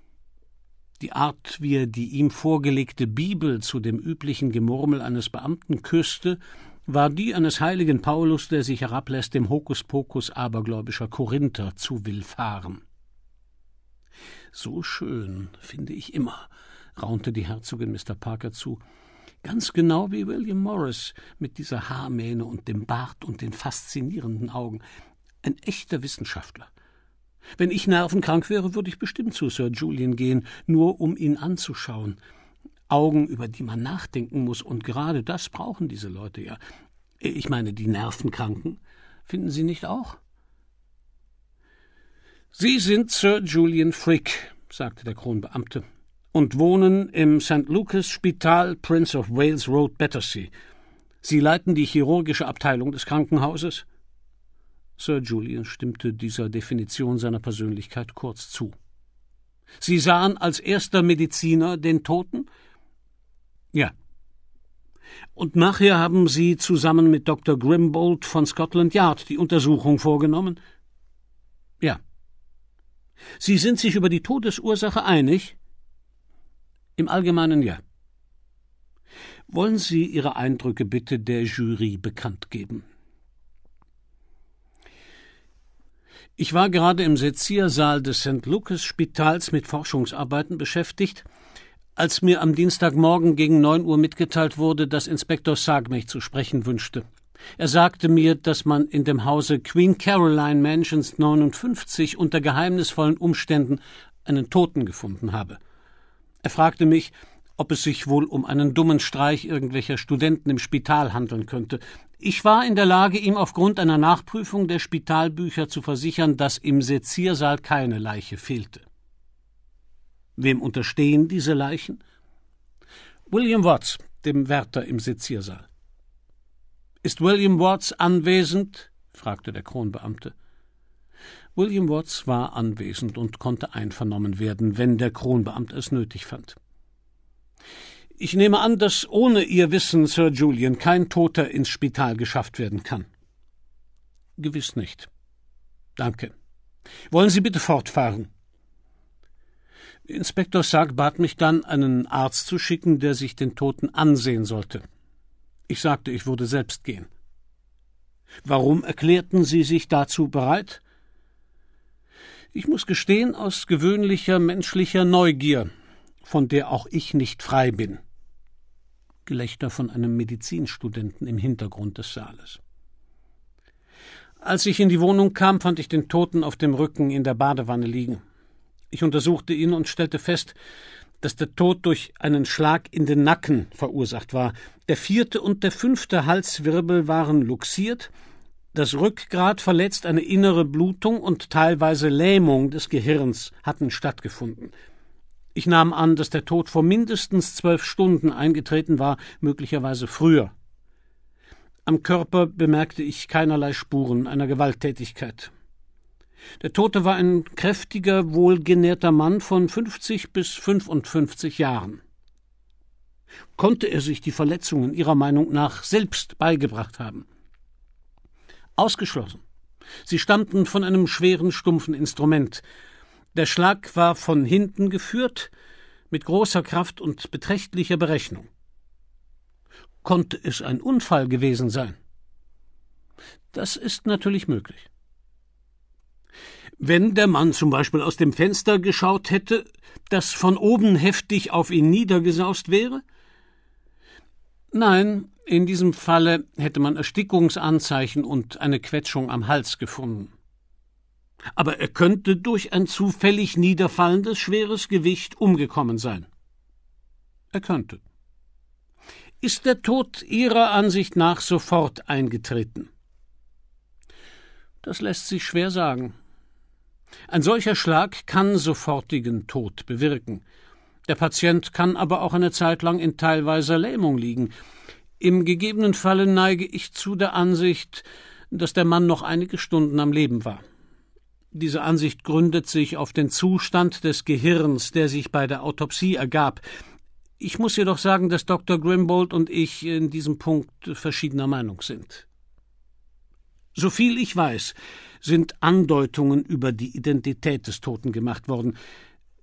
Die Art, wie er die ihm vorgelegte Bibel zu dem üblichen Gemurmel eines Beamten küsste, war die eines heiligen Paulus, der sich herablässt, dem Hokuspokus abergläubischer Korinther zu willfahren. So schön finde ich immer, raunte die Herzogin Mr. Parker zu. Ganz genau wie William Morris mit dieser Haarmähne und dem Bart und den faszinierenden Augen. Ein echter Wissenschaftler. Wenn ich nervenkrank wäre, würde ich bestimmt zu Sir Julian gehen, nur um ihn anzuschauen. Augen, über die man nachdenken muss, und gerade das brauchen diese Leute ja. Ich meine, die Nervenkranken. Finden Sie nicht auch? Sie sind Sir Julian Frick, sagte der Kronbeamte, und wohnen im St. Lucas Spital Prince of Wales Road, Battersea. Sie leiten die chirurgische Abteilung des Krankenhauses? Sir Julian stimmte dieser Definition seiner Persönlichkeit kurz zu. Sie sahen als erster Mediziner den Toten? Ja. Und nachher haben Sie zusammen mit Dr. Grimbold von Scotland Yard die Untersuchung vorgenommen? Sie sind sich über die Todesursache einig? Im Allgemeinen ja. Wollen Sie Ihre Eindrücke bitte der Jury bekannt geben? Ich war gerade im Seziersaal des St. Lucas Spitals mit Forschungsarbeiten beschäftigt, als mir am Dienstagmorgen gegen neun Uhr mitgeteilt wurde, dass Inspektor Sargmech zu sprechen wünschte. Er sagte mir, dass man in dem Hause Queen Caroline Mansions 59 unter geheimnisvollen Umständen einen Toten gefunden habe. Er fragte mich, ob es sich wohl um einen dummen Streich irgendwelcher Studenten im Spital handeln könnte. Ich war in der Lage, ihm aufgrund einer Nachprüfung der Spitalbücher zu versichern, dass im Seziersaal keine Leiche fehlte. Wem unterstehen diese Leichen? William Watts, dem Wärter im Seziersaal. Ist William Watts anwesend? fragte der Kronbeamte. William Watts war anwesend und konnte einvernommen werden, wenn der Kronbeamte es nötig fand. Ich nehme an, dass ohne Ihr Wissen, Sir Julian, kein Toter ins Spital geschafft werden kann. Gewiss nicht. Danke. Wollen Sie bitte fortfahren? Inspektor Sark bat mich dann, einen Arzt zu schicken, der sich den Toten ansehen sollte. Ich sagte, ich würde selbst gehen. Warum erklärten Sie sich dazu bereit? Ich muss gestehen, aus gewöhnlicher menschlicher Neugier, von der auch ich nicht frei bin. Gelächter von einem Medizinstudenten im Hintergrund des Saales. Als ich in die Wohnung kam, fand ich den Toten auf dem Rücken in der Badewanne liegen. Ich untersuchte ihn und stellte fest, dass der Tod durch einen Schlag in den Nacken verursacht war. Der vierte und der fünfte Halswirbel waren luxiert, das Rückgrat verletzt, eine innere Blutung und teilweise Lähmung des Gehirns hatten stattgefunden. Ich nahm an, dass der Tod vor mindestens zwölf Stunden eingetreten war, möglicherweise früher. Am Körper bemerkte ich keinerlei Spuren einer Gewalttätigkeit. Der Tote war ein kräftiger, wohlgenährter Mann von 50 bis 55 Jahren. Konnte er sich die Verletzungen ihrer Meinung nach selbst beigebracht haben? Ausgeschlossen. Sie stammten von einem schweren, stumpfen Instrument. Der Schlag war von hinten geführt, mit großer Kraft und beträchtlicher Berechnung. Konnte es ein Unfall gewesen sein? Das ist natürlich möglich. Wenn der Mann zum Beispiel aus dem Fenster geschaut hätte, das von oben heftig auf ihn niedergesaust wäre? Nein, in diesem Falle hätte man Erstickungsanzeichen und eine Quetschung am Hals gefunden. Aber er könnte durch ein zufällig niederfallendes schweres Gewicht umgekommen sein. Er könnte. Ist der Tod Ihrer Ansicht nach sofort eingetreten? Das lässt sich schwer sagen. Ein solcher Schlag kann sofortigen Tod bewirken. Der Patient kann aber auch eine Zeit lang in teilweiser Lähmung liegen. Im gegebenen Falle neige ich zu der Ansicht, dass der Mann noch einige Stunden am Leben war. Diese Ansicht gründet sich auf den Zustand des Gehirns, der sich bei der Autopsie ergab. Ich muss jedoch sagen, dass Dr. Grimbold und ich in diesem Punkt verschiedener Meinung sind. Soviel ich weiß, sind Andeutungen über die Identität des Toten gemacht worden.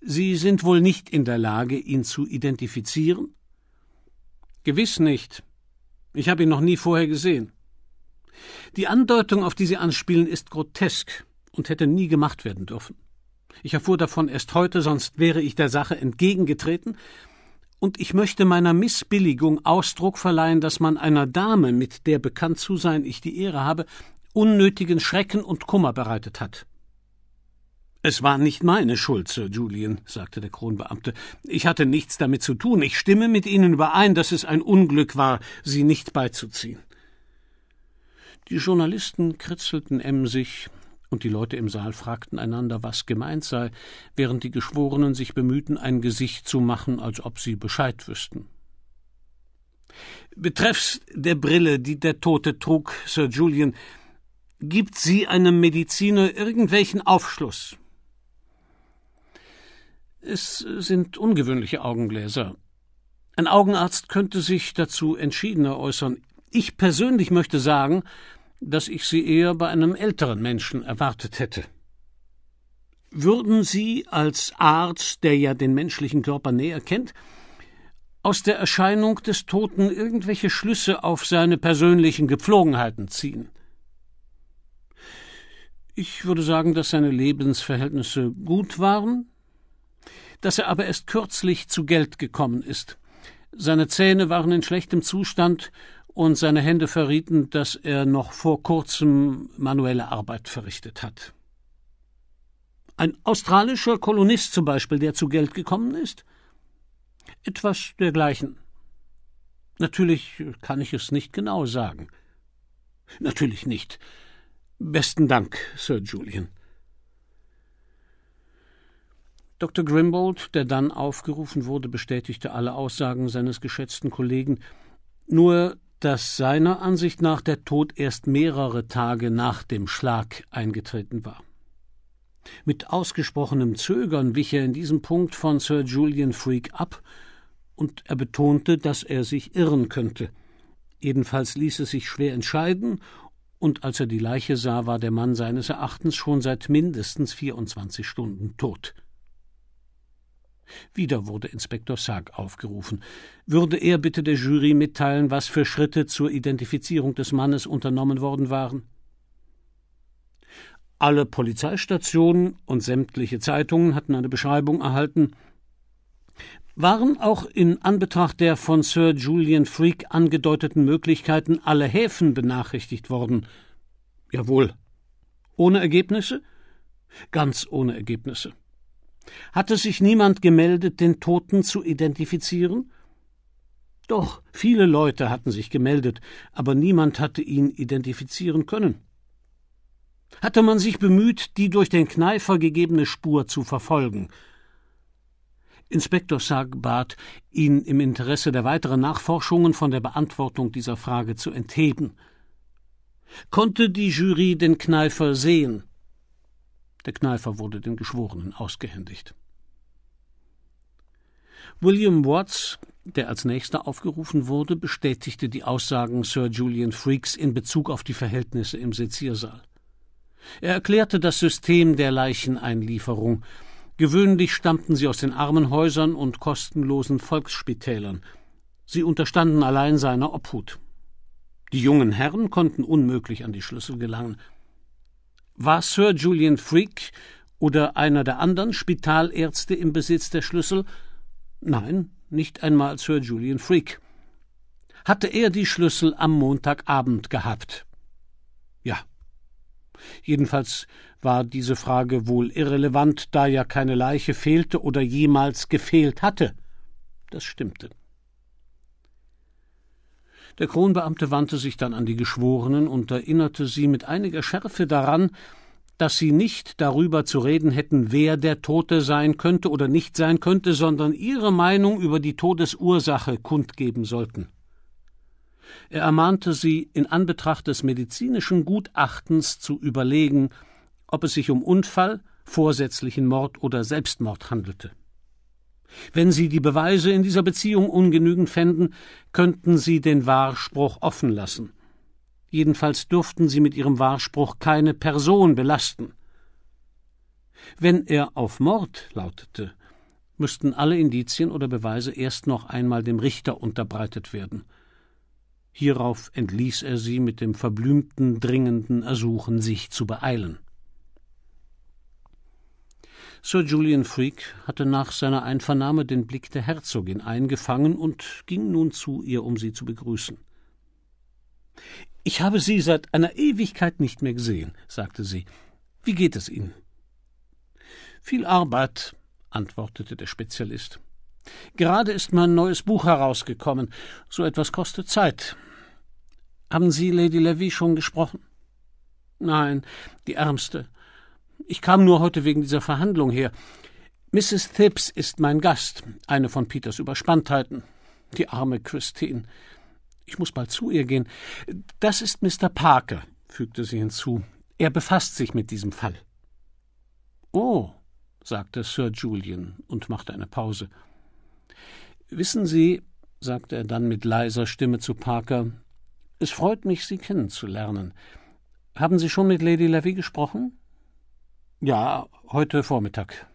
Sie sind wohl nicht in der Lage, ihn zu identifizieren? Gewiss nicht. Ich habe ihn noch nie vorher gesehen. Die Andeutung, auf die Sie anspielen, ist grotesk und hätte nie gemacht werden dürfen. Ich erfuhr davon erst heute, sonst wäre ich der Sache entgegengetreten, und ich möchte meiner Missbilligung Ausdruck verleihen, dass man einer Dame, mit der bekannt zu sein ich die Ehre habe, unnötigen Schrecken und Kummer bereitet hat. Es war nicht meine Schuld, Sir Julian, sagte der Kronbeamte. Ich hatte nichts damit zu tun. Ich stimme mit Ihnen überein, dass es ein Unglück war, Sie nicht beizuziehen. Die Journalisten kritzelten emsig, und die Leute im Saal fragten einander, was gemeint sei, während die Geschworenen sich bemühten, ein Gesicht zu machen, als ob sie Bescheid wüssten. Betreffs der Brille, die der Tote trug, Sir Julian, gibt sie einem Mediziner irgendwelchen Aufschluss? Es sind ungewöhnliche Augengläser. Ein Augenarzt könnte sich dazu entschiedener äußern. Ich persönlich möchte sagen, dass ich sie eher bei einem älteren Menschen erwartet hätte. Würden Sie als Arzt, der ja den menschlichen Körper näher kennt, aus der Erscheinung des Toten irgendwelche Schlüsse auf seine persönlichen Gepflogenheiten ziehen? Ich würde sagen, dass seine Lebensverhältnisse gut waren, dass er aber erst kürzlich zu Geld gekommen ist. Seine Zähne waren in schlechtem Zustand und seine Hände verrieten, dass er noch vor kurzem manuelle Arbeit verrichtet hat. Ein australischer Kolonist zum Beispiel, der zu Geld gekommen ist? Etwas dergleichen. Natürlich kann ich es nicht genau sagen. Natürlich nicht. Besten Dank, Sir Julian. Dr. Grimbold, der dann aufgerufen wurde, bestätigte alle Aussagen seines geschätzten Kollegen, nur dass seiner Ansicht nach der Tod erst mehrere Tage nach dem Schlag eingetreten war. Mit ausgesprochenem Zögern wich er in diesem Punkt von Sir Julian Freak ab, und er betonte, dass er sich irren könnte. Jedenfalls ließ es sich schwer entscheiden, und als er die Leiche sah, war der Mann seines Erachtens schon seit mindestens 24 Stunden tot. Wieder wurde Inspektor Sarg aufgerufen. Würde er bitte der Jury mitteilen, was für Schritte zur Identifizierung des Mannes unternommen worden waren? Alle Polizeistationen und sämtliche Zeitungen hatten eine Beschreibung erhalten, waren auch in Anbetracht der von Sir Julian Freak angedeuteten Möglichkeiten alle Häfen benachrichtigt worden. Jawohl. Ohne Ergebnisse? Ganz ohne Ergebnisse. Hatte sich niemand gemeldet, den Toten zu identifizieren? Doch, viele Leute hatten sich gemeldet, aber niemand hatte ihn identifizieren können. Hatte man sich bemüht, die durch den Kneifer gegebene Spur zu verfolgen, Inspektor Sarg bat, ihn im Interesse der weiteren Nachforschungen von der Beantwortung dieser Frage zu entheben. Konnte die Jury den Kneifer sehen? Der Kneifer wurde den Geschworenen ausgehändigt. William Watts, der als nächster aufgerufen wurde, bestätigte die Aussagen Sir Julian Freaks in Bezug auf die Verhältnisse im Seziersaal. Er erklärte das System der Leicheneinlieferung, Gewöhnlich stammten sie aus den Armenhäusern und kostenlosen Volksspitälern. Sie unterstanden allein seiner Obhut. Die jungen Herren konnten unmöglich an die Schlüssel gelangen. War Sir Julian Freak oder einer der anderen Spitalärzte im Besitz der Schlüssel? Nein, nicht einmal Sir Julian Freak. Hatte er die Schlüssel am Montagabend gehabt? Jedenfalls war diese Frage wohl irrelevant, da ja keine Leiche fehlte oder jemals gefehlt hatte. Das stimmte. Der Kronbeamte wandte sich dann an die Geschworenen und erinnerte sie mit einiger Schärfe daran, dass sie nicht darüber zu reden hätten, wer der Tote sein könnte oder nicht sein könnte, sondern ihre Meinung über die Todesursache kundgeben sollten. Er ermahnte sie, in Anbetracht des medizinischen Gutachtens zu überlegen, ob es sich um Unfall, vorsätzlichen Mord oder Selbstmord handelte. Wenn sie die Beweise in dieser Beziehung ungenügend fänden, könnten sie den Wahrspruch offen lassen. Jedenfalls dürften sie mit ihrem Wahrspruch keine Person belasten. Wenn er auf Mord lautete, müssten alle Indizien oder Beweise erst noch einmal dem Richter unterbreitet werden. Hierauf entließ er sie mit dem verblümten, dringenden Ersuchen, sich zu beeilen. Sir Julian Freak hatte nach seiner Einvernahme den Blick der Herzogin eingefangen und ging nun zu ihr, um sie zu begrüßen. Ich habe Sie seit einer Ewigkeit nicht mehr gesehen, sagte sie. Wie geht es Ihnen? Viel Arbeit, antwortete der Spezialist. Gerade ist mein neues Buch herausgekommen. So etwas kostet Zeit. Haben Sie Lady Levy schon gesprochen? Nein, die Ärmste. Ich kam nur heute wegen dieser Verhandlung her. Mrs. Thibbs ist mein Gast, eine von Peters Überspanntheiten. Die arme Christine. Ich muss bald zu ihr gehen. Das ist Mr. Parker, fügte sie hinzu. Er befasst sich mit diesem Fall. Oh, sagte Sir Julian und machte eine Pause. Wissen Sie, sagte er dann mit leiser Stimme zu Parker, es freut mich, Sie kennenzulernen. Haben Sie schon mit Lady Levy gesprochen? Ja, heute Vormittag.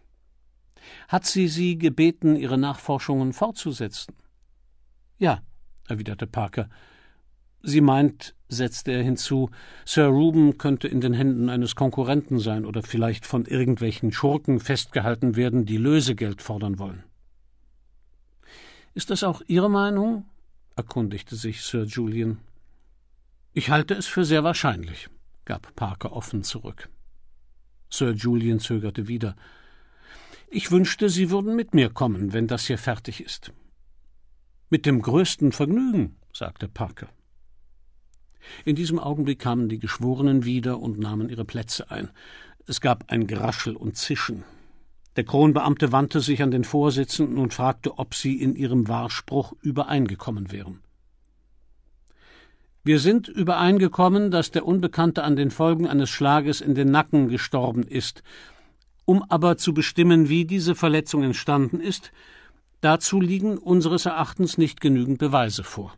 Hat sie Sie gebeten, Ihre Nachforschungen fortzusetzen? Ja, erwiderte Parker. Sie meint, setzte er hinzu, Sir Ruben könnte in den Händen eines Konkurrenten sein oder vielleicht von irgendwelchen Schurken festgehalten werden, die Lösegeld fordern wollen. Ist das auch Ihre Meinung? erkundigte sich Sir Julian. Ich halte es für sehr wahrscheinlich, gab Parker offen zurück. Sir Julian zögerte wieder. Ich wünschte, Sie würden mit mir kommen, wenn das hier fertig ist. Mit dem größten Vergnügen, sagte Parker. In diesem Augenblick kamen die Geschworenen wieder und nahmen ihre Plätze ein. Es gab ein Geraschel und Zischen. Der Kronbeamte wandte sich an den Vorsitzenden und fragte, ob sie in ihrem Wahrspruch übereingekommen wären. Wir sind übereingekommen, dass der Unbekannte an den Folgen eines Schlages in den Nacken gestorben ist. Um aber zu bestimmen, wie diese Verletzung entstanden ist, dazu liegen unseres Erachtens nicht genügend Beweise vor.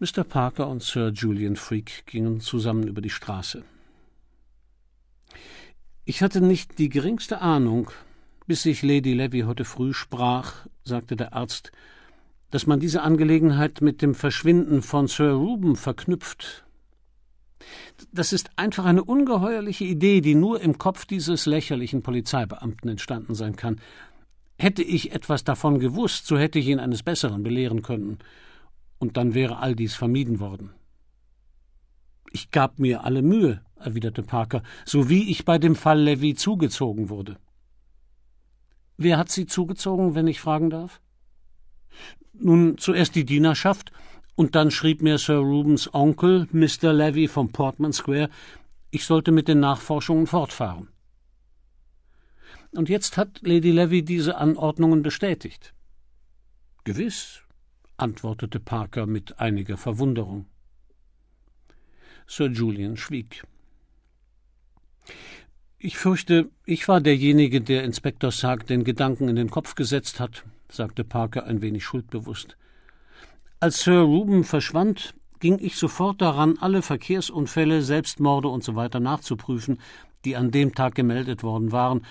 Mr. Parker und Sir Julian Freak gingen zusammen über die Straße. Ich hatte nicht die geringste Ahnung, bis ich Lady Levy heute früh sprach, sagte der Arzt, dass man diese Angelegenheit mit dem Verschwinden von Sir Reuben verknüpft. Das ist einfach eine ungeheuerliche Idee, die nur im Kopf dieses lächerlichen Polizeibeamten entstanden sein kann. Hätte ich etwas davon gewusst, so hätte ich ihn eines Besseren belehren können, und dann wäre all dies vermieden worden. Ich gab mir alle Mühe, erwiderte Parker, so wie ich bei dem Fall Levy zugezogen wurde. Wer hat Sie zugezogen, wenn ich fragen darf? Nun, zuerst die Dienerschaft, und dann schrieb mir Sir Rubens Onkel, Mr. Levy vom Portman Square, ich sollte mit den Nachforschungen fortfahren. Und jetzt hat Lady Levy diese Anordnungen bestätigt. Gewiss, antwortete Parker mit einiger Verwunderung. Sir Julian schwieg. Ich fürchte, ich war derjenige, der Inspektor Sarg den Gedanken in den Kopf gesetzt hat, sagte Parker ein wenig schuldbewusst. Als Sir Reuben verschwand, ging ich sofort daran, alle Verkehrsunfälle, Selbstmorde usw. So nachzuprüfen, die an dem Tag gemeldet worden waren,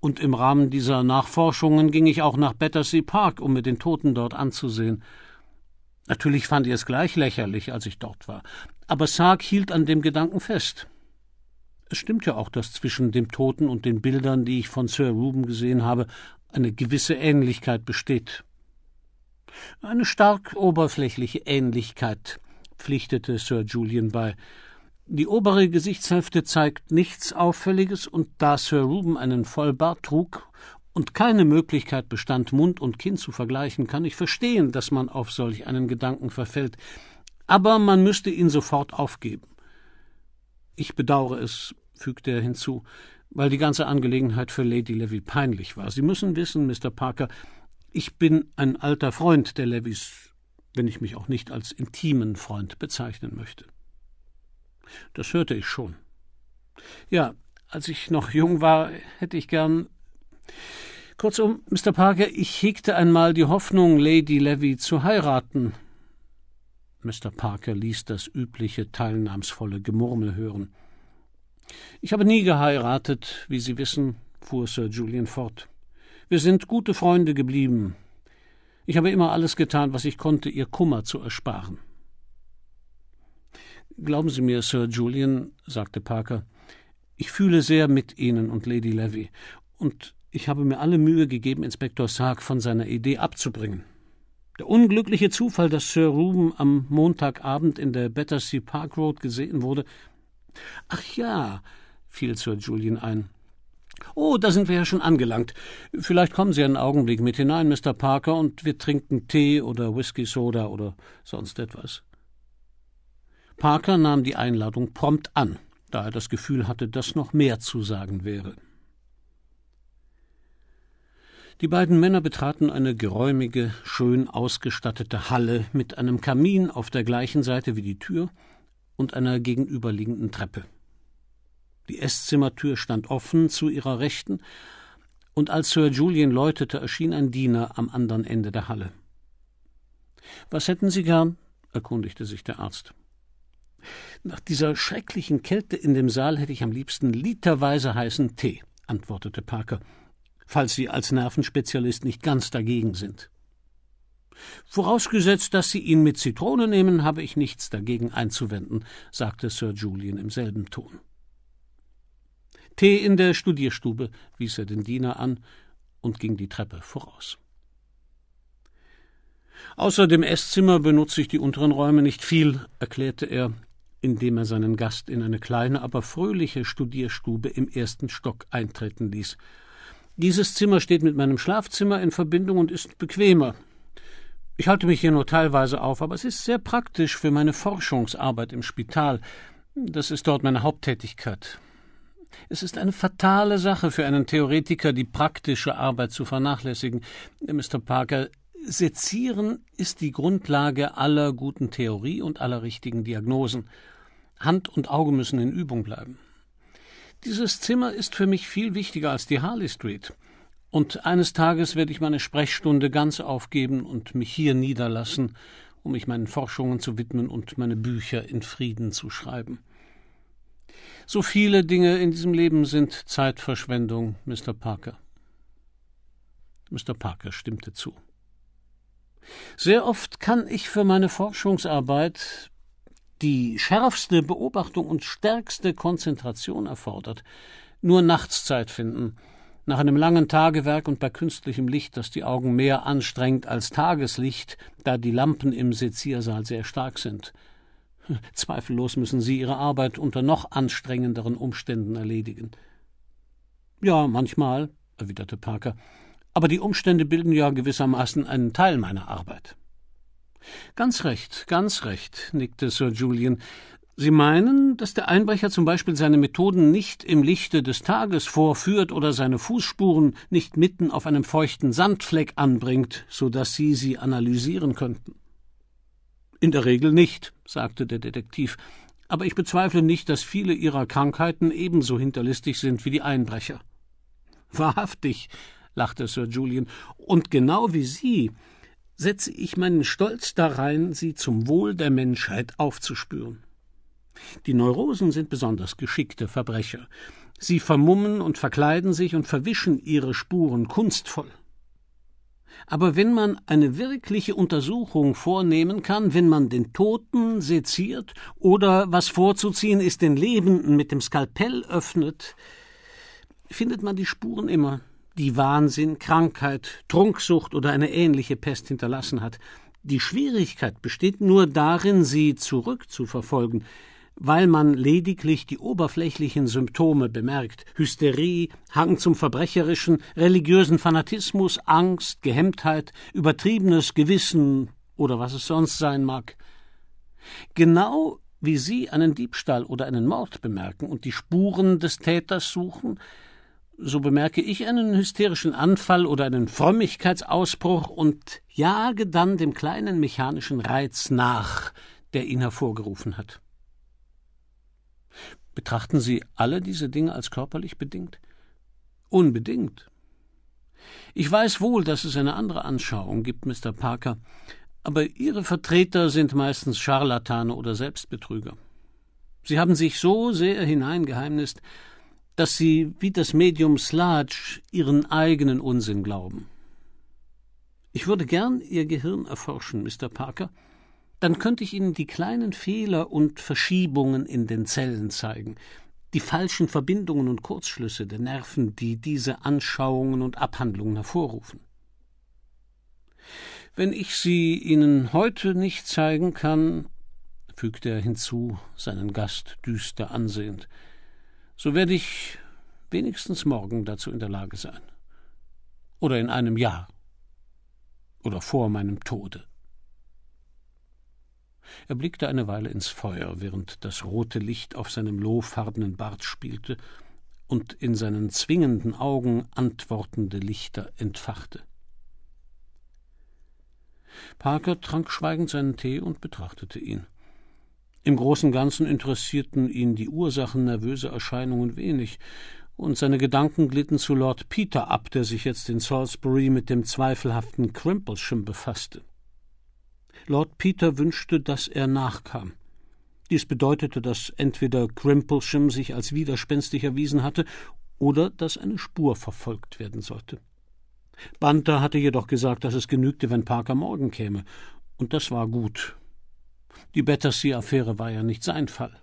und im Rahmen dieser Nachforschungen ging ich auch nach Battersea Park, um mir den Toten dort anzusehen. Natürlich fand ich es gleich lächerlich, als ich dort war, aber Sarg hielt an dem Gedanken fest. Es stimmt ja auch, dass zwischen dem Toten und den Bildern, die ich von Sir Ruben gesehen habe, eine gewisse Ähnlichkeit besteht. Eine stark oberflächliche Ähnlichkeit, pflichtete Sir Julian bei. Die obere Gesichtshälfte zeigt nichts Auffälliges, und da Sir Ruben einen Vollbart trug und keine Möglichkeit bestand, Mund und Kinn zu vergleichen, kann ich verstehen, dass man auf solch einen Gedanken verfällt. Aber man müsste ihn sofort aufgeben. Ich bedauere es, fügte er hinzu, weil die ganze Angelegenheit für Lady Levy peinlich war. Sie müssen wissen, Mr. Parker, ich bin ein alter Freund der Levys, wenn ich mich auch nicht als intimen Freund bezeichnen möchte. Das hörte ich schon. Ja, als ich noch jung war, hätte ich gern. Kurzum, Mr. Parker, ich hegte einmal die Hoffnung, Lady Levy zu heiraten, Mr. Parker ließ das übliche teilnahmsvolle Gemurmel hören. Ich habe nie geheiratet, wie Sie wissen, fuhr Sir Julian fort. Wir sind gute Freunde geblieben. Ich habe immer alles getan, was ich konnte, ihr Kummer zu ersparen. Glauben Sie mir, Sir Julian, sagte Parker, ich fühle sehr mit Ihnen und Lady Levy, und ich habe mir alle Mühe gegeben, Inspektor Sark von seiner Idee abzubringen. Der unglückliche Zufall, dass Sir Ruben am Montagabend in der Battersea Park Road gesehen wurde. Ach ja, fiel Sir Julian ein. Oh, da sind wir ja schon angelangt. Vielleicht kommen Sie einen Augenblick mit hinein, Mr. Parker, und wir trinken Tee oder Whisky Soda oder sonst etwas. Parker nahm die Einladung prompt an, da er das Gefühl hatte, dass noch mehr zu sagen wäre. Die beiden Männer betraten eine geräumige, schön ausgestattete Halle mit einem Kamin auf der gleichen Seite wie die Tür und einer gegenüberliegenden Treppe. Die Esszimmertür stand offen zu ihrer Rechten, und als Sir Julian läutete, erschien ein Diener am anderen Ende der Halle. Was hätten Sie gern? erkundigte sich der Arzt. Nach dieser schrecklichen Kälte in dem Saal hätte ich am liebsten literweise heißen Tee, antwortete Parker falls Sie als Nervenspezialist nicht ganz dagegen sind. Vorausgesetzt, dass Sie ihn mit Zitrone nehmen, habe ich nichts dagegen einzuwenden, sagte Sir Julian im selben Ton. Tee in der Studierstube, wies er den Diener an und ging die Treppe voraus. Außer dem Esszimmer benutze ich die unteren Räume nicht viel, erklärte er, indem er seinen Gast in eine kleine, aber fröhliche Studierstube im ersten Stock eintreten ließ, dieses Zimmer steht mit meinem Schlafzimmer in Verbindung und ist bequemer. Ich halte mich hier nur teilweise auf, aber es ist sehr praktisch für meine Forschungsarbeit im Spital. Das ist dort meine Haupttätigkeit. Es ist eine fatale Sache für einen Theoretiker, die praktische Arbeit zu vernachlässigen. Mr. Parker, Sezieren ist die Grundlage aller guten Theorie und aller richtigen Diagnosen. Hand und Auge müssen in Übung bleiben. Dieses Zimmer ist für mich viel wichtiger als die Harley Street. Und eines Tages werde ich meine Sprechstunde ganz aufgeben und mich hier niederlassen, um mich meinen Forschungen zu widmen und meine Bücher in Frieden zu schreiben. So viele Dinge in diesem Leben sind Zeitverschwendung, Mr. Parker. Mr. Parker stimmte zu. Sehr oft kann ich für meine Forschungsarbeit die schärfste Beobachtung und stärkste Konzentration erfordert, nur nachts Zeit finden, nach einem langen Tagewerk und bei künstlichem Licht, das die Augen mehr anstrengt als Tageslicht, da die Lampen im Seziersaal sehr stark sind. Zweifellos müssen sie ihre Arbeit unter noch anstrengenderen Umständen erledigen. Ja, manchmal, erwiderte Parker, aber die Umstände bilden ja gewissermaßen einen Teil meiner Arbeit. Ganz recht, ganz recht, nickte Sir Julian. Sie meinen, dass der Einbrecher zum Beispiel seine Methoden nicht im Lichte des Tages vorführt oder seine Fußspuren nicht mitten auf einem feuchten Sandfleck anbringt, so dass Sie sie analysieren könnten? In der Regel nicht, sagte der Detektiv, aber ich bezweifle nicht, dass viele Ihrer Krankheiten ebenso hinterlistig sind wie die Einbrecher. Wahrhaftig, lachte Sir Julian, und genau wie Sie setze ich meinen Stolz darein, sie zum Wohl der Menschheit aufzuspüren. Die Neurosen sind besonders geschickte Verbrecher. Sie vermummen und verkleiden sich und verwischen ihre Spuren kunstvoll. Aber wenn man eine wirkliche Untersuchung vornehmen kann, wenn man den Toten seziert oder was vorzuziehen ist, den Lebenden mit dem Skalpell öffnet, findet man die Spuren immer die Wahnsinn, Krankheit, Trunksucht oder eine ähnliche Pest hinterlassen hat. Die Schwierigkeit besteht nur darin, sie zurückzuverfolgen, weil man lediglich die oberflächlichen Symptome bemerkt Hysterie, Hang zum Verbrecherischen, religiösen Fanatismus, Angst, Gehemmtheit, übertriebenes Gewissen oder was es sonst sein mag. Genau wie Sie einen Diebstahl oder einen Mord bemerken und die Spuren des Täters suchen, so bemerke ich einen hysterischen Anfall oder einen Frömmigkeitsausbruch und jage dann dem kleinen mechanischen Reiz nach, der ihn hervorgerufen hat. Betrachten Sie alle diese Dinge als körperlich bedingt? Unbedingt. Ich weiß wohl, dass es eine andere Anschauung gibt, Mr. Parker, aber Ihre Vertreter sind meistens Scharlatane oder Selbstbetrüger. Sie haben sich so sehr hineingeheimnist, dass sie, wie das Medium Sludge, ihren eigenen Unsinn glauben. Ich würde gern Ihr Gehirn erforschen, Mr. Parker. Dann könnte ich Ihnen die kleinen Fehler und Verschiebungen in den Zellen zeigen, die falschen Verbindungen und Kurzschlüsse der Nerven, die diese Anschauungen und Abhandlungen hervorrufen. Wenn ich sie Ihnen heute nicht zeigen kann, fügte er hinzu, seinen Gast düster ansehend, so werde ich wenigstens morgen dazu in der Lage sein. Oder in einem Jahr. Oder vor meinem Tode. Er blickte eine Weile ins Feuer, während das rote Licht auf seinem lohfarbenen Bart spielte und in seinen zwingenden Augen antwortende Lichter entfachte. Parker trank schweigend seinen Tee und betrachtete ihn. Im Großen und Ganzen interessierten ihn die Ursachen nervöser Erscheinungen wenig, und seine Gedanken glitten zu Lord Peter ab, der sich jetzt in Salisbury mit dem zweifelhaften Crimplesham befasste. Lord Peter wünschte, dass er nachkam. Dies bedeutete, dass entweder Crimplesham sich als widerspenstig erwiesen hatte oder dass eine Spur verfolgt werden sollte. Banter hatte jedoch gesagt, dass es genügte, wenn Parker morgen käme, und das war gut, die Battersea-Affäre war ja nicht sein Fall.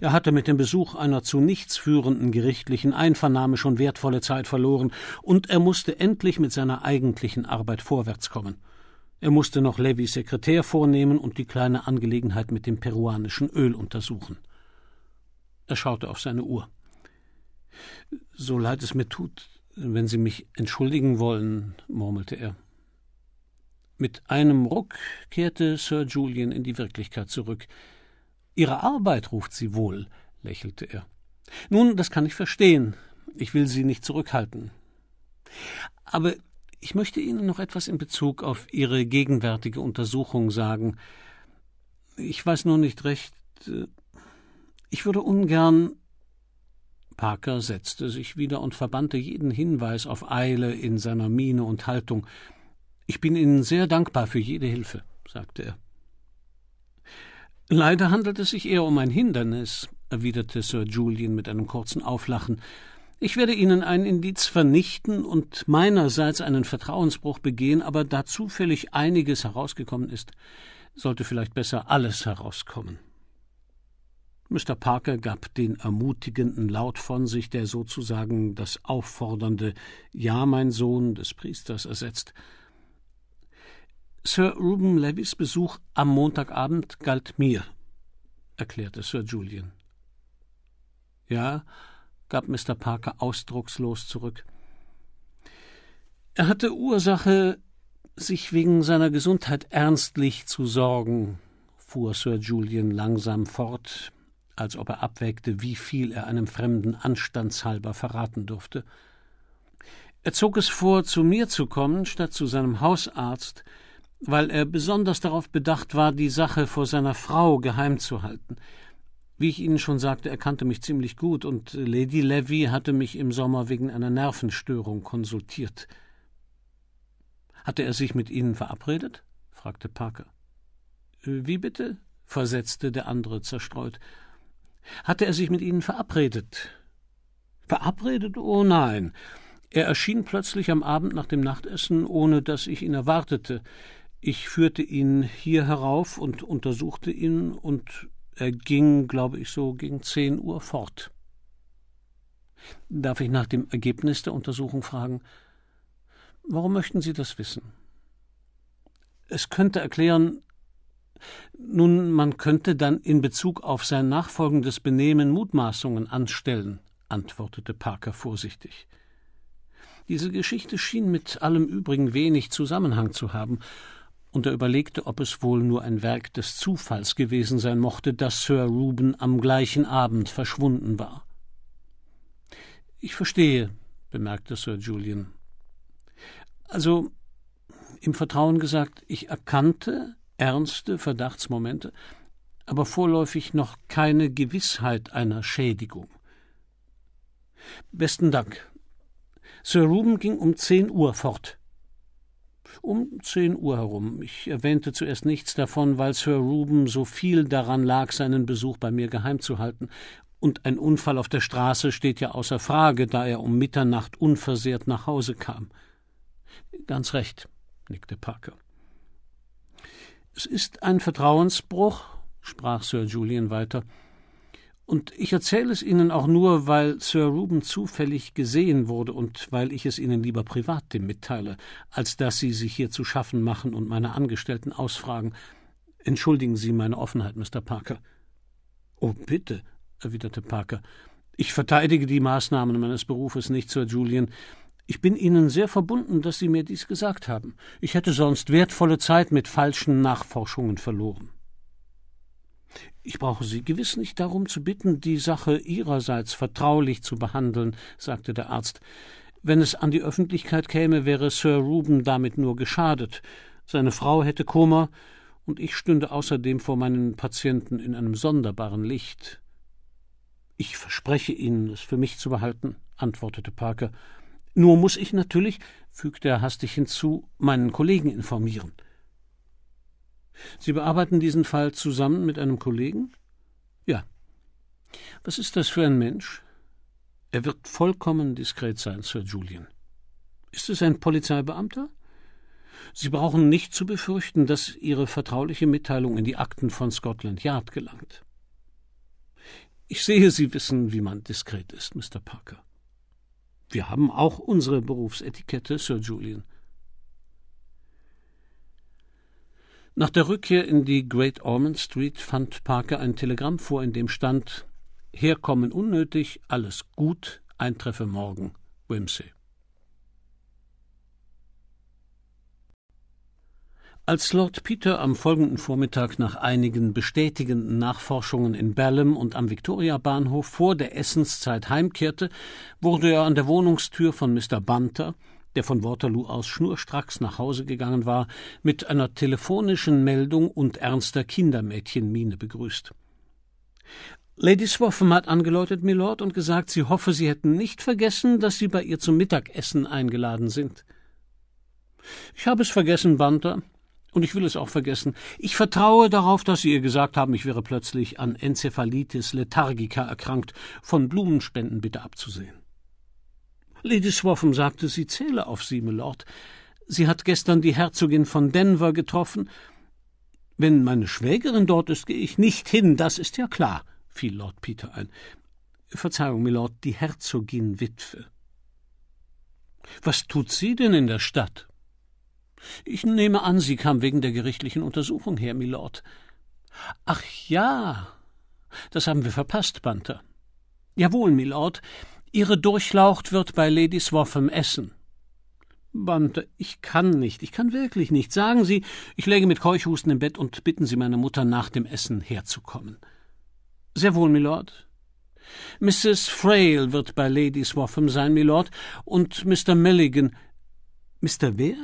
Er hatte mit dem Besuch einer zu nichts führenden gerichtlichen Einvernahme schon wertvolle Zeit verloren, und er musste endlich mit seiner eigentlichen Arbeit vorwärtskommen. Er musste noch Levys Sekretär vornehmen und die kleine Angelegenheit mit dem peruanischen Öl untersuchen. Er schaute auf seine Uhr. So leid es mir tut, wenn Sie mich entschuldigen wollen, murmelte er. Mit einem Ruck kehrte Sir Julian in die Wirklichkeit zurück. Ihre Arbeit ruft sie wohl, lächelte er. Nun, das kann ich verstehen. Ich will Sie nicht zurückhalten. Aber ich möchte Ihnen noch etwas in Bezug auf Ihre gegenwärtige Untersuchung sagen. Ich weiß nur nicht recht. Äh, ich würde ungern. Parker setzte sich wieder und verbannte jeden Hinweis auf Eile in seiner Miene und Haltung. Ich bin Ihnen sehr dankbar für jede Hilfe, sagte er. Leider handelt es sich eher um ein Hindernis, erwiderte Sir Julian mit einem kurzen Auflachen. Ich werde Ihnen ein Indiz vernichten und meinerseits einen Vertrauensbruch begehen, aber da zufällig einiges herausgekommen ist, sollte vielleicht besser alles herauskommen. Mr. Parker gab den ermutigenden Laut von sich, der sozusagen das auffordernde Ja, mein Sohn des Priesters ersetzt. Sir Reuben Levys Besuch am Montagabend galt mir, erklärte Sir Julian. Ja, gab Mr. Parker ausdruckslos zurück. Er hatte Ursache, sich wegen seiner Gesundheit ernstlich zu sorgen, fuhr Sir Julian langsam fort, als ob er abwägte, wie viel er einem Fremden anstandshalber verraten durfte. Er zog es vor, zu mir zu kommen, statt zu seinem Hausarzt, weil er besonders darauf bedacht war, die Sache vor seiner Frau geheim zu halten. Wie ich Ihnen schon sagte, er kannte mich ziemlich gut und Lady Levy hatte mich im Sommer wegen einer Nervenstörung konsultiert. Hatte er sich mit Ihnen verabredet? fragte Parker. Äh, wie bitte? versetzte der andere zerstreut. Hatte er sich mit Ihnen verabredet? Verabredet? Oh nein. Er erschien plötzlich am Abend nach dem Nachtessen, ohne dass ich ihn erwartete. Ich führte ihn hier herauf und untersuchte ihn und er ging, glaube ich, so gegen 10 Uhr fort. Darf ich nach dem Ergebnis der Untersuchung fragen? Warum möchten Sie das wissen? Es könnte erklären, nun, man könnte dann in Bezug auf sein nachfolgendes Benehmen Mutmaßungen anstellen, antwortete Parker vorsichtig. Diese Geschichte schien mit allem übrigen wenig Zusammenhang zu haben, und er überlegte, ob es wohl nur ein Werk des Zufalls gewesen sein mochte, dass Sir Reuben am gleichen Abend verschwunden war. Ich verstehe, bemerkte Sir Julian. Also, im Vertrauen gesagt, ich erkannte ernste Verdachtsmomente, aber vorläufig noch keine Gewissheit einer Schädigung. Besten Dank. Sir Reuben ging um zehn Uhr fort. Um zehn Uhr herum. Ich erwähnte zuerst nichts davon, weil Sir Reuben so viel daran lag, seinen Besuch bei mir geheim zu halten. Und ein Unfall auf der Straße steht ja außer Frage, da er um Mitternacht unversehrt nach Hause kam. Ganz recht, nickte Parker. Es ist ein Vertrauensbruch, sprach Sir Julian weiter, und ich erzähle es Ihnen auch nur, weil Sir Ruben zufällig gesehen wurde und weil ich es Ihnen lieber privat dem mitteile, als dass Sie sich hier zu schaffen machen und meine Angestellten ausfragen. Entschuldigen Sie meine Offenheit, Mr. Parker. Oh, bitte, erwiderte Parker. Ich verteidige die Maßnahmen meines Berufes nicht, Sir Julian. Ich bin Ihnen sehr verbunden, dass Sie mir dies gesagt haben. Ich hätte sonst wertvolle Zeit mit falschen Nachforschungen verloren. Ich brauche Sie gewiss nicht darum zu bitten, die Sache Ihrerseits vertraulich zu behandeln, sagte der Arzt. Wenn es an die Öffentlichkeit käme, wäre Sir Reuben damit nur geschadet. Seine Frau hätte Koma, und ich stünde außerdem vor meinen Patienten in einem sonderbaren Licht. Ich verspreche Ihnen, es für mich zu behalten, antwortete Parker. Nur muss ich natürlich, fügte er hastig hinzu, meinen Kollegen informieren. Sie bearbeiten diesen Fall zusammen mit einem Kollegen? Ja. Was ist das für ein Mensch? Er wird vollkommen diskret sein, Sir Julian. Ist es ein Polizeibeamter? Sie brauchen nicht zu befürchten, dass Ihre vertrauliche Mitteilung in die Akten von Scotland Yard gelangt. Ich sehe, Sie wissen, wie man diskret ist, Mr. Parker. Wir haben auch unsere Berufsetikette, Sir Julian. Nach der Rückkehr in die Great Ormond Street fand Parker ein Telegramm vor, in dem stand Herkommen unnötig, alles gut, Eintreffe morgen, Wimsey. Als Lord Peter am folgenden Vormittag nach einigen bestätigenden Nachforschungen in Balham und am Viktoriabahnhof vor der Essenszeit heimkehrte, wurde er an der Wohnungstür von Mr. Bunter, der von Waterloo aus schnurstracks nach Hause gegangen war, mit einer telefonischen Meldung und ernster Kindermädchenmiene begrüßt. Lady Swaffham hat angeläutet, Milord, und gesagt, sie hoffe, Sie hätten nicht vergessen, dass Sie bei ihr zum Mittagessen eingeladen sind. Ich habe es vergessen, Banter, und ich will es auch vergessen. Ich vertraue darauf, dass Sie ihr gesagt haben, ich wäre plötzlich an Enzephalitis lethargica erkrankt, von Blumenspenden bitte abzusehen. Lady Swaffham sagte, sie zähle auf Sie, Milord. Sie hat gestern die Herzogin von Denver getroffen. Wenn meine Schwägerin dort ist, gehe ich nicht hin, das ist ja klar, fiel Lord Peter ein. Verzeihung, Milord, die Herzogin Witwe. Was tut sie denn in der Stadt? Ich nehme an, sie kam wegen der gerichtlichen Untersuchung her, Milord. Ach ja, das haben wir verpasst, Banter. Jawohl, Milord, Ihre Durchlaucht wird bei Lady Swaffham essen. Bante, ich kann nicht, ich kann wirklich nicht. Sagen Sie, ich läge mit Keuchhusten im Bett und bitten Sie meine Mutter nach dem Essen herzukommen. Sehr wohl, Mylord. Mrs. Frail wird bei Lady Swaffham sein, Mylord, und Mr. Milligan. Mr. Wer?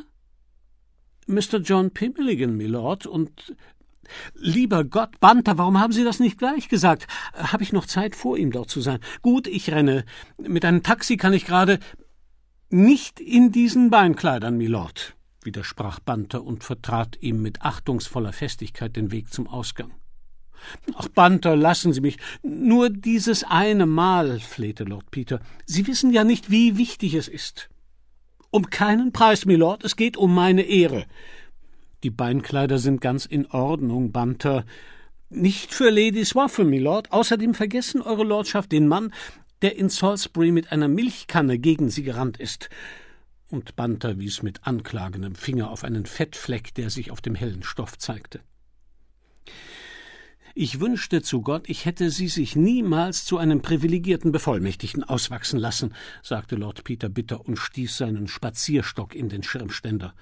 Mr. John P. Milligan, Mylord, und Lieber Gott, Banter, warum haben Sie das nicht gleich gesagt? Äh, Habe ich noch Zeit, vor ihm dort zu sein? Gut, ich renne. Mit einem Taxi kann ich gerade. Nicht in diesen Beinkleidern, Milord, widersprach Banter und vertrat ihm mit achtungsvoller Festigkeit den Weg zum Ausgang. Ach, Banter, lassen Sie mich. Nur dieses eine Mal, flehte Lord Peter. Sie wissen ja nicht, wie wichtig es ist. Um keinen Preis, Milord, es geht um meine Ehre. Die Beinkleider sind ganz in Ordnung, Banter. Nicht für Lady Swaffer, Milord. Außerdem vergessen Eure Lordschaft den Mann, der in Salisbury mit einer Milchkanne gegen sie gerannt ist. Und Banter wies mit anklagendem Finger auf einen Fettfleck, der sich auf dem hellen Stoff zeigte. Ich wünschte zu Gott, ich hätte sie sich niemals zu einem privilegierten Bevollmächtigten auswachsen lassen, sagte Lord Peter bitter und stieß seinen Spazierstock in den Schirmständer.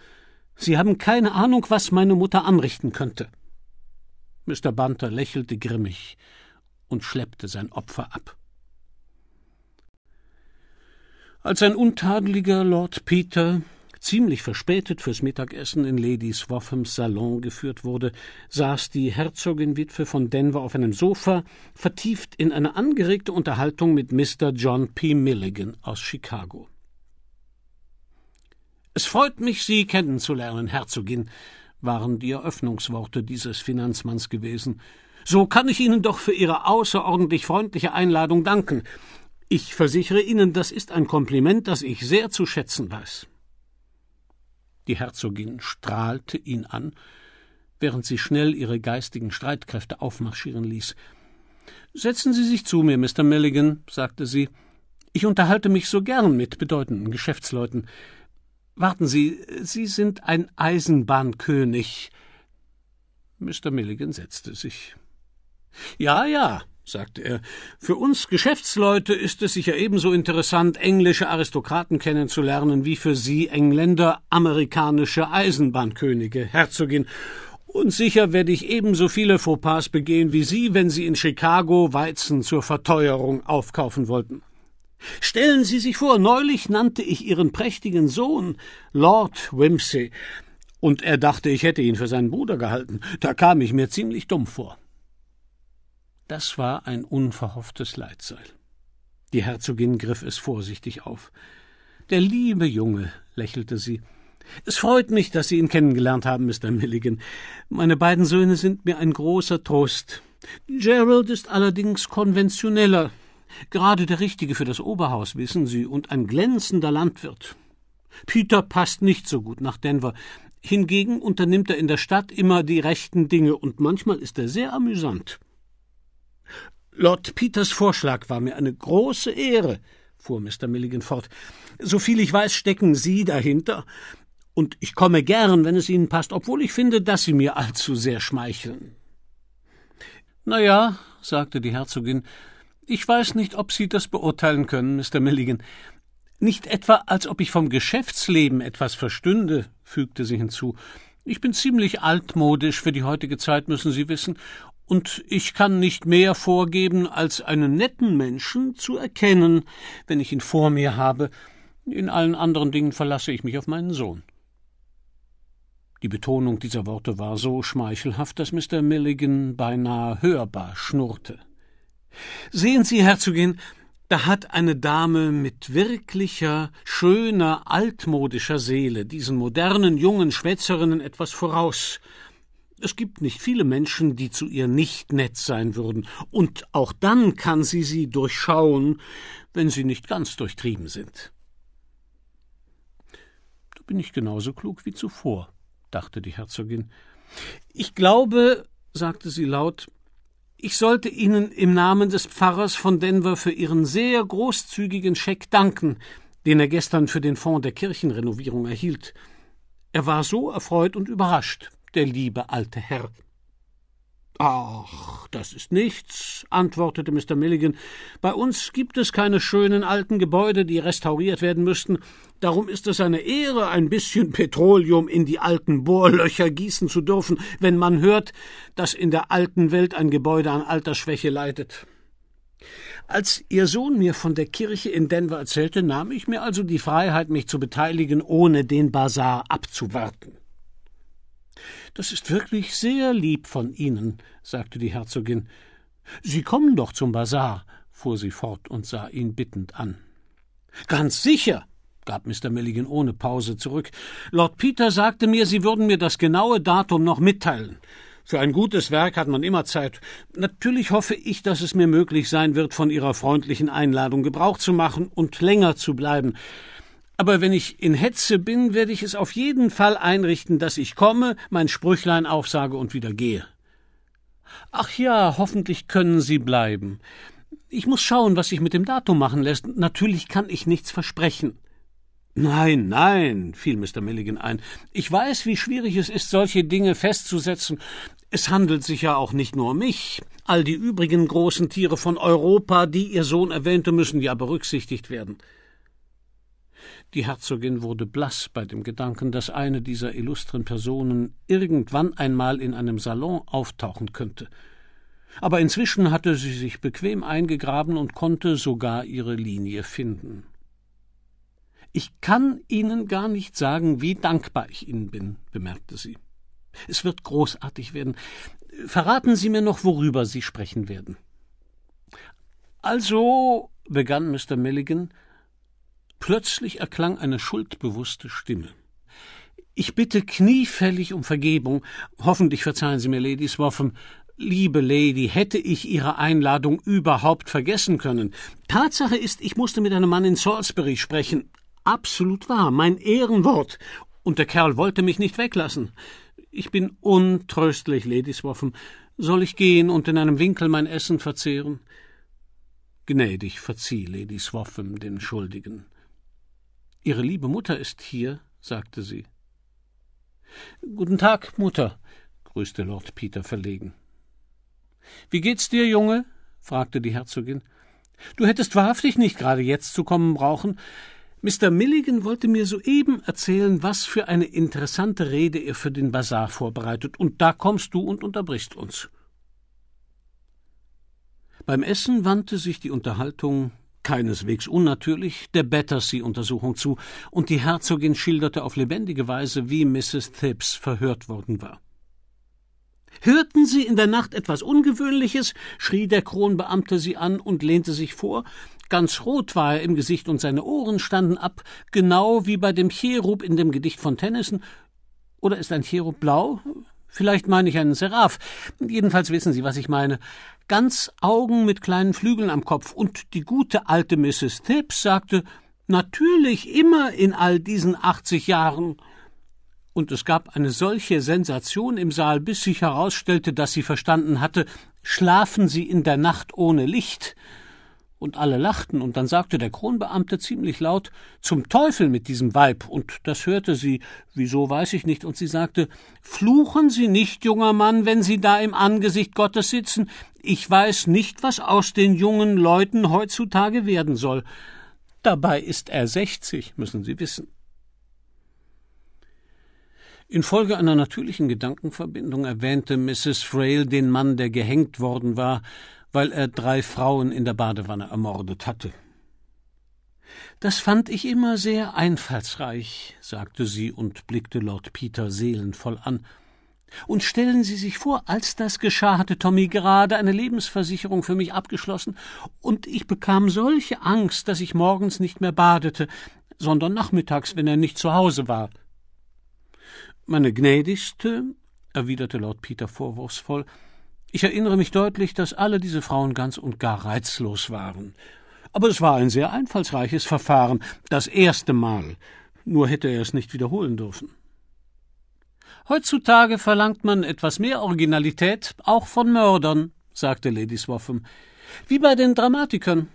Sie haben keine Ahnung, was meine Mutter anrichten könnte. Mr. Bunter lächelte grimmig und schleppte sein Opfer ab. Als ein untadeliger Lord Peter ziemlich verspätet fürs Mittagessen in Lady Swaffhams Salon geführt wurde, saß die Herzogin-Witwe von Denver auf einem Sofa, vertieft in eine angeregte Unterhaltung mit Mr. John P. Milligan aus Chicago. Es freut mich, Sie kennenzulernen, Herzogin, waren die Eröffnungsworte dieses Finanzmanns gewesen. So kann ich Ihnen doch für Ihre außerordentlich freundliche Einladung danken. Ich versichere Ihnen, das ist ein Kompliment, das ich sehr zu schätzen weiß. Die Herzogin strahlte ihn an, während sie schnell ihre geistigen Streitkräfte aufmarschieren ließ. Setzen Sie sich zu mir, Mr. Milligan, sagte sie. Ich unterhalte mich so gern mit bedeutenden Geschäftsleuten. Warten Sie, Sie sind ein Eisenbahnkönig. Mr. Milligan setzte sich. Ja, ja, sagte er, für uns Geschäftsleute ist es sicher ebenso interessant, englische Aristokraten kennenzulernen, wie für Sie Engländer amerikanische Eisenbahnkönige, Herzogin. Und sicher werde ich ebenso viele Fauxpas begehen wie Sie, wenn Sie in Chicago Weizen zur Verteuerung aufkaufen wollten. Stellen Sie sich vor, neulich nannte ich Ihren prächtigen Sohn Lord Wimsey, und er dachte, ich hätte ihn für seinen Bruder gehalten. Da kam ich mir ziemlich dumm vor. Das war ein unverhofftes Leitseil. Die Herzogin griff es vorsichtig auf. Der liebe Junge, lächelte sie. Es freut mich, dass Sie ihn kennengelernt haben, Mr. Milligan. Meine beiden Söhne sind mir ein großer Trost. Gerald ist allerdings konventioneller, Gerade der Richtige für das Oberhaus, wissen Sie, und ein glänzender Landwirt. Peter passt nicht so gut nach Denver. Hingegen unternimmt er in der Stadt immer die rechten Dinge und manchmal ist er sehr amüsant. Lord Peters Vorschlag war mir eine große Ehre, fuhr Mr. Milligan fort. Soviel ich weiß, stecken Sie dahinter. Und ich komme gern, wenn es Ihnen passt, obwohl ich finde, dass Sie mir allzu sehr schmeicheln. Na ja, sagte die Herzogin, ich weiß nicht, ob Sie das beurteilen können, Mr. Milligan. Nicht etwa, als ob ich vom Geschäftsleben etwas verstünde, fügte sie hinzu. Ich bin ziemlich altmodisch für die heutige Zeit, müssen Sie wissen, und ich kann nicht mehr vorgeben, als einen netten Menschen zu erkennen, wenn ich ihn vor mir habe. In allen anderen Dingen verlasse ich mich auf meinen Sohn. Die Betonung dieser Worte war so schmeichelhaft, dass Mr. Milligan beinahe hörbar schnurrte. Sehen Sie, Herzogin, da hat eine Dame mit wirklicher, schöner, altmodischer Seele diesen modernen, jungen Schwätzerinnen etwas voraus. Es gibt nicht viele Menschen, die zu ihr nicht nett sein würden, und auch dann kann sie sie durchschauen, wenn sie nicht ganz durchtrieben sind. Da bin ich genauso klug wie zuvor, dachte die Herzogin. Ich glaube, sagte sie laut, ich sollte Ihnen im Namen des Pfarrers von Denver für Ihren sehr großzügigen Scheck danken, den er gestern für den Fonds der Kirchenrenovierung erhielt. Er war so erfreut und überrascht, der liebe alte Herr. Ach, das ist nichts, antwortete Mr. Milligan. Bei uns gibt es keine schönen alten Gebäude, die restauriert werden müssten. Darum ist es eine Ehre, ein bisschen Petroleum in die alten Bohrlöcher gießen zu dürfen, wenn man hört, dass in der alten Welt ein Gebäude an Altersschwäche leidet. Als Ihr Sohn mir von der Kirche in Denver erzählte, nahm ich mir also die Freiheit, mich zu beteiligen, ohne den Bazar abzuwarten. Das ist wirklich sehr lieb von Ihnen, sagte die Herzogin. Sie kommen doch zum Bazar, fuhr sie fort und sah ihn bittend an. Ganz sicher, gab Mr. Milligan ohne Pause zurück. Lord Peter sagte mir, Sie würden mir das genaue Datum noch mitteilen. Für ein gutes Werk hat man immer Zeit. Natürlich hoffe ich, dass es mir möglich sein wird, von Ihrer freundlichen Einladung Gebrauch zu machen und länger zu bleiben. Aber wenn ich in Hetze bin, werde ich es auf jeden Fall einrichten, dass ich komme, mein Sprüchlein aufsage und wieder gehe. Ach ja, hoffentlich können Sie bleiben. Ich muss schauen, was sich mit dem Datum machen lässt. Natürlich kann ich nichts versprechen. Nein, nein, fiel Mr. Milligan ein. Ich weiß, wie schwierig es ist, solche Dinge festzusetzen. Es handelt sich ja auch nicht nur um mich. All die übrigen großen Tiere von Europa, die Ihr Sohn erwähnte, müssen ja berücksichtigt werden. Die Herzogin wurde blass bei dem Gedanken, dass eine dieser illustren Personen irgendwann einmal in einem Salon auftauchen könnte. Aber inzwischen hatte sie sich bequem eingegraben und konnte sogar ihre Linie finden. Ich kann Ihnen gar nicht sagen, wie dankbar ich Ihnen bin, bemerkte sie. Es wird großartig werden. Verraten Sie mir noch, worüber Sie sprechen werden. Also, begann Mr. Milligan, Plötzlich erklang eine schuldbewusste Stimme. Ich bitte kniefällig um Vergebung. Hoffentlich verzeihen Sie mir, Lady Swaffham. Liebe Lady, hätte ich Ihre Einladung überhaupt vergessen können. Tatsache ist, ich musste mit einem Mann in Salisbury sprechen. Absolut wahr, mein Ehrenwort. Und der Kerl wollte mich nicht weglassen. Ich bin untröstlich, Lady Swaffham. Soll ich gehen und in einem Winkel mein Essen verzehren? Gnädig verzieh Lady Swaffham den Schuldigen. Ihre liebe Mutter ist hier, sagte sie. Guten Tag, Mutter, grüßte Lord Peter verlegen. Wie geht's dir, Junge? fragte die Herzogin. Du hättest wahrhaftig nicht gerade jetzt zu kommen brauchen. Mr. Milligan wollte mir soeben erzählen, was für eine interessante Rede er für den Bazar vorbereitet, und da kommst du und unterbrichst uns. Beim Essen wandte sich die Unterhaltung keineswegs unnatürlich, der Battersea-Untersuchung zu, und die Herzogin schilderte auf lebendige Weise, wie Mrs. Thibbs verhört worden war. Hörten Sie in der Nacht etwas Ungewöhnliches? schrie der Kronbeamte sie an und lehnte sich vor. Ganz rot war er im Gesicht und seine Ohren standen ab, genau wie bei dem Cherub in dem Gedicht von Tennyson. Oder ist ein Cherub blau? Vielleicht meine ich einen Seraph. Jedenfalls wissen Sie, was ich meine ganz Augen mit kleinen Flügeln am Kopf, und die gute alte Mrs. Tibbs sagte, natürlich immer in all diesen achtzig Jahren. Und es gab eine solche Sensation im Saal, bis sich herausstellte, dass sie verstanden hatte, schlafen Sie in der Nacht ohne Licht und alle lachten, und dann sagte der Kronbeamte ziemlich laut Zum Teufel mit diesem Weib, und das hörte sie, wieso weiß ich nicht, und sie sagte Fluchen Sie nicht, junger Mann, wenn Sie da im Angesicht Gottes sitzen, ich weiß nicht, was aus den jungen Leuten heutzutage werden soll. Dabei ist er sechzig, müssen Sie wissen. Infolge einer natürlichen Gedankenverbindung erwähnte Mrs. Frail den Mann, der gehängt worden war, weil er drei Frauen in der Badewanne ermordet hatte. Das fand ich immer sehr einfallsreich, sagte sie und blickte Lord Peter seelenvoll an. Und stellen Sie sich vor, als das geschah, hatte Tommy gerade eine Lebensversicherung für mich abgeschlossen, und ich bekam solche Angst, dass ich morgens nicht mehr badete, sondern nachmittags, wenn er nicht zu Hause war. Meine gnädigste, erwiderte Lord Peter vorwurfsvoll, ich erinnere mich deutlich, dass alle diese Frauen ganz und gar reizlos waren. Aber es war ein sehr einfallsreiches Verfahren, das erste Mal, nur hätte er es nicht wiederholen dürfen. Heutzutage verlangt man etwas mehr Originalität, auch von Mördern, sagte Lady Swaffham. Wie bei den Dramatikern.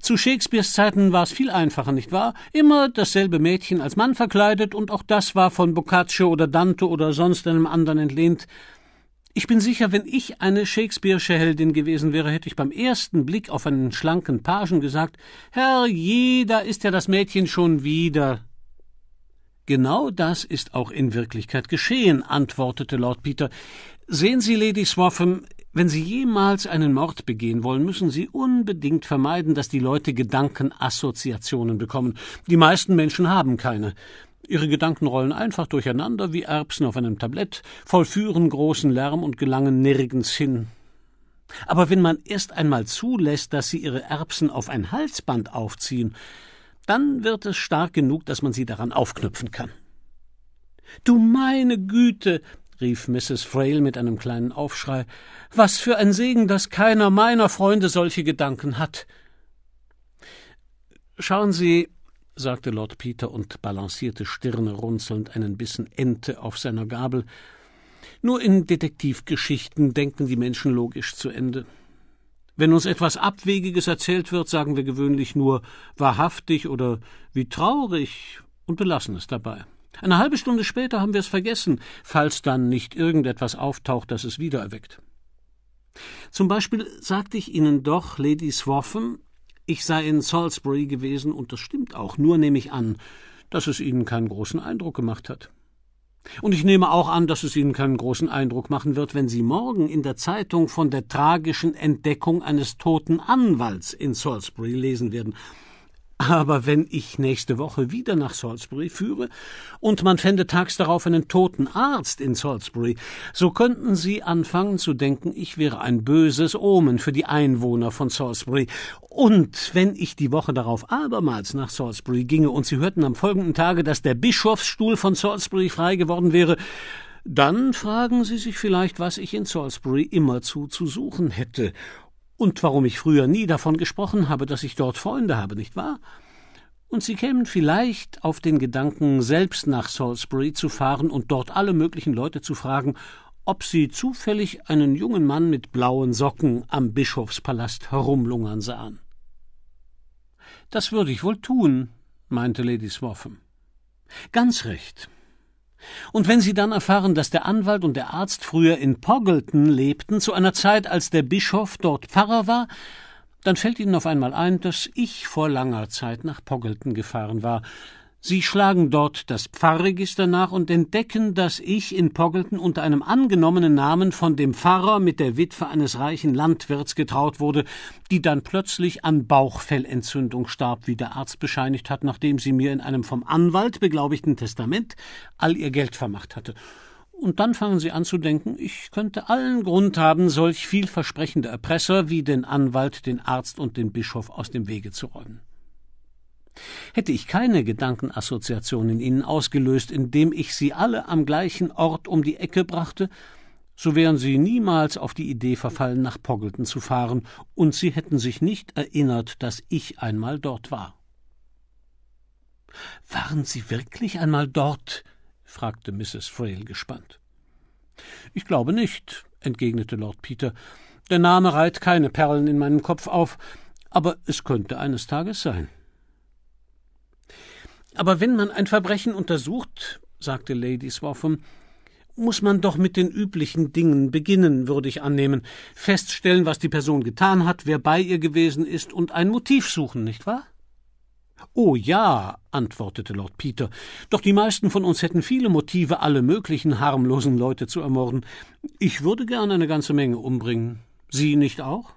Zu Shakespeares Zeiten war es viel einfacher, nicht wahr? Immer dasselbe Mädchen als Mann verkleidet und auch das war von Boccaccio oder Dante oder sonst einem anderen entlehnt. Ich bin sicher, wenn ich eine Shakespeare'sche Heldin gewesen wäre, hätte ich beim ersten Blick auf einen schlanken Pagen gesagt, Herr, jeder ist ja das Mädchen schon wieder. Genau das ist auch in Wirklichkeit geschehen, antwortete Lord Peter. Sehen Sie, Lady Swaffham, wenn Sie jemals einen Mord begehen wollen, müssen Sie unbedingt vermeiden, dass die Leute Gedankenassoziationen bekommen. Die meisten Menschen haben keine. Ihre Gedanken rollen einfach durcheinander wie Erbsen auf einem Tablett, vollführen großen Lärm und gelangen nirgends hin. Aber wenn man erst einmal zulässt, dass sie ihre Erbsen auf ein Halsband aufziehen, dann wird es stark genug, dass man sie daran aufknüpfen kann. Du meine Güte, rief Mrs. Frail mit einem kleinen Aufschrei, was für ein Segen, dass keiner meiner Freunde solche Gedanken hat. Schauen Sie, sagte Lord Peter und balancierte Stirne runzelnd einen Bissen Ente auf seiner Gabel. Nur in Detektivgeschichten denken die Menschen logisch zu Ende. Wenn uns etwas Abwegiges erzählt wird, sagen wir gewöhnlich nur wahrhaftig oder wie traurig und belassen es dabei. Eine halbe Stunde später haben wir es vergessen, falls dann nicht irgendetwas auftaucht, das es wiedererweckt. Zum Beispiel sagte ich Ihnen doch, Lady Swaffham, ich sei in Salisbury gewesen, und das stimmt auch, nur nehme ich an, dass es Ihnen keinen großen Eindruck gemacht hat. Und ich nehme auch an, dass es Ihnen keinen großen Eindruck machen wird, wenn Sie morgen in der Zeitung von der tragischen Entdeckung eines toten Anwalts in Salisbury lesen werden. Aber wenn ich nächste Woche wieder nach Salisbury führe und man fände tags darauf einen toten Arzt in Salisbury, so könnten Sie anfangen zu denken, ich wäre ein böses Omen für die Einwohner von Salisbury. Und wenn ich die Woche darauf abermals nach Salisbury ginge und Sie hörten am folgenden Tage, dass der Bischofsstuhl von Salisbury frei geworden wäre, dann fragen Sie sich vielleicht, was ich in Salisbury immerzu zu suchen hätte und warum ich früher nie davon gesprochen habe, dass ich dort Freunde habe, nicht wahr? Und Sie kämen vielleicht auf den Gedanken, selbst nach Salisbury zu fahren und dort alle möglichen Leute zu fragen, ob sie zufällig einen jungen Mann mit blauen Socken am Bischofspalast herumlungern sahen. Das würde ich wohl tun, meinte Lady Swaffham. Ganz recht. Und wenn Sie dann erfahren, dass der Anwalt und der Arzt früher in Poggleton lebten, zu einer Zeit, als der Bischof dort Pfarrer war, dann fällt Ihnen auf einmal ein, dass ich vor langer Zeit nach Poggleton gefahren war, Sie schlagen dort das Pfarrregister nach und entdecken, dass ich in Poggleton unter einem angenommenen Namen von dem Pfarrer mit der Witwe eines reichen Landwirts getraut wurde, die dann plötzlich an Bauchfellentzündung starb, wie der Arzt bescheinigt hat, nachdem sie mir in einem vom Anwalt beglaubigten Testament all ihr Geld vermacht hatte. Und dann fangen sie an zu denken, ich könnte allen Grund haben, solch vielversprechende Erpresser wie den Anwalt, den Arzt und den Bischof aus dem Wege zu räumen. Hätte ich keine Gedankenassoziation in ihnen ausgelöst, indem ich sie alle am gleichen Ort um die Ecke brachte, so wären sie niemals auf die Idee verfallen, nach Poggleton zu fahren, und sie hätten sich nicht erinnert, dass ich einmal dort war. Waren Sie wirklich einmal dort? fragte Mrs. Frail gespannt. Ich glaube nicht, entgegnete Lord Peter. Der Name reiht keine Perlen in meinem Kopf auf, aber es könnte eines Tages sein. Aber wenn man ein Verbrechen untersucht, sagte Lady Swaffham, muss man doch mit den üblichen Dingen beginnen, würde ich annehmen. Feststellen, was die Person getan hat, wer bei ihr gewesen ist und ein Motiv suchen, nicht wahr? Oh ja, antwortete Lord Peter, doch die meisten von uns hätten viele Motive, alle möglichen harmlosen Leute zu ermorden. Ich würde gern eine ganze Menge umbringen. Sie nicht auch?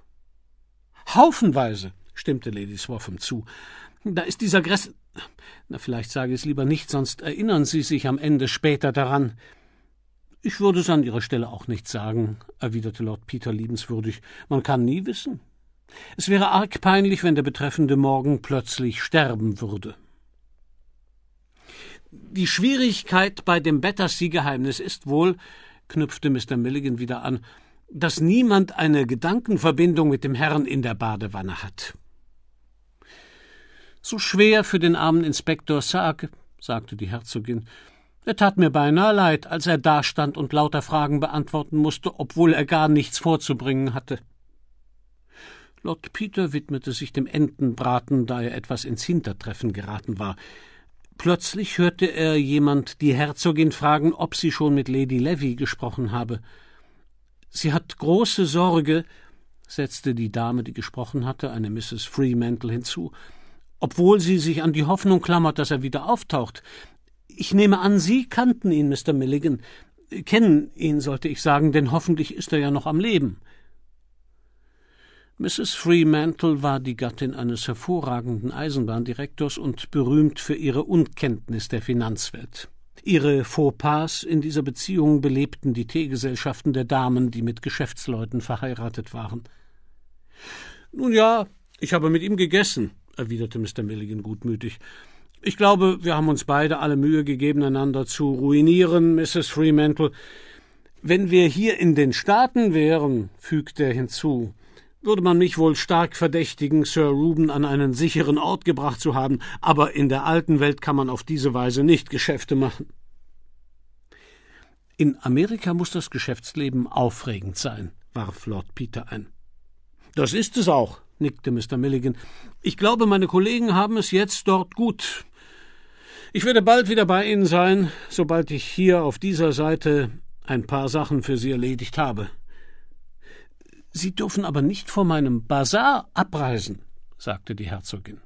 Haufenweise, stimmte Lady Swaffham zu. Da ist dieser Gress na, vielleicht sage ich es lieber nicht, sonst erinnern Sie sich am Ende später daran. Ich würde es an Ihrer Stelle auch nicht sagen, erwiderte Lord Peter liebenswürdig. Man kann nie wissen. Es wäre arg peinlich, wenn der Betreffende morgen plötzlich sterben würde. Die Schwierigkeit bei dem Battersea-Geheimnis ist wohl, knüpfte Mr. Milligan wieder an, dass niemand eine Gedankenverbindung mit dem Herrn in der Badewanne hat. Zu schwer für den armen Inspektor Sark, sagte die Herzogin. Er tat mir beinahe leid, als er dastand und lauter Fragen beantworten musste, obwohl er gar nichts vorzubringen hatte. Lord Peter widmete sich dem Entenbraten, da er etwas ins Hintertreffen geraten war. Plötzlich hörte er jemand die Herzogin fragen, ob sie schon mit Lady Levy gesprochen habe. Sie hat große Sorge, setzte die Dame, die gesprochen hatte, eine Mrs. Freemantle hinzu, obwohl sie sich an die Hoffnung klammert, dass er wieder auftaucht. Ich nehme an, Sie kannten ihn, Mr. Milligan. Kennen ihn, sollte ich sagen, denn hoffentlich ist er ja noch am Leben. Mrs. Fremantle war die Gattin eines hervorragenden Eisenbahndirektors und berühmt für ihre Unkenntnis der Finanzwelt. Ihre Fauxpas in dieser Beziehung belebten die Teegesellschaften der Damen, die mit Geschäftsleuten verheiratet waren. Nun ja, ich habe mit ihm gegessen erwiderte Mr. Milligan gutmütig. Ich glaube, wir haben uns beide alle Mühe gegeben, einander zu ruinieren, Mrs. Fremantle. Wenn wir hier in den Staaten wären, fügte er hinzu, würde man mich wohl stark verdächtigen, Sir Reuben an einen sicheren Ort gebracht zu haben, aber in der alten Welt kann man auf diese Weise nicht Geschäfte machen. In Amerika muss das Geschäftsleben aufregend sein, warf Lord Peter ein. Das ist es auch, nickte Mr. Milligan. Ich glaube, meine Kollegen haben es jetzt dort gut. Ich werde bald wieder bei Ihnen sein, sobald ich hier auf dieser Seite ein paar Sachen für Sie erledigt habe. Sie dürfen aber nicht vor meinem Bazar abreisen, sagte die Herzogin.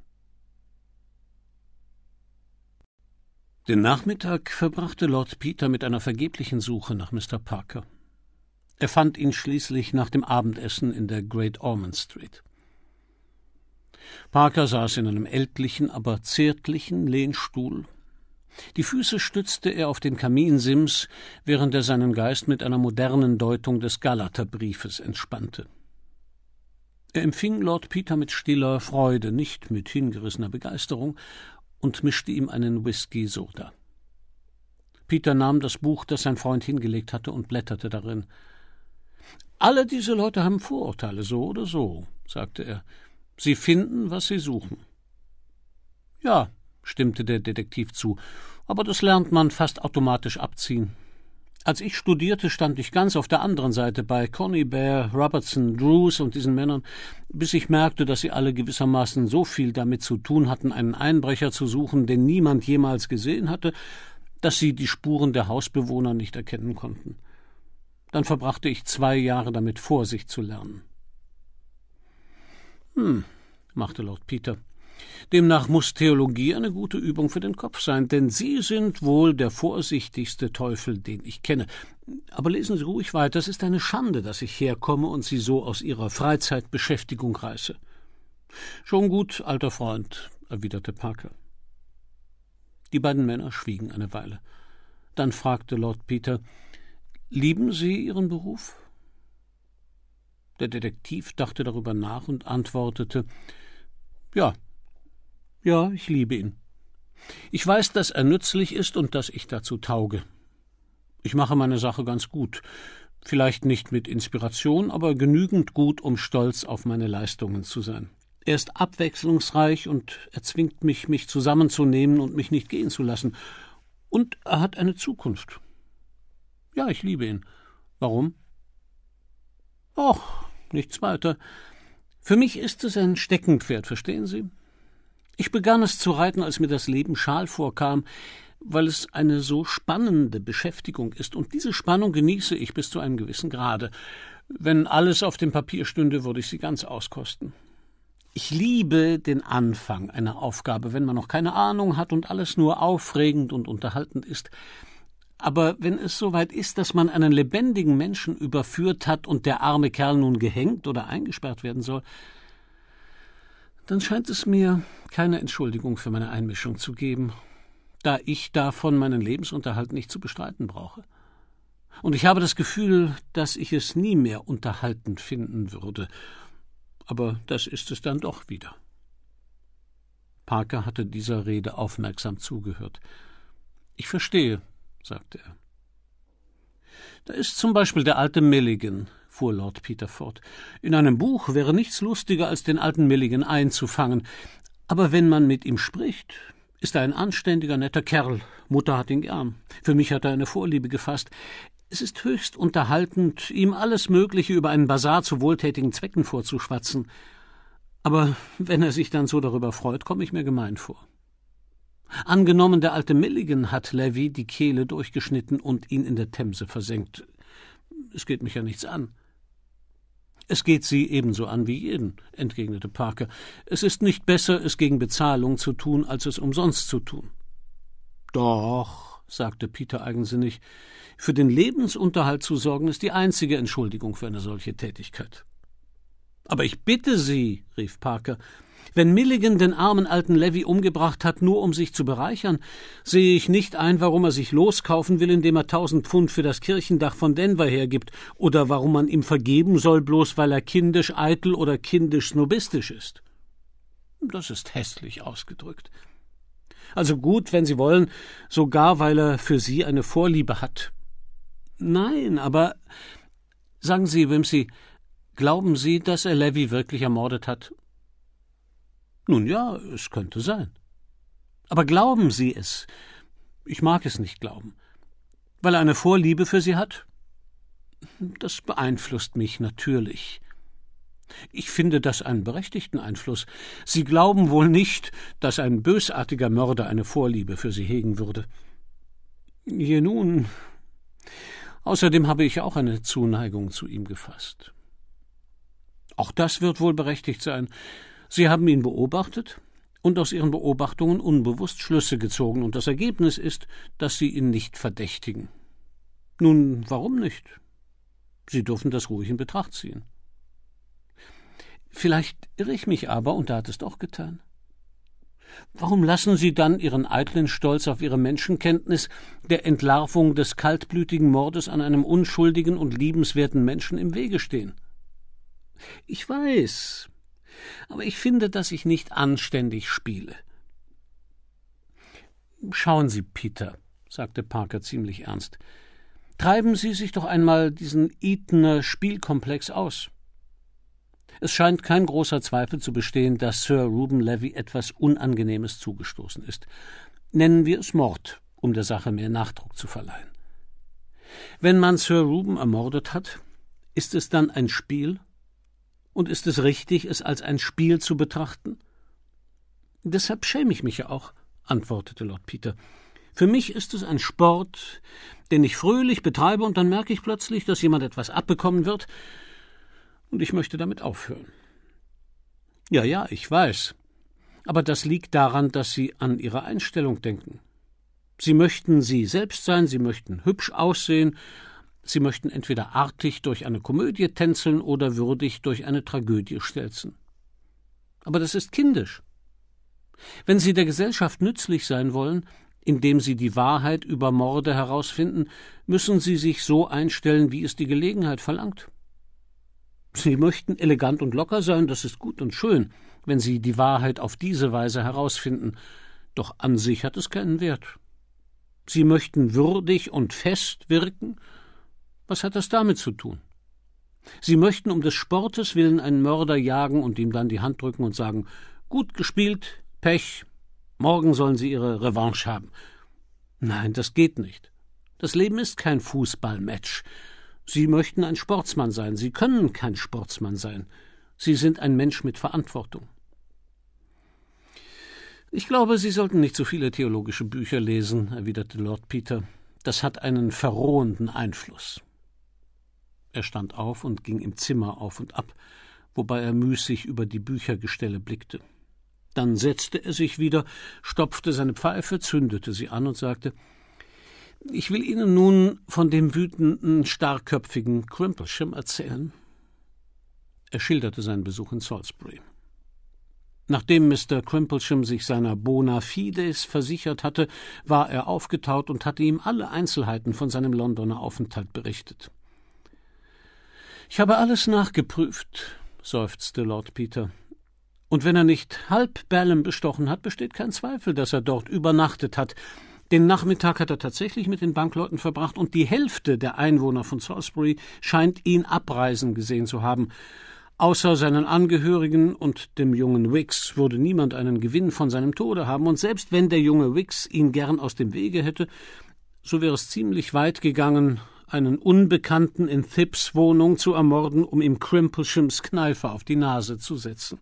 Den Nachmittag verbrachte Lord Peter mit einer vergeblichen Suche nach Mr. Parker. Er fand ihn schließlich nach dem Abendessen in der Great Ormond Street. Parker saß in einem ältlichen, aber zärtlichen Lehnstuhl. Die Füße stützte er auf den Kaminsims, während er seinen Geist mit einer modernen Deutung des Galaterbriefes entspannte. Er empfing Lord Peter mit stiller Freude, nicht mit hingerissener Begeisterung, und mischte ihm einen Whisky-Soda. Peter nahm das Buch, das sein Freund hingelegt hatte, und blätterte darin. Alle diese Leute haben Vorurteile, so oder so, sagte er. Sie finden, was Sie suchen. Ja, stimmte der Detektiv zu, aber das lernt man fast automatisch abziehen. Als ich studierte, stand ich ganz auf der anderen Seite bei Connie Bear, Robertson, Drews und diesen Männern, bis ich merkte, dass sie alle gewissermaßen so viel damit zu tun hatten, einen Einbrecher zu suchen, den niemand jemals gesehen hatte, dass sie die Spuren der Hausbewohner nicht erkennen konnten. Dann verbrachte ich zwei Jahre damit, Vorsicht zu lernen. Hm, machte Lord Peter. Demnach muß Theologie eine gute Übung für den Kopf sein, denn Sie sind wohl der vorsichtigste Teufel, den ich kenne. Aber lesen Sie ruhig weiter, es ist eine Schande, dass ich herkomme und Sie so aus Ihrer Freizeitbeschäftigung reiße. Schon gut, alter Freund, erwiderte Parker. Die beiden Männer schwiegen eine Weile. Dann fragte Lord Peter Lieben Sie Ihren Beruf? Der Detektiv dachte darüber nach und antwortete Ja, ja, ich liebe ihn. Ich weiß, dass er nützlich ist und dass ich dazu tauge. Ich mache meine Sache ganz gut, vielleicht nicht mit Inspiration, aber genügend gut, um stolz auf meine Leistungen zu sein. Er ist abwechslungsreich und er zwingt mich, mich zusammenzunehmen und mich nicht gehen zu lassen. Und er hat eine Zukunft. Ja, ich liebe ihn. Warum? Och, nichts weiter. Für mich ist es ein Steckenpferd, verstehen Sie? Ich begann es zu reiten, als mir das Leben schal vorkam, weil es eine so spannende Beschäftigung ist, und diese Spannung genieße ich bis zu einem gewissen Grade. Wenn alles auf dem Papier stünde, würde ich sie ganz auskosten. Ich liebe den Anfang einer Aufgabe, wenn man noch keine Ahnung hat und alles nur aufregend und unterhaltend ist. Aber wenn es soweit ist, dass man einen lebendigen Menschen überführt hat und der arme Kerl nun gehängt oder eingesperrt werden soll, dann scheint es mir keine Entschuldigung für meine Einmischung zu geben, da ich davon meinen Lebensunterhalt nicht zu bestreiten brauche. Und ich habe das Gefühl, dass ich es nie mehr unterhaltend finden würde. Aber das ist es dann doch wieder. Parker hatte dieser Rede aufmerksam zugehört. Ich verstehe, sagte er. Da ist zum Beispiel der alte Milligan, fuhr Lord Peter fort. In einem Buch wäre nichts lustiger, als den alten Milligan einzufangen. Aber wenn man mit ihm spricht, ist er ein anständiger, netter Kerl. Mutter hat ihn gern. Für mich hat er eine Vorliebe gefasst. Es ist höchst unterhaltend, ihm alles Mögliche über einen Bazar zu wohltätigen Zwecken vorzuschwatzen. Aber wenn er sich dann so darüber freut, komme ich mir gemein vor. Angenommen, der alte Milligan hat Levy die Kehle durchgeschnitten und ihn in der Themse versenkt. Es geht mich ja nichts an. Es geht sie ebenso an wie jeden, entgegnete Parker. Es ist nicht besser, es gegen Bezahlung zu tun, als es umsonst zu tun. Doch, sagte Peter eigensinnig, für den Lebensunterhalt zu sorgen ist die einzige Entschuldigung für eine solche Tätigkeit. Aber ich bitte Sie, rief Parker, wenn Milligan den armen alten Levy umgebracht hat, nur um sich zu bereichern, sehe ich nicht ein, warum er sich loskaufen will, indem er tausend Pfund für das Kirchendach von Denver hergibt, oder warum man ihm vergeben soll, bloß weil er kindisch eitel oder kindisch snobistisch ist. Das ist hässlich ausgedrückt. Also gut, wenn Sie wollen, sogar weil er für Sie eine Vorliebe hat. Nein, aber sagen Sie, Wimsey, glauben Sie, dass er Levy wirklich ermordet hat? Nun ja, es könnte sein. Aber glauben Sie es? Ich mag es nicht glauben. Weil er eine Vorliebe für sie hat? Das beeinflusst mich natürlich. Ich finde das einen berechtigten Einfluss. Sie glauben wohl nicht, dass ein bösartiger Mörder eine Vorliebe für Sie hegen würde. Je nun. Außerdem habe ich auch eine Zuneigung zu ihm gefasst. Auch das wird wohl berechtigt sein. Sie haben ihn beobachtet und aus Ihren Beobachtungen unbewusst Schlüsse gezogen, und das Ergebnis ist, dass Sie ihn nicht verdächtigen. Nun, warum nicht? Sie dürfen das ruhig in Betracht ziehen. Vielleicht irre ich mich aber, und da hat es doch getan. Warum lassen Sie dann Ihren eitlen Stolz auf Ihre Menschenkenntnis der Entlarvung des kaltblütigen Mordes an einem unschuldigen und liebenswerten Menschen im Wege stehen? Ich weiß, aber ich finde, dass ich nicht anständig spiele. Schauen Sie, Peter, sagte Parker ziemlich ernst, treiben Sie sich doch einmal diesen Eatner Spielkomplex aus. Es scheint kein großer Zweifel zu bestehen, dass Sir Reuben Levy etwas Unangenehmes zugestoßen ist. Nennen wir es Mord, um der Sache mehr Nachdruck zu verleihen. Wenn man Sir Reuben ermordet hat, ist es dann ein Spiel und ist es richtig, es als ein Spiel zu betrachten? Deshalb schäme ich mich ja auch, antwortete Lord Peter. Für mich ist es ein Sport, den ich fröhlich betreibe, und dann merke ich plötzlich, dass jemand etwas abbekommen wird, und ich möchte damit aufhören. Ja, ja, ich weiß. Aber das liegt daran, dass Sie an Ihre Einstellung denken. Sie möchten Sie selbst sein, Sie möchten hübsch aussehen, Sie möchten entweder artig durch eine Komödie tänzeln oder würdig durch eine Tragödie stelzen. Aber das ist kindisch. Wenn Sie der Gesellschaft nützlich sein wollen, indem Sie die Wahrheit über Morde herausfinden, müssen Sie sich so einstellen, wie es die Gelegenheit verlangt. Sie möchten elegant und locker sein, das ist gut und schön, wenn Sie die Wahrheit auf diese Weise herausfinden, doch an sich hat es keinen Wert. Sie möchten würdig und fest wirken, was hat das damit zu tun? Sie möchten um des Sportes willen einen Mörder jagen und ihm dann die Hand drücken und sagen Gut gespielt, Pech, morgen sollen Sie Ihre Revanche haben. Nein, das geht nicht. Das Leben ist kein Fußballmatch. Sie möchten ein Sportsmann sein, Sie können kein Sportsmann sein. Sie sind ein Mensch mit Verantwortung. Ich glaube, Sie sollten nicht so viele theologische Bücher lesen, erwiderte Lord Peter. Das hat einen verrohenden Einfluss. Er stand auf und ging im Zimmer auf und ab, wobei er müßig über die Büchergestelle blickte. Dann setzte er sich wieder, stopfte seine Pfeife, zündete sie an und sagte Ich will Ihnen nun von dem wütenden, starrköpfigen Crimplesham erzählen. Er schilderte seinen Besuch in Salisbury. Nachdem Mr. Crimplesham sich seiner bona fides versichert hatte, war er aufgetaut und hatte ihm alle Einzelheiten von seinem Londoner Aufenthalt berichtet. Ich habe alles nachgeprüft, seufzte Lord Peter. Und wenn er nicht halb Ballum bestochen hat, besteht kein Zweifel, dass er dort übernachtet hat. Den Nachmittag hat er tatsächlich mit den Bankleuten verbracht und die Hälfte der Einwohner von Salisbury scheint ihn abreisen gesehen zu haben. Außer seinen Angehörigen und dem jungen Wicks würde niemand einen Gewinn von seinem Tode haben, und selbst wenn der junge Wicks ihn gern aus dem Wege hätte, so wäre es ziemlich weit gegangen, einen Unbekannten in Thipps Wohnung zu ermorden, um ihm Crimpleshams Kneifer auf die Nase zu setzen.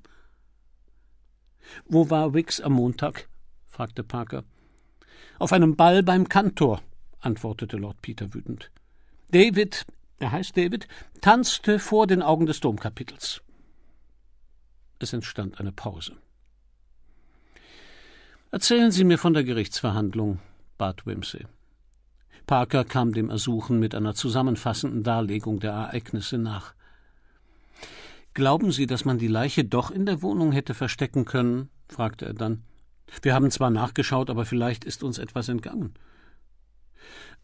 Wo war Wicks am Montag? fragte Parker. Auf einem Ball beim Kantor, antwortete Lord Peter wütend. David, er heißt David, tanzte vor den Augen des Domkapitels. Es entstand eine Pause. Erzählen Sie mir von der Gerichtsverhandlung, bat Wimsey. Parker kam dem Ersuchen mit einer zusammenfassenden Darlegung der Ereignisse nach. Glauben Sie, dass man die Leiche doch in der Wohnung hätte verstecken können? fragte er dann. Wir haben zwar nachgeschaut, aber vielleicht ist uns etwas entgangen.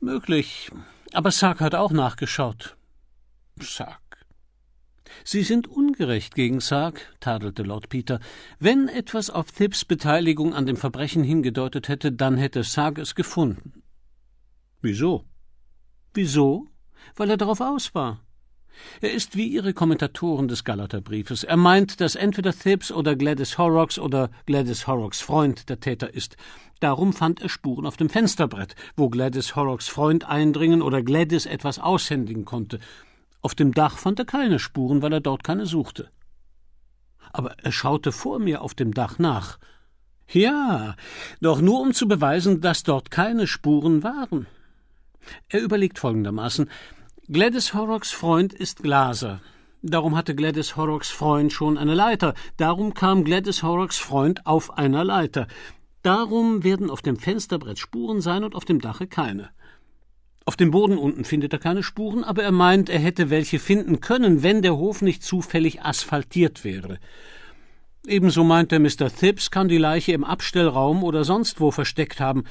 Möglich. Aber Sark hat auch nachgeschaut. Sark. Sie sind ungerecht gegen Sark, tadelte Lord Peter. Wenn etwas auf Thipps Beteiligung an dem Verbrechen hingedeutet hätte, dann hätte Sark es gefunden. Wieso? Wieso? Weil er darauf aus war. Er ist wie ihre Kommentatoren des Galaterbriefes. Er meint, dass entweder Thibs oder Gladys Horrocks oder Gladys Horrocks Freund der Täter ist. Darum fand er Spuren auf dem Fensterbrett, wo Gladys Horrocks Freund eindringen oder Gladys etwas aushändigen konnte. Auf dem Dach fand er keine Spuren, weil er dort keine suchte. Aber er schaute vor mir auf dem Dach nach. Ja, doch nur um zu beweisen, dass dort keine Spuren waren. Er überlegt folgendermaßen Gladys Horrocks Freund ist Glaser. Darum hatte Gladys Horrocks Freund schon eine Leiter. Darum kam Gladys Horrocks Freund auf einer Leiter. Darum werden auf dem Fensterbrett Spuren sein und auf dem Dache keine. Auf dem Boden unten findet er keine Spuren, aber er meint, er hätte welche finden können, wenn der Hof nicht zufällig asphaltiert wäre. Ebenso meint der Mr. Thips, kann die Leiche im Abstellraum oder sonst wo versteckt haben.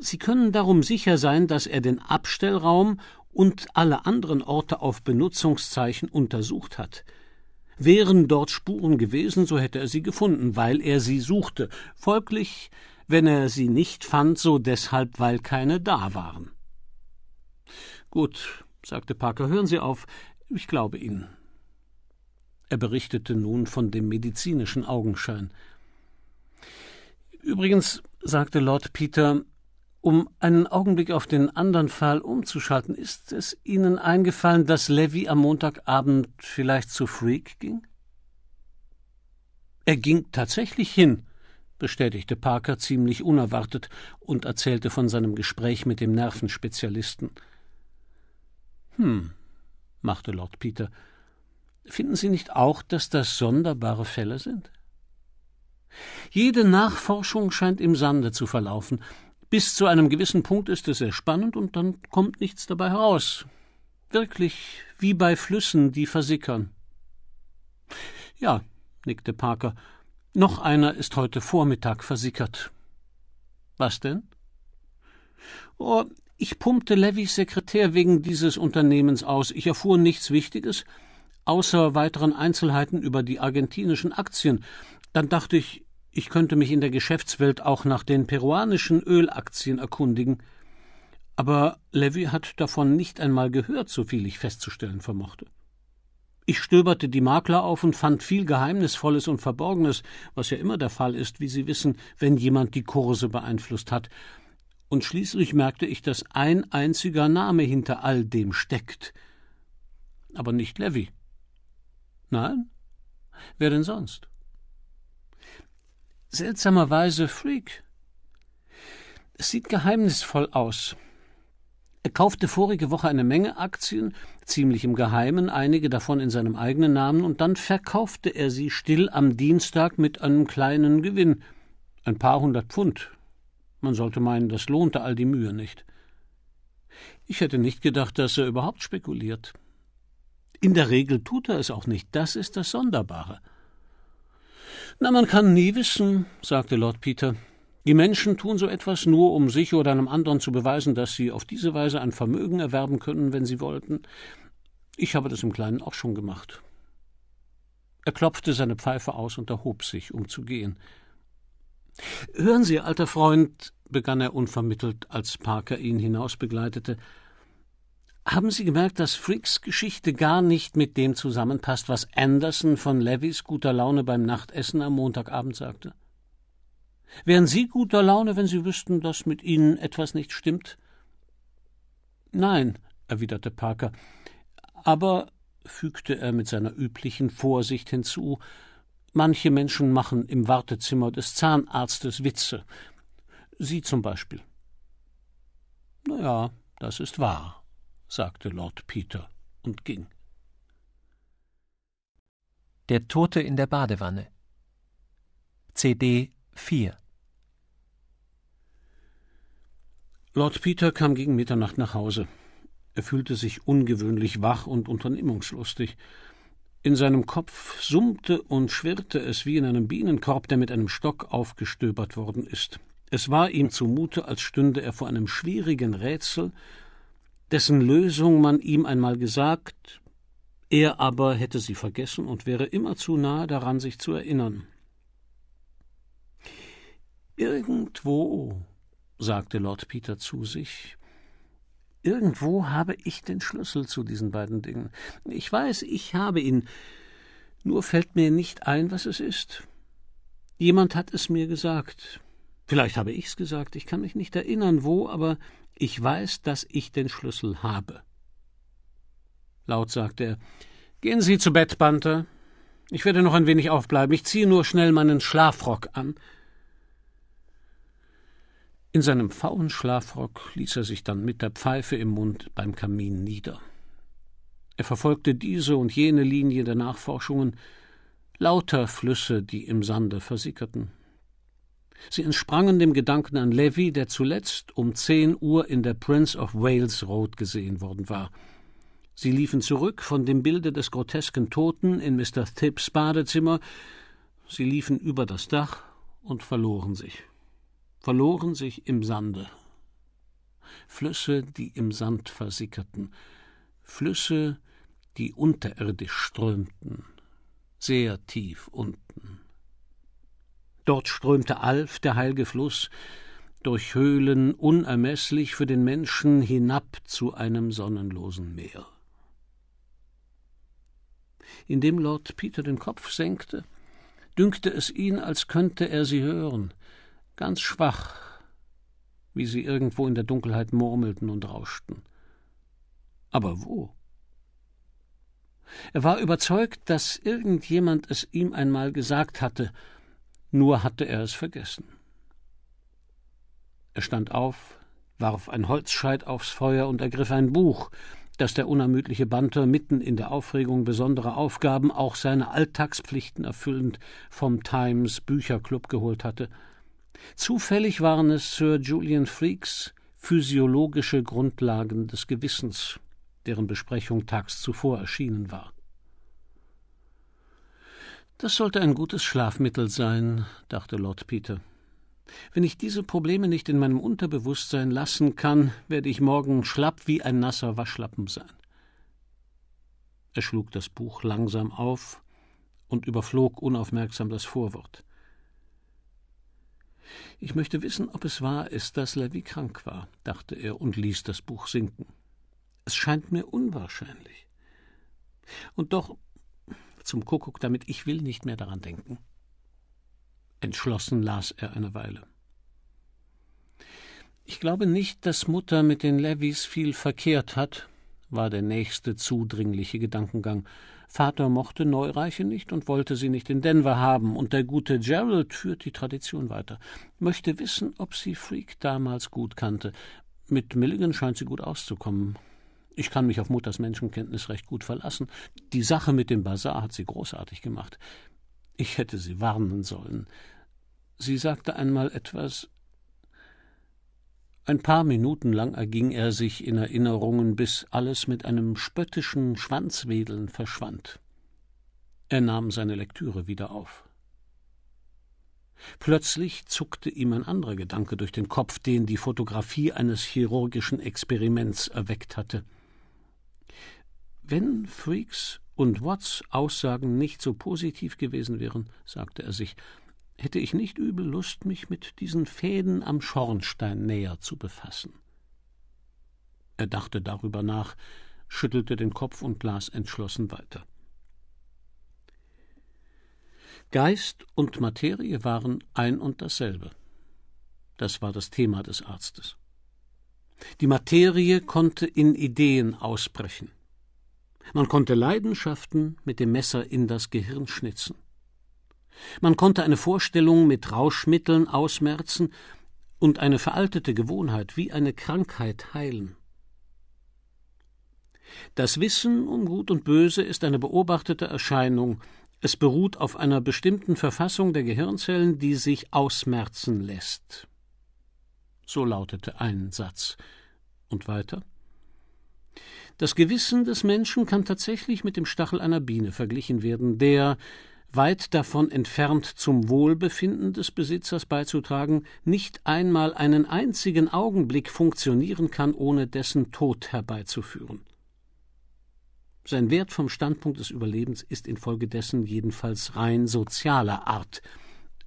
Sie können darum sicher sein, dass er den Abstellraum und alle anderen Orte auf Benutzungszeichen untersucht hat. Wären dort Spuren gewesen, so hätte er sie gefunden, weil er sie suchte. Folglich, wenn er sie nicht fand, so deshalb, weil keine da waren. Gut, sagte Parker, hören Sie auf, ich glaube Ihnen. Er berichtete nun von dem medizinischen Augenschein. Übrigens, sagte Lord Peter, um einen Augenblick auf den anderen Fall umzuschalten, ist es Ihnen eingefallen, dass Levy am Montagabend vielleicht zu Freak ging? Er ging tatsächlich hin, bestätigte Parker ziemlich unerwartet und erzählte von seinem Gespräch mit dem Nervenspezialisten. Hm, machte Lord Peter. Finden Sie nicht auch, dass das sonderbare Fälle sind? Jede Nachforschung scheint im Sande zu verlaufen, bis zu einem gewissen Punkt ist es sehr spannend und dann kommt nichts dabei heraus. Wirklich wie bei Flüssen, die versickern. Ja, nickte Parker. Noch einer ist heute Vormittag versickert. Was denn? Oh, ich pumpte Levys Sekretär wegen dieses Unternehmens aus. Ich erfuhr nichts Wichtiges, außer weiteren Einzelheiten über die argentinischen Aktien. Dann dachte ich, ich könnte mich in der Geschäftswelt auch nach den peruanischen Ölaktien erkundigen, aber Levy hat davon nicht einmal gehört, soviel ich festzustellen vermochte. Ich stöberte die Makler auf und fand viel Geheimnisvolles und Verborgenes, was ja immer der Fall ist, wie Sie wissen, wenn jemand die Kurse beeinflusst hat. Und schließlich merkte ich, dass ein einziger Name hinter all dem steckt. Aber nicht Levy. Nein? Wer denn sonst? seltsamerweise Freak. Es sieht geheimnisvoll aus. Er kaufte vorige Woche eine Menge Aktien, ziemlich im Geheimen, einige davon in seinem eigenen Namen, und dann verkaufte er sie still am Dienstag mit einem kleinen Gewinn, ein paar hundert Pfund. Man sollte meinen, das lohnte all die Mühe nicht. Ich hätte nicht gedacht, dass er überhaupt spekuliert. In der Regel tut er es auch nicht, das ist das Sonderbare. Na, man kann nie wissen, sagte Lord Peter. Die Menschen tun so etwas nur, um sich oder einem anderen zu beweisen, dass sie auf diese Weise ein Vermögen erwerben können, wenn sie wollten. Ich habe das im Kleinen auch schon gemacht. Er klopfte seine Pfeife aus und erhob sich, um zu gehen. Hören Sie, alter Freund, begann er unvermittelt, als Parker ihn hinausbegleitete, haben Sie gemerkt, dass Freaks Geschichte gar nicht mit dem zusammenpasst, was Anderson von Levys guter Laune beim Nachtessen am Montagabend sagte? Wären Sie guter Laune, wenn Sie wüssten, dass mit Ihnen etwas nicht stimmt? Nein, erwiderte Parker. Aber, fügte er mit seiner üblichen Vorsicht hinzu, manche Menschen machen im Wartezimmer des Zahnarztes Witze. Sie zum Beispiel. Na ja, das ist wahr sagte Lord Peter und ging. Der Tote in der Badewanne CD 4 Lord Peter kam gegen Mitternacht nach Hause. Er fühlte sich ungewöhnlich wach und unternehmungslustig. In seinem Kopf summte und schwirrte es wie in einem Bienenkorb, der mit einem Stock aufgestöbert worden ist. Es war ihm zumute, als stünde er vor einem schwierigen Rätsel, dessen Lösung man ihm einmal gesagt, er aber hätte sie vergessen und wäre immer zu nahe daran, sich zu erinnern. Irgendwo, sagte Lord Peter zu sich, irgendwo habe ich den Schlüssel zu diesen beiden Dingen. Ich weiß, ich habe ihn, nur fällt mir nicht ein, was es ist. Jemand hat es mir gesagt. Vielleicht habe ich es gesagt, ich kann mich nicht erinnern, wo, aber ich weiß, dass ich den Schlüssel habe. Laut sagte er Gehen Sie zu Bett, Panther. Ich werde noch ein wenig aufbleiben. Ich ziehe nur schnell meinen Schlafrock an. In seinem faulen Schlafrock ließ er sich dann mit der Pfeife im Mund beim Kamin nieder. Er verfolgte diese und jene Linie der Nachforschungen, lauter Flüsse, die im Sande versickerten. Sie entsprangen dem Gedanken an Levy, der zuletzt um 10 Uhr in der Prince of Wales Road gesehen worden war. Sie liefen zurück von dem Bilde des grotesken Toten in Mr. Thipps Badezimmer. Sie liefen über das Dach und verloren sich. Verloren sich im Sande. Flüsse, die im Sand versickerten. Flüsse, die unterirdisch strömten. Sehr tief unten. Dort strömte Alf, der heilige Fluss, durch Höhlen unermeßlich für den Menschen hinab zu einem sonnenlosen Meer. Indem Lord Peter den Kopf senkte, dünkte es ihn, als könnte er sie hören, ganz schwach, wie sie irgendwo in der Dunkelheit murmelten und rauschten. Aber wo? Er war überzeugt, dass irgendjemand es ihm einmal gesagt hatte, nur hatte er es vergessen. Er stand auf, warf ein Holzscheit aufs Feuer und ergriff ein Buch, das der unermüdliche Banter mitten in der Aufregung besonderer Aufgaben, auch seine Alltagspflichten erfüllend, vom Times Bücherclub geholt hatte. Zufällig waren es Sir Julian Freaks physiologische Grundlagen des Gewissens, deren Besprechung tags zuvor erschienen war. Das sollte ein gutes Schlafmittel sein, dachte Lord Peter. Wenn ich diese Probleme nicht in meinem Unterbewusstsein lassen kann, werde ich morgen schlapp wie ein nasser Waschlappen sein. Er schlug das Buch langsam auf und überflog unaufmerksam das Vorwort. Ich möchte wissen, ob es wahr ist, dass Levi krank war, dachte er und ließ das Buch sinken. Es scheint mir unwahrscheinlich. Und doch zum Kuckuck damit, ich will nicht mehr daran denken. Entschlossen las er eine Weile. Ich glaube nicht, dass Mutter mit den Levis viel verkehrt hat, war der nächste zudringliche Gedankengang. Vater mochte Neureiche nicht und wollte sie nicht in Denver haben, und der gute Gerald führt die Tradition weiter. Möchte wissen, ob sie Freak damals gut kannte. Mit Milligan scheint sie gut auszukommen ich kann mich auf Mutters Menschenkenntnis recht gut verlassen. Die Sache mit dem Bazar hat sie großartig gemacht. Ich hätte sie warnen sollen. Sie sagte einmal etwas. Ein paar Minuten lang erging er sich in Erinnerungen, bis alles mit einem spöttischen Schwanzwedeln verschwand. Er nahm seine Lektüre wieder auf. Plötzlich zuckte ihm ein anderer Gedanke durch den Kopf, den die Fotografie eines chirurgischen Experiments erweckt hatte. Wenn Freaks und Watts Aussagen nicht so positiv gewesen wären, sagte er sich, hätte ich nicht übel Lust, mich mit diesen Fäden am Schornstein näher zu befassen. Er dachte darüber nach, schüttelte den Kopf und las entschlossen weiter. Geist und Materie waren ein und dasselbe. Das war das Thema des Arztes. Die Materie konnte in Ideen ausbrechen. Man konnte Leidenschaften mit dem Messer in das Gehirn schnitzen. Man konnte eine Vorstellung mit Rauschmitteln ausmerzen und eine veraltete Gewohnheit wie eine Krankheit heilen. Das Wissen um Gut und Böse ist eine beobachtete Erscheinung. Es beruht auf einer bestimmten Verfassung der Gehirnzellen, die sich ausmerzen lässt. So lautete ein Satz. Und weiter? Das Gewissen des Menschen kann tatsächlich mit dem Stachel einer Biene verglichen werden, der, weit davon entfernt zum Wohlbefinden des Besitzers beizutragen, nicht einmal einen einzigen Augenblick funktionieren kann, ohne dessen Tod herbeizuführen. Sein Wert vom Standpunkt des Überlebens ist infolgedessen jedenfalls rein sozialer Art,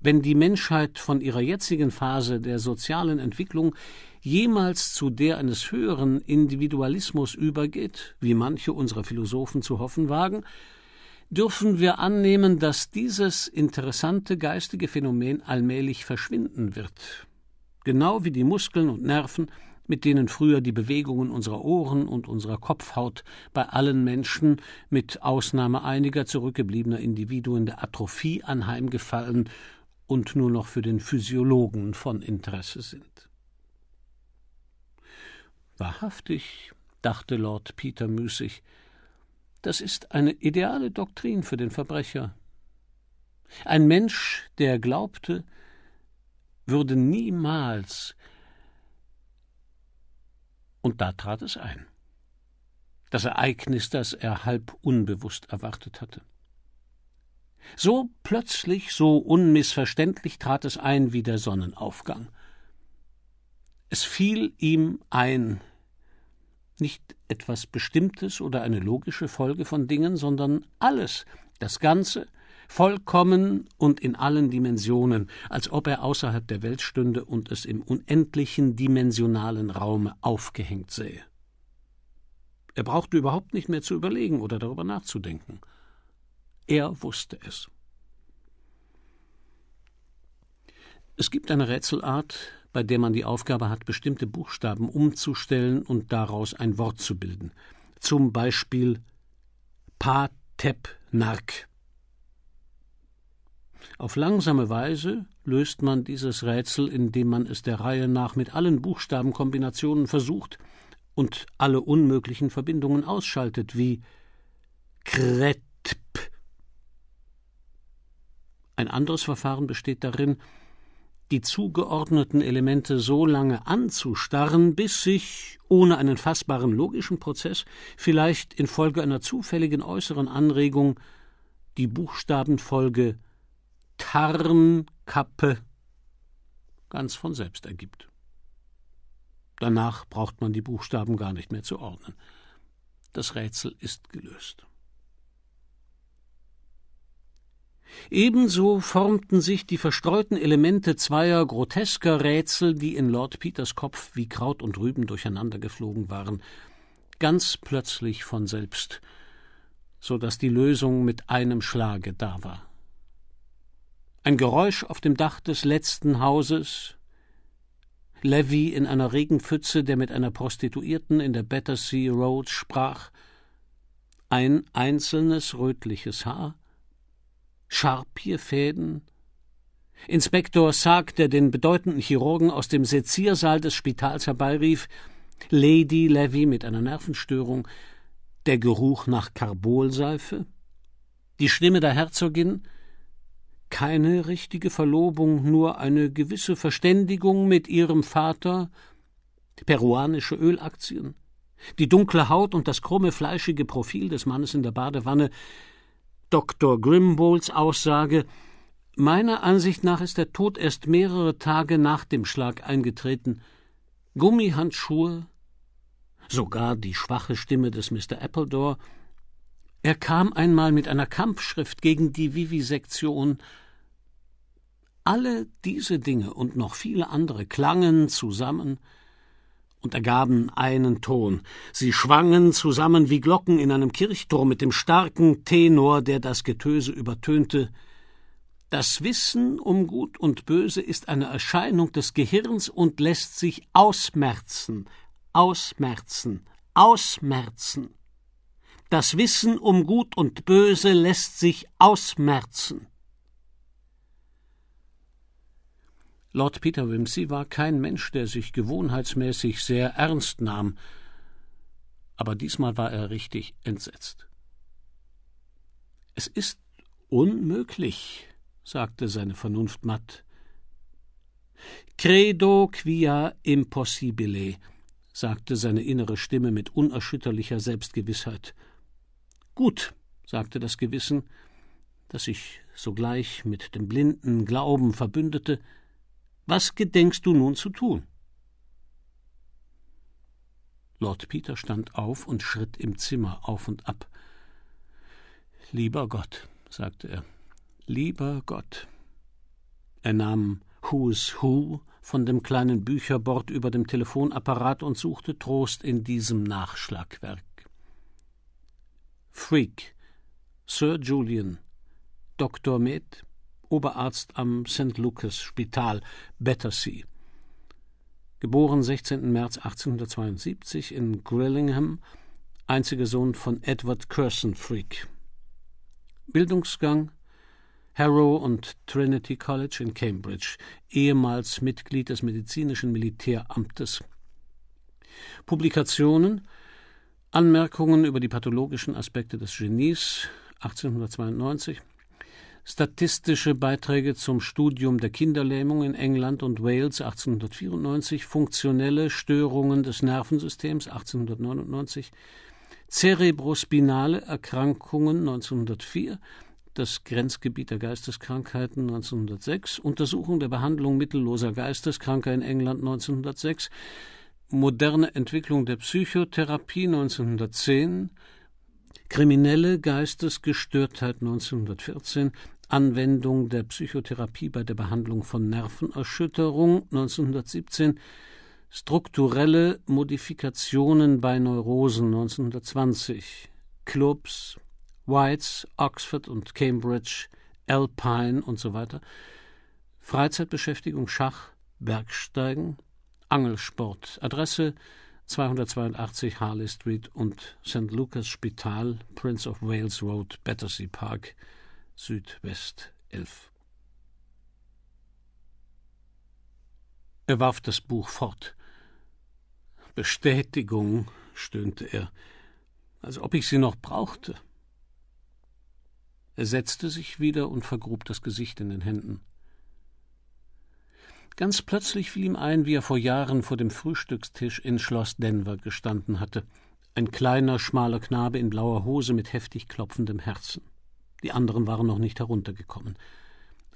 wenn die Menschheit von ihrer jetzigen Phase der sozialen Entwicklung jemals zu der eines höheren Individualismus übergeht, wie manche unserer Philosophen zu hoffen wagen, dürfen wir annehmen, dass dieses interessante geistige Phänomen allmählich verschwinden wird, genau wie die Muskeln und Nerven, mit denen früher die Bewegungen unserer Ohren und unserer Kopfhaut bei allen Menschen mit Ausnahme einiger zurückgebliebener Individuen der Atrophie anheimgefallen und nur noch für den Physiologen von Interesse sind. Wahrhaftig, dachte Lord Peter müßig, das ist eine ideale Doktrin für den Verbrecher. Ein Mensch, der glaubte, würde niemals. Und da trat es ein. Das Ereignis, das er halb unbewusst erwartet hatte. So plötzlich, so unmissverständlich trat es ein wie der Sonnenaufgang. Es fiel ihm ein, nicht etwas Bestimmtes oder eine logische Folge von Dingen, sondern alles, das Ganze, vollkommen und in allen Dimensionen, als ob er außerhalb der Welt stünde und es im unendlichen dimensionalen Raume aufgehängt sähe. Er brauchte überhaupt nicht mehr zu überlegen oder darüber nachzudenken. Er wusste es. Es gibt eine Rätselart, bei der man die Aufgabe hat, bestimmte Buchstaben umzustellen und daraus ein Wort zu bilden. Zum Beispiel Nark. Auf langsame Weise löst man dieses Rätsel, indem man es der Reihe nach mit allen Buchstabenkombinationen versucht und alle unmöglichen Verbindungen ausschaltet, wie Kret Ein anderes Verfahren besteht darin, die zugeordneten Elemente so lange anzustarren, bis sich, ohne einen fassbaren logischen Prozess, vielleicht infolge einer zufälligen äußeren Anregung die Buchstabenfolge Tarnkappe ganz von selbst ergibt. Danach braucht man die Buchstaben gar nicht mehr zu ordnen. Das Rätsel ist gelöst. Ebenso formten sich die verstreuten Elemente zweier grotesker Rätsel, die in Lord Peters Kopf wie Kraut und Rüben durcheinander geflogen waren, ganz plötzlich von selbst, so dass die Lösung mit einem Schlage da war. Ein Geräusch auf dem Dach des letzten Hauses, Levy in einer Regenpfütze, der mit einer Prostituierten in der Battersea Road sprach, ein einzelnes rötliches Haar, Scharpierfäden? Inspektor Sark, der den bedeutenden Chirurgen aus dem Seziersaal des Spitals herbeirief, Lady Levy mit einer Nervenstörung, der Geruch nach Karbolseife, die Stimme der Herzogin, keine richtige Verlobung, nur eine gewisse Verständigung mit ihrem Vater, peruanische Ölaktien, die dunkle Haut und das krumme fleischige Profil des Mannes in der Badewanne, Dr. Grimbolds Aussage Meiner Ansicht nach ist der Tod erst mehrere Tage nach dem Schlag eingetreten. Gummihandschuhe, sogar die schwache Stimme des Mr. Appledore. Er kam einmal mit einer Kampfschrift gegen die Vivisektion. Alle diese Dinge und noch viele andere klangen zusammen, und ergaben einen Ton. Sie schwangen zusammen wie Glocken in einem Kirchturm mit dem starken Tenor, der das Getöse übertönte. Das Wissen um Gut und Böse ist eine Erscheinung des Gehirns und lässt sich ausmerzen, ausmerzen, ausmerzen. Das Wissen um Gut und Böse lässt sich ausmerzen. Lord Peter Wimsey war kein Mensch, der sich gewohnheitsmäßig sehr ernst nahm, aber diesmal war er richtig entsetzt. Es ist unmöglich, sagte seine Vernunft matt. Credo quia impossibile, sagte seine innere Stimme mit unerschütterlicher Selbstgewissheit. Gut, sagte das Gewissen, das sich sogleich mit dem blinden Glauben verbündete, was gedenkst du nun zu tun? Lord Peter stand auf und schritt im Zimmer auf und ab. Lieber Gott, sagte er, lieber Gott. Er nahm Who's Who von dem kleinen Bücherbord über dem Telefonapparat und suchte Trost in diesem Nachschlagwerk. Freak, Sir Julian, Dr. Med, Oberarzt am St. Lucas Spital, Battersea. Geboren 16. März 1872 in Grillingham, einziger Sohn von Edward Curson Freak. Bildungsgang Harrow und Trinity College in Cambridge, ehemals Mitglied des medizinischen Militäramtes. Publikationen Anmerkungen über die pathologischen Aspekte des Genies 1892 statistische Beiträge zum Studium der Kinderlähmung in England und Wales 1894, funktionelle Störungen des Nervensystems 1899, zerebrospinale Erkrankungen 1904, das Grenzgebiet der Geisteskrankheiten 1906, Untersuchung der Behandlung mittelloser Geisteskranker in England 1906, moderne Entwicklung der Psychotherapie 1910, kriminelle Geistesgestörtheit 1914, Anwendung der Psychotherapie bei der Behandlung von Nervenerschütterung 1917, strukturelle Modifikationen bei Neurosen 1920, Clubs, Whites, Oxford und Cambridge, Alpine und so weiter, Freizeitbeschäftigung Schach, Bergsteigen, Angelsport, Adresse 282 Harley Street und St. Lucas Spital, Prince of Wales Road, Battersea Park, Südwest 11. Er warf das Buch fort. Bestätigung, stöhnte er, als ob ich sie noch brauchte. Er setzte sich wieder und vergrub das Gesicht in den Händen. Ganz plötzlich fiel ihm ein, wie er vor Jahren vor dem Frühstückstisch in Schloss Denver gestanden hatte. Ein kleiner, schmaler Knabe in blauer Hose mit heftig klopfendem Herzen die anderen waren noch nicht heruntergekommen.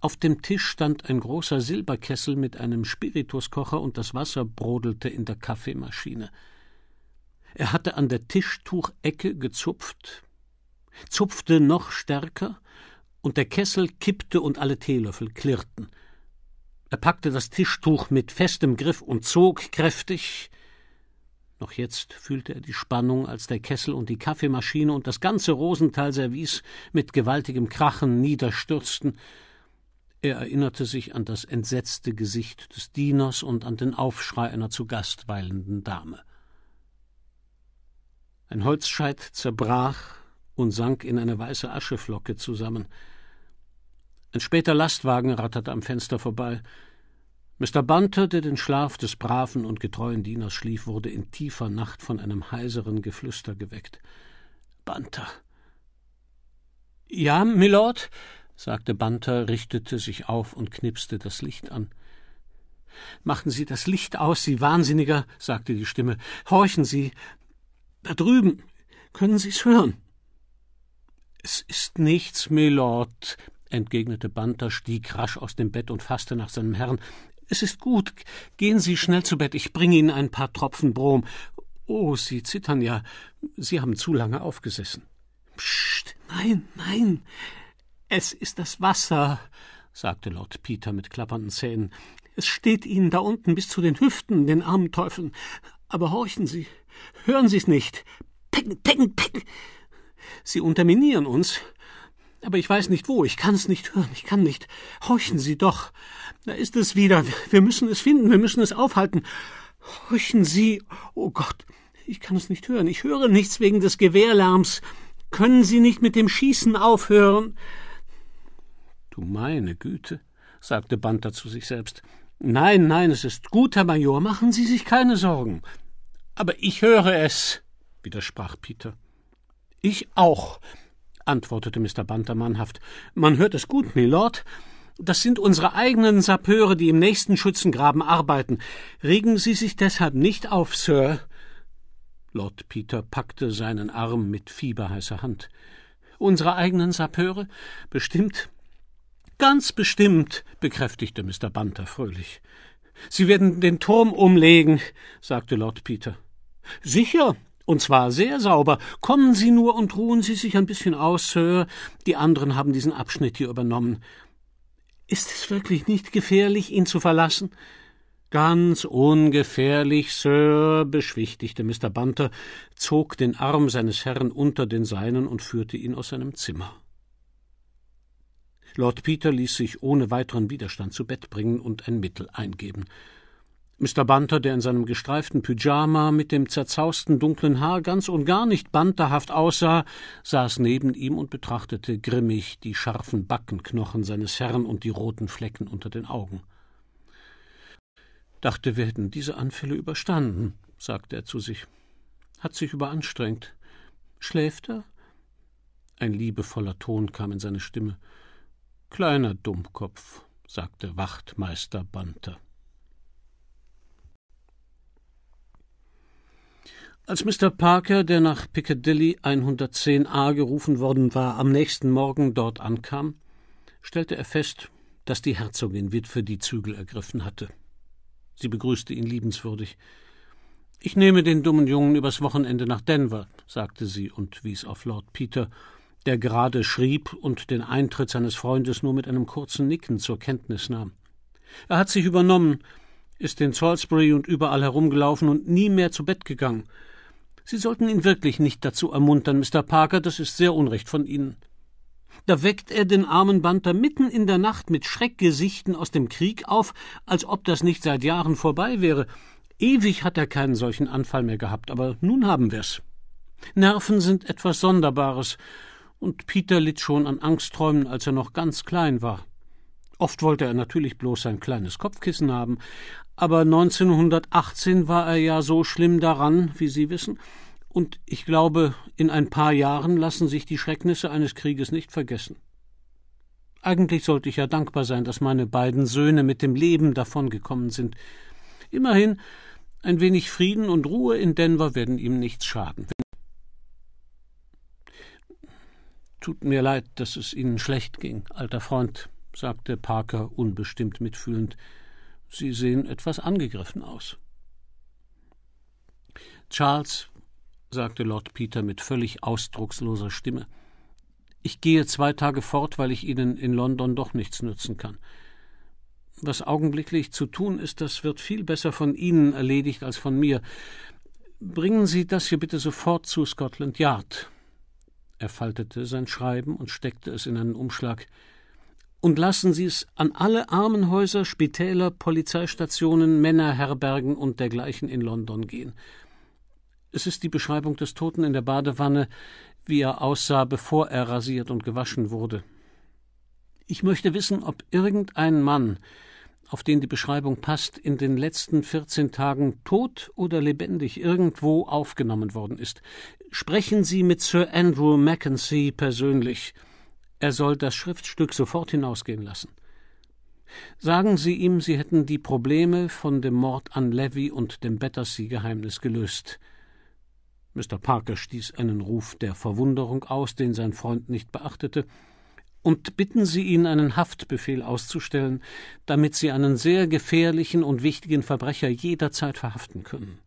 Auf dem Tisch stand ein großer Silberkessel mit einem Spirituskocher und das Wasser brodelte in der Kaffeemaschine. Er hatte an der Tischtuchecke gezupft, zupfte noch stärker, und der Kessel kippte und alle Teelöffel klirrten. Er packte das Tischtuch mit festem Griff und zog kräftig, noch jetzt fühlte er die Spannung, als der Kessel und die Kaffeemaschine und das ganze Rosenthal-Service mit gewaltigem Krachen niederstürzten. Er erinnerte sich an das entsetzte Gesicht des Dieners und an den Aufschrei einer zu Gast weilenden Dame. Ein Holzscheit zerbrach und sank in eine weiße Ascheflocke zusammen. Ein später Lastwagen ratterte am Fenster vorbei. Mr. Bunter, der den Schlaf des braven und getreuen Dieners schlief, wurde in tiefer Nacht von einem heiseren Geflüster geweckt. Bunter. Ja, Mylord, sagte Bunter, richtete sich auf und knipste das Licht an. Machen Sie das Licht aus, Sie Wahnsinniger, sagte die Stimme. Horchen Sie. Da drüben. Können Sie es hören? Es ist nichts, Mylord, entgegnete Banter, stieg rasch aus dem Bett und faßte nach seinem Herrn. Es ist gut. Gehen Sie schnell zu Bett. Ich bringe Ihnen ein paar Tropfen Brom. Oh, Sie zittern ja. Sie haben zu lange aufgesessen. Psst, nein, nein. Es ist das Wasser, sagte Lord Peter mit klappernden Zähnen. Es steht Ihnen da unten bis zu den Hüften, den armen Teufeln. Aber horchen Sie, hören Sie es nicht. Picken, picken, picken. Sie unterminieren uns. Aber ich weiß nicht wo, ich kann es nicht hören, ich kann nicht. Horchen Sie doch. Da ist es wieder. Wir müssen es finden, wir müssen es aufhalten. Horchen Sie. Oh Gott, ich kann es nicht hören. Ich höre nichts wegen des Gewehrlärms. Können Sie nicht mit dem Schießen aufhören? Du meine Güte, sagte Banter zu sich selbst. Nein, nein, es ist gut, Herr Major, machen Sie sich keine Sorgen. Aber ich höre es, widersprach Peter. Ich auch, antwortete Mr. Banter mannhaft. Man hört es gut, Milord. Das sind unsere eigenen Sapeure, die im nächsten Schützengraben arbeiten. Regen Sie sich deshalb nicht auf, Sir. Lord Peter packte seinen Arm mit fieberheißer Hand. Unsere eigenen Sapeure? Bestimmt. Ganz bestimmt, bekräftigte Mr. Banter fröhlich. Sie werden den Turm umlegen, sagte Lord Peter. Sicher, und zwar sehr sauber. Kommen Sie nur und ruhen Sie sich ein bisschen aus, Sir. Die anderen haben diesen Abschnitt hier übernommen. Ist es wirklich nicht gefährlich, ihn zu verlassen? Ganz ungefährlich, Sir, beschwichtigte Mr. Bunter, zog den Arm seines Herrn unter den seinen und führte ihn aus seinem Zimmer. Lord Peter ließ sich ohne weiteren Widerstand zu Bett bringen und ein Mittel eingeben. Mr. Banter, der in seinem gestreiften Pyjama mit dem zerzausten dunklen Haar ganz und gar nicht banterhaft aussah, saß neben ihm und betrachtete grimmig die scharfen Backenknochen seines Herrn und die roten Flecken unter den Augen. Dachte, wir hätten diese Anfälle überstanden, sagte er zu sich. Hat sich überanstrengt. Schläft er? Ein liebevoller Ton kam in seine Stimme. Kleiner Dummkopf, sagte Wachtmeister Banter. Als Mr. Parker, der nach Piccadilly 110a gerufen worden war, am nächsten Morgen dort ankam, stellte er fest, dass die Herzogin Witwe die Zügel ergriffen hatte. Sie begrüßte ihn liebenswürdig. Ich nehme den dummen Jungen übers Wochenende nach Denver, sagte sie und wies auf Lord Peter, der gerade schrieb und den Eintritt seines Freundes nur mit einem kurzen Nicken zur Kenntnis nahm. Er hat sich übernommen, ist in Salisbury und überall herumgelaufen und nie mehr zu Bett gegangen. Sie sollten ihn wirklich nicht dazu ermuntern, Mr. Parker, das ist sehr unrecht von Ihnen. Da weckt er den armen Banter mitten in der Nacht mit Schreckgesichten aus dem Krieg auf, als ob das nicht seit Jahren vorbei wäre. Ewig hat er keinen solchen Anfall mehr gehabt, aber nun haben wir's. Nerven sind etwas Sonderbares, und Peter litt schon an Angstträumen, als er noch ganz klein war. Oft wollte er natürlich bloß sein kleines Kopfkissen haben, aber 1918 war er ja so schlimm daran, wie Sie wissen, und ich glaube, in ein paar Jahren lassen sich die Schrecknisse eines Krieges nicht vergessen. Eigentlich sollte ich ja dankbar sein, dass meine beiden Söhne mit dem Leben davongekommen sind. Immerhin, ein wenig Frieden und Ruhe in Denver werden ihm nichts schaden. Tut mir leid, dass es Ihnen schlecht ging, alter Freund, sagte Parker unbestimmt mitfühlend. Sie sehen etwas angegriffen aus. Charles, sagte Lord Peter mit völlig ausdrucksloser Stimme, ich gehe zwei Tage fort, weil ich Ihnen in London doch nichts nützen kann. Was augenblicklich zu tun ist, das wird viel besser von Ihnen erledigt als von mir. Bringen Sie das hier bitte sofort zu Scotland Yard. Er faltete sein Schreiben und steckte es in einen Umschlag, und lassen Sie es an alle Armenhäuser, Spitäler, Polizeistationen, Männerherbergen und dergleichen in London gehen. Es ist die Beschreibung des Toten in der Badewanne, wie er aussah, bevor er rasiert und gewaschen wurde. Ich möchte wissen, ob irgendein Mann, auf den die Beschreibung passt, in den letzten 14 Tagen tot oder lebendig irgendwo aufgenommen worden ist. Sprechen Sie mit Sir Andrew Mackenzie persönlich. Er soll das Schriftstück sofort hinausgehen lassen. Sagen Sie ihm, Sie hätten die Probleme von dem Mord an Levy und dem Battersea-Geheimnis gelöst. Mr. Parker stieß einen Ruf der Verwunderung aus, den sein Freund nicht beachtete. Und bitten Sie ihn, einen Haftbefehl auszustellen, damit Sie einen sehr gefährlichen und wichtigen Verbrecher jederzeit verhaften können.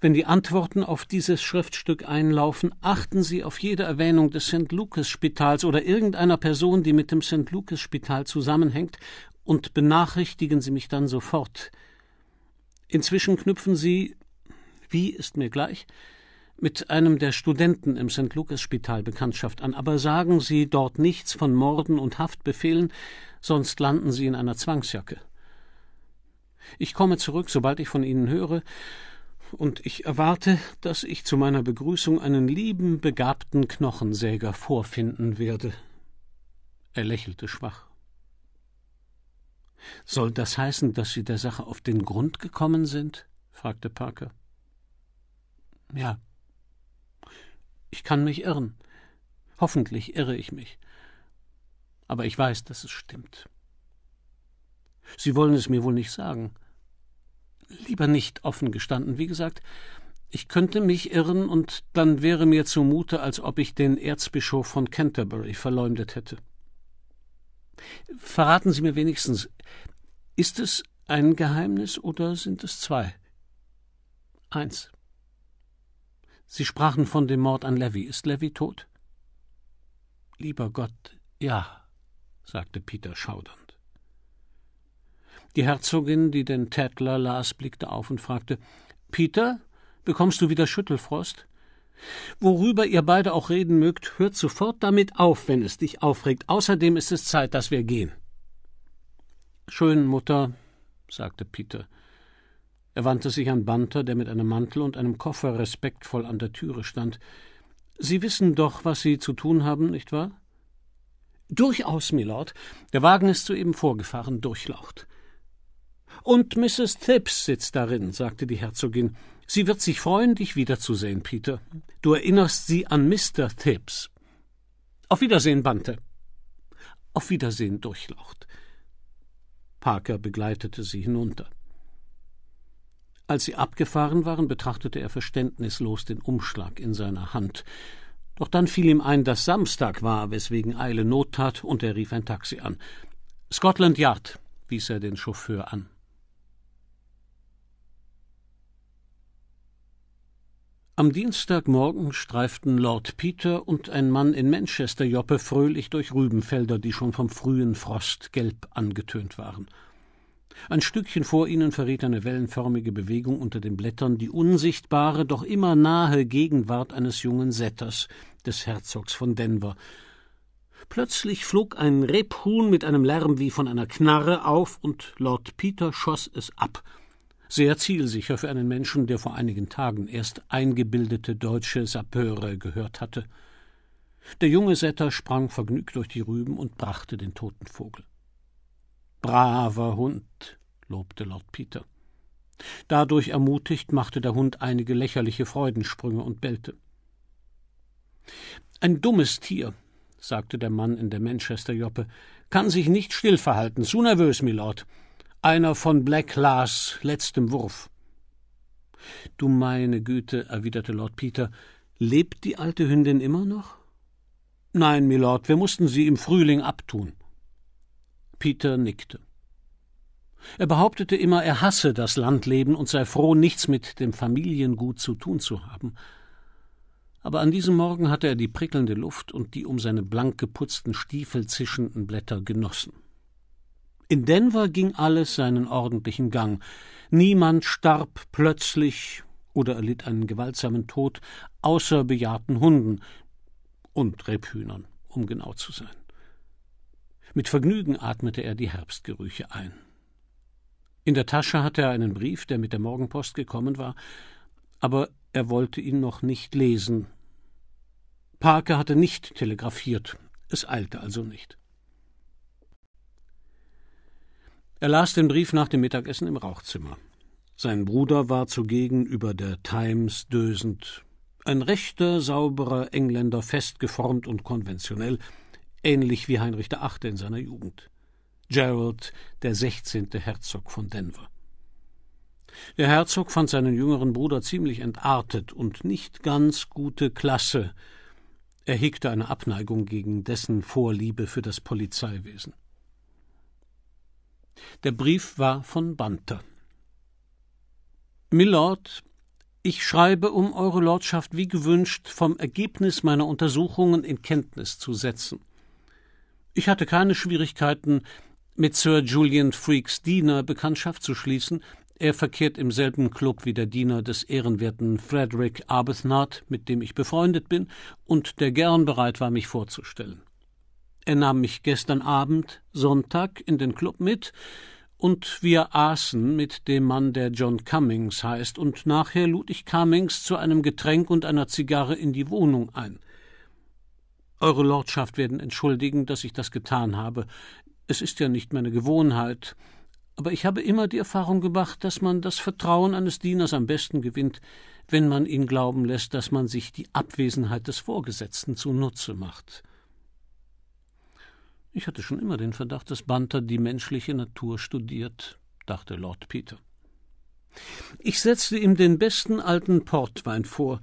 Wenn die Antworten auf dieses Schriftstück einlaufen, achten Sie auf jede Erwähnung des St. Lukas Spitals oder irgendeiner Person, die mit dem St. Lukas Spital zusammenhängt, und benachrichtigen Sie mich dann sofort. Inzwischen knüpfen Sie, wie ist mir gleich, mit einem der Studenten im St. Lukas Spital Bekanntschaft an, aber sagen Sie dort nichts von Morden und Haftbefehlen, sonst landen Sie in einer Zwangsjacke. Ich komme zurück, sobald ich von Ihnen höre, und ich erwarte, dass ich zu meiner Begrüßung einen lieben, begabten Knochensäger vorfinden werde. Er lächelte schwach. Soll das heißen, dass Sie der Sache auf den Grund gekommen sind? fragte Parker. Ja. Ich kann mich irren. Hoffentlich irre ich mich. Aber ich weiß, dass es stimmt. Sie wollen es mir wohl nicht sagen lieber nicht offen gestanden. Wie gesagt, ich könnte mich irren und dann wäre mir zumute, als ob ich den Erzbischof von Canterbury verleumdet hätte. Verraten Sie mir wenigstens, ist es ein Geheimnis oder sind es zwei? Eins. Sie sprachen von dem Mord an Levy. Ist Levy tot? Lieber Gott, ja, sagte Peter schaudernd. Die Herzogin, die den Tätler las, blickte auf und fragte Peter, bekommst du wieder Schüttelfrost? Worüber ihr beide auch reden mögt, hört sofort damit auf, wenn es dich aufregt. Außerdem ist es Zeit, dass wir gehen. Schön, Mutter, sagte Peter. Er wandte sich an Banter, der mit einem Mantel und einem Koffer respektvoll an der Türe stand. Sie wissen doch, was Sie zu tun haben, nicht wahr? Durchaus, Mylord. Der Wagen ist soeben vorgefahren, durchlaucht. Und Mrs. Thips sitzt darin, sagte die Herzogin. Sie wird sich freuen, dich wiederzusehen, Peter. Du erinnerst sie an Mr. Thips. Auf Wiedersehen, Bante. Auf Wiedersehen, Durchlaucht. Parker begleitete sie hinunter. Als sie abgefahren waren, betrachtete er verständnislos den Umschlag in seiner Hand. Doch dann fiel ihm ein, dass Samstag war, weswegen Eile Not tat, und er rief ein Taxi an. Scotland Yard, wies er den Chauffeur an. Am Dienstagmorgen streiften Lord Peter und ein Mann in Manchester-Joppe fröhlich durch Rübenfelder, die schon vom frühen Frost gelb angetönt waren. Ein Stückchen vor ihnen verriet eine wellenförmige Bewegung unter den Blättern die unsichtbare, doch immer nahe Gegenwart eines jungen Setters, des Herzogs von Denver. Plötzlich flog ein Rebhuhn mit einem Lärm wie von einer Knarre auf, und Lord Peter schoss es ab – sehr zielsicher für einen Menschen, der vor einigen Tagen erst eingebildete deutsche Sapeure gehört hatte. Der junge Setter sprang vergnügt durch die Rüben und brachte den toten Vogel. Braver Hund, lobte Lord Peter. Dadurch ermutigt machte der Hund einige lächerliche Freudensprünge und bellte. Ein dummes Tier, sagte der Mann in der Manchester Joppe, kann sich nicht still verhalten, zu nervös, Milord einer von Black Lars letztem Wurf. Du meine Güte, erwiderte Lord Peter, lebt die alte Hündin immer noch? Nein, Mylord, wir mussten sie im Frühling abtun. Peter nickte. Er behauptete immer, er hasse das Landleben und sei froh, nichts mit dem Familiengut zu tun zu haben. Aber an diesem Morgen hatte er die prickelnde Luft und die um seine blank geputzten Stiefel zischenden Blätter genossen. In Denver ging alles seinen ordentlichen Gang. Niemand starb plötzlich oder erlitt einen gewaltsamen Tod, außer bejahrten Hunden und Rebhühnern, um genau zu sein. Mit Vergnügen atmete er die Herbstgerüche ein. In der Tasche hatte er einen Brief, der mit der Morgenpost gekommen war, aber er wollte ihn noch nicht lesen. Parker hatte nicht telegrafiert, es eilte also nicht. Er las den Brief nach dem Mittagessen im Rauchzimmer. Sein Bruder war zugegen über der Times dösend. Ein rechter, sauberer Engländer, fest geformt und konventionell, ähnlich wie Heinrich VIII. in seiner Jugend. Gerald, der 16. Herzog von Denver. Der Herzog fand seinen jüngeren Bruder ziemlich entartet und nicht ganz gute Klasse. Er hegte eine Abneigung gegen dessen Vorliebe für das Polizeiwesen. Der Brief war von Banter. Milord, ich schreibe, um Eure Lordschaft wie gewünscht vom Ergebnis meiner Untersuchungen in Kenntnis zu setzen. Ich hatte keine Schwierigkeiten, mit Sir Julian Freaks Diener Bekanntschaft zu schließen. Er verkehrt im selben Club wie der Diener des ehrenwerten Frederick Arbuthnot, mit dem ich befreundet bin und der gern bereit war, mich vorzustellen. Er nahm mich gestern Abend, Sonntag, in den Club mit, und wir aßen mit dem Mann, der John Cummings heißt, und nachher lud ich Cummings zu einem Getränk und einer Zigarre in die Wohnung ein. Eure Lordschaft werden entschuldigen, dass ich das getan habe. Es ist ja nicht meine Gewohnheit. Aber ich habe immer die Erfahrung gemacht, dass man das Vertrauen eines Dieners am besten gewinnt, wenn man ihn glauben lässt, dass man sich die Abwesenheit des Vorgesetzten zunutze macht. Ich hatte schon immer den Verdacht, dass Banter die menschliche Natur studiert, dachte Lord Peter. Ich setzte ihm den besten alten Portwein vor.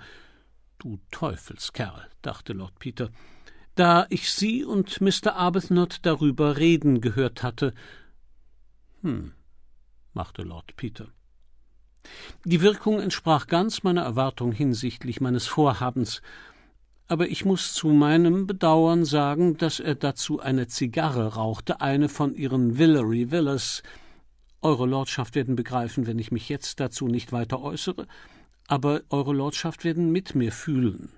Du Teufelskerl, dachte Lord Peter, da ich Sie und Mr. Arbuthnot darüber reden gehört hatte. Hm, machte Lord Peter. Die Wirkung entsprach ganz meiner Erwartung hinsichtlich meines Vorhabens, aber ich muss zu meinem Bedauern sagen, dass er dazu eine Zigarre rauchte, eine von ihren Villery Villas. Eure Lordschaft werden begreifen, wenn ich mich jetzt dazu nicht weiter äußere, aber Eure Lordschaft werden mit mir fühlen.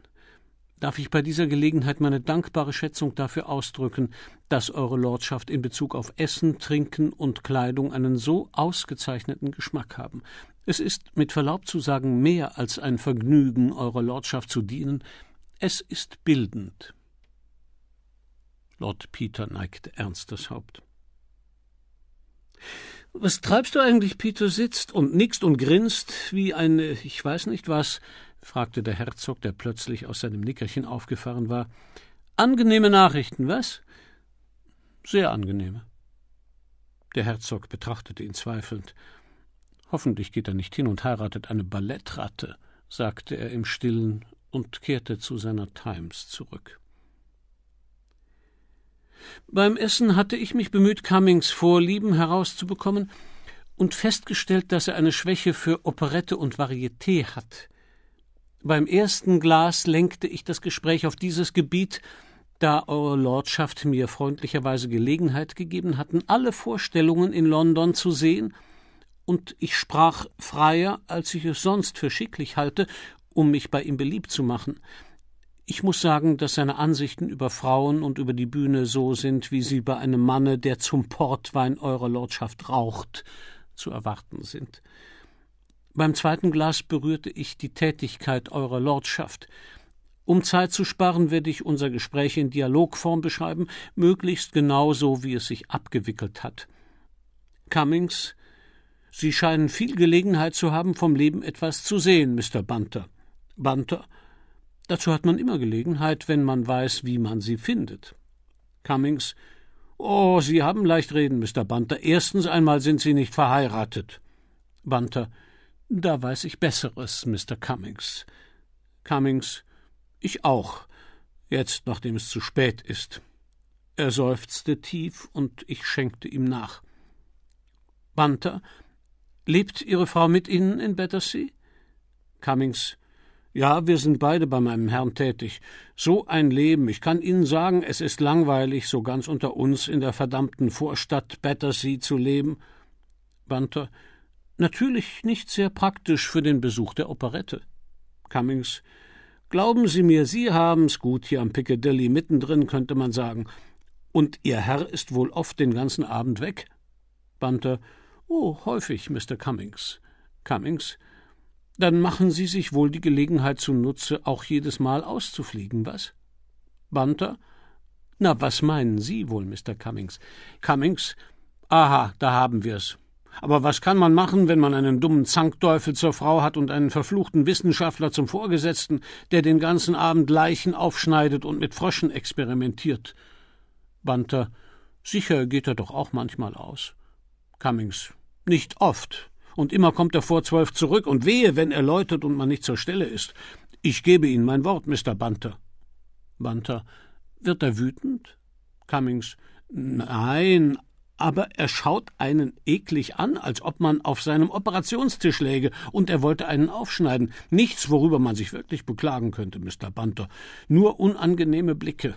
Darf ich bei dieser Gelegenheit meine dankbare Schätzung dafür ausdrücken, dass Eure Lordschaft in Bezug auf Essen, Trinken und Kleidung einen so ausgezeichneten Geschmack haben. Es ist, mit Verlaub zu sagen, mehr als ein Vergnügen, Eurer Lordschaft zu dienen, es ist bildend. Lord Peter neigte ernst das Haupt. Was treibst du eigentlich, Peter? Sitzt und nickst und grinst wie ein ich weiß nicht was, fragte der Herzog, der plötzlich aus seinem Nickerchen aufgefahren war. Angenehme Nachrichten, was? Sehr angenehme. Der Herzog betrachtete ihn zweifelnd. Hoffentlich geht er nicht hin und heiratet eine Ballettratte, sagte er im Stillen und kehrte zu seiner Times zurück. Beim Essen hatte ich mich bemüht, Cummings Vorlieben herauszubekommen und festgestellt, dass er eine Schwäche für Operette und Varieté hat. Beim ersten Glas lenkte ich das Gespräch auf dieses Gebiet, da Eure Lordschaft mir freundlicherweise Gelegenheit gegeben hatten, alle Vorstellungen in London zu sehen, und ich sprach freier, als ich es sonst für schicklich halte, um mich bei ihm beliebt zu machen. Ich muss sagen, dass seine Ansichten über Frauen und über die Bühne so sind, wie sie bei einem Manne, der zum Portwein eurer Lordschaft raucht, zu erwarten sind. Beim zweiten Glas berührte ich die Tätigkeit eurer Lordschaft. Um Zeit zu sparen, werde ich unser Gespräch in Dialogform beschreiben, möglichst genau so, wie es sich abgewickelt hat. Cummings, Sie scheinen viel Gelegenheit zu haben, vom Leben etwas zu sehen, Mr. Bunter. Banter. Dazu hat man immer Gelegenheit, wenn man weiß, wie man sie findet. Cummings Oh, Sie haben leicht reden, Mr. Banter. Erstens einmal sind Sie nicht verheiratet. Banter Da weiß ich Besseres, Mr. Cummings. Cummings Ich auch. Jetzt, nachdem es zu spät ist. Er seufzte tief und ich schenkte ihm nach. Banter Lebt Ihre Frau mit Ihnen in Battersea? Cummings ja, wir sind beide bei meinem Herrn tätig. So ein Leben, ich kann Ihnen sagen, es ist langweilig, so ganz unter uns in der verdammten Vorstadt Battersea zu leben. Banter, natürlich nicht sehr praktisch für den Besuch der Operette. Cummings, glauben Sie mir, Sie haben's gut hier am Piccadilly, mittendrin könnte man sagen. Und Ihr Herr ist wohl oft den ganzen Abend weg? Banter, oh, häufig, Mr. Cummings. Cummings, dann machen Sie sich wohl die Gelegenheit zunutze, auch jedes Mal auszufliegen, was? Banter? Na, was meinen Sie wohl, Mr. Cummings? Cummings? Aha, da haben wir's. Aber was kann man machen, wenn man einen dummen Zankteufel zur Frau hat und einen verfluchten Wissenschaftler zum Vorgesetzten, der den ganzen Abend Leichen aufschneidet und mit Fröschen experimentiert? Banter. Sicher geht er doch auch manchmal aus. Cummings. Nicht oft und immer kommt er vor zwölf zurück und wehe, wenn er läutet und man nicht zur Stelle ist. Ich gebe Ihnen mein Wort, Mr. Banter. Banter, Wird er wütend? Cummings. Nein, aber er schaut einen eklig an, als ob man auf seinem Operationstisch läge, und er wollte einen aufschneiden. Nichts, worüber man sich wirklich beklagen könnte, Mr. Banter. Nur unangenehme Blicke.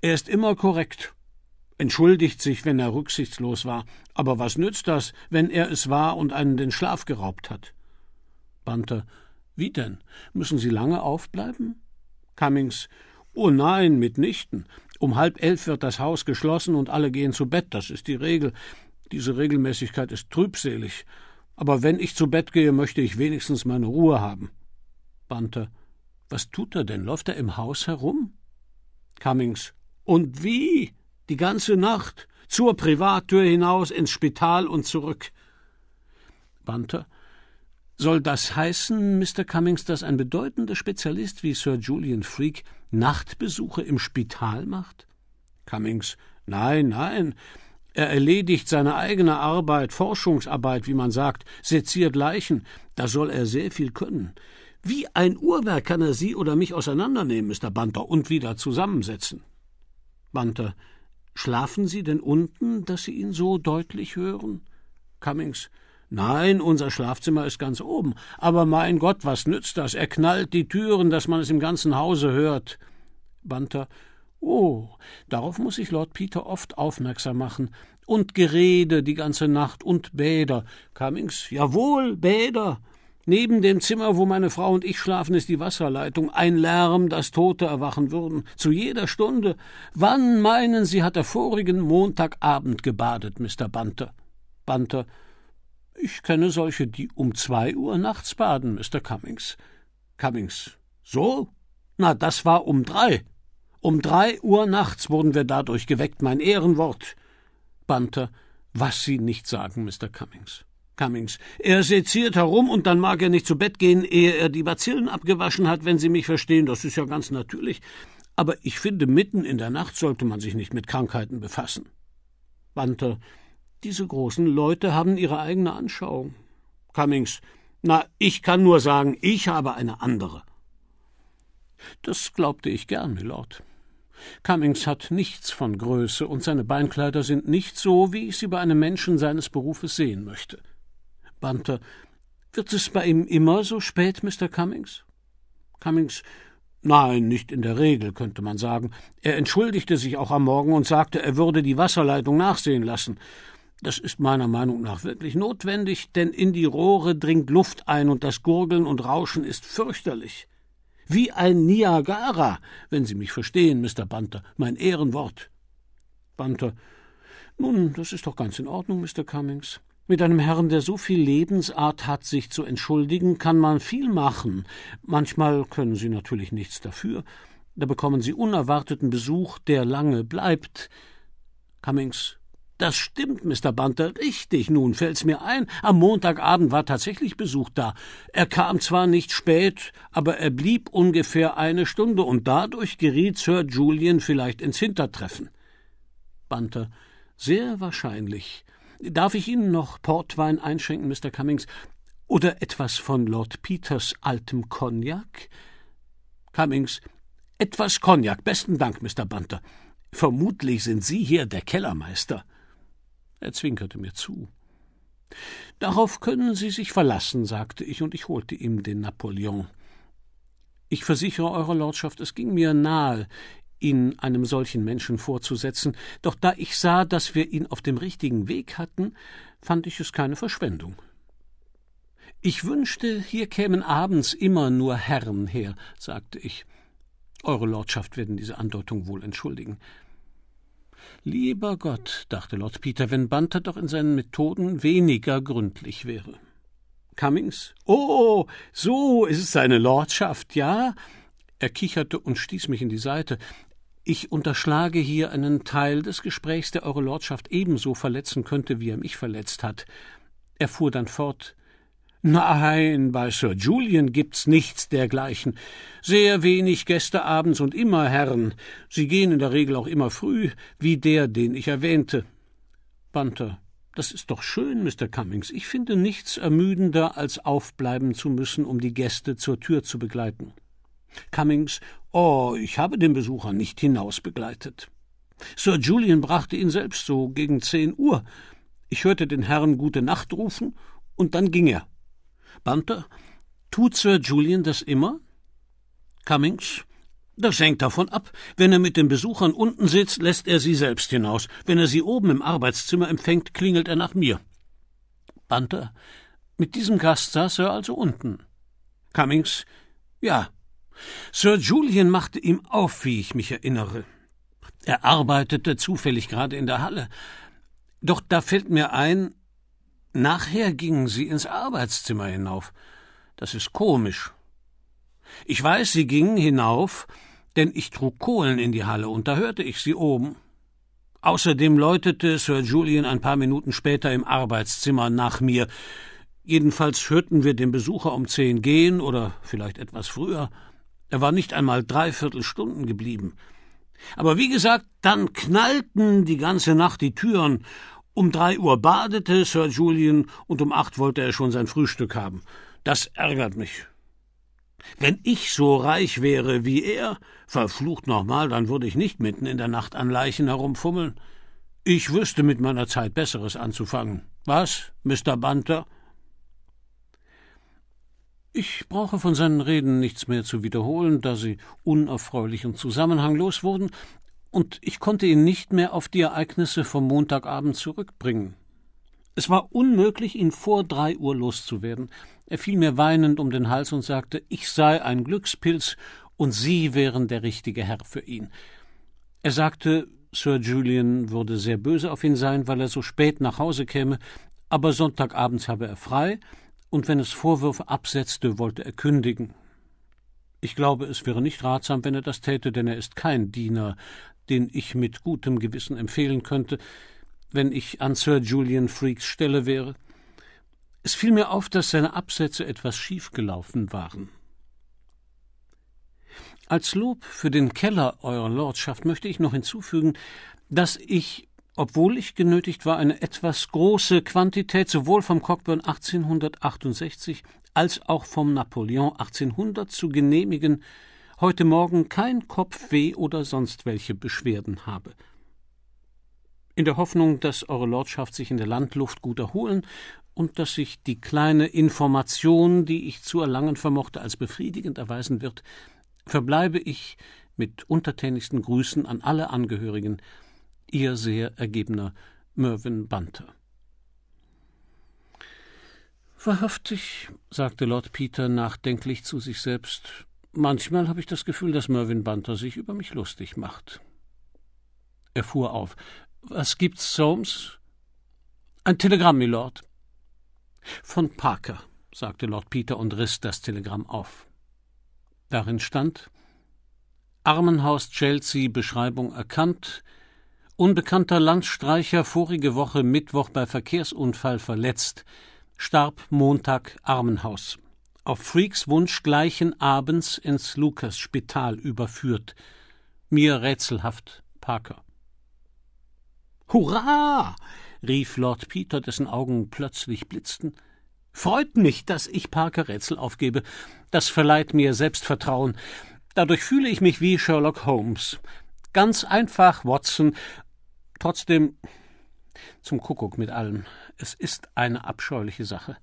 Er ist immer korrekt entschuldigt sich, wenn er rücksichtslos war, aber was nützt das, wenn er es war und einen den Schlaf geraubt hat? Banter. Wie denn? Müssen Sie lange aufbleiben? Cummings. Oh nein, mitnichten. Um halb elf wird das Haus geschlossen und alle gehen zu Bett, das ist die Regel. Diese Regelmäßigkeit ist trübselig. Aber wenn ich zu Bett gehe, möchte ich wenigstens meine Ruhe haben. Banter. Was tut er denn? Läuft er im Haus herum? Cummings. Und wie? Die ganze Nacht, zur Privattür hinaus, ins Spital und zurück. Banter. Soll das heißen, Mr. Cummings, dass ein bedeutender Spezialist wie Sir Julian Freak Nachtbesuche im Spital macht? Cummings. Nein, nein. Er erledigt seine eigene Arbeit, Forschungsarbeit, wie man sagt, seziert Leichen. Da soll er sehr viel können. Wie ein Uhrwerk kann er Sie oder mich auseinandernehmen, Mr. Banter, und wieder zusammensetzen. Banter. Schlafen Sie denn unten, dass Sie ihn so deutlich hören? Cummings. Nein, unser Schlafzimmer ist ganz oben. Aber mein Gott, was nützt das? Er knallt die Türen, dass man es im ganzen Hause hört. Banter. Oh, darauf muß ich Lord Peter oft aufmerksam machen. Und Gerede die ganze Nacht und Bäder. Cummings. Jawohl, Bäder. Neben dem Zimmer, wo meine Frau und ich schlafen, ist die Wasserleitung. Ein Lärm, dass Tote erwachen würden. Zu jeder Stunde. Wann meinen Sie, hat er vorigen Montagabend gebadet, Mr. Banter? Banter. Ich kenne solche, die um zwei Uhr nachts baden, Mr. Cummings. Cummings. So? Na, das war um drei. Um drei Uhr nachts wurden wir dadurch geweckt, mein Ehrenwort. Banter. Was Sie nicht sagen, Mr. Cummings. Cummings. Er seziert herum und dann mag er nicht zu Bett gehen, ehe er die Bazillen abgewaschen hat, wenn Sie mich verstehen. Das ist ja ganz natürlich. Aber ich finde, mitten in der Nacht sollte man sich nicht mit Krankheiten befassen. Banter. Diese großen Leute haben ihre eigene Anschauung. Cummings. Na, ich kann nur sagen, ich habe eine andere. Das glaubte ich gern, Mylord. Cummings hat nichts von Größe und seine Beinkleider sind nicht so, wie ich sie bei einem Menschen seines Berufes sehen möchte. Banter. Wird es bei ihm immer so spät, Mr. Cummings? Cummings Nein, nicht in der Regel, könnte man sagen. Er entschuldigte sich auch am Morgen und sagte, er würde die Wasserleitung nachsehen lassen. Das ist meiner Meinung nach wirklich notwendig, denn in die Rohre dringt Luft ein und das Gurgeln und Rauschen ist fürchterlich. Wie ein Niagara, wenn Sie mich verstehen, Mr. Banter, mein Ehrenwort. Banter. Nun, das ist doch ganz in Ordnung, Mr. Cummings. Mit einem Herrn, der so viel Lebensart hat, sich zu entschuldigen, kann man viel machen. Manchmal können sie natürlich nichts dafür. Da bekommen sie unerwarteten Besuch, der lange bleibt. Cummings. Das stimmt, Mr. Bunter, richtig. Nun fällt's mir ein. Am Montagabend war tatsächlich Besuch da. Er kam zwar nicht spät, aber er blieb ungefähr eine Stunde und dadurch geriet Sir Julian vielleicht ins Hintertreffen. Bunter. Sehr wahrscheinlich. Darf ich Ihnen noch Portwein einschenken, Mr. Cummings? Oder etwas von Lord Peters altem Cognac? Cummings. Etwas Cognac. Besten Dank, Mr. Bunter. Vermutlich sind Sie hier der Kellermeister. Er zwinkerte mir zu. Darauf können Sie sich verlassen, sagte ich, und ich holte ihm den Napoleon. Ich versichere Eurer Lordschaft, es ging mir nahe, ihn einem solchen Menschen vorzusetzen, doch da ich sah, dass wir ihn auf dem richtigen Weg hatten, fand ich es keine Verschwendung. Ich wünschte, hier kämen abends immer nur Herren her, sagte ich. Eure Lordschaft werden diese Andeutung wohl entschuldigen. Lieber Gott, dachte Lord Peter, wenn Banter doch in seinen Methoden weniger gründlich wäre. Cummings? Oh, so ist es seine Lordschaft, ja? Er kicherte und stieß mich in die Seite. Ich unterschlage hier einen Teil des Gesprächs, der Eure Lordschaft ebenso verletzen könnte, wie er mich verletzt hat. Er fuhr dann fort. Nein, bei Sir Julian gibt's nichts dergleichen. Sehr wenig Gäste abends und immer Herren. Sie gehen in der Regel auch immer früh, wie der, den ich erwähnte. Bunter. Das ist doch schön, Mr. Cummings. Ich finde nichts ermüdender, als aufbleiben zu müssen, um die Gäste zur Tür zu begleiten. Cummings, oh, ich habe den Besucher nicht hinausbegleitet. Sir Julian brachte ihn selbst so gegen zehn Uhr. Ich hörte den Herrn gute Nacht rufen und dann ging er. Banter, tut Sir Julian das immer? Cummings, das hängt davon ab. Wenn er mit den Besuchern unten sitzt, lässt er sie selbst hinaus. Wenn er sie oben im Arbeitszimmer empfängt, klingelt er nach mir. Banter, mit diesem Gast saß er also unten. Cummings, ja, Sir Julian machte ihm auf, wie ich mich erinnere. Er arbeitete zufällig gerade in der Halle. Doch da fällt mir ein, nachher gingen sie ins Arbeitszimmer hinauf. Das ist komisch. Ich weiß, sie gingen hinauf, denn ich trug Kohlen in die Halle und da hörte ich sie oben. Außerdem läutete Sir Julian ein paar Minuten später im Arbeitszimmer nach mir. Jedenfalls hörten wir den Besucher um zehn gehen oder vielleicht etwas früher. Er war nicht einmal dreiviertel Stunden geblieben. Aber wie gesagt, dann knallten die ganze Nacht die Türen. Um drei Uhr badete Sir Julian und um acht wollte er schon sein Frühstück haben. Das ärgert mich. Wenn ich so reich wäre wie er, verflucht nochmal, dann würde ich nicht mitten in der Nacht an Leichen herumfummeln. Ich wüsste mit meiner Zeit Besseres anzufangen. Was, Mr. Bunter? Ich brauche von seinen Reden nichts mehr zu wiederholen, da sie unerfreulich und zusammenhanglos wurden, und ich konnte ihn nicht mehr auf die Ereignisse vom Montagabend zurückbringen. Es war unmöglich, ihn vor drei Uhr loszuwerden. Er fiel mir weinend um den Hals und sagte, ich sei ein Glückspilz und Sie wären der richtige Herr für ihn. Er sagte, Sir Julian würde sehr böse auf ihn sein, weil er so spät nach Hause käme, aber Sonntagabends habe er frei, und wenn es Vorwürfe absetzte, wollte er kündigen. Ich glaube, es wäre nicht ratsam, wenn er das täte, denn er ist kein Diener, den ich mit gutem Gewissen empfehlen könnte, wenn ich an Sir Julian Freaks Stelle wäre. Es fiel mir auf, dass seine Absätze etwas schiefgelaufen waren. Als Lob für den Keller, Eurer Lordschaft, möchte ich noch hinzufügen, dass ich obwohl ich genötigt war, eine etwas große Quantität sowohl vom Cockburn 1868 als auch vom Napoleon 1800 zu genehmigen, heute Morgen kein Kopfweh oder sonst welche Beschwerden habe. In der Hoffnung, dass Eure Lordschaft sich in der Landluft gut erholen und dass sich die kleine Information, die ich zu erlangen vermochte, als befriedigend erweisen wird, verbleibe ich mit untertänigsten Grüßen an alle Angehörigen Ihr sehr ergebener Mervyn Bunter. Wahrhaftig, sagte Lord Peter nachdenklich zu sich selbst, manchmal habe ich das Gefühl, dass Mervyn Bunter sich über mich lustig macht. Er fuhr auf. Was gibt's, Soames? Ein Telegramm, Milord. Von Parker, sagte Lord Peter und riss das Telegramm auf. Darin stand Armenhaus Chelsea Beschreibung erkannt, unbekannter Landstreicher vorige Woche Mittwoch bei Verkehrsunfall verletzt, starb Montag Armenhaus. Auf Freaks Wunsch gleichen abends ins Lukas-Spital überführt. Mir rätselhaft Parker. Hurra! rief Lord Peter, dessen Augen plötzlich blitzten. Freut mich, dass ich Parker Rätsel aufgebe. Das verleiht mir Selbstvertrauen. Dadurch fühle ich mich wie Sherlock Holmes. Ganz einfach, Watson, Trotzdem zum Kuckuck mit allem. Es ist eine abscheuliche Sache.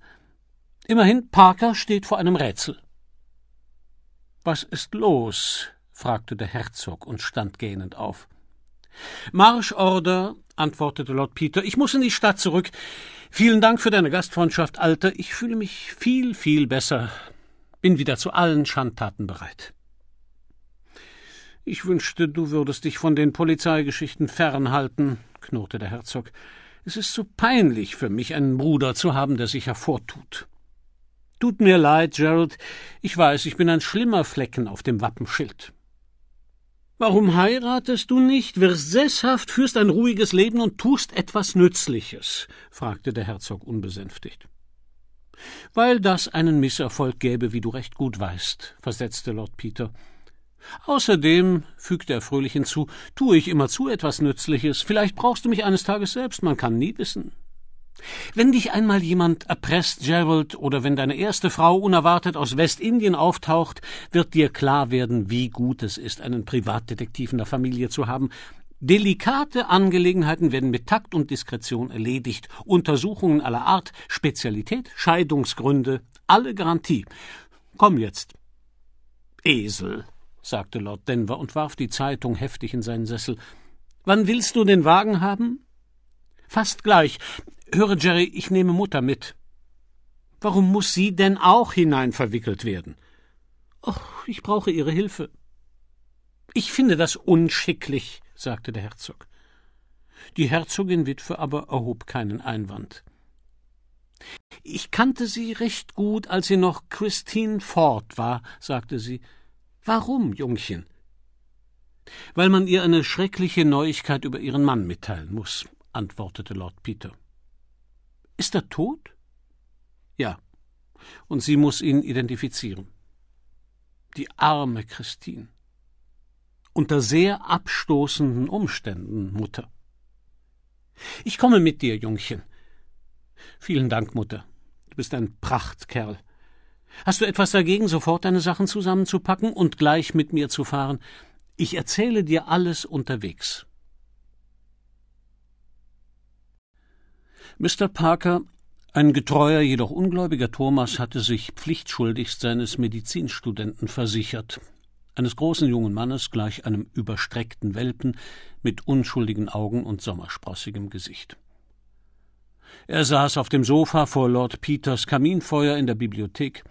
Immerhin, Parker steht vor einem Rätsel. Was ist los? fragte der Herzog und stand gähnend auf. Marschorder, antwortete Lord Peter, ich muss in die Stadt zurück. Vielen Dank für deine Gastfreundschaft, Alter. Ich fühle mich viel, viel besser. Bin wieder zu allen Schandtaten bereit. Ich wünschte, du würdest dich von den Polizeigeschichten fernhalten, knurrte der Herzog. Es ist so peinlich für mich, einen Bruder zu haben, der sich hervortut. Tut mir leid, Gerald. Ich weiß, ich bin ein schlimmer Flecken auf dem Wappenschild. Warum heiratest du nicht, wirst sesshaft, führst ein ruhiges Leben und tust etwas Nützliches? fragte der Herzog unbesänftigt. Weil das einen Misserfolg gäbe, wie du recht gut weißt, versetzte Lord Peter. Außerdem, fügte er fröhlich hinzu, tue ich immerzu etwas Nützliches. Vielleicht brauchst du mich eines Tages selbst, man kann nie wissen. Wenn dich einmal jemand erpresst, Gerald, oder wenn deine erste Frau unerwartet aus Westindien auftaucht, wird dir klar werden, wie gut es ist, einen Privatdetektiv in der Familie zu haben. Delikate Angelegenheiten werden mit Takt und Diskretion erledigt, Untersuchungen aller Art, Spezialität, Scheidungsgründe, alle Garantie. Komm jetzt. Esel sagte Lord Denver und warf die Zeitung heftig in seinen Sessel. Wann willst du den Wagen haben? Fast gleich. Höre, Jerry, ich nehme Mutter mit. Warum muss sie denn auch hineinverwickelt werden? Och, ich brauche ihre Hilfe. Ich finde das unschicklich, sagte der Herzog. Die Herzogin Witwe aber erhob keinen Einwand. Ich kannte sie recht gut, als sie noch Christine Ford war, sagte sie. Warum, Jungchen? Weil man ihr eine schreckliche Neuigkeit über ihren Mann mitteilen muss, antwortete Lord Peter. Ist er tot? Ja. Und sie muss ihn identifizieren. Die arme Christine. Unter sehr abstoßenden Umständen, Mutter. Ich komme mit dir, Jungchen. Vielen Dank, Mutter. Du bist ein Prachtkerl. Hast du etwas dagegen, sofort deine Sachen zusammenzupacken und gleich mit mir zu fahren? Ich erzähle dir alles unterwegs. Mr. Parker, ein getreuer, jedoch ungläubiger Thomas hatte sich pflichtschuldigst seines Medizinstudenten versichert, eines großen jungen Mannes gleich einem überstreckten Welpen mit unschuldigen Augen und sommersprossigem Gesicht. Er saß auf dem Sofa vor Lord Peters Kaminfeuer in der Bibliothek,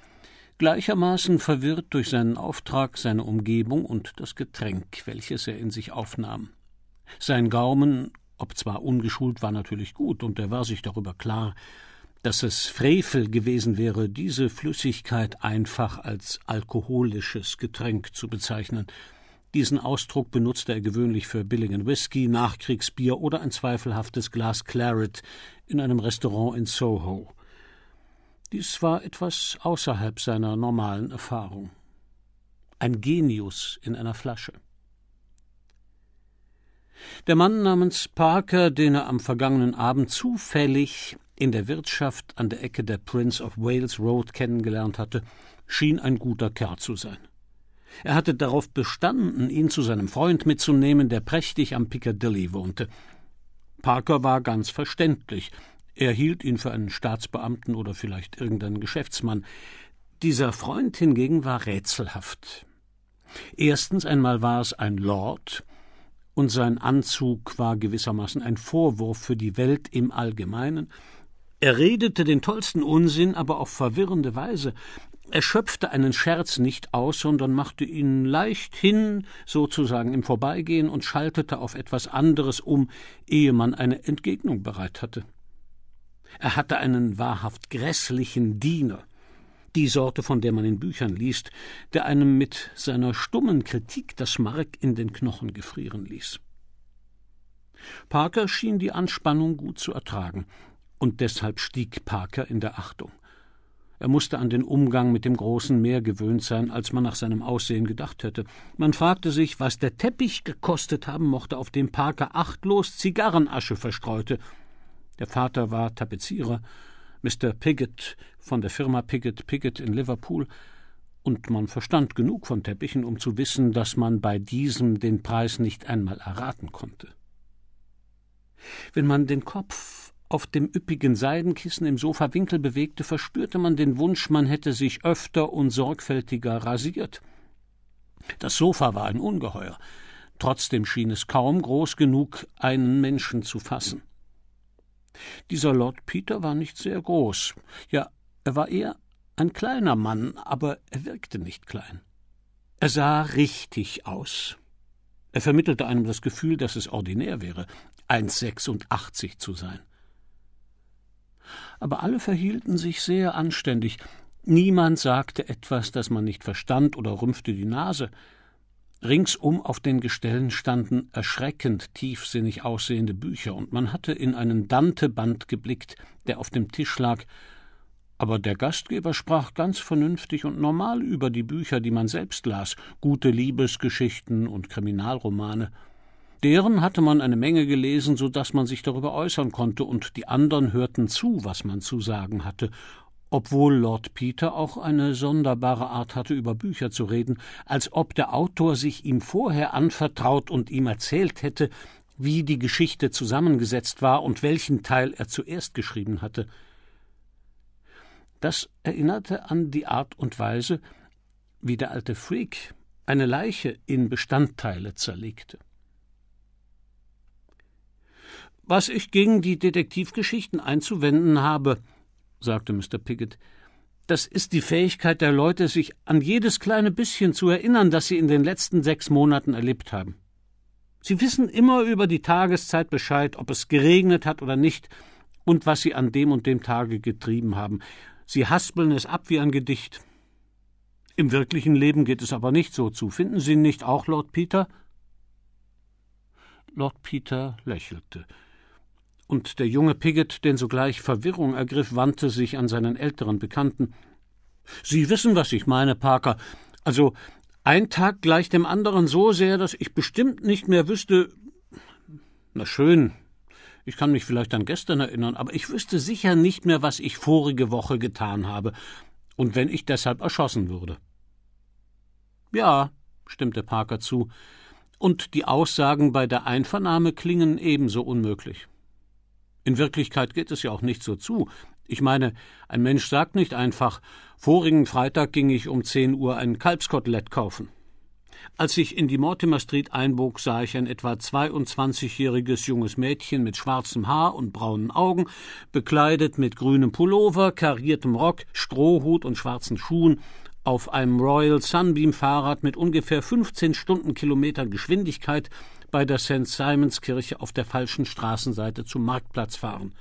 gleichermaßen verwirrt durch seinen Auftrag, seine Umgebung und das Getränk, welches er in sich aufnahm. Sein Gaumen, obzwar ungeschult, war natürlich gut, und er war sich darüber klar, dass es Frevel gewesen wäre, diese Flüssigkeit einfach als alkoholisches Getränk zu bezeichnen. Diesen Ausdruck benutzte er gewöhnlich für billigen Whisky, Nachkriegsbier oder ein zweifelhaftes Glas Claret in einem Restaurant in Soho. Dies war etwas außerhalb seiner normalen Erfahrung. Ein Genius in einer Flasche. Der Mann namens Parker, den er am vergangenen Abend zufällig in der Wirtschaft an der Ecke der Prince of Wales Road kennengelernt hatte, schien ein guter Kerl zu sein. Er hatte darauf bestanden, ihn zu seinem Freund mitzunehmen, der prächtig am Piccadilly wohnte. Parker war ganz verständlich, er hielt ihn für einen Staatsbeamten oder vielleicht irgendeinen Geschäftsmann. Dieser Freund hingegen war rätselhaft. Erstens einmal war es ein Lord, und sein Anzug war gewissermaßen ein Vorwurf für die Welt im Allgemeinen. Er redete den tollsten Unsinn, aber auf verwirrende Weise. Er schöpfte einen Scherz nicht aus, sondern machte ihn leicht hin, sozusagen im Vorbeigehen, und schaltete auf etwas anderes um, ehe man eine Entgegnung bereit hatte. Er hatte einen wahrhaft grässlichen Diener, die Sorte, von der man in Büchern liest, der einem mit seiner stummen Kritik das Mark in den Knochen gefrieren ließ. Parker schien die Anspannung gut zu ertragen, und deshalb stieg Parker in der Achtung. Er musste an den Umgang mit dem großen Meer gewöhnt sein, als man nach seinem Aussehen gedacht hätte. Man fragte sich, was der Teppich gekostet haben mochte, auf dem Parker achtlos Zigarrenasche verstreute der Vater war Tapezierer, Mr. Piggott von der Firma Piggott Piggott in Liverpool, und man verstand genug von Teppichen, um zu wissen, dass man bei diesem den Preis nicht einmal erraten konnte. Wenn man den Kopf auf dem üppigen Seidenkissen im Sofawinkel bewegte, verspürte man den Wunsch, man hätte sich öfter und sorgfältiger rasiert. Das Sofa war ein Ungeheuer, trotzdem schien es kaum groß genug, einen Menschen zu fassen. Dieser Lord Peter war nicht sehr groß. Ja, er war eher ein kleiner Mann, aber er wirkte nicht klein. Er sah richtig aus. Er vermittelte einem das Gefühl, dass es ordinär wäre, 1,86 zu sein. Aber alle verhielten sich sehr anständig. Niemand sagte etwas, das man nicht verstand, oder rümpfte die Nase. Ringsum auf den Gestellen standen erschreckend tiefsinnig aussehende Bücher, und man hatte in einen Dante-Band geblickt, der auf dem Tisch lag, aber der Gastgeber sprach ganz vernünftig und normal über die Bücher, die man selbst las, gute Liebesgeschichten und Kriminalromane. Deren hatte man eine Menge gelesen, so daß man sich darüber äußern konnte, und die anderen hörten zu, was man zu sagen hatte, obwohl Lord Peter auch eine sonderbare Art hatte, über Bücher zu reden, als ob der Autor sich ihm vorher anvertraut und ihm erzählt hätte, wie die Geschichte zusammengesetzt war und welchen Teil er zuerst geschrieben hatte. Das erinnerte an die Art und Weise, wie der alte Freak eine Leiche in Bestandteile zerlegte. Was ich gegen die Detektivgeschichten einzuwenden habe, sagte Mr. Pickett, das ist die Fähigkeit der Leute, sich an jedes kleine bisschen zu erinnern, das sie in den letzten sechs Monaten erlebt haben. Sie wissen immer über die Tageszeit Bescheid, ob es geregnet hat oder nicht und was sie an dem und dem Tage getrieben haben. Sie haspeln es ab wie ein Gedicht. Im wirklichen Leben geht es aber nicht so zu. Finden Sie nicht auch, Lord Peter? Lord Peter lächelte und der junge Piggott, den sogleich Verwirrung ergriff, wandte sich an seinen älteren Bekannten. Sie wissen, was ich meine, Parker. Also ein Tag gleich dem anderen so sehr, dass ich bestimmt nicht mehr wüsste. Na schön, ich kann mich vielleicht an gestern erinnern, aber ich wüsste sicher nicht mehr, was ich vorige Woche getan habe, und wenn ich deshalb erschossen würde. Ja, stimmte Parker zu, und die Aussagen bei der Einvernahme klingen ebenso unmöglich. In Wirklichkeit geht es ja auch nicht so zu. Ich meine, ein Mensch sagt nicht einfach, vorigen Freitag ging ich um 10 Uhr ein Kalbskotelett kaufen. Als ich in die Mortimer Street einbog, sah ich ein etwa 22-jähriges junges Mädchen mit schwarzem Haar und braunen Augen, bekleidet mit grünem Pullover, kariertem Rock, Strohhut und schwarzen Schuhen, auf einem Royal Sunbeam Fahrrad mit ungefähr 15 Stundenkilometern Geschwindigkeit bei der St. Simons Kirche auf der falschen Straßenseite zum Marktplatz fahren.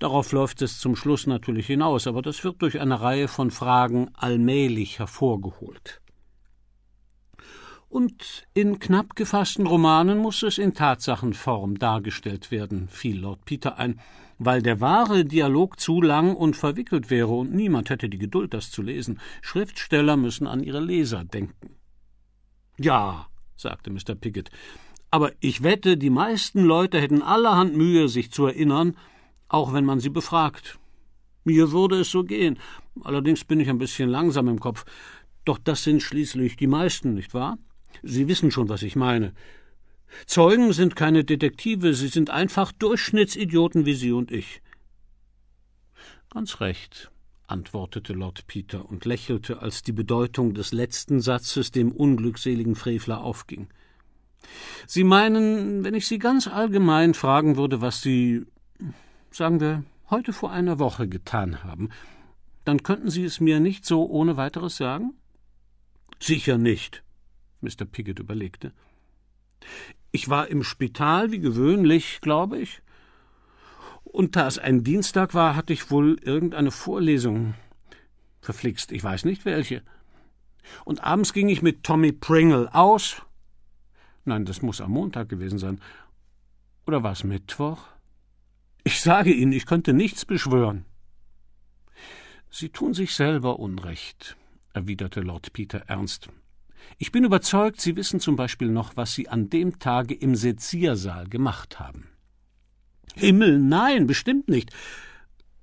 Darauf läuft es zum Schluss natürlich hinaus, aber das wird durch eine Reihe von Fragen allmählich hervorgeholt. Und in knapp gefassten Romanen muss es in Tatsachenform dargestellt werden, fiel Lord Peter ein, weil der wahre Dialog zu lang und verwickelt wäre und niemand hätte die Geduld, das zu lesen. Schriftsteller müssen an ihre Leser denken. Ja, sagte Mr. Pickett. Aber ich wette, die meisten Leute hätten allerhand Mühe, sich zu erinnern, auch wenn man sie befragt. Mir würde es so gehen. Allerdings bin ich ein bisschen langsam im Kopf. Doch das sind schließlich die meisten, nicht wahr? Sie wissen schon, was ich meine. Zeugen sind keine Detektive, sie sind einfach Durchschnittsidioten wie Sie und ich. Ganz recht, antwortete Lord Peter und lächelte, als die Bedeutung des letzten Satzes dem unglückseligen Frevler aufging. Sie meinen, wenn ich Sie ganz allgemein fragen würde, was Sie, sagen wir, heute vor einer Woche getan haben, dann könnten Sie es mir nicht so ohne weiteres sagen? Sicher nicht, Mr. Piggott überlegte. Ich war im Spital, wie gewöhnlich, glaube ich. Und da es ein Dienstag war, hatte ich wohl irgendeine Vorlesung. Verflixt, ich weiß nicht welche. Und abends ging ich mit Tommy Pringle aus. Nein, das muss am Montag gewesen sein. Oder war es Mittwoch? Ich sage Ihnen, ich könnte nichts beschwören. Sie tun sich selber Unrecht, erwiderte Lord Peter ernst. Ich bin überzeugt, Sie wissen zum Beispiel noch, was Sie an dem Tage im Seziersaal gemacht haben. Himmel, nein, bestimmt nicht.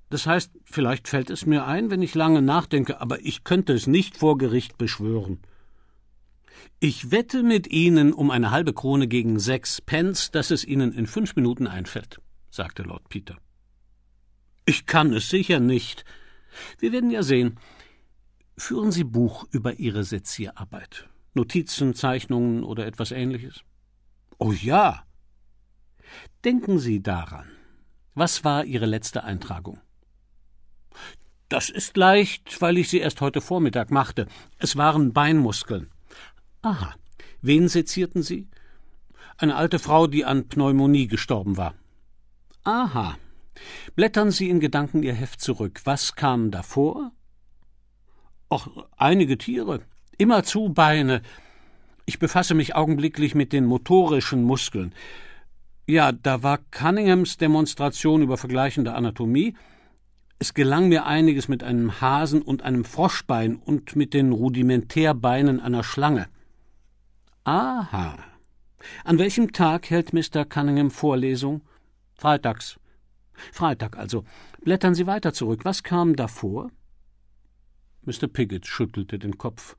Das heißt, vielleicht fällt es mir ein, wenn ich lange nachdenke, aber ich könnte es nicht vor Gericht beschwören. Ich wette mit Ihnen um eine halbe Krone gegen sechs Pence, dass es Ihnen in fünf Minuten einfällt, sagte Lord Peter. Ich kann es sicher nicht. Wir werden ja sehen. Führen Sie Buch über Ihre Sezierarbeit. Notizen, Zeichnungen oder etwas ähnliches? Oh ja, Denken Sie daran. Was war Ihre letzte Eintragung? Das ist leicht, weil ich sie erst heute Vormittag machte. Es waren Beinmuskeln. Aha. Wen sezierten Sie? Eine alte Frau, die an Pneumonie gestorben war. Aha. Blättern Sie in Gedanken Ihr Heft zurück. Was kam davor? Och, einige Tiere. Immerzu Beine. Ich befasse mich augenblicklich mit den motorischen Muskeln. Ja, da war Cunninghams Demonstration über vergleichende Anatomie. Es gelang mir einiges mit einem Hasen und einem Froschbein und mit den Rudimentärbeinen einer Schlange. Aha. An welchem Tag hält Mr. Cunningham Vorlesung? Freitags. Freitag also. Blättern Sie weiter zurück. Was kam davor? Mr. Piggott schüttelte den Kopf.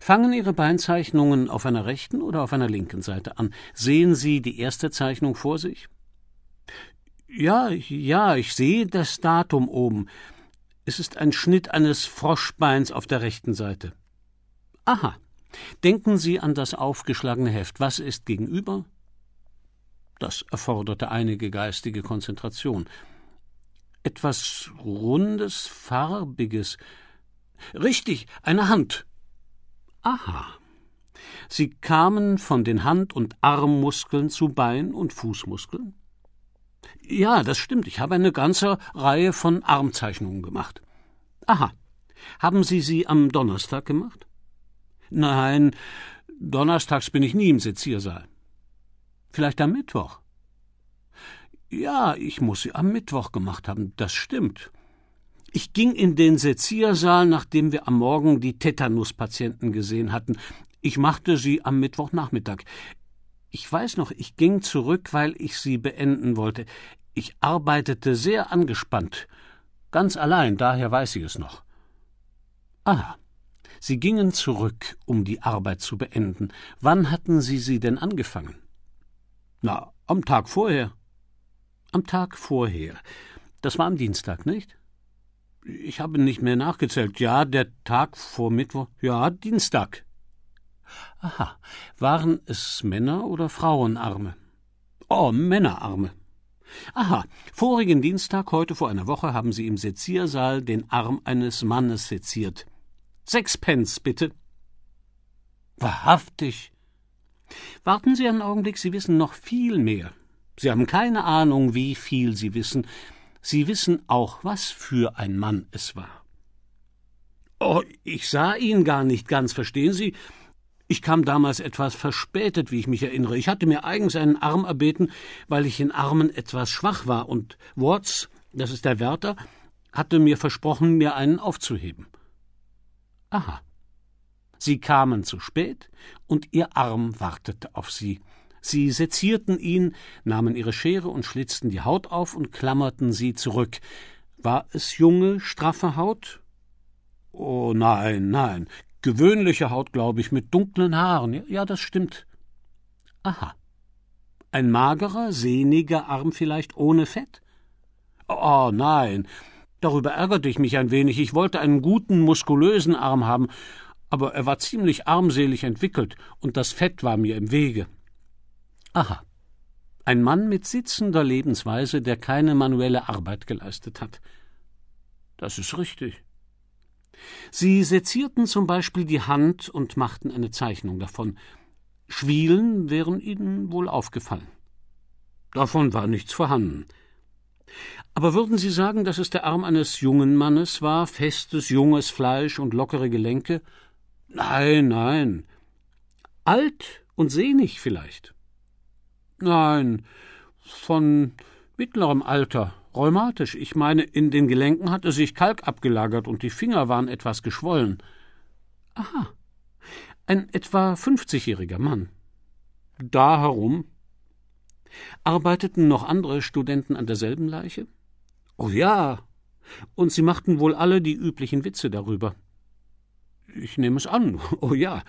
Fangen Ihre Beinzeichnungen auf einer rechten oder auf einer linken Seite an? Sehen Sie die erste Zeichnung vor sich? Ja, ja, ich sehe das Datum oben. Es ist ein Schnitt eines Froschbeins auf der rechten Seite. Aha. Denken Sie an das aufgeschlagene Heft. Was ist gegenüber? Das erforderte einige geistige Konzentration. Etwas Rundes, Farbiges. Richtig, eine Hand. Aha. Sie kamen von den Hand- und Armmuskeln zu Bein- und Fußmuskeln? Ja, das stimmt. Ich habe eine ganze Reihe von Armzeichnungen gemacht. Aha. Haben Sie sie am Donnerstag gemacht? Nein, donnerstags bin ich nie im Seziersaal. Vielleicht am Mittwoch. Ja, ich muss sie am Mittwoch gemacht haben, das stimmt. Ich ging in den Seziersaal, nachdem wir am Morgen die Tetanuspatienten gesehen hatten. Ich machte sie am Mittwochnachmittag. Ich weiß noch, ich ging zurück, weil ich sie beenden wollte. Ich arbeitete sehr angespannt. Ganz allein, daher weiß ich es noch. Ah, Sie gingen zurück, um die Arbeit zu beenden. Wann hatten Sie sie denn angefangen? Na, am Tag vorher. Am Tag vorher. Das war am Dienstag, nicht? Ich habe nicht mehr nachgezählt. Ja, der Tag vor Mittwoch. Ja, Dienstag. Aha. Waren es Männer oder Frauenarme? Oh, Männerarme. Aha. Vorigen Dienstag, heute vor einer Woche, haben Sie im Seziersaal den Arm eines Mannes seziert. Sechs Pence, bitte. Wahrhaftig. Warten Sie einen Augenblick, Sie wissen noch viel mehr. Sie haben keine Ahnung, wie viel Sie wissen. Sie wissen auch, was für ein Mann es war. Oh, ich sah ihn gar nicht ganz, verstehen Sie? Ich kam damals etwas verspätet, wie ich mich erinnere. Ich hatte mir eigens einen Arm erbeten, weil ich in Armen etwas schwach war, und Watts, das ist der Wärter, hatte mir versprochen, mir einen aufzuheben. Aha. Sie kamen zu spät, und ihr Arm wartete auf sie. Sie sezierten ihn, nahmen ihre Schere und schlitzten die Haut auf und klammerten sie zurück. War es junge, straffe Haut? Oh nein, nein, gewöhnliche Haut, glaube ich, mit dunklen Haaren. Ja, das stimmt. Aha. Ein magerer, sehniger Arm vielleicht ohne Fett? Oh nein, darüber ärgerte ich mich ein wenig. Ich wollte einen guten, muskulösen Arm haben, aber er war ziemlich armselig entwickelt und das Fett war mir im Wege. Aha. Ein Mann mit sitzender Lebensweise, der keine manuelle Arbeit geleistet hat. Das ist richtig. Sie sezierten zum Beispiel die Hand und machten eine Zeichnung davon. Schwielen wären ihnen wohl aufgefallen. Davon war nichts vorhanden. Aber würden Sie sagen, dass es der Arm eines jungen Mannes war, festes, junges Fleisch und lockere Gelenke? Nein, nein. Alt und sehnig vielleicht. Nein, von mittlerem Alter, rheumatisch. Ich meine, in den Gelenken hatte sich Kalk abgelagert und die Finger waren etwas geschwollen. Aha. Ein etwa fünfzigjähriger Mann. Da herum. Arbeiteten noch andere Studenten an derselben Leiche? Oh ja. Und sie machten wohl alle die üblichen Witze darüber. Ich nehme es an. Oh ja.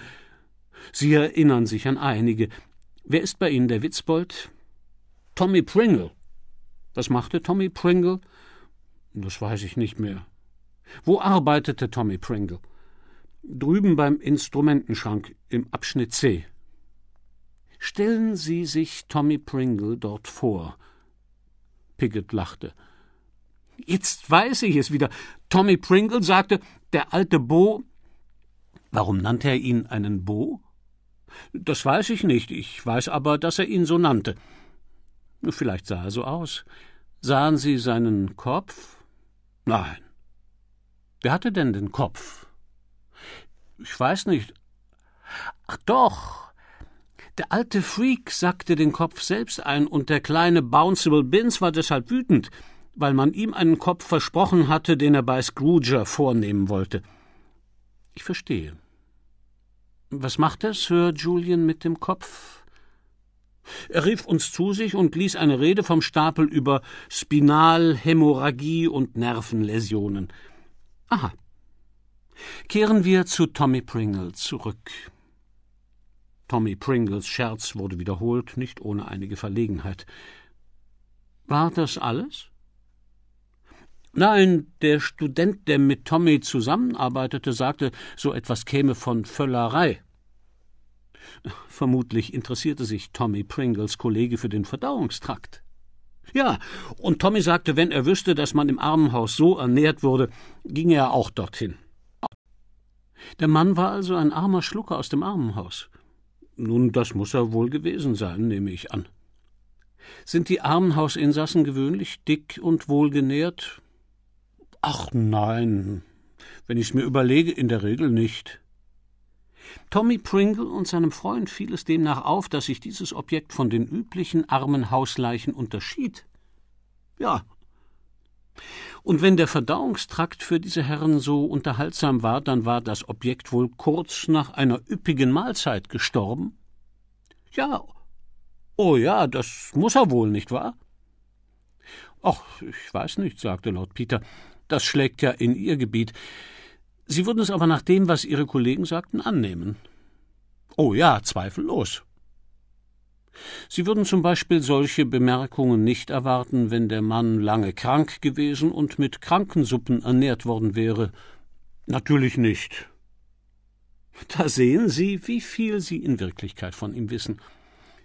Sie erinnern sich an einige, Wer ist bei Ihnen der Witzbold? Tommy Pringle. Was machte Tommy Pringle? Das weiß ich nicht mehr. Wo arbeitete Tommy Pringle? Drüben beim Instrumentenschrank im Abschnitt C. Stellen Sie sich Tommy Pringle dort vor. Piggott lachte. Jetzt weiß ich es wieder. Tommy Pringle sagte, der alte Bo. Warum nannte er ihn einen Bo? Das weiß ich nicht, ich weiß aber, dass er ihn so nannte. Vielleicht sah er so aus. Sahen Sie seinen Kopf? Nein. Wer hatte denn den Kopf? Ich weiß nicht. Ach doch. Der alte Freak sackte den Kopf selbst ein, und der kleine Bounceable Bins war deshalb wütend, weil man ihm einen Kopf versprochen hatte, den er bei Scrooger vornehmen wollte. Ich verstehe. Was macht machte Sir Julian mit dem Kopf? Er rief uns zu sich und ließ eine Rede vom Stapel über Spinalhämorrhagie und Nervenläsionen. Aha. Kehren wir zu Tommy Pringle zurück. Tommy Pringles Scherz wurde wiederholt, nicht ohne einige Verlegenheit. War das alles? Nein, der Student, der mit Tommy zusammenarbeitete, sagte, so etwas käme von Völlerei. Vermutlich interessierte sich Tommy Pringles Kollege für den Verdauungstrakt. Ja, und Tommy sagte, wenn er wüsste, dass man im Armenhaus so ernährt wurde, ging er auch dorthin. Der Mann war also ein armer Schlucker aus dem Armenhaus. Nun, das muss er wohl gewesen sein, nehme ich an. Sind die Armenhausinsassen gewöhnlich dick und wohlgenährt, Ach nein, wenn ich mir überlege, in der Regel nicht. Tommy Pringle und seinem Freund fiel es demnach auf, dass sich dieses Objekt von den üblichen armen Hausleichen unterschied. Ja. Und wenn der Verdauungstrakt für diese Herren so unterhaltsam war, dann war das Objekt wohl kurz nach einer üppigen Mahlzeit gestorben? Ja. Oh ja, das muss er wohl, nicht wahr? Ach, ich weiß nicht, sagte Lord Peter. Das schlägt ja in Ihr Gebiet. Sie würden es aber nach dem, was Ihre Kollegen sagten, annehmen. Oh ja, zweifellos. Sie würden zum Beispiel solche Bemerkungen nicht erwarten, wenn der Mann lange krank gewesen und mit Krankensuppen ernährt worden wäre. Natürlich nicht. Da sehen Sie, wie viel Sie in Wirklichkeit von ihm wissen.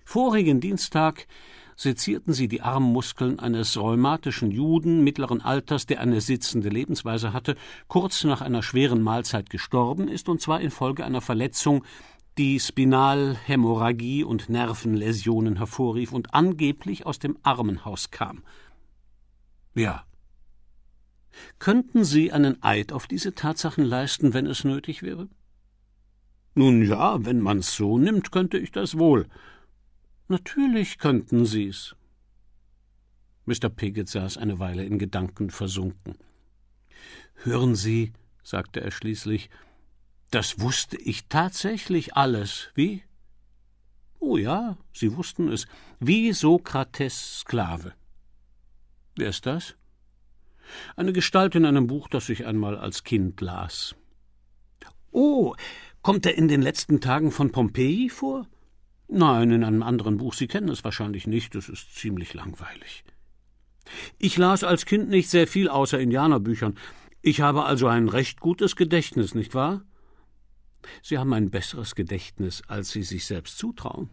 Vorigen Dienstag sezierten sie die Armmuskeln eines rheumatischen Juden mittleren Alters, der eine sitzende Lebensweise hatte, kurz nach einer schweren Mahlzeit gestorben ist, und zwar infolge einer Verletzung, die Spinalhämorrhagie und Nervenläsionen hervorrief und angeblich aus dem Armenhaus kam. Ja. Könnten Sie einen Eid auf diese Tatsachen leisten, wenn es nötig wäre? Nun ja, wenn man's so nimmt, könnte ich das wohl. Natürlich könnten Sie's. Mr. Piggott saß eine Weile in Gedanken versunken. Hören Sie, sagte er schließlich, das wusste ich tatsächlich alles. Wie? Oh ja, Sie wussten es. Wie Sokrates Sklave. Wer ist das? Eine Gestalt in einem Buch, das ich einmal als Kind las. Oh, kommt er in den letzten Tagen von Pompeji vor? Nein, in einem anderen Buch. Sie kennen es wahrscheinlich nicht, es ist ziemlich langweilig. Ich las als Kind nicht sehr viel außer Indianerbüchern. Ich habe also ein recht gutes Gedächtnis, nicht wahr? Sie haben ein besseres Gedächtnis, als Sie sich selbst zutrauen.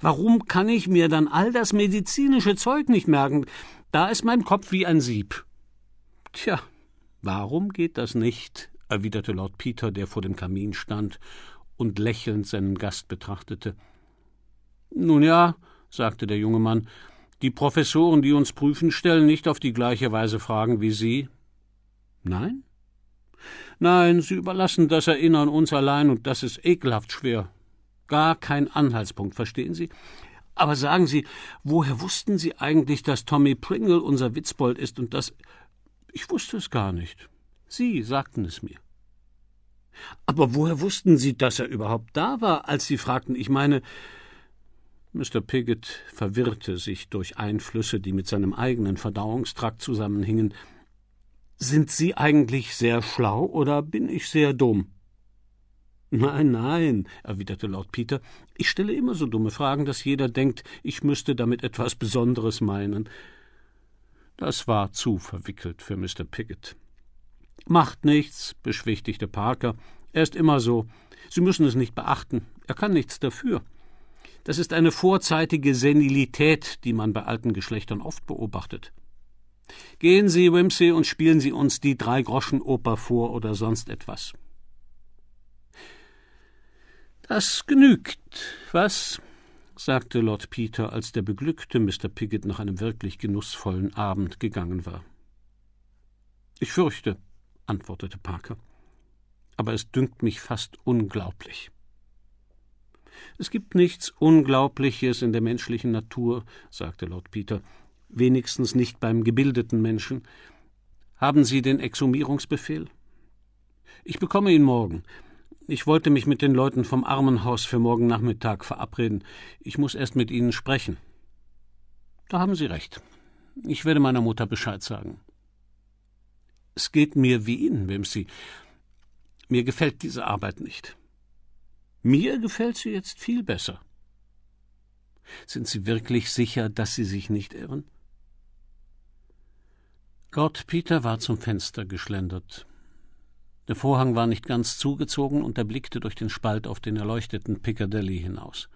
Warum kann ich mir dann all das medizinische Zeug nicht merken? Da ist mein Kopf wie ein Sieb. Tja, warum geht das nicht? erwiderte Lord Peter, der vor dem Kamin stand und lächelnd seinen Gast betrachtete. Nun ja, sagte der junge Mann, die Professoren, die uns prüfen, stellen nicht auf die gleiche Weise Fragen wie Sie. Nein? Nein, Sie überlassen das Erinnern uns allein, und das ist ekelhaft schwer. Gar kein Anhaltspunkt, verstehen Sie? Aber sagen Sie, woher wussten Sie eigentlich, dass Tommy Pringle unser Witzbold ist und dass. Ich wusste es gar nicht. Sie sagten es mir. Aber woher wussten Sie, dass er überhaupt da war, als Sie fragten? Ich meine. Mr. Piggott verwirrte sich durch Einflüsse, die mit seinem eigenen Verdauungstrakt zusammenhingen. Sind Sie eigentlich sehr schlau oder bin ich sehr dumm? Nein, nein, erwiderte Lord Peter, ich stelle immer so dumme Fragen, dass jeder denkt, ich müsste damit etwas Besonderes meinen. Das war zu verwickelt für Mr. Piggott. Macht nichts, beschwichtigte Parker. Er ist immer so. Sie müssen es nicht beachten. Er kann nichts dafür. Das ist eine vorzeitige Senilität, die man bei alten Geschlechtern oft beobachtet. Gehen Sie, Wimsey, und spielen Sie uns die Drei-Groschen-Oper vor oder sonst etwas. Das genügt, was? sagte Lord Peter, als der beglückte Mr. Piggott nach einem wirklich genussvollen Abend gegangen war. Ich fürchte, antwortete Parker. Aber es dünkt mich fast unglaublich. Es gibt nichts Unglaubliches in der menschlichen Natur, sagte Lord Peter, wenigstens nicht beim gebildeten Menschen. Haben Sie den Exhumierungsbefehl? Ich bekomme ihn morgen. Ich wollte mich mit den Leuten vom Armenhaus für morgen Nachmittag verabreden. Ich muss erst mit Ihnen sprechen. Da haben Sie recht. Ich werde meiner Mutter Bescheid sagen. Es geht mir wie Ihnen, Wimsey. Mir gefällt diese Arbeit nicht. Mir gefällt sie jetzt viel besser. Sind Sie wirklich sicher, dass Sie sich nicht irren? Gott, Peter war zum Fenster geschlendert. Der Vorhang war nicht ganz zugezogen und er blickte durch den Spalt auf den erleuchteten Piccadilly hinaus.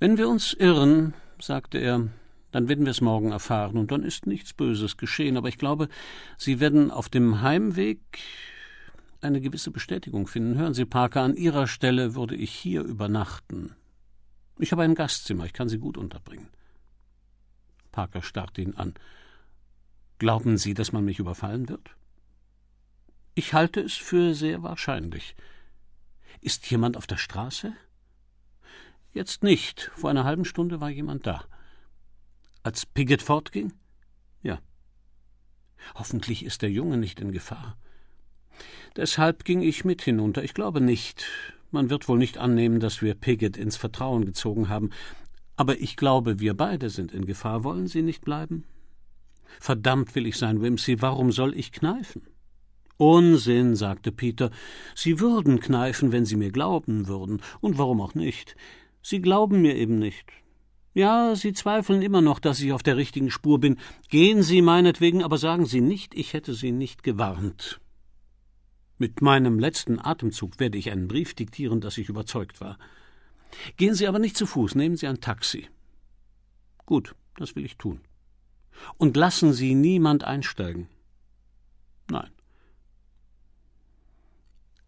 Wenn wir uns irren, sagte er, dann werden wir es morgen erfahren und dann ist nichts Böses geschehen. Aber ich glaube, Sie werden auf dem Heimweg eine gewisse Bestätigung finden. Hören Sie, Parker, an Ihrer Stelle würde ich hier übernachten. Ich habe ein Gastzimmer, ich kann Sie gut unterbringen. Parker starrte ihn an. Glauben Sie, dass man mich überfallen wird? Ich halte es für sehr wahrscheinlich. Ist jemand auf der Straße? Jetzt nicht. Vor einer halben Stunde war jemand da. Als Piggott fortging? Ja. Hoffentlich ist der Junge nicht in Gefahr. Deshalb ging ich mit hinunter. Ich glaube nicht. Man wird wohl nicht annehmen, dass wir Piggott ins Vertrauen gezogen haben. Aber ich glaube, wir beide sind in Gefahr. Wollen Sie nicht bleiben? Verdammt will ich sein, Wimsey, warum soll ich kneifen? Unsinn, sagte Peter. Sie würden kneifen, wenn Sie mir glauben würden. Und warum auch nicht? Sie glauben mir eben nicht. Ja, Sie zweifeln immer noch, dass ich auf der richtigen Spur bin. Gehen Sie meinetwegen, aber sagen Sie nicht, ich hätte Sie nicht gewarnt. Mit meinem letzten Atemzug werde ich einen Brief diktieren, dass ich überzeugt war. Gehen Sie aber nicht zu Fuß, nehmen Sie ein Taxi. Gut, das will ich tun. Und lassen Sie niemand einsteigen. Nein.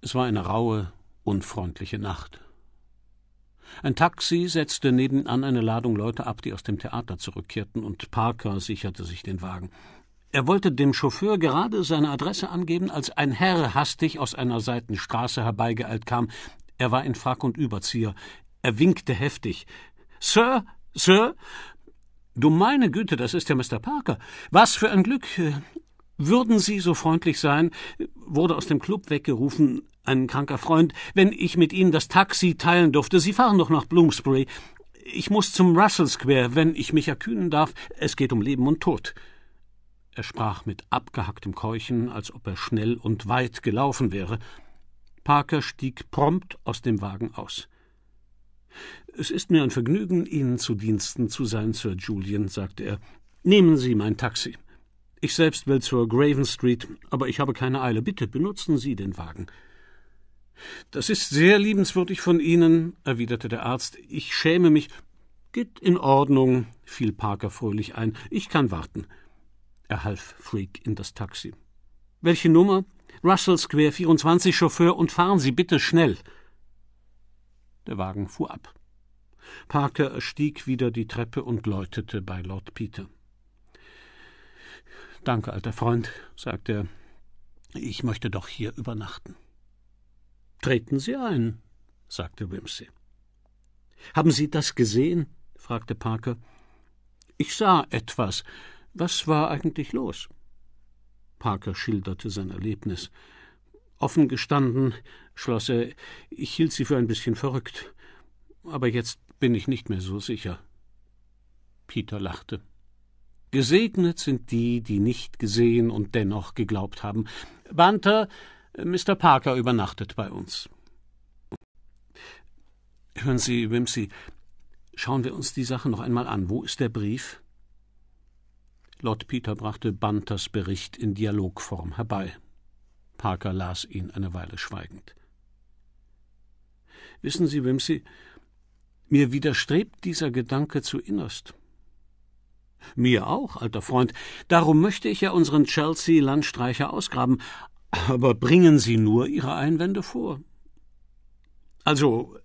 Es war eine raue, unfreundliche Nacht. Ein Taxi setzte nebenan eine Ladung Leute ab, die aus dem Theater zurückkehrten, und Parker sicherte sich den Wagen. Er wollte dem Chauffeur gerade seine Adresse angeben, als ein Herr hastig aus einer Seitenstraße herbeigeeilt kam. Er war in Frack und Überzieher. Er winkte heftig. Sir, Sir, Du meine Güte, das ist ja Mr. Parker. Was für ein Glück. Äh, würden Sie so freundlich sein, wurde aus dem Club weggerufen, ein kranker Freund, wenn ich mit Ihnen das Taxi teilen durfte. Sie fahren doch nach Bloomsbury. Ich muss zum Russell Square, wenn ich mich erkühnen darf. Es geht um Leben und Tod. Er sprach mit abgehacktem Keuchen, als ob er schnell und weit gelaufen wäre. Parker stieg prompt aus dem Wagen aus. Es ist mir ein Vergnügen, Ihnen zu Diensten zu sein, Sir Julian, sagte er. Nehmen Sie mein Taxi. Ich selbst will zur Graven Street, aber ich habe keine Eile. Bitte benutzen Sie den Wagen. Das ist sehr liebenswürdig von Ihnen, erwiderte der Arzt. Ich schäme mich. Geht in Ordnung, fiel Parker fröhlich ein. Ich kann warten. Er half Freak in das Taxi. Welche Nummer? Russell Square 24 Chauffeur und fahren Sie bitte schnell. Der Wagen fuhr ab. Parker stieg wieder die Treppe und läutete bei Lord Peter. Danke, alter Freund, sagte er. Ich möchte doch hier übernachten. Treten Sie ein, sagte Wimsey. Haben Sie das gesehen? fragte Parker. Ich sah etwas. Was war eigentlich los? Parker schilderte sein Erlebnis. Offen gestanden, schloss er, ich hielt sie für ein bisschen verrückt. Aber jetzt bin ich nicht mehr so sicher. Peter lachte. Gesegnet sind die, die nicht gesehen und dennoch geglaubt haben. Banter, Mr. Parker übernachtet bei uns. Hören Sie, Wimsey, schauen wir uns die Sache noch einmal an. Wo ist der Brief? Lord Peter brachte Banters Bericht in Dialogform herbei. Parker las ihn eine Weile schweigend. Wissen Sie, Wimsey, mir widerstrebt dieser Gedanke zu innerst. Mir auch, alter Freund. Darum möchte ich ja unseren Chelsea Landstreicher ausgraben. Aber bringen Sie nur Ihre Einwände vor. Also,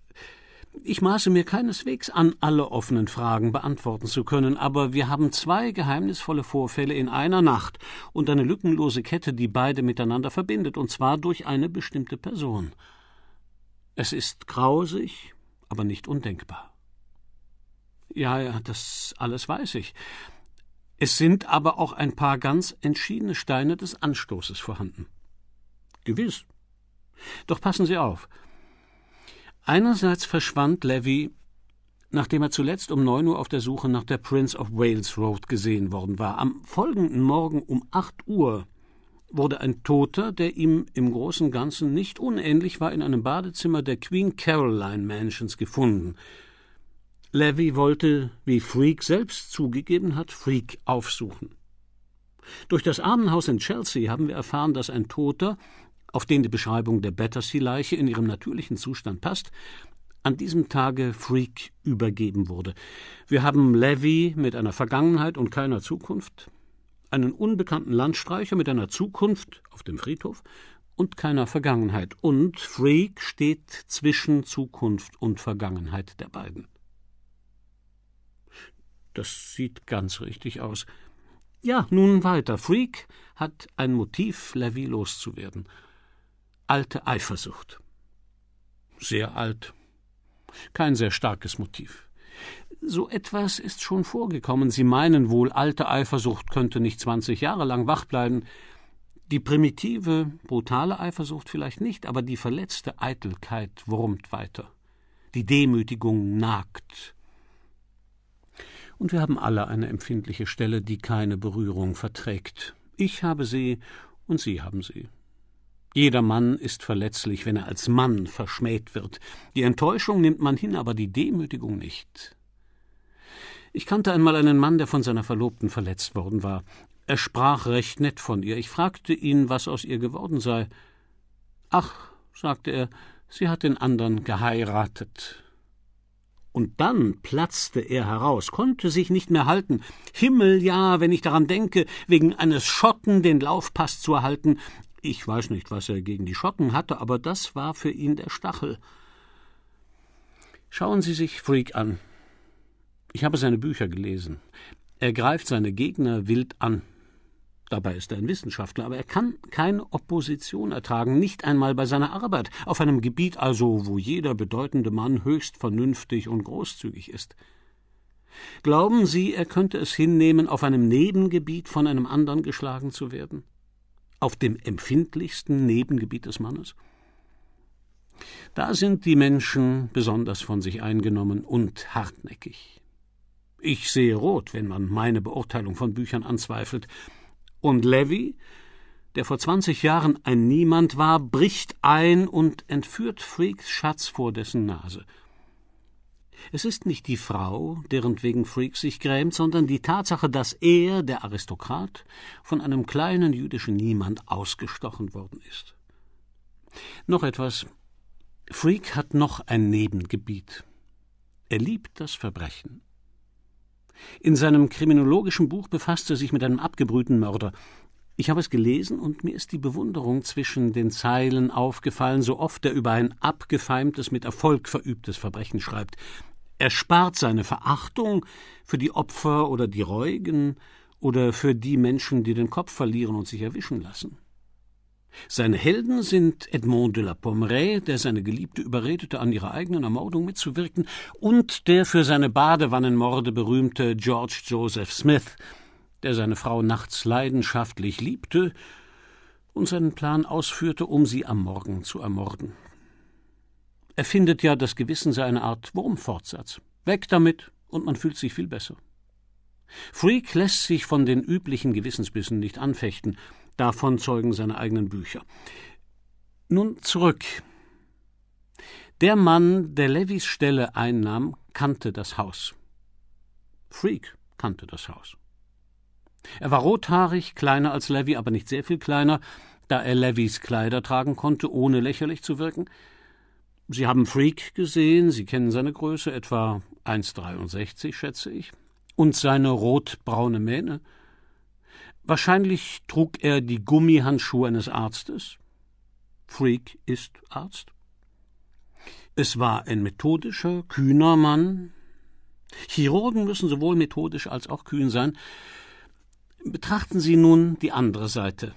ich maße mir keineswegs an, alle offenen Fragen beantworten zu können, aber wir haben zwei geheimnisvolle Vorfälle in einer Nacht und eine lückenlose Kette, die beide miteinander verbindet, und zwar durch eine bestimmte Person. Es ist grausig, aber nicht undenkbar. Ja, ja, das alles weiß ich. Es sind aber auch ein paar ganz entschiedene Steine des Anstoßes vorhanden. Gewiss. Doch passen Sie auf. Einerseits verschwand Levy, nachdem er zuletzt um neun Uhr auf der Suche nach der Prince of Wales Road gesehen worden war. Am folgenden Morgen um acht Uhr wurde ein Toter, der ihm im großen Ganzen nicht unähnlich war, in einem Badezimmer der Queen Caroline Mansions gefunden. Levy wollte, wie Freak selbst zugegeben hat, Freak aufsuchen. Durch das Armenhaus in Chelsea haben wir erfahren, dass ein Toter, auf den die Beschreibung der Battersea-Leiche in ihrem natürlichen Zustand passt, an diesem Tage Freak übergeben wurde. Wir haben Levy mit einer Vergangenheit und keiner Zukunft, einen unbekannten Landstreicher mit einer Zukunft auf dem Friedhof und keiner Vergangenheit. Und Freak steht zwischen Zukunft und Vergangenheit der beiden. Das sieht ganz richtig aus. Ja, nun weiter. Freak hat ein Motiv, Levy loszuwerden. Alte Eifersucht. Sehr alt. Kein sehr starkes Motiv. So etwas ist schon vorgekommen. Sie meinen wohl, alte Eifersucht könnte nicht 20 Jahre lang wach bleiben. Die primitive, brutale Eifersucht vielleicht nicht, aber die verletzte Eitelkeit wurmt weiter. Die Demütigung nagt und wir haben alle eine empfindliche Stelle, die keine Berührung verträgt. Ich habe sie und Sie haben sie. Jeder Mann ist verletzlich, wenn er als Mann verschmäht wird. Die Enttäuschung nimmt man hin, aber die Demütigung nicht. Ich kannte einmal einen Mann, der von seiner Verlobten verletzt worden war. Er sprach recht nett von ihr. Ich fragte ihn, was aus ihr geworden sei. Ach, sagte er, sie hat den anderen geheiratet. Und dann platzte er heraus, konnte sich nicht mehr halten. Himmel, ja, wenn ich daran denke, wegen eines Schotten den Laufpass zu erhalten. Ich weiß nicht, was er gegen die Schotten hatte, aber das war für ihn der Stachel. Schauen Sie sich Freak an. Ich habe seine Bücher gelesen. Er greift seine Gegner wild an. Dabei ist er ein Wissenschaftler, aber er kann keine Opposition ertragen, nicht einmal bei seiner Arbeit, auf einem Gebiet also, wo jeder bedeutende Mann höchst vernünftig und großzügig ist. Glauben Sie, er könnte es hinnehmen, auf einem Nebengebiet von einem anderen geschlagen zu werden? Auf dem empfindlichsten Nebengebiet des Mannes? Da sind die Menschen besonders von sich eingenommen und hartnäckig. Ich sehe rot, wenn man meine Beurteilung von Büchern anzweifelt, und Levi, der vor 20 Jahren ein Niemand war, bricht ein und entführt Freaks Schatz vor dessen Nase. Es ist nicht die Frau, deren wegen Freaks sich grämt, sondern die Tatsache, dass er, der Aristokrat, von einem kleinen jüdischen Niemand ausgestochen worden ist. Noch etwas. Freak hat noch ein Nebengebiet. Er liebt das Verbrechen. In seinem kriminologischen Buch befasst er sich mit einem abgebrühten Mörder. Ich habe es gelesen und mir ist die Bewunderung zwischen den Zeilen aufgefallen, so oft er über ein abgefeimtes, mit Erfolg verübtes Verbrechen schreibt. Er spart seine Verachtung für die Opfer oder die Reugen oder für die Menschen, die den Kopf verlieren und sich erwischen lassen. Seine Helden sind Edmond de la Pommeraye, der seine Geliebte überredete, an ihrer eigenen Ermordung mitzuwirken, und der für seine Badewannenmorde berühmte George Joseph Smith, der seine Frau nachts leidenschaftlich liebte und seinen Plan ausführte, um sie am Morgen zu ermorden. Er findet ja, das Gewissen sei eine Art Wurmfortsatz. Weg damit, und man fühlt sich viel besser. Freak lässt sich von den üblichen Gewissensbissen nicht anfechten, Davon zeugen seine eigenen Bücher. Nun zurück. Der Mann, der Levis Stelle einnahm, kannte das Haus. Freak kannte das Haus. Er war rothaarig, kleiner als Levy, aber nicht sehr viel kleiner, da er Levys Kleider tragen konnte, ohne lächerlich zu wirken. Sie haben Freak gesehen, Sie kennen seine Größe, etwa 1,63, schätze ich, und seine rotbraune Mähne, Wahrscheinlich trug er die Gummihandschuhe eines Arztes. Freak ist Arzt. Es war ein methodischer, kühner Mann. Chirurgen müssen sowohl methodisch als auch kühn sein. Betrachten Sie nun die andere Seite.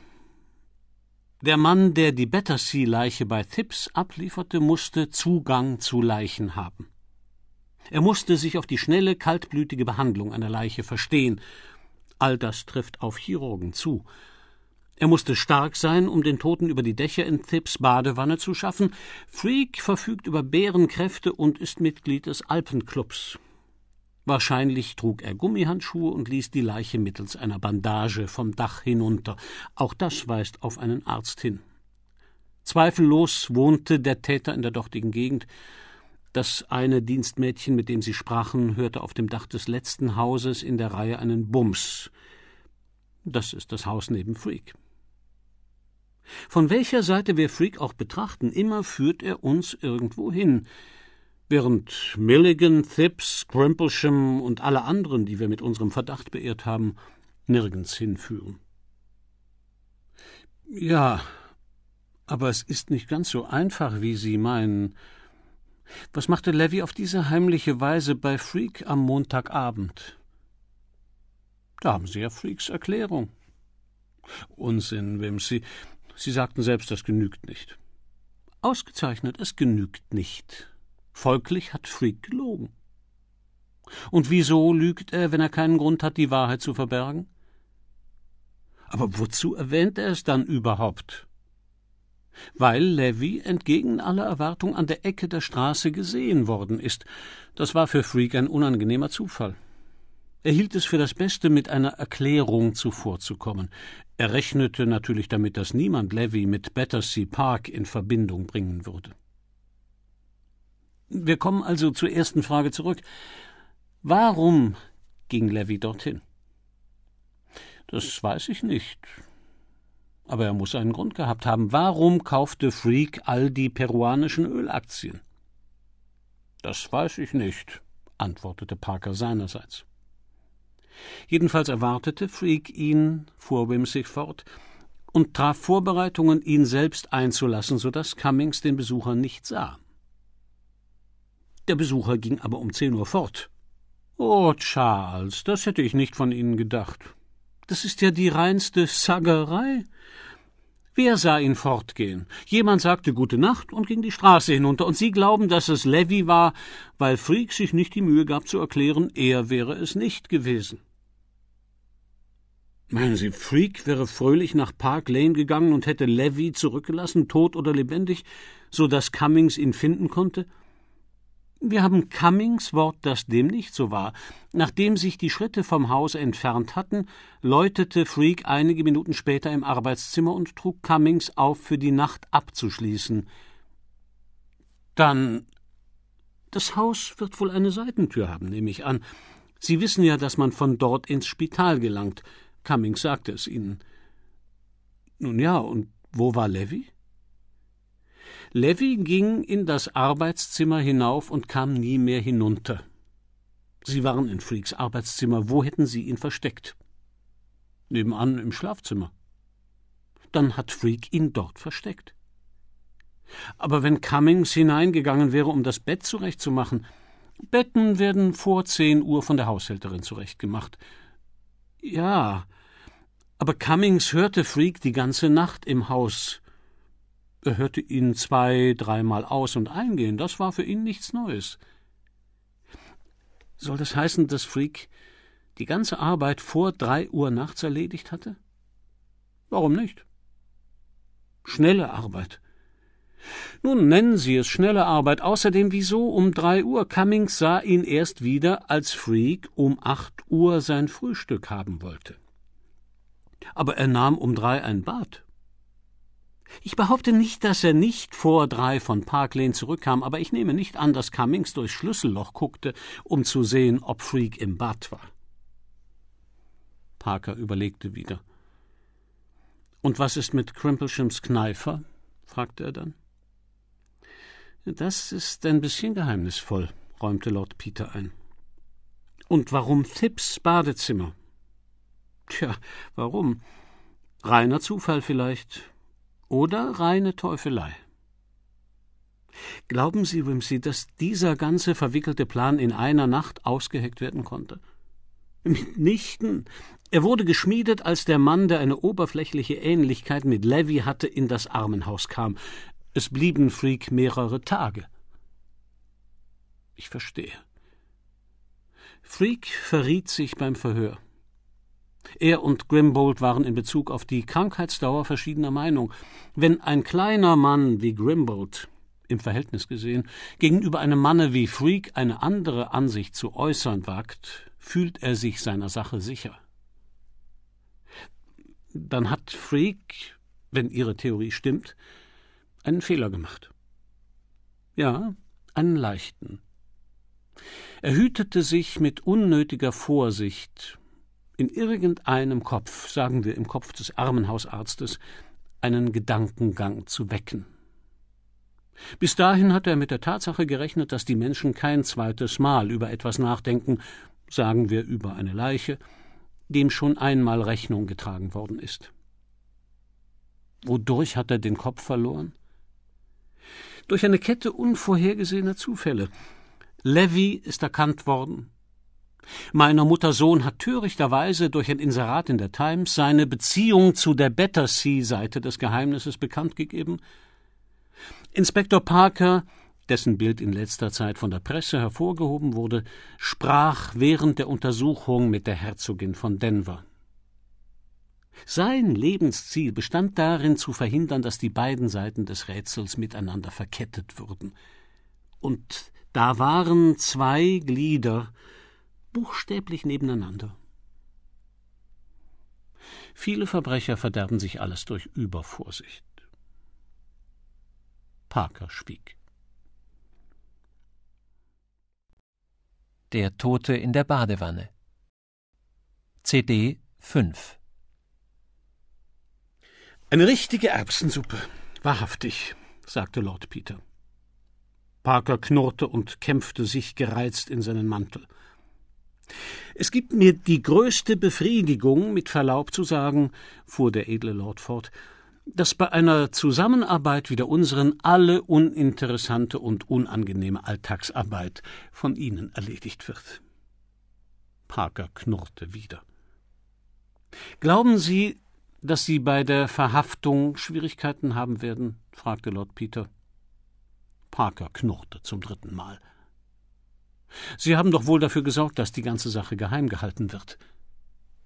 Der Mann, der die Battersea-Leiche bei Thibs ablieferte, musste Zugang zu Leichen haben. Er musste sich auf die schnelle, kaltblütige Behandlung einer Leiche verstehen All das trifft auf Chirurgen zu. Er musste stark sein, um den Toten über die Dächer in Thipps Badewanne zu schaffen. Freak verfügt über Bärenkräfte und ist Mitglied des Alpenclubs. Wahrscheinlich trug er Gummihandschuhe und ließ die Leiche mittels einer Bandage vom Dach hinunter. Auch das weist auf einen Arzt hin. Zweifellos wohnte der Täter in der dortigen Gegend, das eine Dienstmädchen, mit dem sie sprachen, hörte auf dem Dach des letzten Hauses in der Reihe einen Bums. Das ist das Haus neben Freak. Von welcher Seite wir Freak auch betrachten, immer führt er uns irgendwo hin. Während Milligan, Thipps, Crimplesham und alle anderen, die wir mit unserem Verdacht beehrt haben, nirgends hinführen. Ja, aber es ist nicht ganz so einfach, wie Sie meinen. Was machte Levy auf diese heimliche Weise bei Freak am Montagabend? Da haben Sie ja Freaks Erklärung. Unsinn, Wimsey. Sie sagten selbst, das genügt nicht. Ausgezeichnet, es genügt nicht. Folglich hat Freak gelogen. Und wieso lügt er, wenn er keinen Grund hat, die Wahrheit zu verbergen? Aber wozu erwähnt er es dann überhaupt? weil Levy entgegen aller Erwartung an der Ecke der Straße gesehen worden ist. Das war für Freak ein unangenehmer Zufall. Er hielt es für das Beste, mit einer Erklärung zuvorzukommen. Er rechnete natürlich damit, dass niemand Levy mit Battersea Park in Verbindung bringen würde. Wir kommen also zur ersten Frage zurück. Warum ging Levy dorthin? Das weiß ich nicht. Aber er muss einen Grund gehabt haben. Warum kaufte Freak all die peruanischen Ölaktien? Das weiß ich nicht, antwortete Parker seinerseits. Jedenfalls erwartete Freak ihn, fuhr Wimsig fort, und traf Vorbereitungen, ihn selbst einzulassen, so dass Cummings den Besucher nicht sah. Der Besucher ging aber um zehn Uhr fort. Oh, Charles, das hätte ich nicht von Ihnen gedacht. Das ist ja die reinste Saggerei. Wer sah ihn fortgehen? Jemand sagte Gute Nacht und ging die Straße hinunter, und Sie glauben, dass es Levy war, weil Freak sich nicht die Mühe gab zu erklären, er wäre es nicht gewesen. Meinen Sie, Freak wäre fröhlich nach Park Lane gegangen und hätte Levy zurückgelassen, tot oder lebendig, so dass Cummings ihn finden konnte? Wir haben Cummings Wort, dass dem nicht so war. Nachdem sich die Schritte vom Haus entfernt hatten, läutete Freak einige Minuten später im Arbeitszimmer und trug Cummings auf, für die Nacht abzuschließen. Dann. Das Haus wird wohl eine Seitentür haben, nehme ich an. Sie wissen ja, dass man von dort ins Spital gelangt. Cummings sagte es Ihnen. Nun ja, und wo war Levy? Levi ging in das Arbeitszimmer hinauf und kam nie mehr hinunter. Sie waren in Freaks Arbeitszimmer. Wo hätten sie ihn versteckt? Nebenan im Schlafzimmer. Dann hat Freak ihn dort versteckt. Aber wenn Cummings hineingegangen wäre, um das Bett zurechtzumachen, Betten werden vor zehn Uhr von der Haushälterin zurechtgemacht. Ja, aber Cummings hörte Freak die ganze Nacht im Haus. Er hörte ihn zwei, dreimal aus und eingehen, das war für ihn nichts Neues. Soll das heißen, dass Freak die ganze Arbeit vor drei Uhr nachts erledigt hatte? Warum nicht? Schnelle Arbeit. Nun nennen Sie es schnelle Arbeit. Außerdem, wieso um drei Uhr? Cummings sah ihn erst wieder, als Freak um acht Uhr sein Frühstück haben wollte. Aber er nahm um drei ein Bad. Ich behaupte nicht, dass er nicht vor drei von Park Lane zurückkam, aber ich nehme nicht an, dass Cummings durchs Schlüsselloch guckte, um zu sehen, ob Freak im Bad war. Parker überlegte wieder. Und was ist mit Crimpleshams Kneifer? fragte er dann. Das ist ein bisschen geheimnisvoll, räumte Lord Peter ein. Und warum Phipps Badezimmer? Tja, warum? Reiner Zufall vielleicht, oder reine Teufelei? Glauben Sie, Wimsey, dass dieser ganze verwickelte Plan in einer Nacht ausgeheckt werden konnte? Mitnichten. Er wurde geschmiedet, als der Mann, der eine oberflächliche Ähnlichkeit mit Levy hatte, in das Armenhaus kam. Es blieben Freak mehrere Tage. Ich verstehe. Freak verriet sich beim Verhör. Er und Grimbold waren in Bezug auf die Krankheitsdauer verschiedener Meinung. Wenn ein kleiner Mann wie Grimbold im Verhältnis gesehen gegenüber einem Manne wie Freak eine andere Ansicht zu äußern wagt, fühlt er sich seiner Sache sicher. Dann hat Freak, wenn Ihre Theorie stimmt, einen Fehler gemacht. Ja, einen leichten. Er hütete sich mit unnötiger Vorsicht, in irgendeinem Kopf, sagen wir im Kopf des armen Hausarztes, einen Gedankengang zu wecken. Bis dahin hat er mit der Tatsache gerechnet, dass die Menschen kein zweites Mal über etwas nachdenken, sagen wir über eine Leiche, dem schon einmal Rechnung getragen worden ist. Wodurch hat er den Kopf verloren? Durch eine Kette unvorhergesehener Zufälle. Levy ist erkannt worden, Meiner Mutter Sohn hat törichterweise durch ein Inserat in der Times seine Beziehung zu der Battersea-Seite des Geheimnisses bekannt gegeben. Inspektor Parker, dessen Bild in letzter Zeit von der Presse hervorgehoben wurde, sprach während der Untersuchung mit der Herzogin von Denver. Sein Lebensziel bestand darin, zu verhindern, dass die beiden Seiten des Rätsels miteinander verkettet würden. Und da waren zwei Glieder, buchstäblich nebeneinander. Viele Verbrecher verderben sich alles durch Übervorsicht. Parker schwieg. Der Tote in der Badewanne. CD 5 Eine richtige Erbsensuppe, wahrhaftig, sagte Lord Peter. Parker knurrte und kämpfte sich gereizt in seinen Mantel. Es gibt mir die größte Befriedigung, mit Verlaub zu sagen, fuhr der edle Lord fort, dass bei einer Zusammenarbeit wie der unseren alle uninteressante und unangenehme Alltagsarbeit von Ihnen erledigt wird. Parker knurrte wieder. Glauben Sie, dass Sie bei der Verhaftung Schwierigkeiten haben werden? fragte Lord Peter. Parker knurrte zum dritten Mal. Sie haben doch wohl dafür gesorgt, dass die ganze Sache geheim gehalten wird.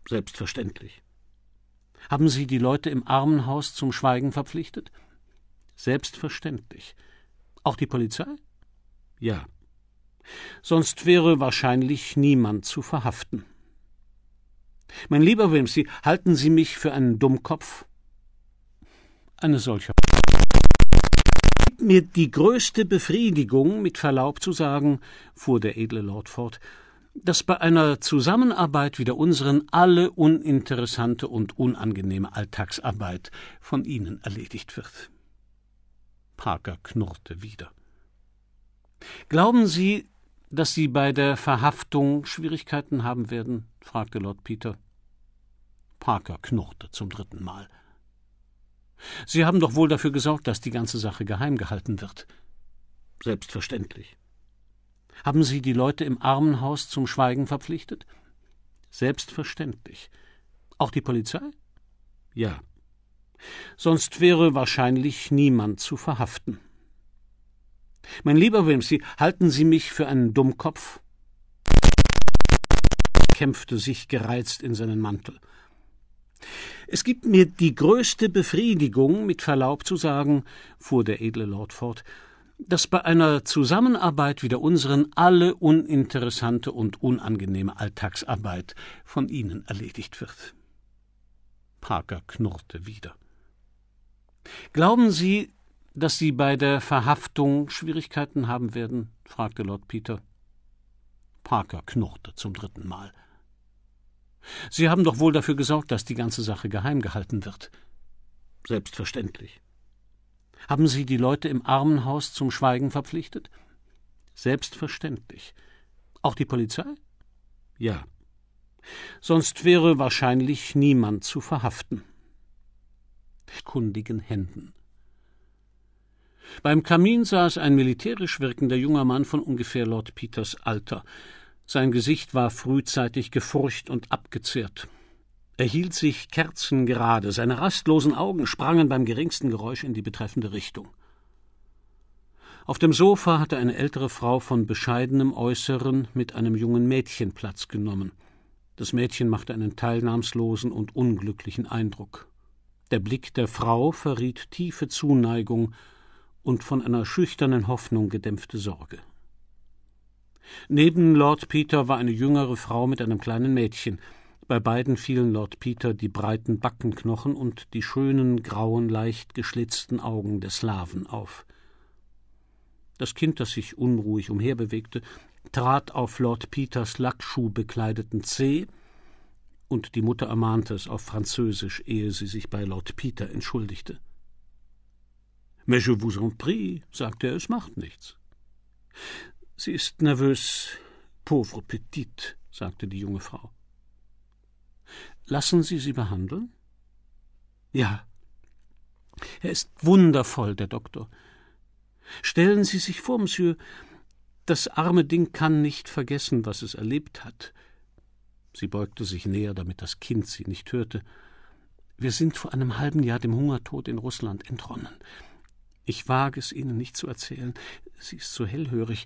Selbstverständlich. Haben Sie die Leute im Armenhaus zum Schweigen verpflichtet? Selbstverständlich. Auch die Polizei? Ja. Sonst wäre wahrscheinlich niemand zu verhaften. Mein lieber Wimsey, halten Sie mich für einen Dummkopf? Eine solche mir die größte Befriedigung, mit Verlaub zu sagen, fuhr der edle Lord fort, dass bei einer Zusammenarbeit wie der unseren alle uninteressante und unangenehme Alltagsarbeit von Ihnen erledigt wird. Parker knurrte wieder. Glauben Sie, dass Sie bei der Verhaftung Schwierigkeiten haben werden? fragte Lord Peter. Parker knurrte zum dritten Mal. Sie haben doch wohl dafür gesorgt, dass die ganze Sache geheim gehalten wird. Selbstverständlich. Haben Sie die Leute im Armenhaus zum Schweigen verpflichtet? Selbstverständlich. Auch die Polizei? Ja. Sonst wäre wahrscheinlich niemand zu verhaften. Mein lieber Wimsey, halten Sie mich für einen Dummkopf? kämpfte sich gereizt in seinen Mantel. Es gibt mir die größte Befriedigung, mit Verlaub zu sagen, fuhr der edle Lord fort, dass bei einer Zusammenarbeit wie der unseren alle uninteressante und unangenehme Alltagsarbeit von Ihnen erledigt wird. Parker knurrte wieder. Glauben Sie, dass Sie bei der Verhaftung Schwierigkeiten haben werden? fragte Lord Peter. Parker knurrte zum dritten Mal. Sie haben doch wohl dafür gesorgt, dass die ganze Sache geheim gehalten wird. Selbstverständlich. Haben Sie die Leute im Armenhaus zum Schweigen verpflichtet? Selbstverständlich. Auch die Polizei? Ja. Sonst wäre wahrscheinlich niemand zu verhaften. Kundigen Händen. Beim Kamin saß ein militärisch wirkender junger Mann von ungefähr Lord Peters Alter. Sein Gesicht war frühzeitig gefurcht und abgezehrt. Er hielt sich kerzengerade, seine rastlosen Augen sprangen beim geringsten Geräusch in die betreffende Richtung. Auf dem Sofa hatte eine ältere Frau von bescheidenem Äußeren mit einem jungen Mädchen Platz genommen. Das Mädchen machte einen teilnahmslosen und unglücklichen Eindruck. Der Blick der Frau verriet tiefe Zuneigung und von einer schüchternen Hoffnung gedämpfte Sorge. Neben Lord Peter war eine jüngere Frau mit einem kleinen Mädchen. Bei beiden fielen Lord Peter die breiten Backenknochen und die schönen, grauen, leicht geschlitzten Augen des Laven auf. Das Kind, das sich unruhig umherbewegte, trat auf Lord Peters lackschuhbekleideten bekleideten Zeh, und die Mutter ermahnte es auf Französisch, ehe sie sich bei Lord Peter entschuldigte. Mais je vous en prie, sagte er, es macht nichts. Sie ist nervös. Pauvre petite, sagte die junge Frau. Lassen Sie sie behandeln? Ja. Er ist wundervoll, der Doktor. Stellen Sie sich vor, Monsieur, das arme Ding kann nicht vergessen, was es erlebt hat. Sie beugte sich näher, damit das Kind sie nicht hörte. Wir sind vor einem halben Jahr dem Hungertod in Russland entronnen. Ich wage es Ihnen nicht zu erzählen. Sie ist so hellhörig.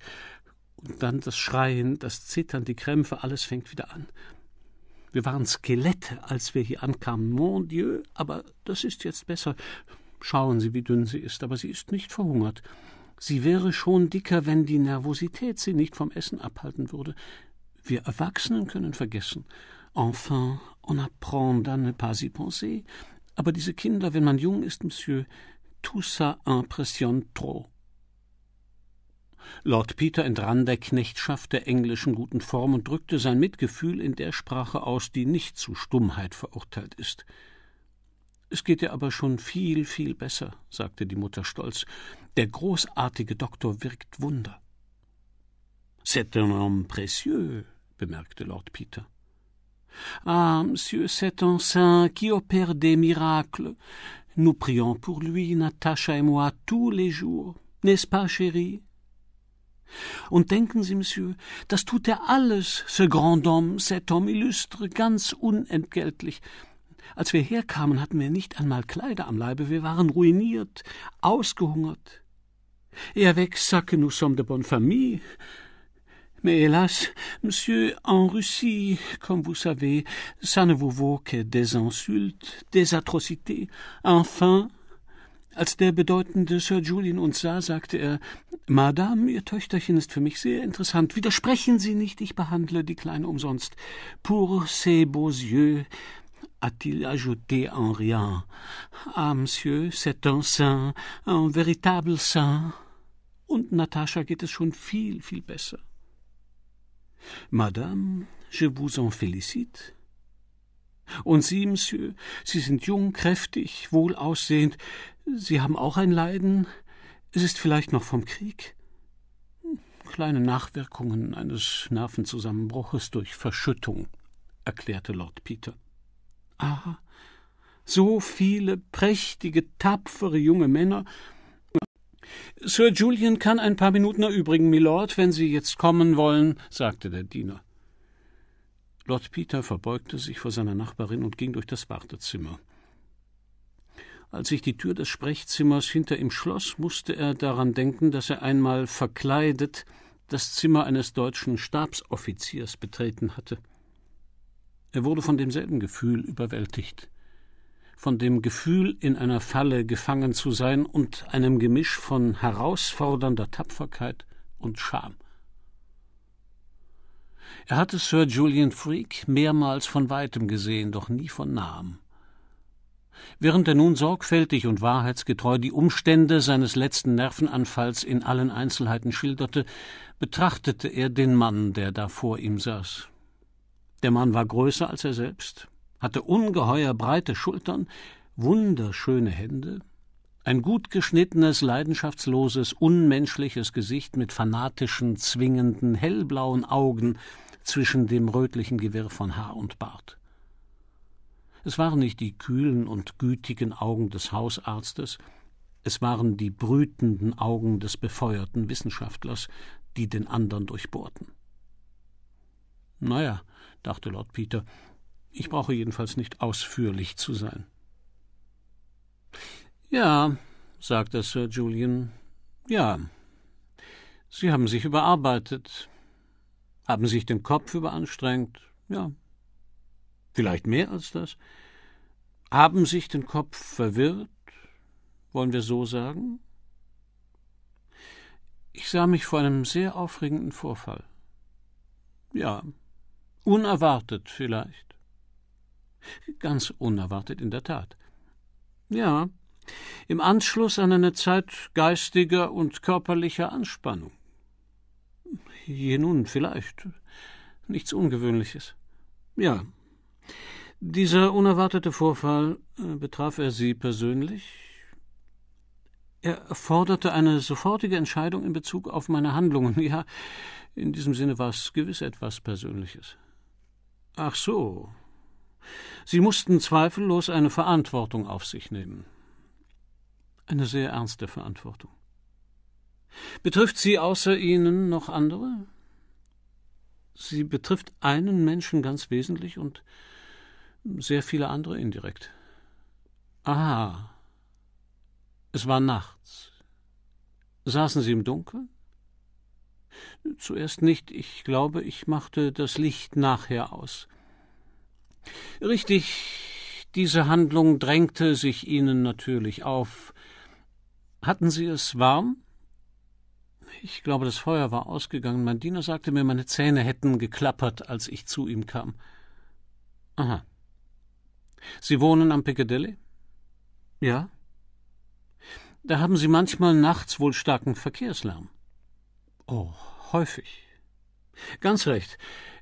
Und dann das Schreien, das Zittern, die Krämpfe, alles fängt wieder an. Wir waren Skelette, als wir hier ankamen. Mon Dieu, aber das ist jetzt besser. Schauen Sie, wie dünn sie ist, aber sie ist nicht verhungert. Sie wäre schon dicker, wenn die Nervosität sie nicht vom Essen abhalten würde. Wir Erwachsenen können vergessen. Enfin, on apprend à ne pas y penser. Aber diese Kinder, wenn man jung ist, Monsieur, tout ça impressionne trop. Lord Peter entrann der Knechtschaft der englischen guten Form und drückte sein Mitgefühl in der Sprache aus, die nicht zu Stummheit verurteilt ist. Es geht dir aber schon viel, viel besser, sagte die Mutter stolz. Der großartige Doktor wirkt Wunder. C'est un homme précieux, bemerkte Lord Peter. Ah, monsieur, c'est un saint qui opère des miracles. Nous prions pour lui, Natacha et moi, tous les jours. N'est-ce pas, chérie? Und denken Sie, Monsieur, das tut er alles, ce grand homme, cet homme illustre, ganz unentgeltlich. Als wir herkamen, hatten wir nicht einmal Kleider am Leibe, wir waren ruiniert, ausgehungert. Et avec ça que nous sommes de bonne famille. Mais hélas, monsieur, en Russie, comme vous savez, ça ne vous vaut que des insultes, des atrocités, enfin als der bedeutende Sir Julian uns sah, sagte er Madame, Ihr Töchterchen ist für mich sehr interessant. Widersprechen Sie nicht, ich behandle die Kleine umsonst. Pour ses beaux yeux, a-t-il ajouté en rien. Ah, Monsieur, c'est un saint, un véritable saint. Und Natascha geht es schon viel, viel besser. Madame, je vous en félicite. Und Sie, Monsieur, Sie sind jung, kräftig, wohlaussehend. Sie haben auch ein Leiden? Es ist vielleicht noch vom Krieg? Kleine Nachwirkungen eines Nervenzusammenbruches durch Verschüttung, erklärte Lord Peter. Ah, so viele prächtige, tapfere junge Männer. Sir Julian kann ein paar Minuten erübrigen, Mylord, wenn Sie jetzt kommen wollen, sagte der Diener. Lord Peter verbeugte sich vor seiner Nachbarin und ging durch das Wartezimmer. Als sich die Tür des Sprechzimmers hinter ihm schloss, musste er daran denken, dass er einmal verkleidet das Zimmer eines deutschen Stabsoffiziers betreten hatte. Er wurde von demselben Gefühl überwältigt, von dem Gefühl, in einer Falle gefangen zu sein und einem Gemisch von herausfordernder Tapferkeit und Scham. Er hatte Sir Julian Freak mehrmals von weitem gesehen, doch nie von nahem während er nun sorgfältig und wahrheitsgetreu die Umstände seines letzten Nervenanfalls in allen Einzelheiten schilderte, betrachtete er den Mann, der da vor ihm saß. Der Mann war größer als er selbst, hatte ungeheuer breite Schultern, wunderschöne Hände, ein gut geschnittenes, leidenschaftsloses, unmenschliches Gesicht mit fanatischen, zwingenden, hellblauen Augen zwischen dem rötlichen Gewirr von Haar und Bart. Es waren nicht die kühlen und gütigen Augen des Hausarztes, es waren die brütenden Augen des befeuerten Wissenschaftlers, die den anderen durchbohrten. Naja, dachte Lord Peter, ich brauche jedenfalls nicht ausführlich zu sein. Ja, sagte Sir Julian, ja. Sie haben sich überarbeitet, haben sich den Kopf überanstrengt, ja, vielleicht mehr als das, haben sich den Kopf verwirrt, wollen wir so sagen? Ich sah mich vor einem sehr aufregenden Vorfall. Ja, unerwartet vielleicht. Ganz unerwartet in der Tat. Ja, im Anschluss an eine Zeit geistiger und körperlicher Anspannung. Je nun, vielleicht. Nichts Ungewöhnliches. Ja, dieser unerwartete Vorfall, äh, betraf er Sie persönlich? Er forderte eine sofortige Entscheidung in Bezug auf meine Handlungen. Ja, in diesem Sinne war es gewiss etwas Persönliches. Ach so. Sie mussten zweifellos eine Verantwortung auf sich nehmen. Eine sehr ernste Verantwortung. Betrifft sie außer Ihnen noch andere? Sie betrifft einen Menschen ganz wesentlich und sehr viele andere indirekt. Aha. Es war nachts. Saßen Sie im Dunkeln? Zuerst nicht. Ich glaube, ich machte das Licht nachher aus. Richtig, diese Handlung drängte sich Ihnen natürlich auf. Hatten Sie es warm? Ich glaube, das Feuer war ausgegangen. Mein Diener sagte mir, meine Zähne hätten geklappert, als ich zu ihm kam. Aha. Sie wohnen am Piccadilly? Ja. Da haben Sie manchmal nachts wohl starken Verkehrslärm. Oh, häufig. Ganz recht.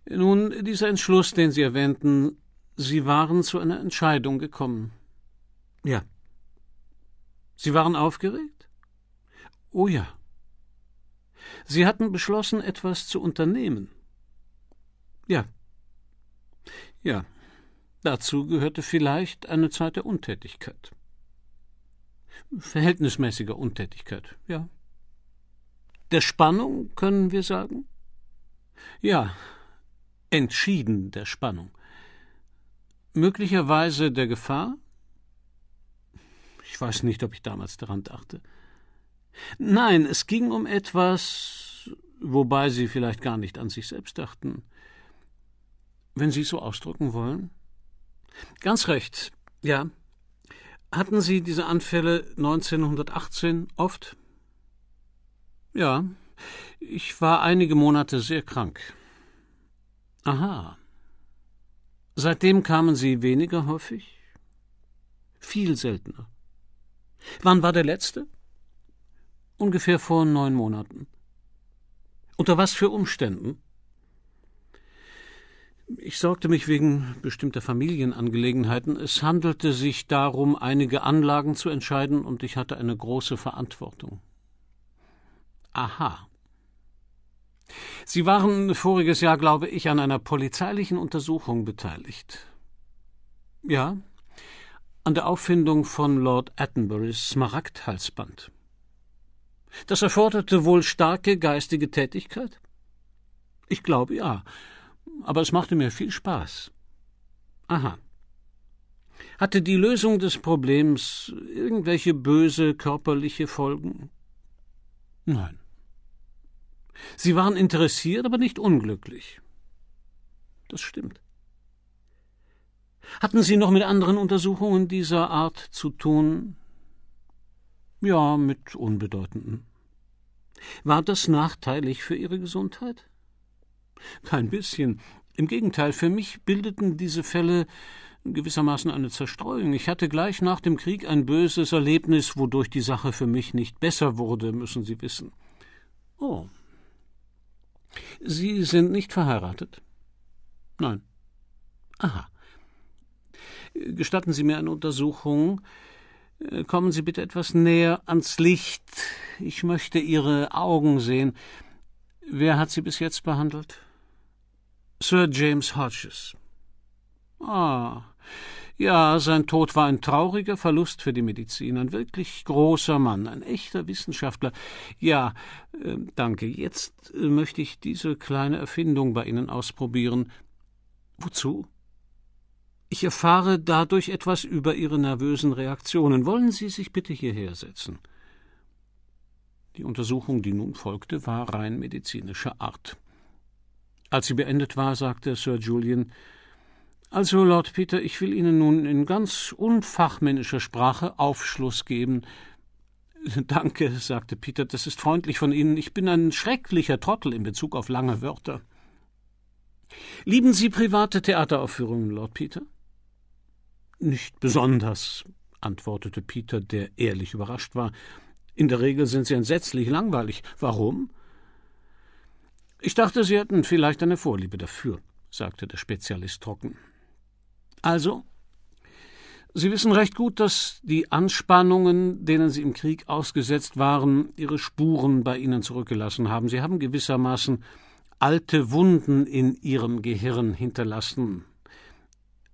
Nun, dieser Entschluss, den Sie erwähnten, Sie waren zu einer Entscheidung gekommen. Ja. Sie waren aufgeregt? Oh ja. Sie hatten beschlossen, etwas zu unternehmen. Ja. Ja, Dazu gehörte vielleicht eine Zeit der Untätigkeit. Verhältnismäßiger Untätigkeit, ja. Der Spannung können wir sagen? Ja, entschieden der Spannung. Möglicherweise der Gefahr? Ich weiß nicht, ob ich damals daran dachte. Nein, es ging um etwas, wobei Sie vielleicht gar nicht an sich selbst dachten. Wenn Sie es so ausdrücken wollen? Ganz recht, ja. Hatten Sie diese Anfälle 1918 oft? Ja. Ich war einige Monate sehr krank. Aha. Seitdem kamen Sie weniger häufig? Viel seltener. Wann war der letzte? Ungefähr vor neun Monaten. Unter was für Umständen? Ich sorgte mich wegen bestimmter Familienangelegenheiten. Es handelte sich darum, einige Anlagen zu entscheiden, und ich hatte eine große Verantwortung. Aha. Sie waren voriges Jahr, glaube ich, an einer polizeilichen Untersuchung beteiligt. Ja, an der Auffindung von Lord Attenburys Smaragdhalsband. Das erforderte wohl starke geistige Tätigkeit? Ich glaube ja aber es machte mir viel Spaß. Aha. Hatte die Lösung des Problems irgendwelche böse körperliche Folgen? Nein. Sie waren interessiert, aber nicht unglücklich. Das stimmt. Hatten Sie noch mit anderen Untersuchungen dieser Art zu tun? Ja, mit unbedeutenden. War das nachteilig für Ihre Gesundheit? Kein bisschen. Im Gegenteil, für mich bildeten diese Fälle gewissermaßen eine Zerstreuung. Ich hatte gleich nach dem Krieg ein böses Erlebnis, wodurch die Sache für mich nicht besser wurde, müssen Sie wissen. Oh. Sie sind nicht verheiratet? Nein. Aha. Gestatten Sie mir eine Untersuchung. Äh, kommen Sie bitte etwas näher ans Licht. Ich möchte Ihre Augen sehen. Wer hat Sie bis jetzt behandelt? Sir James Hodges. Ah, ja, sein Tod war ein trauriger Verlust für die Medizin, ein wirklich großer Mann, ein echter Wissenschaftler. Ja, äh, danke. Jetzt äh, möchte ich diese kleine Erfindung bei Ihnen ausprobieren. Wozu? Ich erfahre dadurch etwas über Ihre nervösen Reaktionen. Wollen Sie sich bitte hierher setzen? Die Untersuchung, die nun folgte, war rein medizinischer Art. Als sie beendet war, sagte Sir Julian Also, Lord Peter, ich will Ihnen nun in ganz unfachmännischer Sprache Aufschluss geben. Danke, sagte Peter, das ist freundlich von Ihnen. Ich bin ein schrecklicher Trottel in Bezug auf lange Wörter. Lieben Sie private Theateraufführungen, Lord Peter? Nicht besonders, antwortete Peter, der ehrlich überrascht war. In der Regel sind sie entsetzlich langweilig. Warum? Ich dachte, Sie hätten vielleicht eine Vorliebe dafür, sagte der Spezialist trocken. Also? Sie wissen recht gut, dass die Anspannungen, denen Sie im Krieg ausgesetzt waren, ihre Spuren bei Ihnen zurückgelassen haben. Sie haben gewissermaßen alte Wunden in Ihrem Gehirn hinterlassen.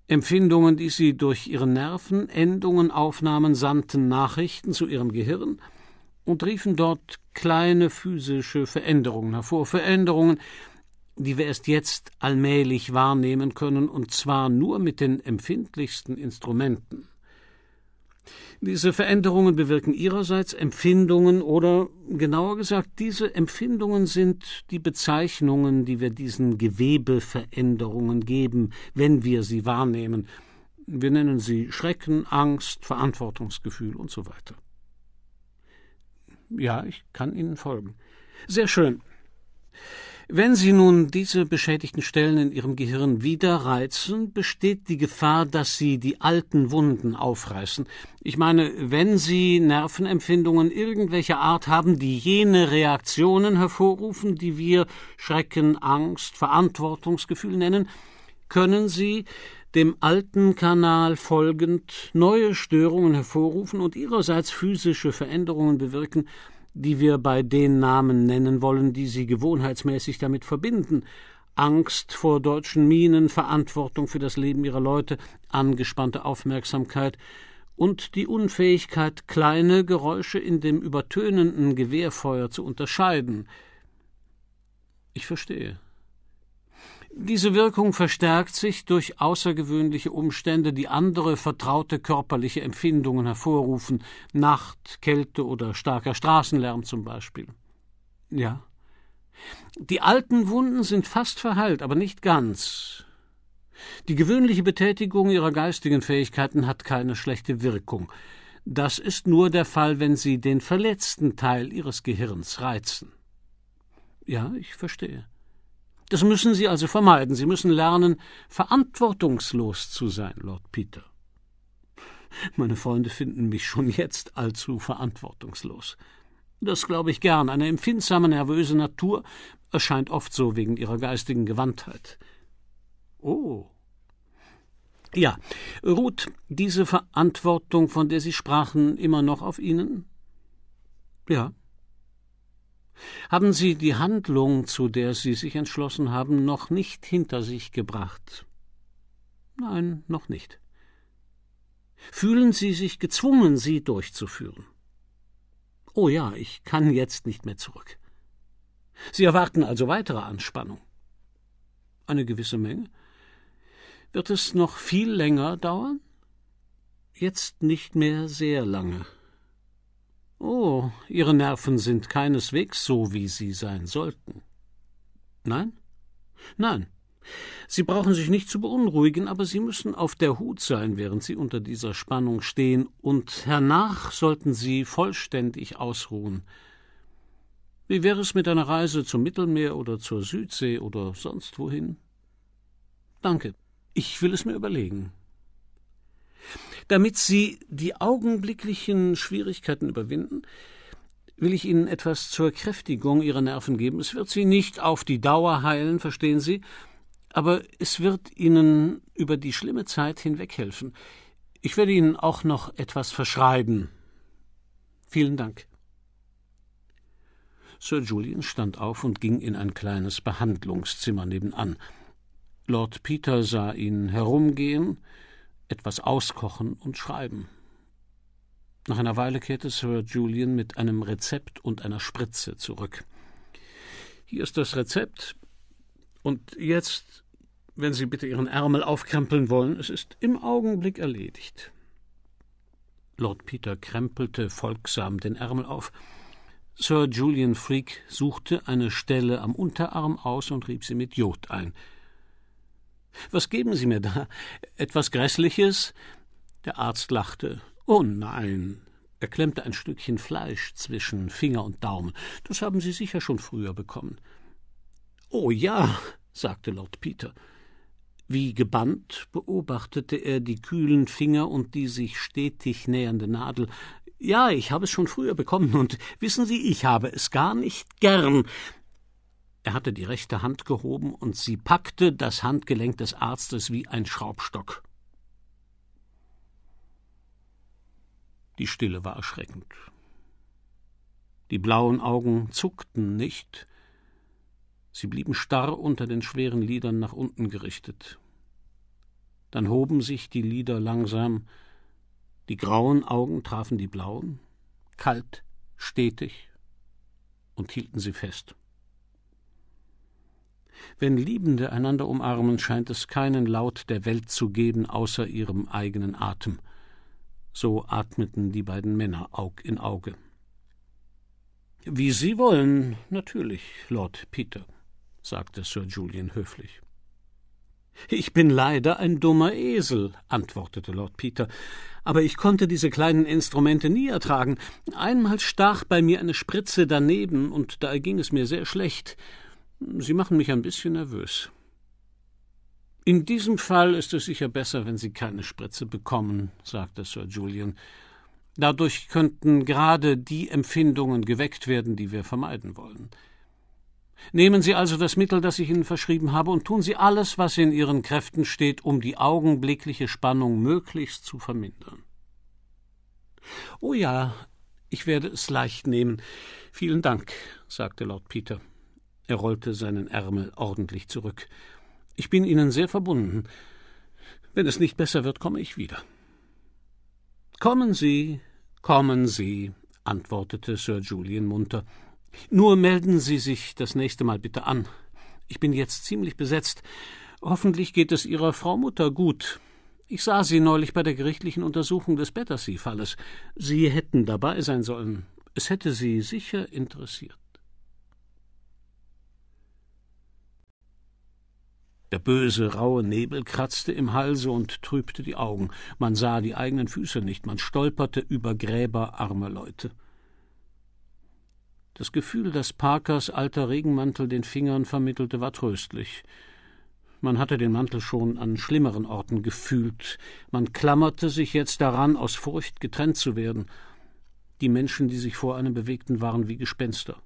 Empfindungen, die Sie durch Ihre Nerven, Endungen, Aufnahmen sandten Nachrichten zu Ihrem Gehirn und riefen dort kleine physische Veränderungen hervor, Veränderungen, die wir erst jetzt allmählich wahrnehmen können, und zwar nur mit den empfindlichsten Instrumenten. Diese Veränderungen bewirken ihrerseits Empfindungen oder genauer gesagt, diese Empfindungen sind die Bezeichnungen, die wir diesen Gewebeveränderungen geben, wenn wir sie wahrnehmen. Wir nennen sie Schrecken, Angst, Verantwortungsgefühl und so weiter. Ja, ich kann Ihnen folgen. Sehr schön. Wenn Sie nun diese beschädigten Stellen in Ihrem Gehirn wieder reizen, besteht die Gefahr, dass Sie die alten Wunden aufreißen. Ich meine, wenn Sie Nervenempfindungen irgendwelcher Art haben, die jene Reaktionen hervorrufen, die wir Schrecken, Angst, Verantwortungsgefühl nennen, können Sie dem alten Kanal folgend neue Störungen hervorrufen und ihrerseits physische Veränderungen bewirken, die wir bei den Namen nennen wollen, die sie gewohnheitsmäßig damit verbinden Angst vor deutschen Minen, Verantwortung für das Leben ihrer Leute, angespannte Aufmerksamkeit und die Unfähigkeit, kleine Geräusche in dem übertönenden Gewehrfeuer zu unterscheiden. Ich verstehe. Diese Wirkung verstärkt sich durch außergewöhnliche Umstände, die andere vertraute körperliche Empfindungen hervorrufen, Nacht, Kälte oder starker Straßenlärm zum Beispiel. Ja. Die alten Wunden sind fast verheilt, aber nicht ganz. Die gewöhnliche Betätigung ihrer geistigen Fähigkeiten hat keine schlechte Wirkung. Das ist nur der Fall, wenn sie den verletzten Teil ihres Gehirns reizen. Ja, ich verstehe. Das müssen Sie also vermeiden. Sie müssen lernen, verantwortungslos zu sein, Lord Peter. Meine Freunde finden mich schon jetzt allzu verantwortungslos. Das glaube ich gern. Eine empfindsame, nervöse Natur erscheint oft so wegen ihrer geistigen Gewandtheit. Oh. Ja, ruht diese Verantwortung, von der Sie sprachen, immer noch auf Ihnen? Ja haben Sie die Handlung, zu der Sie sich entschlossen haben, noch nicht hinter sich gebracht? Nein, noch nicht. Fühlen Sie sich gezwungen, sie durchzuführen? Oh ja, ich kann jetzt nicht mehr zurück. Sie erwarten also weitere Anspannung. Eine gewisse Menge. Wird es noch viel länger dauern? Jetzt nicht mehr sehr lange. Oh, Ihre Nerven sind keineswegs so, wie sie sein sollten. Nein? Nein. Sie brauchen sich nicht zu beunruhigen, aber Sie müssen auf der Hut sein, während Sie unter dieser Spannung stehen, und hernach sollten Sie vollständig ausruhen. Wie wäre es mit einer Reise zum Mittelmeer oder zur Südsee oder sonst wohin? Danke, ich will es mir überlegen. Damit Sie die augenblicklichen Schwierigkeiten überwinden, will ich Ihnen etwas zur Kräftigung Ihrer Nerven geben. Es wird Sie nicht auf die Dauer heilen, verstehen Sie, aber es wird Ihnen über die schlimme Zeit hinweg helfen. Ich werde Ihnen auch noch etwas verschreiben. Vielen Dank. Sir Julian stand auf und ging in ein kleines Behandlungszimmer nebenan. Lord Peter sah ihn herumgehen, etwas auskochen und schreiben. Nach einer Weile kehrte Sir Julian mit einem Rezept und einer Spritze zurück. Hier ist das Rezept. Und jetzt, wenn Sie bitte Ihren Ärmel aufkrempeln wollen, es ist im Augenblick erledigt. Lord Peter krempelte folgsam den Ärmel auf. Sir Julian Freak suchte eine Stelle am Unterarm aus und rieb sie mit Jod ein. Was geben Sie mir da? Etwas Grässliches? Der Arzt lachte. Oh nein. Er klemmte ein Stückchen Fleisch zwischen Finger und Daumen. Das haben Sie sicher schon früher bekommen. Oh ja, sagte Lord Peter. Wie gebannt beobachtete er die kühlen Finger und die sich stetig nähernde Nadel. Ja, ich habe es schon früher bekommen, und wissen Sie, ich habe es gar nicht gern. Er hatte die rechte Hand gehoben und sie packte das Handgelenk des Arztes wie ein Schraubstock. Die Stille war erschreckend. Die blauen Augen zuckten nicht, sie blieben starr unter den schweren Lidern nach unten gerichtet. Dann hoben sich die Lider langsam, die grauen Augen trafen die blauen, kalt, stetig, und hielten sie fest. Wenn Liebende einander umarmen, scheint es keinen Laut der Welt zu geben, außer ihrem eigenen Atem. So atmeten die beiden Männer Aug in Auge. Wie Sie wollen, natürlich, Lord Peter, sagte Sir Julian höflich. Ich bin leider ein dummer Esel, antwortete Lord Peter, aber ich konnte diese kleinen Instrumente nie ertragen. Einmal stach bei mir eine Spritze daneben, und da ging es mir sehr schlecht, Sie machen mich ein bisschen nervös. In diesem Fall ist es sicher besser, wenn Sie keine Spritze bekommen, sagte Sir Julian. Dadurch könnten gerade die Empfindungen geweckt werden, die wir vermeiden wollen. Nehmen Sie also das Mittel, das ich Ihnen verschrieben habe, und tun Sie alles, was in Ihren Kräften steht, um die augenblickliche Spannung möglichst zu vermindern. Oh ja, ich werde es leicht nehmen. Vielen Dank, sagte Lord Peter. Er rollte seinen Ärmel ordentlich zurück. Ich bin Ihnen sehr verbunden. Wenn es nicht besser wird, komme ich wieder. Kommen Sie, kommen Sie, antwortete Sir Julian munter. Nur melden Sie sich das nächste Mal bitte an. Ich bin jetzt ziemlich besetzt. Hoffentlich geht es Ihrer Frau Mutter gut. Ich sah Sie neulich bei der gerichtlichen Untersuchung des Battersea-Falles. Sie hätten dabei sein sollen. Es hätte Sie sicher interessiert. Der böse, raue Nebel kratzte im Halse und trübte die Augen. Man sah die eigenen Füße nicht, man stolperte über Gräber armer Leute. Das Gefühl, das Parkers alter Regenmantel den Fingern vermittelte, war tröstlich. Man hatte den Mantel schon an schlimmeren Orten gefühlt. Man klammerte sich jetzt daran, aus Furcht getrennt zu werden. Die Menschen, die sich vor einem bewegten, waren wie Gespenster.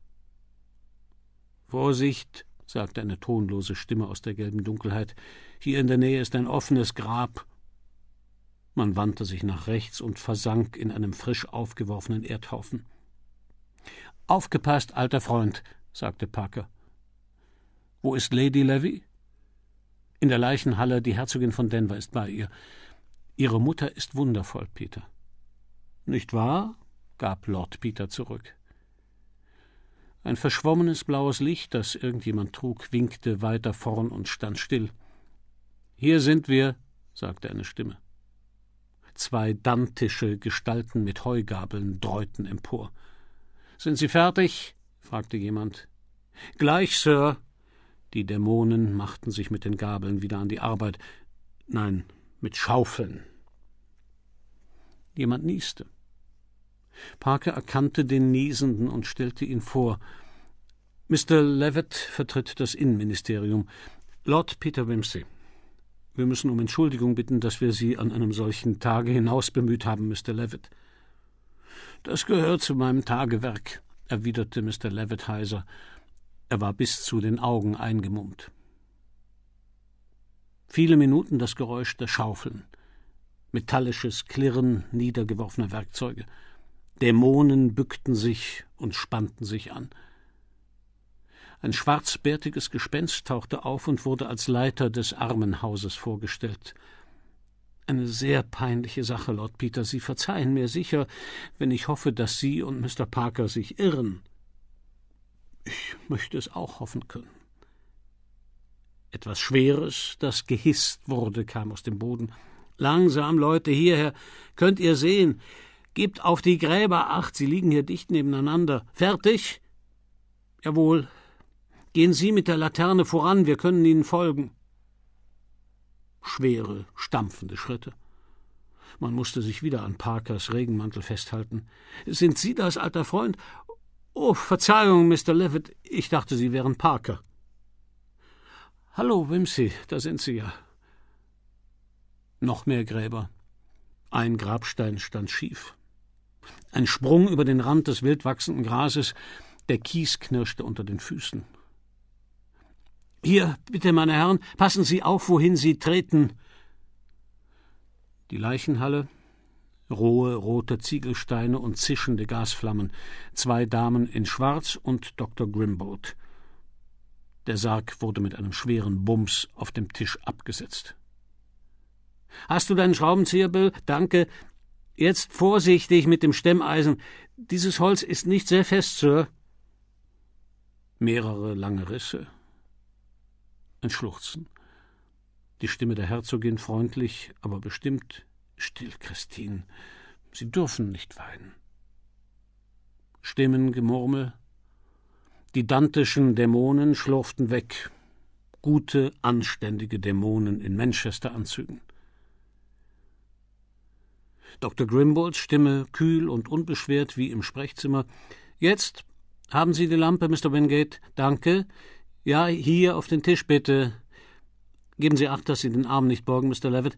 Vorsicht, sagte eine tonlose Stimme aus der gelben Dunkelheit. Hier in der Nähe ist ein offenes Grab. Man wandte sich nach rechts und versank in einem frisch aufgeworfenen Erdhaufen. Aufgepasst, alter Freund, sagte Parker. Wo ist Lady Levy? In der Leichenhalle, die Herzogin von Denver ist bei ihr. Ihre Mutter ist wundervoll, Peter. Nicht wahr? gab Lord Peter zurück. Ein verschwommenes blaues Licht, das irgendjemand trug, winkte weiter vorn und stand still. Hier sind wir, sagte eine Stimme. Zwei dantische Gestalten mit Heugabeln dräuten empor. Sind Sie fertig? fragte jemand. Gleich, Sir. Die Dämonen machten sich mit den Gabeln wieder an die Arbeit. Nein, mit Schaufeln. Jemand nieste. Parker erkannte den Niesenden und stellte ihn vor. Mr. Levitt vertritt das Innenministerium. Lord Peter Wimsey. Wir müssen um Entschuldigung bitten, dass wir Sie an einem solchen Tage hinaus bemüht haben, Mr. Levitt. Das gehört zu meinem Tagewerk, erwiderte Mr. Levitt heiser. Er war bis zu den Augen eingemummt. Viele Minuten das Geräusch der Schaufeln, metallisches Klirren niedergeworfener Werkzeuge. Dämonen bückten sich und spannten sich an. Ein schwarzbärtiges Gespenst tauchte auf und wurde als Leiter des Armenhauses vorgestellt. Eine sehr peinliche Sache, Lord Peter. Sie verzeihen mir sicher, wenn ich hoffe, dass Sie und Mr. Parker sich irren. Ich möchte es auch hoffen können. Etwas Schweres, das gehisst wurde, kam aus dem Boden. Langsam, Leute, hierher. Könnt ihr sehen, Gebt auf die Gräber acht, sie liegen hier dicht nebeneinander. Fertig? Jawohl. Gehen Sie mit der Laterne voran, wir können Ihnen folgen. Schwere, stampfende Schritte. Man musste sich wieder an Parkers Regenmantel festhalten. Sind Sie das, alter Freund? Oh, Verzeihung, Mr. Levitt, ich dachte, Sie wären Parker. Hallo, Wimsey, da sind Sie ja. Noch mehr Gräber. Ein Grabstein stand schief. Ein Sprung über den Rand des wild wachsenden Grases, der Kies knirschte unter den Füßen. Hier, bitte, meine Herren, passen Sie auf, wohin Sie treten. Die Leichenhalle, rohe rote Ziegelsteine und zischende Gasflammen, zwei Damen in Schwarz und Dr. Grimbold. Der Sarg wurde mit einem schweren Bums auf dem Tisch abgesetzt. Hast du deinen Schraubenzieher, Bill? Danke, Jetzt vorsichtig mit dem Stemmeisen. Dieses Holz ist nicht sehr fest, Sir. Mehrere lange Risse. Ein Schluchzen. Die Stimme der Herzogin freundlich, aber bestimmt. Still, Christine. Sie dürfen nicht weinen. Stimmengemurmel. Die dantischen Dämonen schlurften weg. Gute, anständige Dämonen in Manchester-Anzügen. Dr. Grimbolds Stimme kühl und unbeschwert wie im Sprechzimmer. Jetzt haben Sie die Lampe, Mr. Wingate. Danke. Ja, hier auf den Tisch bitte. Geben Sie acht, dass Sie den Arm nicht borgen, Mr. Levitt.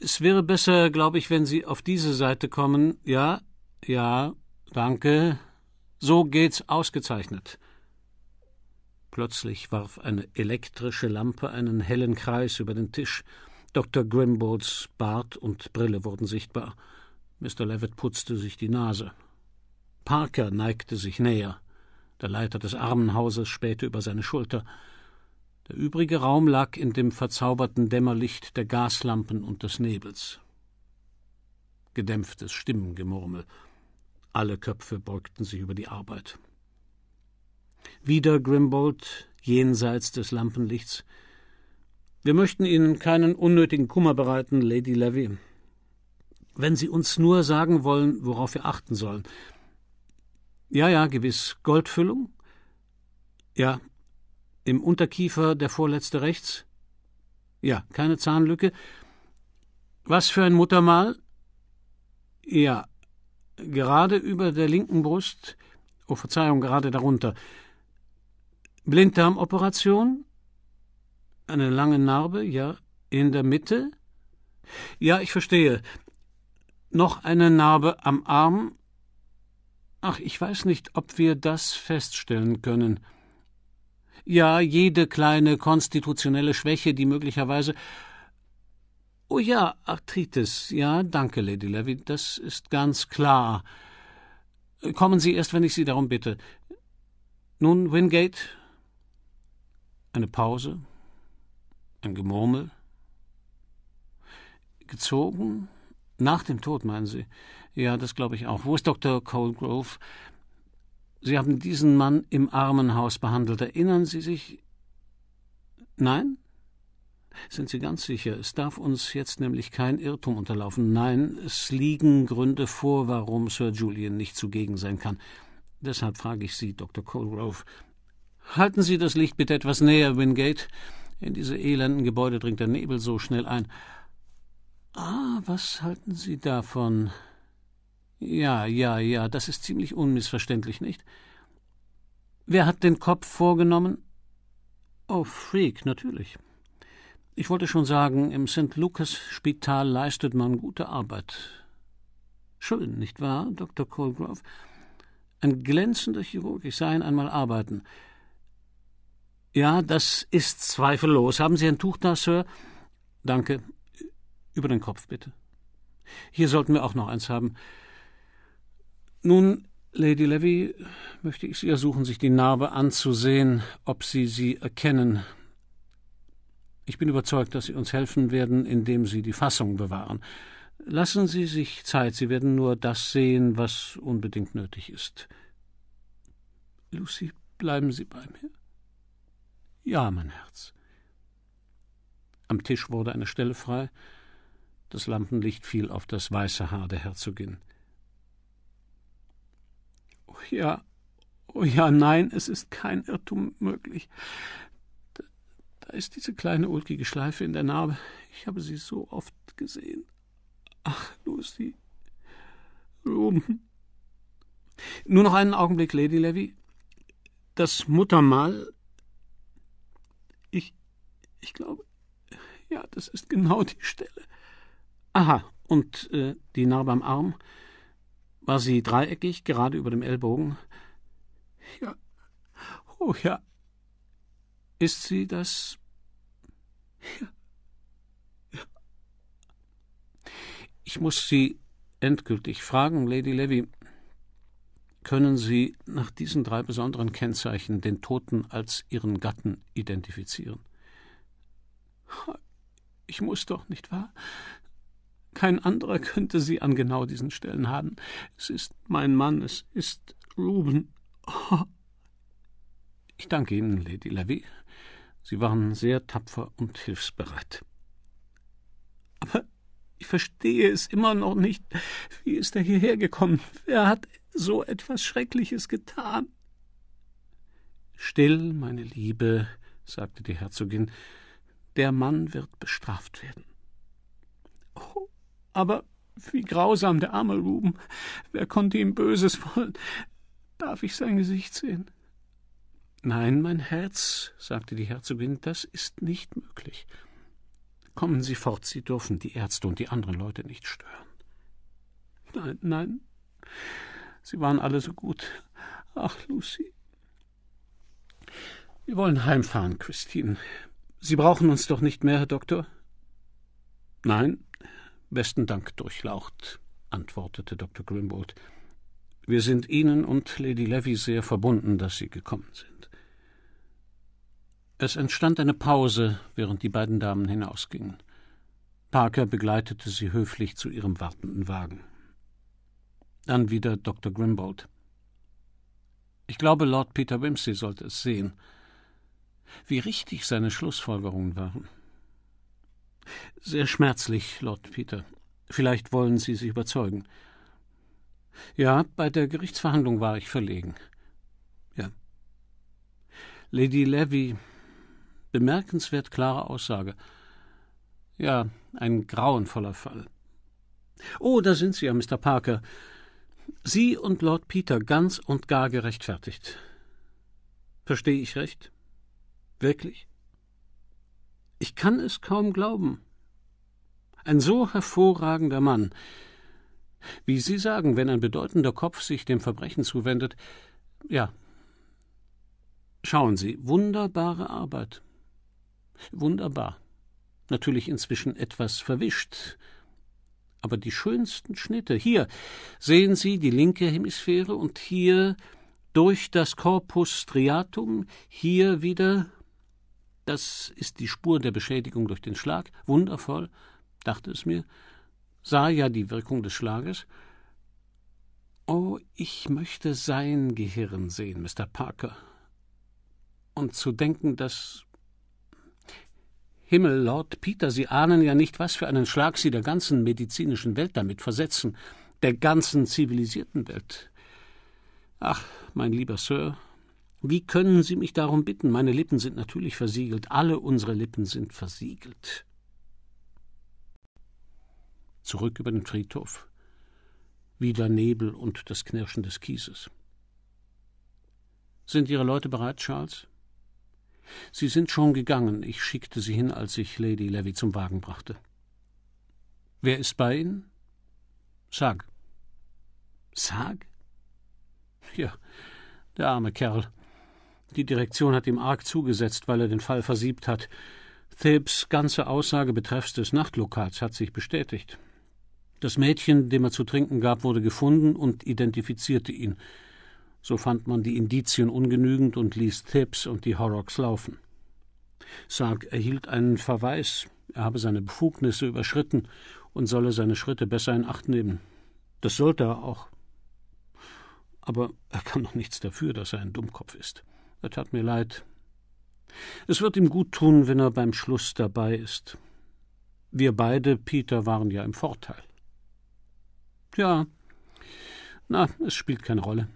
Es wäre besser, glaube ich, wenn Sie auf diese Seite kommen. Ja, ja, danke. So geht's ausgezeichnet. Plötzlich warf eine elektrische Lampe einen hellen Kreis über den Tisch, Dr. Grimbalds Bart und Brille wurden sichtbar. Mr. Levitt putzte sich die Nase. Parker neigte sich näher. Der Leiter des Armenhauses spähte über seine Schulter. Der übrige Raum lag in dem verzauberten Dämmerlicht der Gaslampen und des Nebels. Gedämpftes Stimmengemurmel. Alle Köpfe beugten sich über die Arbeit. Wieder Grimbold, jenseits des Lampenlichts, wir möchten Ihnen keinen unnötigen Kummer bereiten, Lady Levy. Wenn Sie uns nur sagen wollen, worauf wir achten sollen. Ja, ja, gewiss. Goldfüllung? Ja. Im Unterkiefer der vorletzte rechts? Ja, keine Zahnlücke. Was für ein Muttermal? Ja. Gerade über der linken Brust? Oh, Verzeihung, gerade darunter. Blinddarmoperation? Eine lange Narbe, ja. In der Mitte? Ja, ich verstehe. Noch eine Narbe am Arm? Ach, ich weiß nicht, ob wir das feststellen können. Ja, jede kleine konstitutionelle Schwäche, die möglicherweise. Oh ja, Arthritis. Ja, danke, Lady Levy, das ist ganz klar. Kommen Sie erst, wenn ich Sie darum bitte. Nun, Wingate. Eine Pause. Ein Gemurmel. Gezogen? Nach dem Tod, meinen Sie? Ja, das glaube ich auch. Wo ist Dr. Colgrove? Sie haben diesen Mann im Armenhaus behandelt. Erinnern Sie sich? Nein? Sind Sie ganz sicher? Es darf uns jetzt nämlich kein Irrtum unterlaufen. Nein, es liegen Gründe vor, warum Sir Julian nicht zugegen sein kann. Deshalb frage ich Sie, Dr. Colgrove. Halten Sie das Licht bitte etwas näher, Wingate. In diese elenden Gebäude dringt der Nebel so schnell ein. Ah, was halten Sie davon? Ja, ja, ja, das ist ziemlich unmissverständlich, nicht? Wer hat den Kopf vorgenommen? Oh, Freak, natürlich. Ich wollte schon sagen, im St. Lucas Spital leistet man gute Arbeit. Schön, nicht wahr, Dr. Colgrove? Ein glänzender Chirurg, ich sah ihn einmal arbeiten. Ja, das ist zweifellos. Haben Sie ein Tuch da, Sir? Danke. Über den Kopf, bitte. Hier sollten wir auch noch eins haben. Nun, Lady Levy, möchte ich Sie ersuchen, sich die Narbe anzusehen, ob Sie sie erkennen. Ich bin überzeugt, dass Sie uns helfen werden, indem Sie die Fassung bewahren. Lassen Sie sich Zeit, Sie werden nur das sehen, was unbedingt nötig ist. Lucy, bleiben Sie bei mir. Ja, mein Herz. Am Tisch wurde eine Stelle frei. Das Lampenlicht fiel auf das weiße Haar der Herzogin. Oh ja, oh ja, nein, es ist kein Irrtum möglich. Da, da ist diese kleine ulkige Schleife in der Narbe. Ich habe sie so oft gesehen. Ach, Lucy. Rum. Nur noch einen Augenblick, Lady Levy. Das Muttermal ich glaube, ja, das ist genau die Stelle. Aha, und äh, die Narbe am Arm? War sie dreieckig, gerade über dem Ellbogen? Ja. Oh ja. Ist sie das? Ja. ja. Ich muss Sie endgültig fragen, Lady Levy. Können Sie nach diesen drei besonderen Kennzeichen den Toten als Ihren Gatten identifizieren? Ich muss doch, nicht wahr? Kein anderer könnte sie an genau diesen Stellen haben. Es ist mein Mann, es ist Ruben. Oh. Ich danke Ihnen, Lady Levy. Sie waren sehr tapfer und hilfsbereit. Aber ich verstehe es immer noch nicht. Wie ist er hierher gekommen? Wer hat so etwas Schreckliches getan? Still, meine Liebe, sagte die Herzogin, der Mann wird bestraft werden. Oh, aber wie grausam der arme Ruben. Wer konnte ihm Böses wollen? Darf ich sein Gesicht sehen? Nein, mein Herz, sagte die Herzogin, das ist nicht möglich. Kommen Sie fort, Sie dürfen die Ärzte und die anderen Leute nicht stören. Nein, nein, Sie waren alle so gut. Ach, Lucy. Wir wollen heimfahren, Christine. Sie brauchen uns doch nicht mehr, Herr Doktor? Nein, besten Dank, Durchlaucht, antwortete Dr. Grimbold. Wir sind Ihnen und Lady Levy sehr verbunden, dass Sie gekommen sind. Es entstand eine Pause, während die beiden Damen hinausgingen. Parker begleitete sie höflich zu ihrem wartenden Wagen. Dann wieder Dr. Grimbold. Ich glaube, Lord Peter Wimsey sollte es sehen, wie richtig seine Schlussfolgerungen waren. Sehr schmerzlich, Lord Peter. Vielleicht wollen Sie sich überzeugen. Ja, bei der Gerichtsverhandlung war ich verlegen. Ja. Lady Levy, bemerkenswert klare Aussage. Ja, ein grauenvoller Fall. Oh, da sind Sie ja, Mr. Parker. Sie und Lord Peter ganz und gar gerechtfertigt. Verstehe ich recht? Wirklich? Ich kann es kaum glauben. Ein so hervorragender Mann. Wie Sie sagen, wenn ein bedeutender Kopf sich dem Verbrechen zuwendet, ja. Schauen Sie, wunderbare Arbeit. Wunderbar. Natürlich inzwischen etwas verwischt. Aber die schönsten Schnitte. Hier sehen Sie die linke Hemisphäre und hier durch das Corpus striatum, hier wieder das ist die Spur der Beschädigung durch den Schlag. Wundervoll, dachte es mir, sah ja die Wirkung des Schlages. Oh, ich möchte sein Gehirn sehen, Mr. Parker. Und zu denken, dass. Himmel, Lord Peter, Sie ahnen ja nicht, was für einen Schlag Sie der ganzen medizinischen Welt damit versetzen, der ganzen zivilisierten Welt. Ach, mein lieber Sir, wie können Sie mich darum bitten? Meine Lippen sind natürlich versiegelt, alle unsere Lippen sind versiegelt. Zurück über den Friedhof. Wieder Nebel und das Knirschen des Kieses. Sind Ihre Leute bereit, Charles? Sie sind schon gegangen. Ich schickte sie hin, als ich Lady Levy zum Wagen brachte. Wer ist bei Ihnen? Sag. Sag? Ja, der arme Kerl. Die Direktion hat ihm arg zugesetzt, weil er den Fall versiebt hat. Thebes ganze Aussage betreffs des Nachtlokals hat sich bestätigt. Das Mädchen, dem er zu trinken gab, wurde gefunden und identifizierte ihn. So fand man die Indizien ungenügend und ließ Thebes und die Horrocks laufen. Sark erhielt einen Verweis, er habe seine Befugnisse überschritten und solle seine Schritte besser in Acht nehmen. Das sollte er auch. Aber er kann noch nichts dafür, dass er ein Dummkopf ist. Er tat mir leid. Es wird ihm gut tun, wenn er beim Schluss dabei ist. Wir beide, Peter, waren ja im Vorteil. Ja, na, es spielt keine Rolle.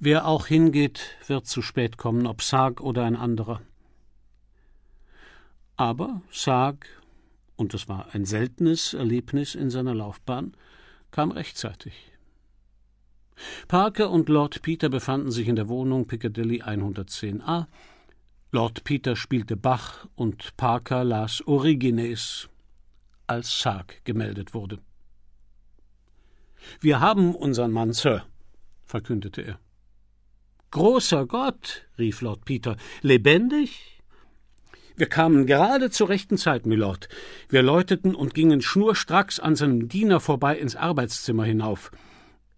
Wer auch hingeht, wird zu spät kommen, ob Sarg oder ein anderer. Aber Sarg, und das war ein seltenes Erlebnis in seiner Laufbahn, kam rechtzeitig. Parker und Lord Peter befanden sich in der Wohnung Piccadilly 110a. Lord Peter spielte Bach und Parker las Origines, als Sarg gemeldet wurde. Wir haben unseren Mann, Sir, verkündete er. Großer Gott, rief Lord Peter, lebendig? Wir kamen gerade zur rechten Zeit, Milord. Wir läuteten und gingen schnurstracks an seinem Diener vorbei ins Arbeitszimmer hinauf.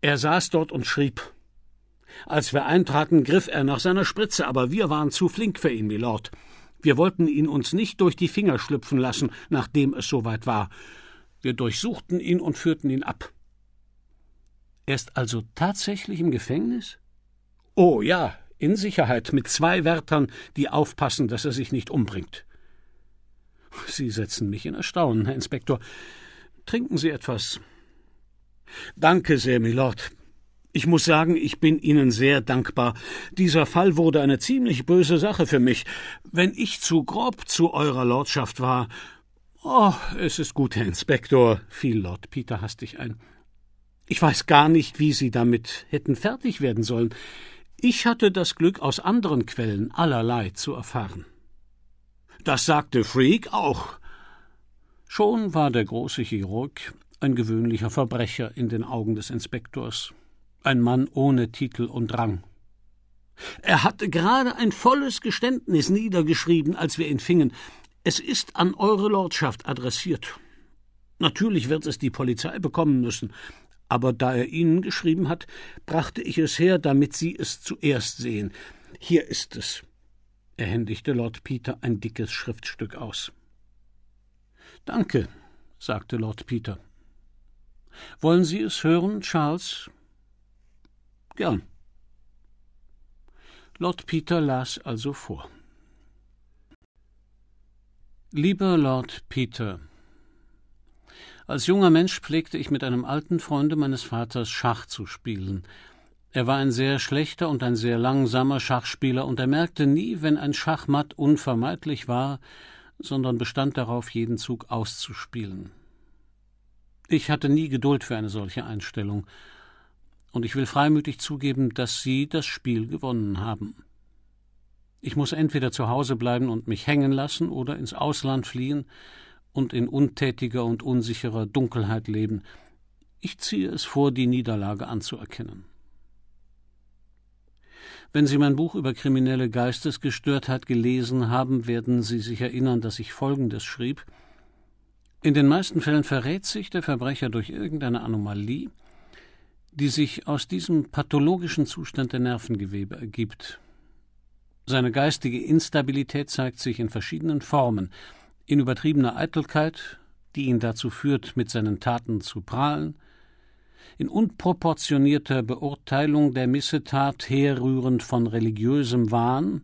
Er saß dort und schrieb. Als wir eintraten, griff er nach seiner Spritze, aber wir waren zu flink für ihn, Mylord. Wir wollten ihn uns nicht durch die Finger schlüpfen lassen, nachdem es soweit war. Wir durchsuchten ihn und führten ihn ab. Er ist also tatsächlich im Gefängnis? Oh ja, in Sicherheit, mit zwei Wärtern, die aufpassen, dass er sich nicht umbringt. Sie setzen mich in Erstaunen, Herr Inspektor. Trinken Sie etwas. Danke sehr, Milord. Ich muss sagen, ich bin Ihnen sehr dankbar. Dieser Fall wurde eine ziemlich böse Sache für mich. Wenn ich zu grob zu Eurer Lordschaft war. Oh, es ist gut, Herr Inspektor, fiel Lord Peter hastig ein. Ich weiß gar nicht, wie Sie damit hätten fertig werden sollen. Ich hatte das Glück, aus anderen Quellen allerlei zu erfahren. Das sagte Freak auch. Schon war der große Chirurg ein gewöhnlicher Verbrecher in den Augen des Inspektors, ein Mann ohne Titel und Rang. Er hatte gerade ein volles Geständnis niedergeschrieben, als wir ihn fingen. Es ist an Eure Lordschaft adressiert. Natürlich wird es die Polizei bekommen müssen, aber da er Ihnen geschrieben hat, brachte ich es her, damit Sie es zuerst sehen. Hier ist es. Er händigte Lord Peter ein dickes Schriftstück aus. Danke, sagte Lord Peter. Wollen Sie es hören, Charles? Gern. Lord Peter las also vor. Lieber Lord Peter, als junger Mensch pflegte ich mit einem alten Freunde meines Vaters Schach zu spielen. Er war ein sehr schlechter und ein sehr langsamer Schachspieler, und er merkte nie, wenn ein Schachmatt unvermeidlich war, sondern bestand darauf, jeden Zug auszuspielen. Ich hatte nie Geduld für eine solche Einstellung, und ich will freimütig zugeben, dass Sie das Spiel gewonnen haben. Ich muss entweder zu Hause bleiben und mich hängen lassen oder ins Ausland fliehen und in untätiger und unsicherer Dunkelheit leben. Ich ziehe es vor, die Niederlage anzuerkennen. Wenn Sie mein Buch über kriminelle Geistesgestörtheit gelesen haben, werden Sie sich erinnern, dass ich Folgendes schrieb – in den meisten Fällen verrät sich der Verbrecher durch irgendeine Anomalie, die sich aus diesem pathologischen Zustand der Nervengewebe ergibt. Seine geistige Instabilität zeigt sich in verschiedenen Formen, in übertriebener Eitelkeit, die ihn dazu führt, mit seinen Taten zu prahlen, in unproportionierter Beurteilung der Missetat herrührend von religiösem Wahn,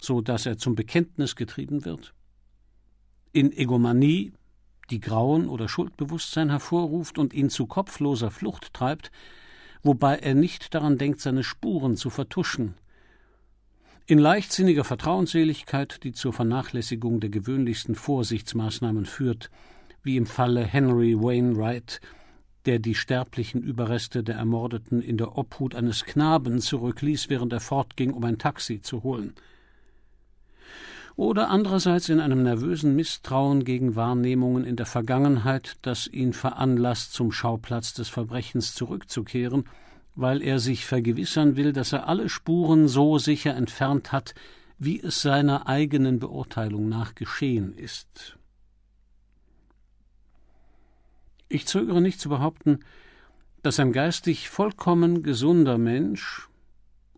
so dass er zum Bekenntnis getrieben wird, in Egomanie, die Grauen oder Schuldbewusstsein hervorruft und ihn zu kopfloser Flucht treibt, wobei er nicht daran denkt, seine Spuren zu vertuschen. In leichtsinniger Vertrauensseligkeit, die zur Vernachlässigung der gewöhnlichsten Vorsichtsmaßnahmen führt, wie im Falle Henry Wainwright, der die sterblichen Überreste der Ermordeten in der Obhut eines Knaben zurückließ, während er fortging, um ein Taxi zu holen oder andererseits in einem nervösen Misstrauen gegen Wahrnehmungen in der Vergangenheit, das ihn veranlasst, zum Schauplatz des Verbrechens zurückzukehren, weil er sich vergewissern will, dass er alle Spuren so sicher entfernt hat, wie es seiner eigenen Beurteilung nach geschehen ist. Ich zögere nicht zu behaupten, dass ein geistig vollkommen gesunder Mensch,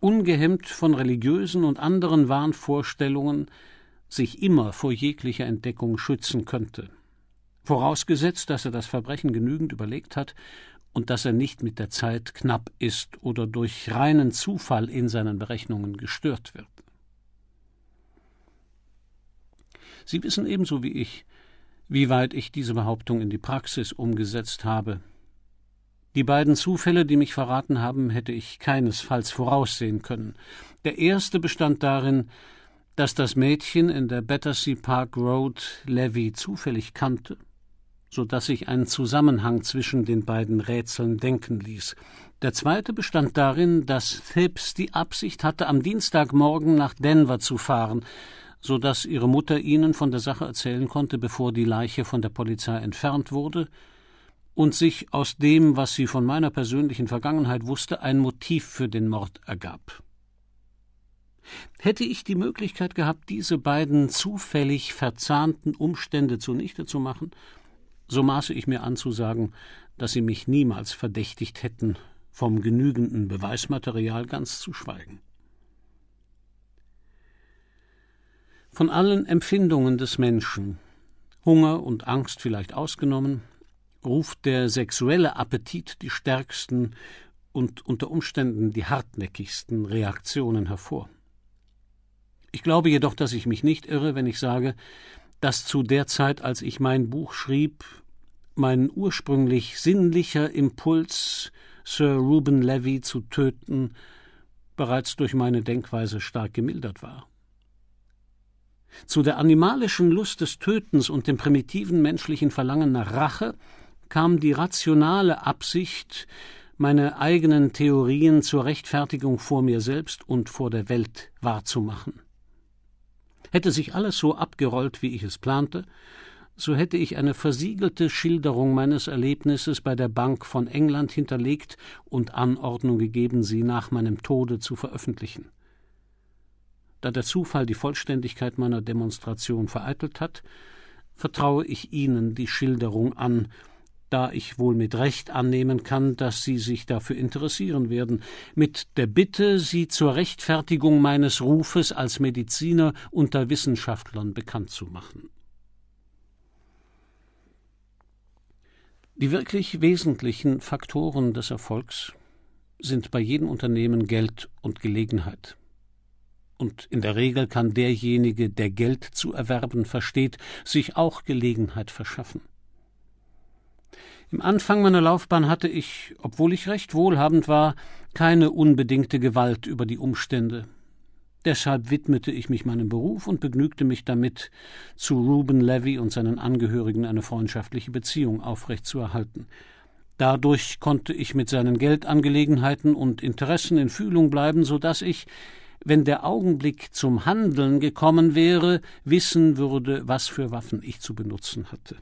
ungehemmt von religiösen und anderen Wahnvorstellungen, sich immer vor jeglicher Entdeckung schützen könnte, vorausgesetzt, dass er das Verbrechen genügend überlegt hat und dass er nicht mit der Zeit knapp ist oder durch reinen Zufall in seinen Berechnungen gestört wird. Sie wissen ebenso wie ich, wie weit ich diese Behauptung in die Praxis umgesetzt habe. Die beiden Zufälle, die mich verraten haben, hätte ich keinesfalls voraussehen können. Der erste bestand darin, dass das Mädchen in der Battersea Park Road Levy zufällig kannte, so dass sich ein Zusammenhang zwischen den beiden Rätseln denken ließ. Der zweite bestand darin, dass Thibs die Absicht hatte, am Dienstagmorgen nach Denver zu fahren, so dass ihre Mutter ihnen von der Sache erzählen konnte, bevor die Leiche von der Polizei entfernt wurde, und sich aus dem, was sie von meiner persönlichen Vergangenheit wusste, ein Motiv für den Mord ergab. Hätte ich die Möglichkeit gehabt, diese beiden zufällig verzahnten Umstände zunichte zu machen, so maße ich mir an zu sagen, dass sie mich niemals verdächtigt hätten, vom genügenden Beweismaterial ganz zu schweigen. Von allen Empfindungen des Menschen, Hunger und Angst vielleicht ausgenommen, ruft der sexuelle Appetit die stärksten und unter Umständen die hartnäckigsten Reaktionen hervor. Ich glaube jedoch, dass ich mich nicht irre, wenn ich sage, dass zu der Zeit, als ich mein Buch schrieb, mein ursprünglich sinnlicher Impuls, Sir Reuben Levy zu töten, bereits durch meine Denkweise stark gemildert war. Zu der animalischen Lust des Tötens und dem primitiven menschlichen Verlangen nach Rache kam die rationale Absicht, meine eigenen Theorien zur Rechtfertigung vor mir selbst und vor der Welt wahrzumachen. Hätte sich alles so abgerollt, wie ich es plante, so hätte ich eine versiegelte Schilderung meines Erlebnisses bei der Bank von England hinterlegt und Anordnung gegeben, sie nach meinem Tode zu veröffentlichen. Da der Zufall die Vollständigkeit meiner Demonstration vereitelt hat, vertraue ich Ihnen die Schilderung an, da ich wohl mit Recht annehmen kann, dass Sie sich dafür interessieren werden, mit der Bitte, Sie zur Rechtfertigung meines Rufes als Mediziner unter Wissenschaftlern bekannt zu machen. Die wirklich wesentlichen Faktoren des Erfolgs sind bei jedem Unternehmen Geld und Gelegenheit. Und in der Regel kann derjenige, der Geld zu erwerben versteht, sich auch Gelegenheit verschaffen. Im Anfang meiner Laufbahn hatte ich, obwohl ich recht wohlhabend war, keine unbedingte Gewalt über die Umstände. Deshalb widmete ich mich meinem Beruf und begnügte mich damit, zu Reuben Levy und seinen Angehörigen eine freundschaftliche Beziehung aufrechtzuerhalten. Dadurch konnte ich mit seinen Geldangelegenheiten und Interessen in Fühlung bleiben, so dass ich, wenn der Augenblick zum Handeln gekommen wäre, wissen würde, was für Waffen ich zu benutzen hatte.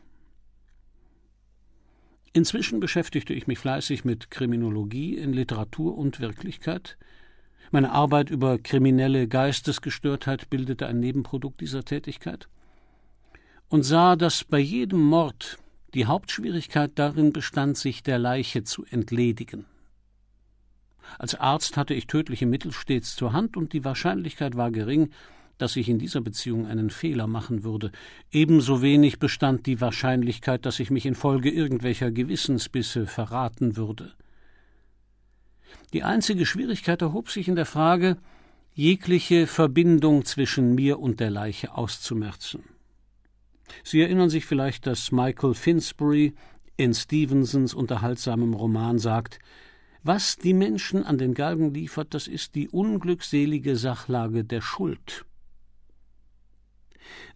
Inzwischen beschäftigte ich mich fleißig mit Kriminologie in Literatur und Wirklichkeit. Meine Arbeit über kriminelle Geistesgestörtheit bildete ein Nebenprodukt dieser Tätigkeit und sah, dass bei jedem Mord die Hauptschwierigkeit darin bestand, sich der Leiche zu entledigen. Als Arzt hatte ich tödliche Mittel stets zur Hand und die Wahrscheinlichkeit war gering, dass ich in dieser Beziehung einen Fehler machen würde. Ebenso wenig bestand die Wahrscheinlichkeit, dass ich mich infolge irgendwelcher Gewissensbisse verraten würde. Die einzige Schwierigkeit erhob sich in der Frage, jegliche Verbindung zwischen mir und der Leiche auszumerzen. Sie erinnern sich vielleicht, dass Michael Finsbury in Stevensons unterhaltsamem Roman sagt, was die Menschen an den Galgen liefert, das ist die unglückselige Sachlage der Schuld.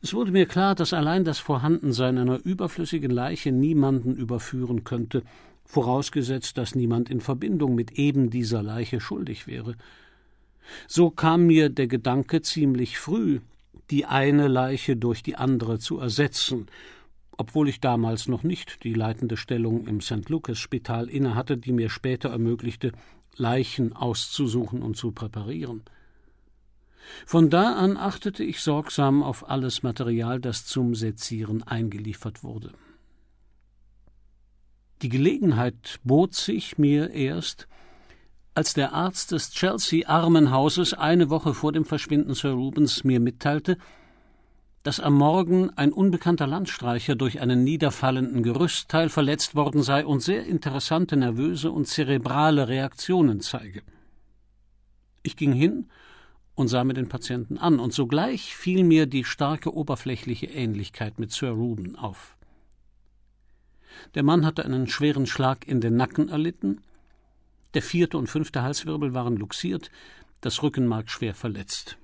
Es wurde mir klar, dass allein das Vorhandensein einer überflüssigen Leiche niemanden überführen könnte, vorausgesetzt, dass niemand in Verbindung mit eben dieser Leiche schuldig wäre. So kam mir der Gedanke ziemlich früh, die eine Leiche durch die andere zu ersetzen, obwohl ich damals noch nicht die leitende Stellung im St. Lucas Spital innehatte, die mir später ermöglichte, Leichen auszusuchen und zu präparieren. Von da an achtete ich sorgsam auf alles Material, das zum Sezieren eingeliefert wurde. Die Gelegenheit bot sich mir erst, als der Arzt des Chelsea Armenhauses eine Woche vor dem Verschwinden Sir Rubens mir mitteilte, dass am Morgen ein unbekannter Landstreicher durch einen niederfallenden Gerüstteil verletzt worden sei und sehr interessante nervöse und zerebrale Reaktionen zeige. Ich ging hin und sah mir den Patienten an, und sogleich fiel mir die starke oberflächliche Ähnlichkeit mit Sir Ruben auf. Der Mann hatte einen schweren Schlag in den Nacken erlitten, der vierte und fünfte Halswirbel waren luxiert, das Rückenmark schwer verletzt.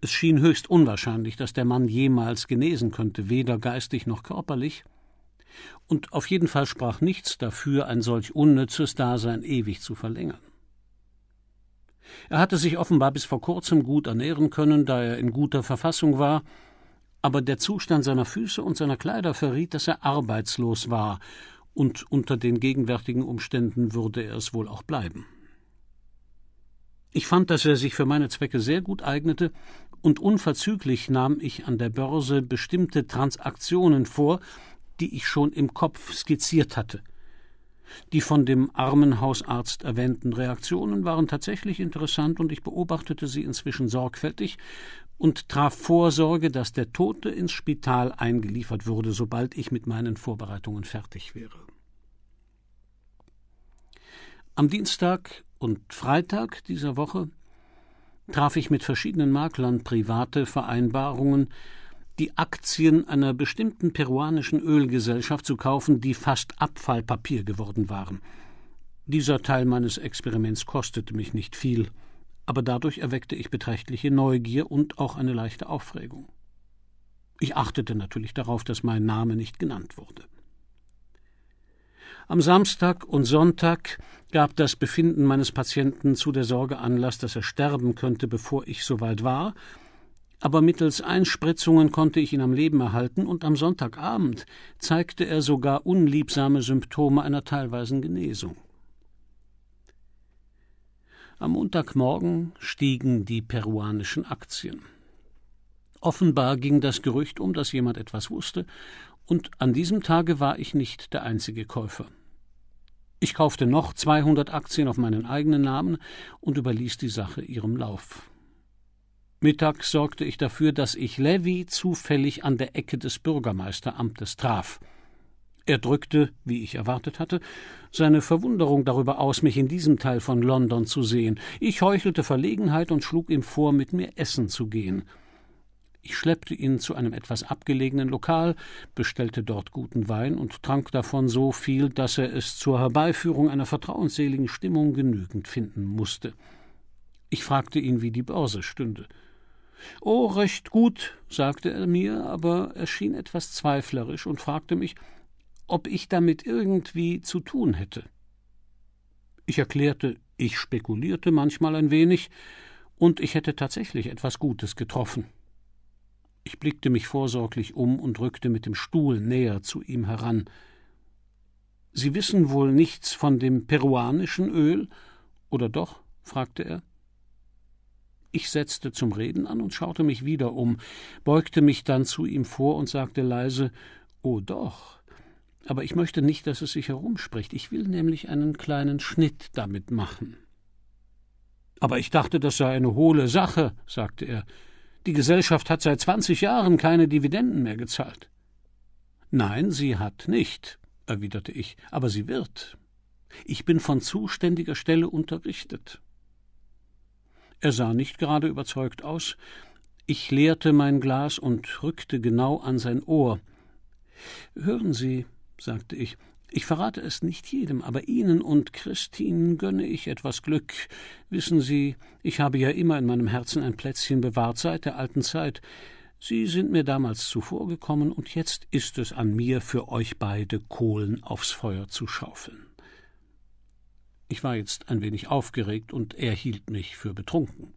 Es schien höchst unwahrscheinlich, dass der Mann jemals genesen könnte, weder geistig noch körperlich, und auf jeden Fall sprach nichts dafür, ein solch unnützes Dasein ewig zu verlängern. Er hatte sich offenbar bis vor kurzem gut ernähren können, da er in guter Verfassung war, aber der Zustand seiner Füße und seiner Kleider verriet, dass er arbeitslos war, und unter den gegenwärtigen Umständen würde er es wohl auch bleiben. Ich fand, dass er sich für meine Zwecke sehr gut eignete, und unverzüglich nahm ich an der Börse bestimmte Transaktionen vor, die ich schon im Kopf skizziert hatte – die von dem armen Hausarzt erwähnten Reaktionen waren tatsächlich interessant und ich beobachtete sie inzwischen sorgfältig und traf Vorsorge, dass der Tote ins Spital eingeliefert würde, sobald ich mit meinen Vorbereitungen fertig wäre. Am Dienstag und Freitag dieser Woche traf ich mit verschiedenen Maklern private Vereinbarungen, die Aktien einer bestimmten peruanischen Ölgesellschaft zu kaufen, die fast Abfallpapier geworden waren. Dieser Teil meines Experiments kostete mich nicht viel, aber dadurch erweckte ich beträchtliche Neugier und auch eine leichte Aufregung. Ich achtete natürlich darauf, dass mein Name nicht genannt wurde. Am Samstag und Sonntag gab das Befinden meines Patienten zu der Sorge Anlass, dass er sterben könnte, bevor ich soweit war, aber mittels Einspritzungen konnte ich ihn am Leben erhalten, und am Sonntagabend zeigte er sogar unliebsame Symptome einer teilweisen Genesung. Am Montagmorgen stiegen die peruanischen Aktien. Offenbar ging das Gerücht um, dass jemand etwas wusste, und an diesem Tage war ich nicht der einzige Käufer. Ich kaufte noch 200 Aktien auf meinen eigenen Namen und überließ die Sache ihrem Lauf. Mittags sorgte ich dafür, dass ich Levy zufällig an der Ecke des Bürgermeisteramtes traf. Er drückte, wie ich erwartet hatte, seine Verwunderung darüber aus, mich in diesem Teil von London zu sehen. Ich heuchelte Verlegenheit und schlug ihm vor, mit mir essen zu gehen. Ich schleppte ihn zu einem etwas abgelegenen Lokal, bestellte dort guten Wein und trank davon so viel, dass er es zur Herbeiführung einer vertrauensseligen Stimmung genügend finden musste. Ich fragte ihn, wie die Börse stünde. Oh, recht gut, sagte er mir, aber er schien etwas zweiflerisch und fragte mich, ob ich damit irgendwie zu tun hätte. Ich erklärte, ich spekulierte manchmal ein wenig, und ich hätte tatsächlich etwas Gutes getroffen. Ich blickte mich vorsorglich um und rückte mit dem Stuhl näher zu ihm heran. Sie wissen wohl nichts von dem peruanischen Öl, oder doch? fragte er. Ich setzte zum Reden an und schaute mich wieder um, beugte mich dann zu ihm vor und sagte leise Oh doch. Aber ich möchte nicht, dass es sich herumspricht. Ich will nämlich einen kleinen Schnitt damit machen. Aber ich dachte, das sei eine hohle Sache, sagte er. Die Gesellschaft hat seit zwanzig Jahren keine Dividenden mehr gezahlt. Nein, sie hat nicht, erwiderte ich, aber sie wird. Ich bin von zuständiger Stelle unterrichtet. Er sah nicht gerade überzeugt aus. Ich leerte mein Glas und rückte genau an sein Ohr. Hören Sie, sagte ich, ich verrate es nicht jedem, aber Ihnen und Christine gönne ich etwas Glück. Wissen Sie, ich habe ja immer in meinem Herzen ein Plätzchen bewahrt seit der alten Zeit. Sie sind mir damals zuvorgekommen, und jetzt ist es an mir, für euch beide Kohlen aufs Feuer zu schaufeln. Ich war jetzt ein wenig aufgeregt und er hielt mich für betrunken.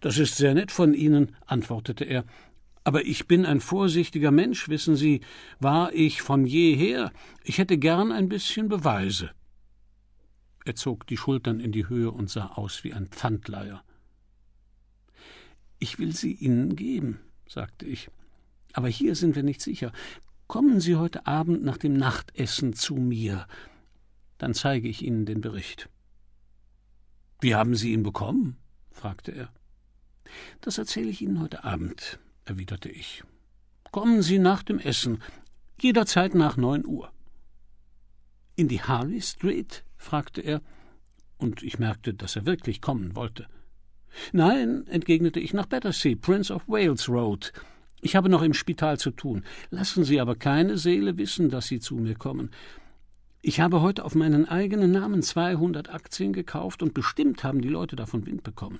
Das ist sehr nett von Ihnen, antwortete er, aber ich bin ein vorsichtiger Mensch, wissen Sie, war ich von jeher, ich hätte gern ein bisschen Beweise. Er zog die Schultern in die Höhe und sah aus wie ein Pfandleier. Ich will sie Ihnen geben, sagte ich. Aber hier sind wir nicht sicher. Kommen Sie heute Abend nach dem Nachtessen zu mir. Dann zeige ich Ihnen den Bericht. Wie haben Sie ihn bekommen? fragte er. Das erzähle ich Ihnen heute Abend, erwiderte ich. Kommen Sie nach dem Essen, jederzeit nach neun Uhr. In die Harley Street? fragte er, und ich merkte, dass er wirklich kommen wollte. Nein, entgegnete ich, nach Battersea, Prince of Wales Road. Ich habe noch im Spital zu tun. Lassen Sie aber keine Seele wissen, dass Sie zu mir kommen. Ich habe heute auf meinen eigenen Namen 200 Aktien gekauft und bestimmt haben die Leute davon Wind bekommen.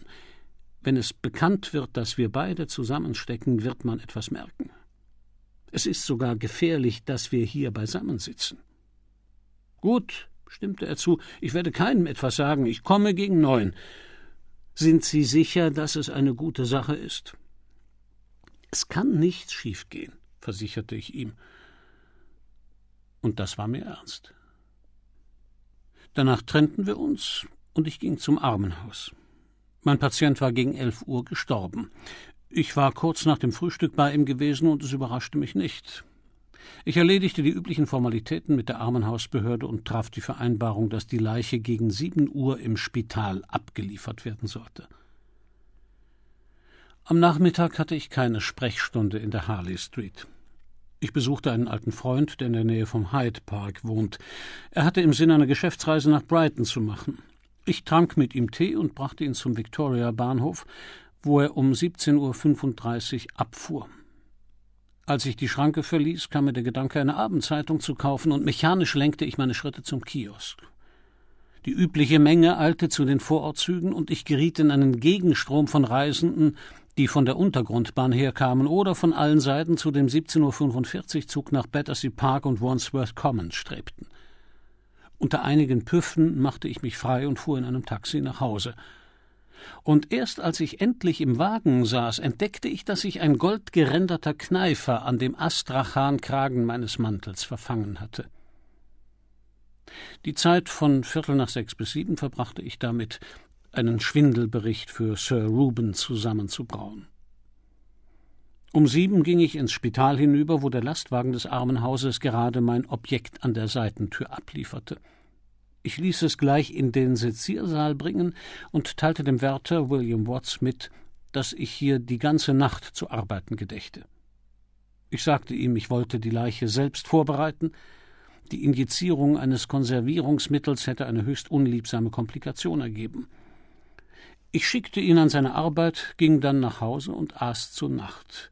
Wenn es bekannt wird, dass wir beide zusammenstecken, wird man etwas merken. Es ist sogar gefährlich, dass wir hier beisammensitzen. Gut, stimmte er zu, ich werde keinem etwas sagen, ich komme gegen neun. Sind Sie sicher, dass es eine gute Sache ist? Es kann nichts schiefgehen, versicherte ich ihm. Und das war mir ernst. Danach trennten wir uns und ich ging zum Armenhaus. Mein Patient war gegen elf Uhr gestorben. Ich war kurz nach dem Frühstück bei ihm gewesen und es überraschte mich nicht. Ich erledigte die üblichen Formalitäten mit der Armenhausbehörde und traf die Vereinbarung, dass die Leiche gegen sieben Uhr im Spital abgeliefert werden sollte. Am Nachmittag hatte ich keine Sprechstunde in der Harley Street. Ich besuchte einen alten Freund, der in der Nähe vom Hyde Park wohnt. Er hatte im Sinn, eine Geschäftsreise nach Brighton zu machen. Ich trank mit ihm Tee und brachte ihn zum Victoria Bahnhof, wo er um 17.35 Uhr abfuhr. Als ich die Schranke verließ, kam mir der Gedanke, eine Abendzeitung zu kaufen, und mechanisch lenkte ich meine Schritte zum Kiosk. Die übliche Menge eilte zu den Vorortzügen, und ich geriet in einen Gegenstrom von Reisenden, die von der Untergrundbahn herkamen oder von allen Seiten zu dem 17.45 Uhr Zug nach Battersea Park und Wandsworth Common strebten. Unter einigen Püffen machte ich mich frei und fuhr in einem Taxi nach Hause. Und erst als ich endlich im Wagen saß, entdeckte ich, dass sich ein goldgeränderter Kneifer an dem Astrachankragen meines Mantels verfangen hatte. Die Zeit von Viertel nach sechs bis sieben verbrachte ich damit, einen Schwindelbericht für Sir Reuben zusammenzubrauen. Um sieben ging ich ins Spital hinüber, wo der Lastwagen des Armenhauses gerade mein Objekt an der Seitentür ablieferte. Ich ließ es gleich in den Seziersaal bringen und teilte dem Wärter William Watts mit, dass ich hier die ganze Nacht zu arbeiten gedächte. Ich sagte ihm, ich wollte die Leiche selbst vorbereiten. Die Injizierung eines Konservierungsmittels hätte eine höchst unliebsame Komplikation ergeben. Ich schickte ihn an seine Arbeit, ging dann nach Hause und aß zu Nacht.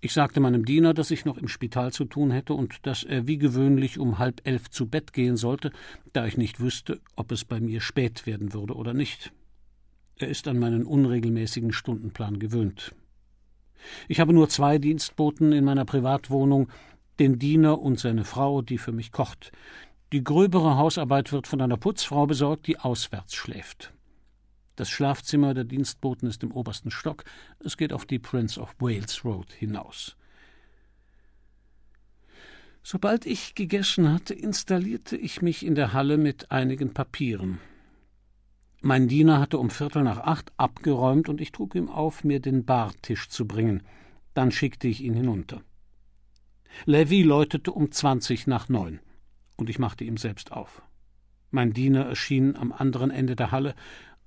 Ich sagte meinem Diener, dass ich noch im Spital zu tun hätte und dass er wie gewöhnlich um halb elf zu Bett gehen sollte, da ich nicht wüsste, ob es bei mir spät werden würde oder nicht. Er ist an meinen unregelmäßigen Stundenplan gewöhnt. Ich habe nur zwei Dienstboten in meiner Privatwohnung, den Diener und seine Frau, die für mich kocht. Die gröbere Hausarbeit wird von einer Putzfrau besorgt, die auswärts schläft. Das Schlafzimmer der Dienstboten ist im obersten Stock. Es geht auf die Prince of Wales Road hinaus. Sobald ich gegessen hatte, installierte ich mich in der Halle mit einigen Papieren. Mein Diener hatte um Viertel nach acht abgeräumt und ich trug ihm auf, mir den Bartisch zu bringen. Dann schickte ich ihn hinunter. Levy läutete um zwanzig nach neun und ich machte ihm selbst auf. Mein Diener erschien am anderen Ende der Halle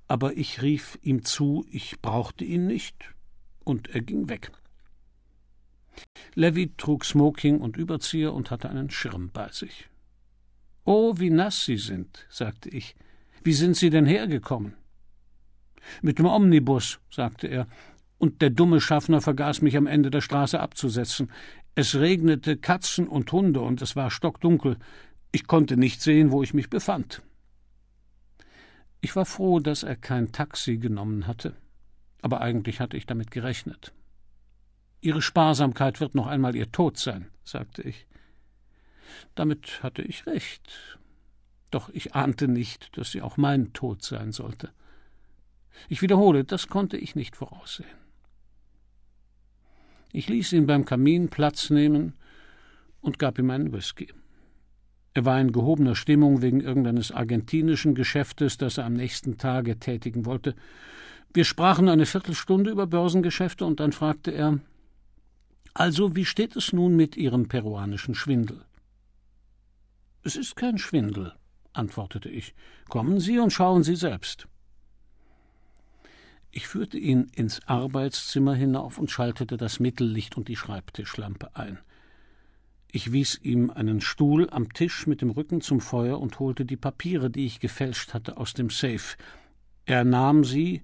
aber ich rief ihm zu, ich brauchte ihn nicht, und er ging weg. Levy trug Smoking und Überzieher und hatte einen Schirm bei sich. Oh, wie nass Sie sind, sagte ich. Wie sind Sie denn hergekommen? Mit dem Omnibus, sagte er, und der dumme Schaffner vergaß mich am Ende der Straße abzusetzen. Es regnete Katzen und Hunde und es war stockdunkel. Ich konnte nicht sehen, wo ich mich befand. Ich war froh, dass er kein Taxi genommen hatte, aber eigentlich hatte ich damit gerechnet. Ihre Sparsamkeit wird noch einmal ihr Tod sein, sagte ich. Damit hatte ich recht. Doch ich ahnte nicht, dass sie auch mein Tod sein sollte. Ich wiederhole, das konnte ich nicht voraussehen. Ich ließ ihn beim Kamin Platz nehmen und gab ihm einen Whisky. Er war in gehobener Stimmung wegen irgendeines argentinischen Geschäftes, das er am nächsten Tage tätigen wollte. Wir sprachen eine Viertelstunde über Börsengeschäfte und dann fragte er Also, wie steht es nun mit Ihrem peruanischen Schwindel? Es ist kein Schwindel, antwortete ich. Kommen Sie und schauen Sie selbst. Ich führte ihn ins Arbeitszimmer hinauf und schaltete das Mittellicht und die Schreibtischlampe ein. Ich wies ihm einen Stuhl am Tisch mit dem Rücken zum Feuer und holte die Papiere, die ich gefälscht hatte, aus dem Safe. Er nahm sie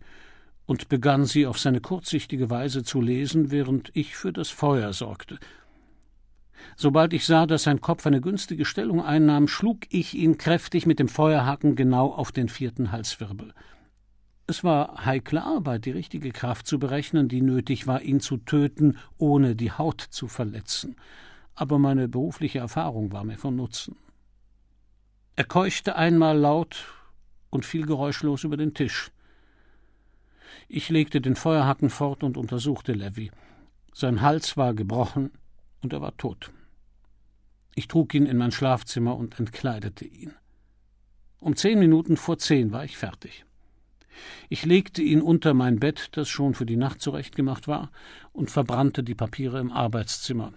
und begann sie auf seine kurzsichtige Weise zu lesen, während ich für das Feuer sorgte. Sobald ich sah, dass sein Kopf eine günstige Stellung einnahm, schlug ich ihn kräftig mit dem Feuerhaken genau auf den vierten Halswirbel. Es war heikle Arbeit, die richtige Kraft zu berechnen, die nötig war, ihn zu töten, ohne die Haut zu verletzen aber meine berufliche Erfahrung war mir von Nutzen. Er keuchte einmal laut und fiel geräuschlos über den Tisch. Ich legte den Feuerhacken fort und untersuchte Levi. Sein Hals war gebrochen und er war tot. Ich trug ihn in mein Schlafzimmer und entkleidete ihn. Um zehn Minuten vor zehn war ich fertig. Ich legte ihn unter mein Bett, das schon für die Nacht zurechtgemacht war, und verbrannte die Papiere im Arbeitszimmer.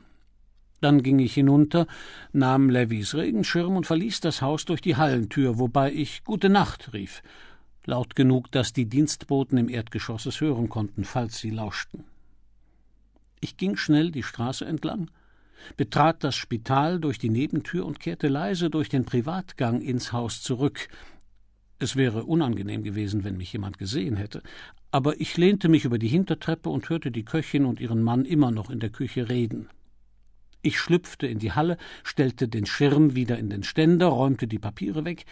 Dann ging ich hinunter, nahm Levys Regenschirm und verließ das Haus durch die Hallentür, wobei ich Gute Nacht rief, laut genug, dass die Dienstboten im Erdgeschoss es hören konnten, falls sie lauschten. Ich ging schnell die Straße entlang, betrat das Spital durch die Nebentür und kehrte leise durch den Privatgang ins Haus zurück. Es wäre unangenehm gewesen, wenn mich jemand gesehen hätte, aber ich lehnte mich über die Hintertreppe und hörte die Köchin und ihren Mann immer noch in der Küche reden. Ich schlüpfte in die Halle, stellte den Schirm wieder in den Ständer, räumte die Papiere weg,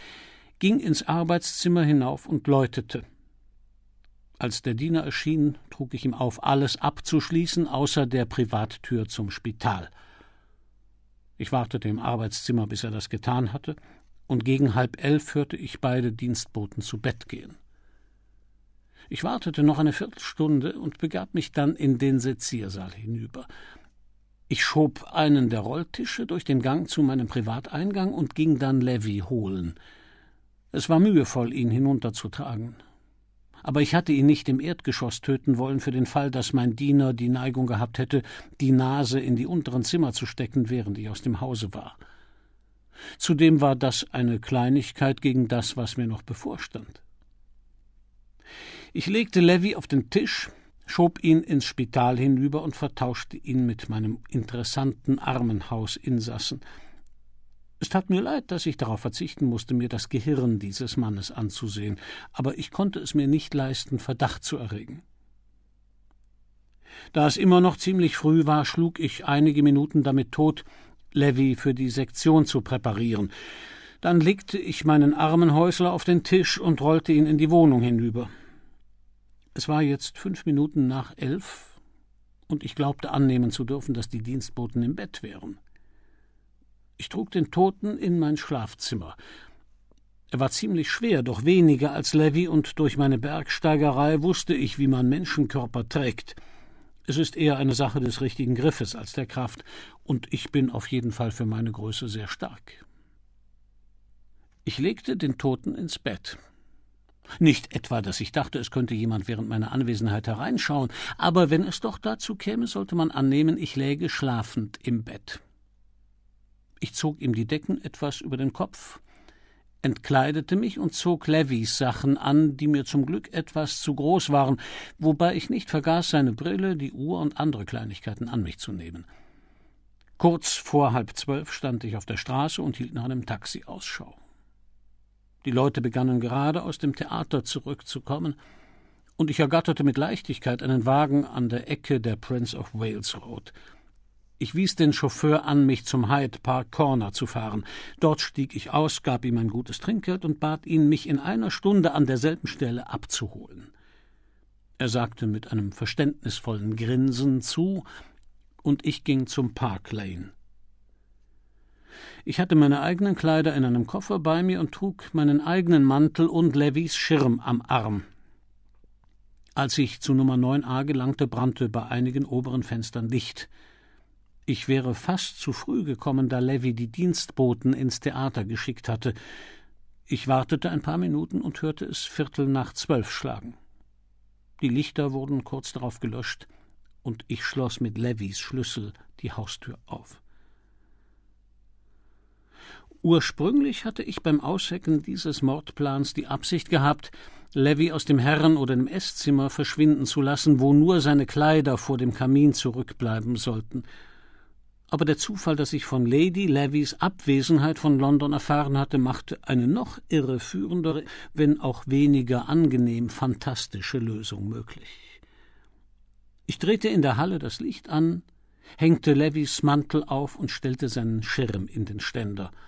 ging ins Arbeitszimmer hinauf und läutete. Als der Diener erschien, trug ich ihm auf, alles abzuschließen, außer der Privattür zum Spital. Ich wartete im Arbeitszimmer, bis er das getan hatte, und gegen halb elf hörte ich beide Dienstboten zu Bett gehen. Ich wartete noch eine Viertelstunde und begab mich dann in den Seziersaal hinüber. Ich schob einen der Rolltische durch den Gang zu meinem Privateingang und ging dann Levy holen. Es war mühevoll, ihn hinunterzutragen. Aber ich hatte ihn nicht im Erdgeschoss töten wollen, für den Fall, dass mein Diener die Neigung gehabt hätte, die Nase in die unteren Zimmer zu stecken, während ich aus dem Hause war. Zudem war das eine Kleinigkeit gegen das, was mir noch bevorstand. Ich legte Levy auf den Tisch, schob ihn ins Spital hinüber und vertauschte ihn mit meinem interessanten Armenhausinsassen. Es tat mir leid, dass ich darauf verzichten musste, mir das Gehirn dieses Mannes anzusehen, aber ich konnte es mir nicht leisten, Verdacht zu erregen. Da es immer noch ziemlich früh war, schlug ich einige Minuten damit tot, Levy für die Sektion zu präparieren. Dann legte ich meinen armen Häusler auf den Tisch und rollte ihn in die Wohnung hinüber. Es war jetzt fünf Minuten nach elf, und ich glaubte annehmen zu dürfen, dass die Dienstboten im Bett wären. Ich trug den Toten in mein Schlafzimmer. Er war ziemlich schwer, doch weniger als Levy, und durch meine Bergsteigerei wusste ich, wie man Menschenkörper trägt. Es ist eher eine Sache des richtigen Griffes als der Kraft, und ich bin auf jeden Fall für meine Größe sehr stark. Ich legte den Toten ins Bett. Nicht etwa, dass ich dachte, es könnte jemand während meiner Anwesenheit hereinschauen, aber wenn es doch dazu käme, sollte man annehmen, ich läge schlafend im Bett. Ich zog ihm die Decken etwas über den Kopf, entkleidete mich und zog Levys Sachen an, die mir zum Glück etwas zu groß waren, wobei ich nicht vergaß, seine Brille, die Uhr und andere Kleinigkeiten an mich zu nehmen. Kurz vor halb zwölf stand ich auf der Straße und hielt nach einem Taxi Ausschau. Die Leute begannen gerade aus dem Theater zurückzukommen, und ich ergatterte mit Leichtigkeit einen Wagen an der Ecke der Prince of Wales Road. Ich wies den Chauffeur an, mich zum Hyde Park Corner zu fahren. Dort stieg ich aus, gab ihm ein gutes Trinkgeld und bat ihn, mich in einer Stunde an derselben Stelle abzuholen. Er sagte mit einem verständnisvollen Grinsen zu, und ich ging zum Park Lane. Ich hatte meine eigenen Kleider in einem Koffer bei mir und trug meinen eigenen Mantel und Levis Schirm am Arm. Als ich zu Nummer 9a gelangte, brannte bei einigen oberen Fenstern Licht. Ich wäre fast zu früh gekommen, da Levi die Dienstboten ins Theater geschickt hatte. Ich wartete ein paar Minuten und hörte es Viertel nach zwölf schlagen. Die Lichter wurden kurz darauf gelöscht, und ich schloss mit Levis Schlüssel die Haustür auf. Ursprünglich hatte ich beim Aushecken dieses Mordplans die Absicht gehabt, Levy aus dem Herren- oder dem Esszimmer verschwinden zu lassen, wo nur seine Kleider vor dem Kamin zurückbleiben sollten. Aber der Zufall, dass ich von Lady Levys Abwesenheit von London erfahren hatte, machte eine noch irreführendere, wenn auch weniger angenehm fantastische Lösung möglich. Ich drehte in der Halle das Licht an, hängte Levys Mantel auf und stellte seinen Schirm in den Ständer –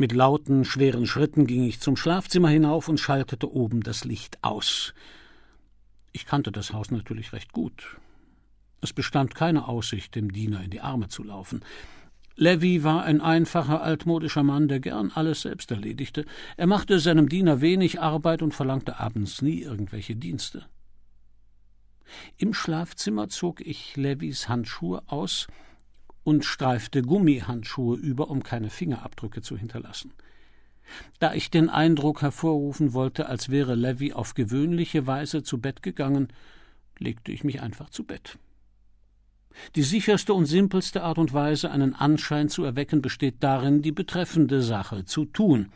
mit lauten, schweren Schritten ging ich zum Schlafzimmer hinauf und schaltete oben das Licht aus. Ich kannte das Haus natürlich recht gut. Es bestand keine Aussicht, dem Diener in die Arme zu laufen. Levy war ein einfacher, altmodischer Mann, der gern alles selbst erledigte. Er machte seinem Diener wenig Arbeit und verlangte abends nie irgendwelche Dienste. Im Schlafzimmer zog ich Levys Handschuhe aus und streifte Gummihandschuhe über, um keine Fingerabdrücke zu hinterlassen. Da ich den Eindruck hervorrufen wollte, als wäre Levy auf gewöhnliche Weise zu Bett gegangen, legte ich mich einfach zu Bett. Die sicherste und simpelste Art und Weise, einen Anschein zu erwecken, besteht darin, die betreffende Sache zu tun.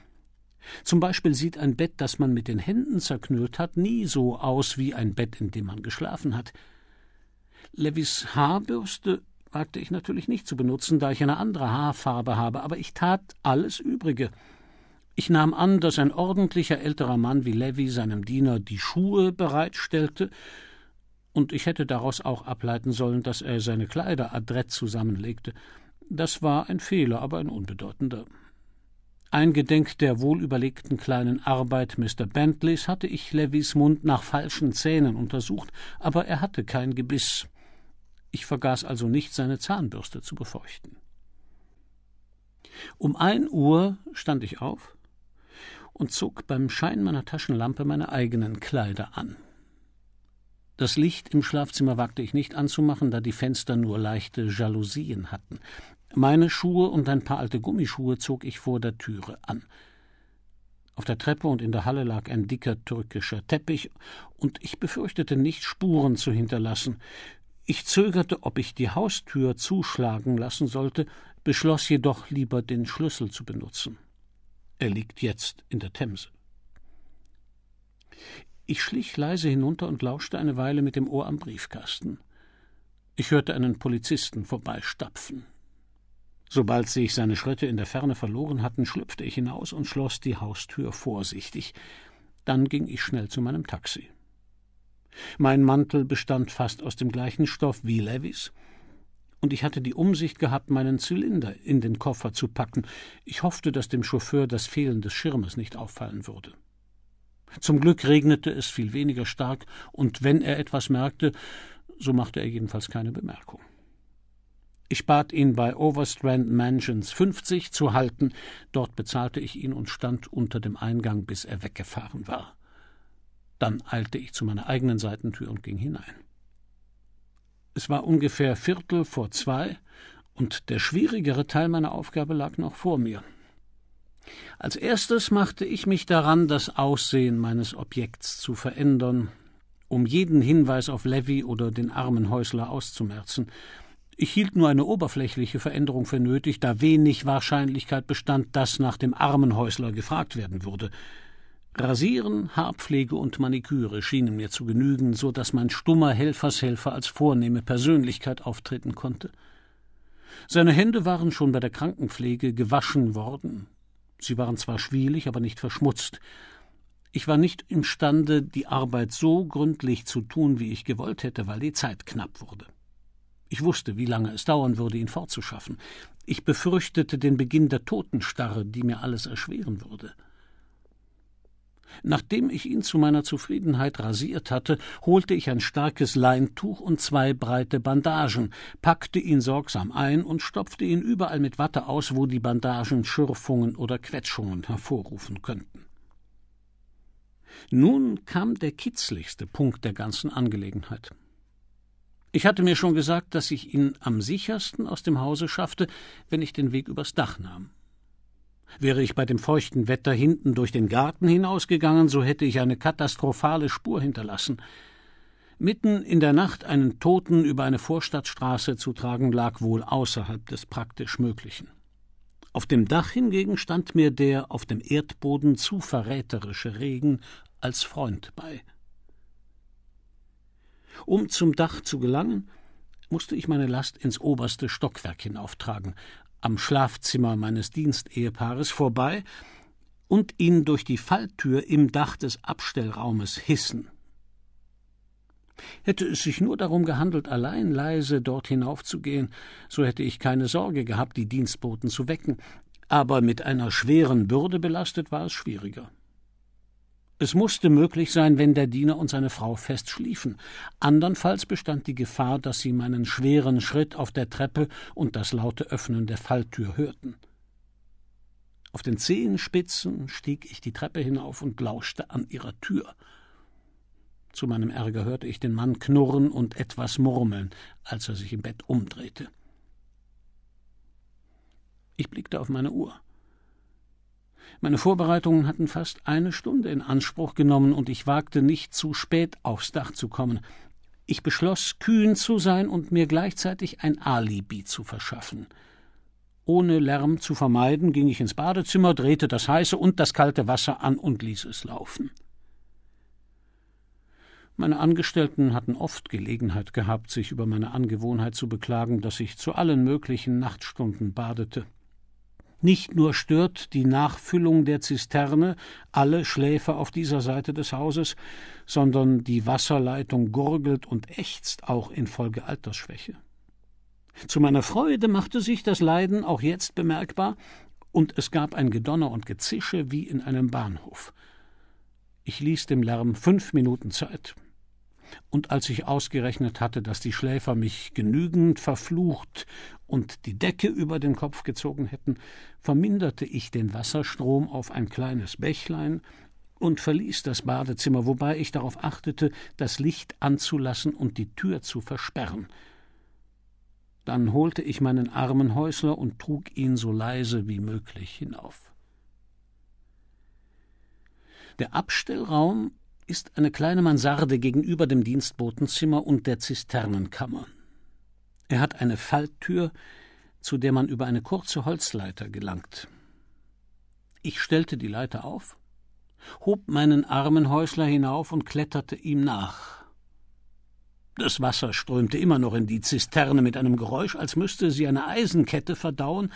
Zum Beispiel sieht ein Bett, das man mit den Händen zerknüllt hat, nie so aus wie ein Bett, in dem man geschlafen hat. Levis Haarbürste wagte ich natürlich nicht zu benutzen, da ich eine andere Haarfarbe habe, aber ich tat alles Übrige. Ich nahm an, dass ein ordentlicher älterer Mann wie Levy seinem Diener die Schuhe bereitstellte, und ich hätte daraus auch ableiten sollen, dass er seine Kleider adrett zusammenlegte. Das war ein Fehler, aber ein unbedeutender. Eingedenk der wohlüberlegten kleinen Arbeit Mr. Bentleys hatte ich Levys Mund nach falschen Zähnen untersucht, aber er hatte kein Gebiss. Ich vergaß also nicht, seine Zahnbürste zu befeuchten. Um ein Uhr stand ich auf und zog beim Schein meiner Taschenlampe meine eigenen Kleider an. Das Licht im Schlafzimmer wagte ich nicht anzumachen, da die Fenster nur leichte Jalousien hatten. Meine Schuhe und ein paar alte Gummischuhe zog ich vor der Türe an. Auf der Treppe und in der Halle lag ein dicker türkischer Teppich, und ich befürchtete nicht Spuren zu hinterlassen, ich zögerte, ob ich die Haustür zuschlagen lassen sollte, beschloss jedoch lieber den Schlüssel zu benutzen. Er liegt jetzt in der Themse. Ich schlich leise hinunter und lauschte eine Weile mit dem Ohr am Briefkasten. Ich hörte einen Polizisten vorbeistapfen. Sobald sich seine Schritte in der Ferne verloren hatten, schlüpfte ich hinaus und schloss die Haustür vorsichtig. Dann ging ich schnell zu meinem Taxi. Mein Mantel bestand fast aus dem gleichen Stoff wie Levis, und ich hatte die Umsicht gehabt, meinen Zylinder in den Koffer zu packen. Ich hoffte, dass dem Chauffeur das Fehlen des Schirmes nicht auffallen würde. Zum Glück regnete es viel weniger stark, und wenn er etwas merkte, so machte er jedenfalls keine Bemerkung. Ich bat ihn bei Overstrand Mansions 50 zu halten. Dort bezahlte ich ihn und stand unter dem Eingang, bis er weggefahren war. Dann eilte ich zu meiner eigenen Seitentür und ging hinein. Es war ungefähr Viertel vor zwei, und der schwierigere Teil meiner Aufgabe lag noch vor mir. Als erstes machte ich mich daran, das Aussehen meines Objekts zu verändern, um jeden Hinweis auf Levy oder den armen Häusler auszumerzen. Ich hielt nur eine oberflächliche Veränderung für nötig, da wenig Wahrscheinlichkeit bestand, dass nach dem armen Häusler gefragt werden würde. Rasieren, Haarpflege und Maniküre schienen mir zu genügen, so dass mein stummer Helfershelfer als vornehme Persönlichkeit auftreten konnte. Seine Hände waren schon bei der Krankenpflege gewaschen worden. Sie waren zwar schwielig, aber nicht verschmutzt. Ich war nicht imstande, die Arbeit so gründlich zu tun, wie ich gewollt hätte, weil die Zeit knapp wurde. Ich wusste, wie lange es dauern würde, ihn fortzuschaffen. Ich befürchtete den Beginn der Totenstarre, die mir alles erschweren würde. Nachdem ich ihn zu meiner Zufriedenheit rasiert hatte, holte ich ein starkes Leintuch und zwei breite Bandagen, packte ihn sorgsam ein und stopfte ihn überall mit Watte aus, wo die Bandagen Schürfungen oder Quetschungen hervorrufen könnten. Nun kam der kitzlichste Punkt der ganzen Angelegenheit. Ich hatte mir schon gesagt, dass ich ihn am sichersten aus dem Hause schaffte, wenn ich den Weg übers Dach nahm. Wäre ich bei dem feuchten Wetter hinten durch den Garten hinausgegangen, so hätte ich eine katastrophale Spur hinterlassen. Mitten in der Nacht einen Toten über eine Vorstadtstraße zu tragen, lag wohl außerhalb des praktisch Möglichen. Auf dem Dach hingegen stand mir der auf dem Erdboden zu verräterische Regen als Freund bei. Um zum Dach zu gelangen, musste ich meine Last ins oberste Stockwerk hinauftragen, am Schlafzimmer meines Dienstehepaares vorbei und ihn durch die Falltür im Dach des Abstellraumes hissen. Hätte es sich nur darum gehandelt, allein leise dort hinaufzugehen, so hätte ich keine Sorge gehabt, die Dienstboten zu wecken, aber mit einer schweren Bürde belastet war es schwieriger. Es musste möglich sein, wenn der Diener und seine Frau fest schliefen. Andernfalls bestand die Gefahr, dass sie meinen schweren Schritt auf der Treppe und das laute Öffnen der Falltür hörten. Auf den Zehenspitzen stieg ich die Treppe hinauf und lauschte an ihrer Tür. Zu meinem Ärger hörte ich den Mann knurren und etwas murmeln, als er sich im Bett umdrehte. Ich blickte auf meine Uhr. Meine Vorbereitungen hatten fast eine Stunde in Anspruch genommen, und ich wagte nicht zu spät aufs Dach zu kommen. Ich beschloss, kühn zu sein und mir gleichzeitig ein Alibi zu verschaffen. Ohne Lärm zu vermeiden, ging ich ins Badezimmer, drehte das heiße und das kalte Wasser an und ließ es laufen. Meine Angestellten hatten oft Gelegenheit gehabt, sich über meine Angewohnheit zu beklagen, dass ich zu allen möglichen Nachtstunden badete. Nicht nur stört die Nachfüllung der Zisterne alle Schläfer auf dieser Seite des Hauses, sondern die Wasserleitung gurgelt und ächzt auch infolge Altersschwäche. Zu meiner Freude machte sich das Leiden auch jetzt bemerkbar, und es gab ein Gedonner und Gezische wie in einem Bahnhof. Ich ließ dem Lärm fünf Minuten Zeit und als ich ausgerechnet hatte, dass die Schläfer mich genügend verflucht und die Decke über den Kopf gezogen hätten, verminderte ich den Wasserstrom auf ein kleines Bächlein und verließ das Badezimmer, wobei ich darauf achtete, das Licht anzulassen und die Tür zu versperren. Dann holte ich meinen armen Häusler und trug ihn so leise wie möglich hinauf. Der Abstellraum ist eine kleine Mansarde gegenüber dem Dienstbotenzimmer und der Zisternenkammer. Er hat eine Falltür, zu der man über eine kurze Holzleiter gelangt. Ich stellte die Leiter auf, hob meinen armen Häusler hinauf und kletterte ihm nach. Das Wasser strömte immer noch in die Zisterne mit einem Geräusch, als müsste sie eine Eisenkette verdauen,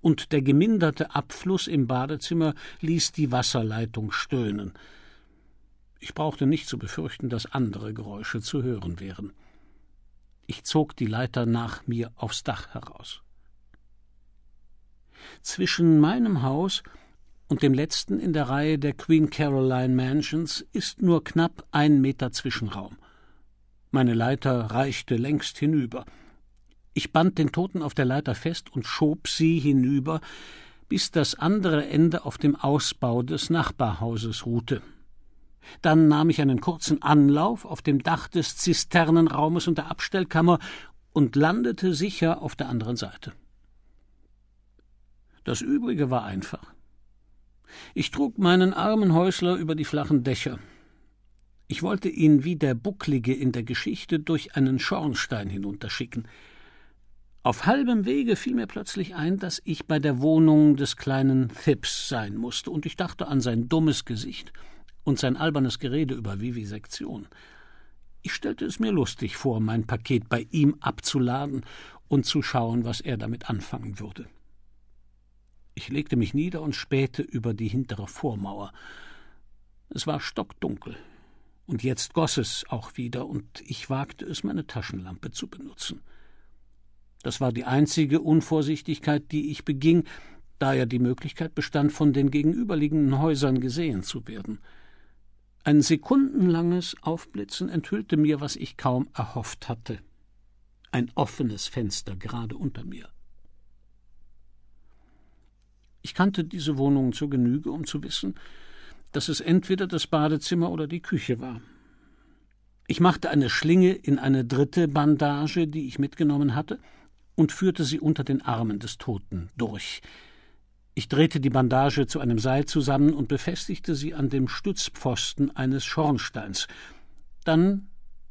und der geminderte Abfluss im Badezimmer ließ die Wasserleitung stöhnen. Ich brauchte nicht zu befürchten, dass andere Geräusche zu hören wären. Ich zog die Leiter nach mir aufs Dach heraus. Zwischen meinem Haus und dem letzten in der Reihe der Queen Caroline Mansions ist nur knapp ein Meter Zwischenraum. Meine Leiter reichte längst hinüber. Ich band den Toten auf der Leiter fest und schob sie hinüber, bis das andere Ende auf dem Ausbau des Nachbarhauses ruhte. Dann nahm ich einen kurzen Anlauf auf dem Dach des Zisternenraumes und der Abstellkammer und landete sicher auf der anderen Seite. Das übrige war einfach. Ich trug meinen armen Häusler über die flachen Dächer. Ich wollte ihn wie der Bucklige in der Geschichte durch einen Schornstein hinunterschicken. Auf halbem Wege fiel mir plötzlich ein, dass ich bei der Wohnung des kleinen Thipps sein musste, und ich dachte an sein dummes Gesicht und sein albernes Gerede über Vivisektion. Ich stellte es mir lustig vor, mein Paket bei ihm abzuladen und zu schauen, was er damit anfangen würde. Ich legte mich nieder und spähte über die hintere Vormauer. Es war stockdunkel, und jetzt goss es auch wieder, und ich wagte es, meine Taschenlampe zu benutzen. Das war die einzige Unvorsichtigkeit, die ich beging, da ja die Möglichkeit bestand, von den gegenüberliegenden Häusern gesehen zu werden. Ein sekundenlanges Aufblitzen enthüllte mir, was ich kaum erhofft hatte. Ein offenes Fenster gerade unter mir. Ich kannte diese Wohnung zur Genüge, um zu wissen, dass es entweder das Badezimmer oder die Küche war. Ich machte eine Schlinge in eine dritte Bandage, die ich mitgenommen hatte, und führte sie unter den Armen des Toten durch, ich drehte die Bandage zu einem Seil zusammen und befestigte sie an dem Stützpfosten eines Schornsteins. Dann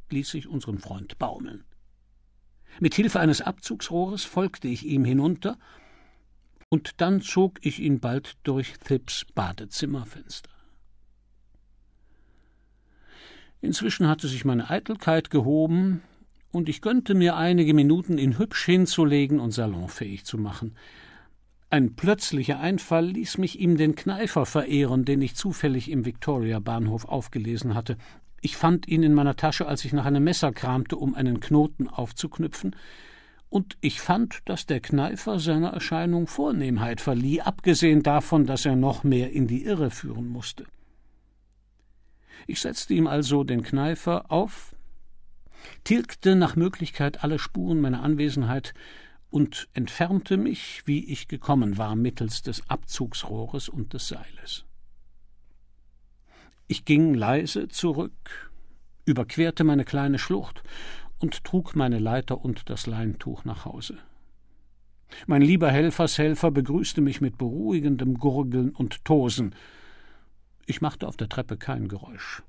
ließ ich unseren Freund baumeln. Mit Hilfe eines Abzugsrohres folgte ich ihm hinunter, und dann zog ich ihn bald durch Thipps Badezimmerfenster. Inzwischen hatte sich meine Eitelkeit gehoben, und ich gönnte mir einige Minuten, ihn hübsch hinzulegen und salonfähig zu machen. Ein plötzlicher Einfall ließ mich ihm den Kneifer verehren, den ich zufällig im Victoria-Bahnhof aufgelesen hatte. Ich fand ihn in meiner Tasche, als ich nach einem Messer kramte, um einen Knoten aufzuknüpfen, und ich fand, dass der Kneifer seiner Erscheinung Vornehmheit verlieh, abgesehen davon, dass er noch mehr in die Irre führen musste. Ich setzte ihm also den Kneifer auf, tilgte nach Möglichkeit alle Spuren meiner Anwesenheit und entfernte mich, wie ich gekommen war, mittels des Abzugsrohres und des Seiles. Ich ging leise zurück, überquerte meine kleine Schlucht und trug meine Leiter und das Leintuch nach Hause. Mein lieber Helfershelfer begrüßte mich mit beruhigendem Gurgeln und Tosen. Ich machte auf der Treppe kein Geräusch.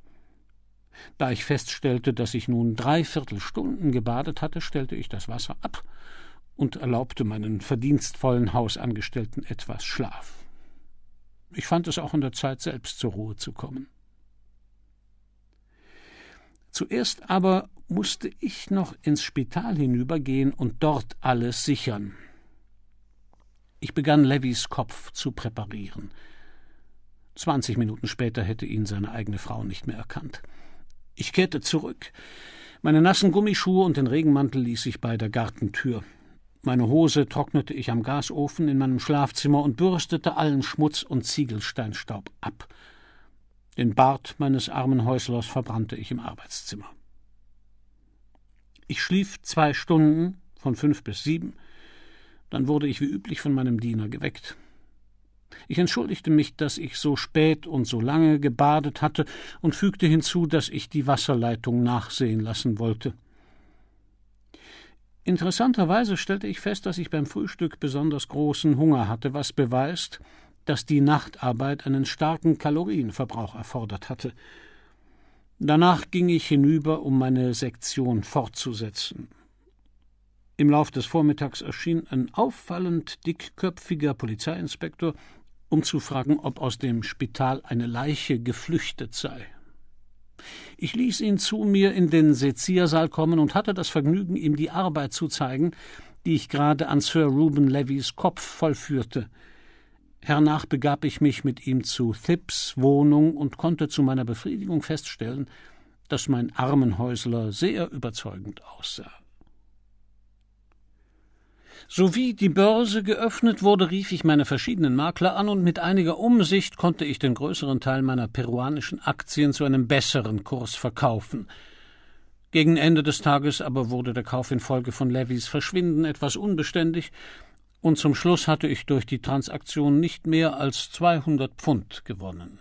Da ich feststellte, dass ich nun drei Viertelstunden gebadet hatte, stellte ich das Wasser ab und erlaubte meinen verdienstvollen Hausangestellten etwas Schlaf. Ich fand es auch in der Zeit selbst zur Ruhe zu kommen. Zuerst aber musste ich noch ins Spital hinübergehen und dort alles sichern. Ich begann Levys Kopf zu präparieren. Zwanzig Minuten später hätte ihn seine eigene Frau nicht mehr erkannt. Ich kehrte zurück. Meine nassen Gummischuhe und den Regenmantel ließ ich bei der Gartentür. Meine Hose trocknete ich am Gasofen in meinem Schlafzimmer und bürstete allen Schmutz und Ziegelsteinstaub ab. Den Bart meines armen Häuslers verbrannte ich im Arbeitszimmer. Ich schlief zwei Stunden, von fünf bis sieben. Dann wurde ich wie üblich von meinem Diener geweckt. Ich entschuldigte mich, dass ich so spät und so lange gebadet hatte und fügte hinzu, dass ich die Wasserleitung nachsehen lassen wollte. Interessanterweise stellte ich fest, dass ich beim Frühstück besonders großen Hunger hatte, was beweist, dass die Nachtarbeit einen starken Kalorienverbrauch erfordert hatte. Danach ging ich hinüber, um meine Sektion fortzusetzen. Im Lauf des Vormittags erschien ein auffallend dickköpfiger Polizeiinspektor, um zu fragen, ob aus dem Spital eine Leiche geflüchtet sei. Ich ließ ihn zu mir in den Seziersaal kommen und hatte das Vergnügen, ihm die Arbeit zu zeigen, die ich gerade an Sir Reuben Levys Kopf vollführte. Hernach begab ich mich mit ihm zu Thipps Wohnung und konnte zu meiner Befriedigung feststellen, dass mein Armenhäusler sehr überzeugend aussah. Sowie die Börse geöffnet wurde, rief ich meine verschiedenen Makler an und mit einiger Umsicht konnte ich den größeren Teil meiner peruanischen Aktien zu einem besseren Kurs verkaufen. Gegen Ende des Tages aber wurde der Kauf infolge von Levys Verschwinden etwas unbeständig, und zum Schluss hatte ich durch die Transaktion nicht mehr als 200 Pfund gewonnen.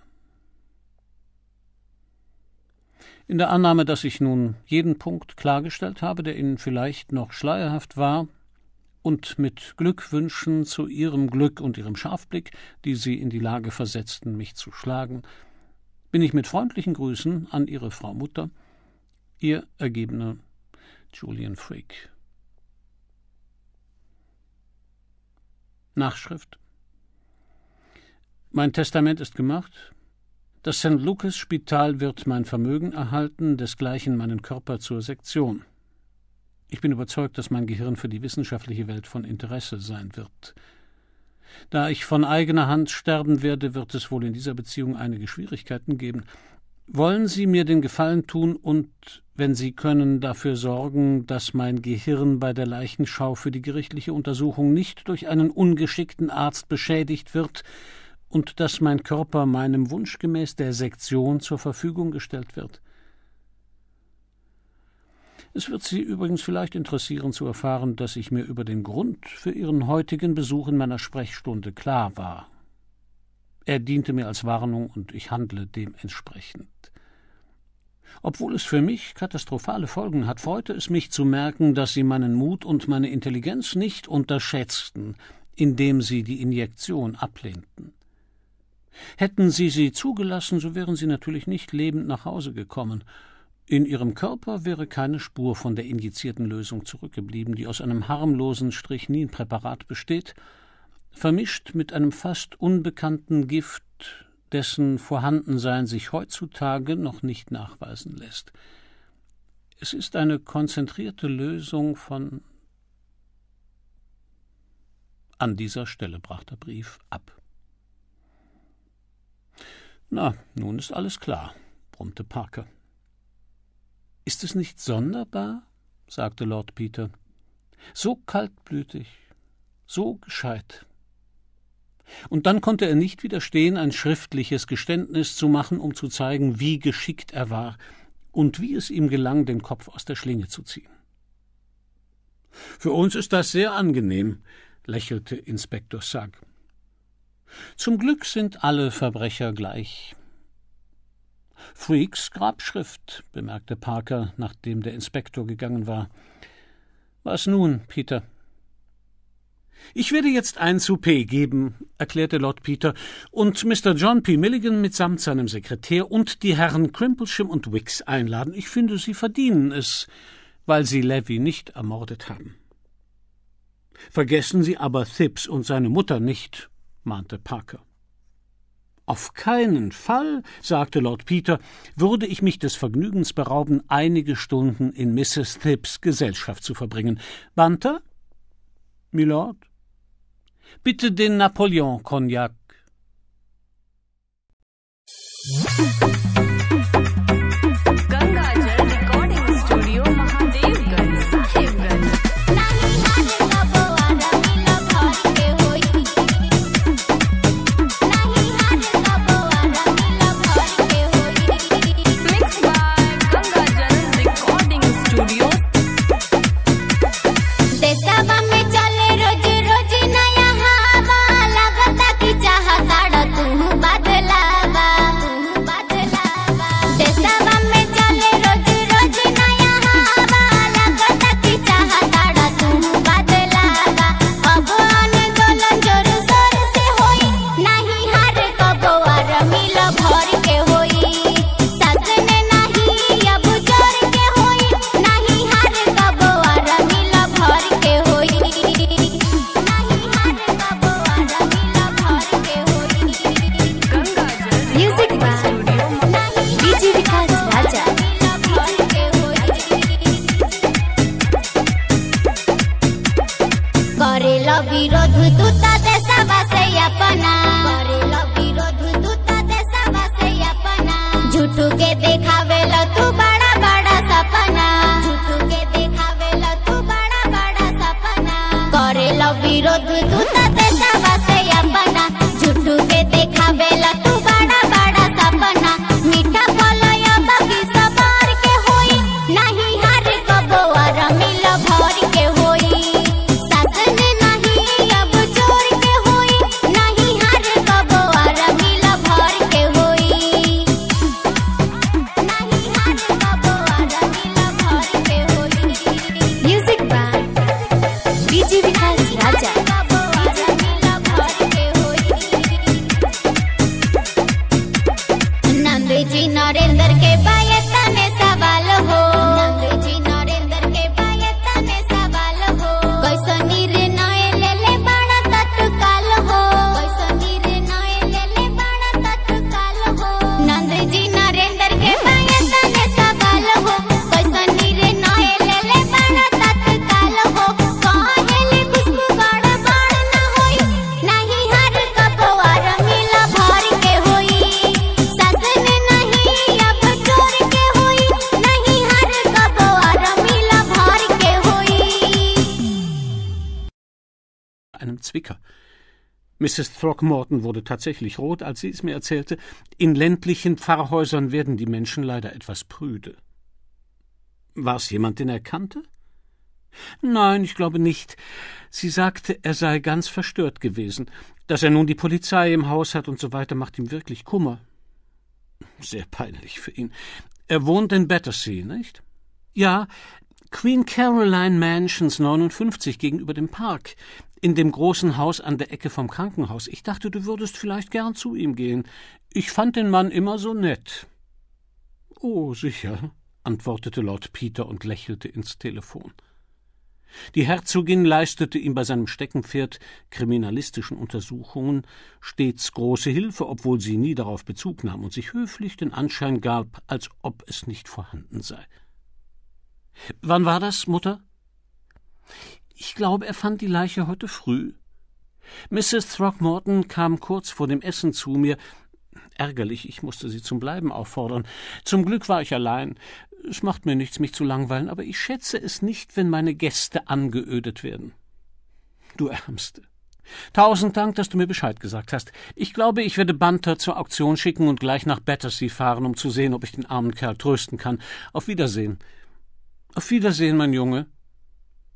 In der Annahme, dass ich nun jeden Punkt klargestellt habe, der Ihnen vielleicht noch schleierhaft war, und mit Glückwünschen zu ihrem Glück und ihrem Scharfblick, die sie in die Lage versetzten, mich zu schlagen, bin ich mit freundlichen Grüßen an ihre Frau Mutter, ihr ergebener Julian Freak. Nachschrift Mein Testament ist gemacht. Das St. Lucas Spital wird mein Vermögen erhalten, desgleichen meinen Körper zur Sektion. Ich bin überzeugt, dass mein Gehirn für die wissenschaftliche Welt von Interesse sein wird. Da ich von eigener Hand sterben werde, wird es wohl in dieser Beziehung einige Schwierigkeiten geben. Wollen Sie mir den Gefallen tun und, wenn Sie können, dafür sorgen, dass mein Gehirn bei der Leichenschau für die gerichtliche Untersuchung nicht durch einen ungeschickten Arzt beschädigt wird und dass mein Körper meinem Wunsch gemäß der Sektion zur Verfügung gestellt wird? Es wird Sie übrigens vielleicht interessieren zu erfahren, dass ich mir über den Grund für Ihren heutigen Besuch in meiner Sprechstunde klar war. Er diente mir als Warnung und ich handle dementsprechend. Obwohl es für mich katastrophale Folgen hat, freute es mich zu merken, dass Sie meinen Mut und meine Intelligenz nicht unterschätzten, indem Sie die Injektion ablehnten. Hätten Sie sie zugelassen, so wären Sie natürlich nicht lebend nach Hause gekommen, in ihrem Körper wäre keine Spur von der injizierten Lösung zurückgeblieben, die aus einem harmlosen Strychninpräparat besteht, vermischt mit einem fast unbekannten Gift, dessen Vorhandensein sich heutzutage noch nicht nachweisen lässt. Es ist eine konzentrierte Lösung von. An dieser Stelle brach der Brief ab. Na, nun ist alles klar, brummte Parker. Ist es nicht sonderbar? sagte Lord Peter. So kaltblütig, so gescheit. Und dann konnte er nicht widerstehen, ein schriftliches Geständnis zu machen, um zu zeigen, wie geschickt er war und wie es ihm gelang, den Kopf aus der Schlinge zu ziehen. Für uns ist das sehr angenehm, lächelte Inspektor Sugg. Zum Glück sind alle Verbrecher gleich. Freaks Grabschrift, bemerkte Parker, nachdem der Inspektor gegangen war. Was nun, Peter? Ich werde jetzt ein Souper geben, erklärte Lord Peter, und Mr. John P. Milligan mitsamt seinem Sekretär und die Herren Crimplesham und Wicks einladen. Ich finde, sie verdienen es, weil sie Levy nicht ermordet haben. Vergessen Sie aber Thips und seine Mutter nicht, mahnte Parker. Auf keinen Fall, sagte Lord Peter, würde ich mich des Vergnügens berauben, einige Stunden in Mrs. Thipps Gesellschaft zu verbringen. Banter? Milord? Bitte den Napoleon-Cognac. Throckmorton wurde tatsächlich rot, als sie es mir erzählte. In ländlichen Pfarrhäusern werden die Menschen leider etwas prüde. War es jemand, den er kannte? Nein, ich glaube nicht. Sie sagte, er sei ganz verstört gewesen. Dass er nun die Polizei im Haus hat und so weiter, macht ihm wirklich Kummer. Sehr peinlich für ihn. Er wohnt in Battersea, nicht? Ja, Queen Caroline Mansions 59 gegenüber dem Park in dem großen Haus an der Ecke vom Krankenhaus. Ich dachte, du würdest vielleicht gern zu ihm gehen. Ich fand den Mann immer so nett. Oh, sicher, antwortete Lord Peter und lächelte ins Telefon. Die Herzogin leistete ihm bei seinem Steckenpferd kriminalistischen Untersuchungen stets große Hilfe, obwohl sie nie darauf Bezug nahm und sich höflich den Anschein gab, als ob es nicht vorhanden sei. Wann war das, Mutter? Ich glaube, er fand die Leiche heute früh. Mrs. Throckmorton kam kurz vor dem Essen zu mir. Ärgerlich, ich musste sie zum Bleiben auffordern. Zum Glück war ich allein. Es macht mir nichts, mich zu langweilen, aber ich schätze es nicht, wenn meine Gäste angeödet werden. Du Ärmste. Tausend Dank, dass du mir Bescheid gesagt hast. Ich glaube, ich werde Banter zur Auktion schicken und gleich nach Battersea fahren, um zu sehen, ob ich den armen Kerl trösten kann. Auf Wiedersehen. Auf Wiedersehen, mein Junge.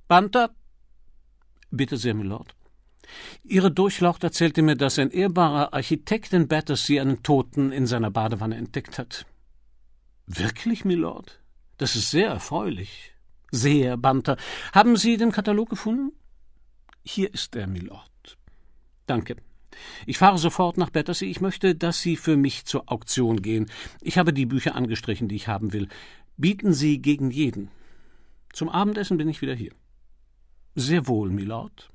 Banter, Bitte sehr, Milord. Ihre Durchlaucht erzählte mir, dass ein ehrbarer Architekt in Battersea einen Toten in seiner Badewanne entdeckt hat. Wirklich, Milord? Das ist sehr erfreulich. Sehr, Banter. Haben Sie den Katalog gefunden? Hier ist er, Milord. Danke. Ich fahre sofort nach Battersea. Ich möchte, dass Sie für mich zur Auktion gehen. Ich habe die Bücher angestrichen, die ich haben will. Bieten Sie gegen jeden. Zum Abendessen bin ich wieder hier. Sehr wohl, Milord.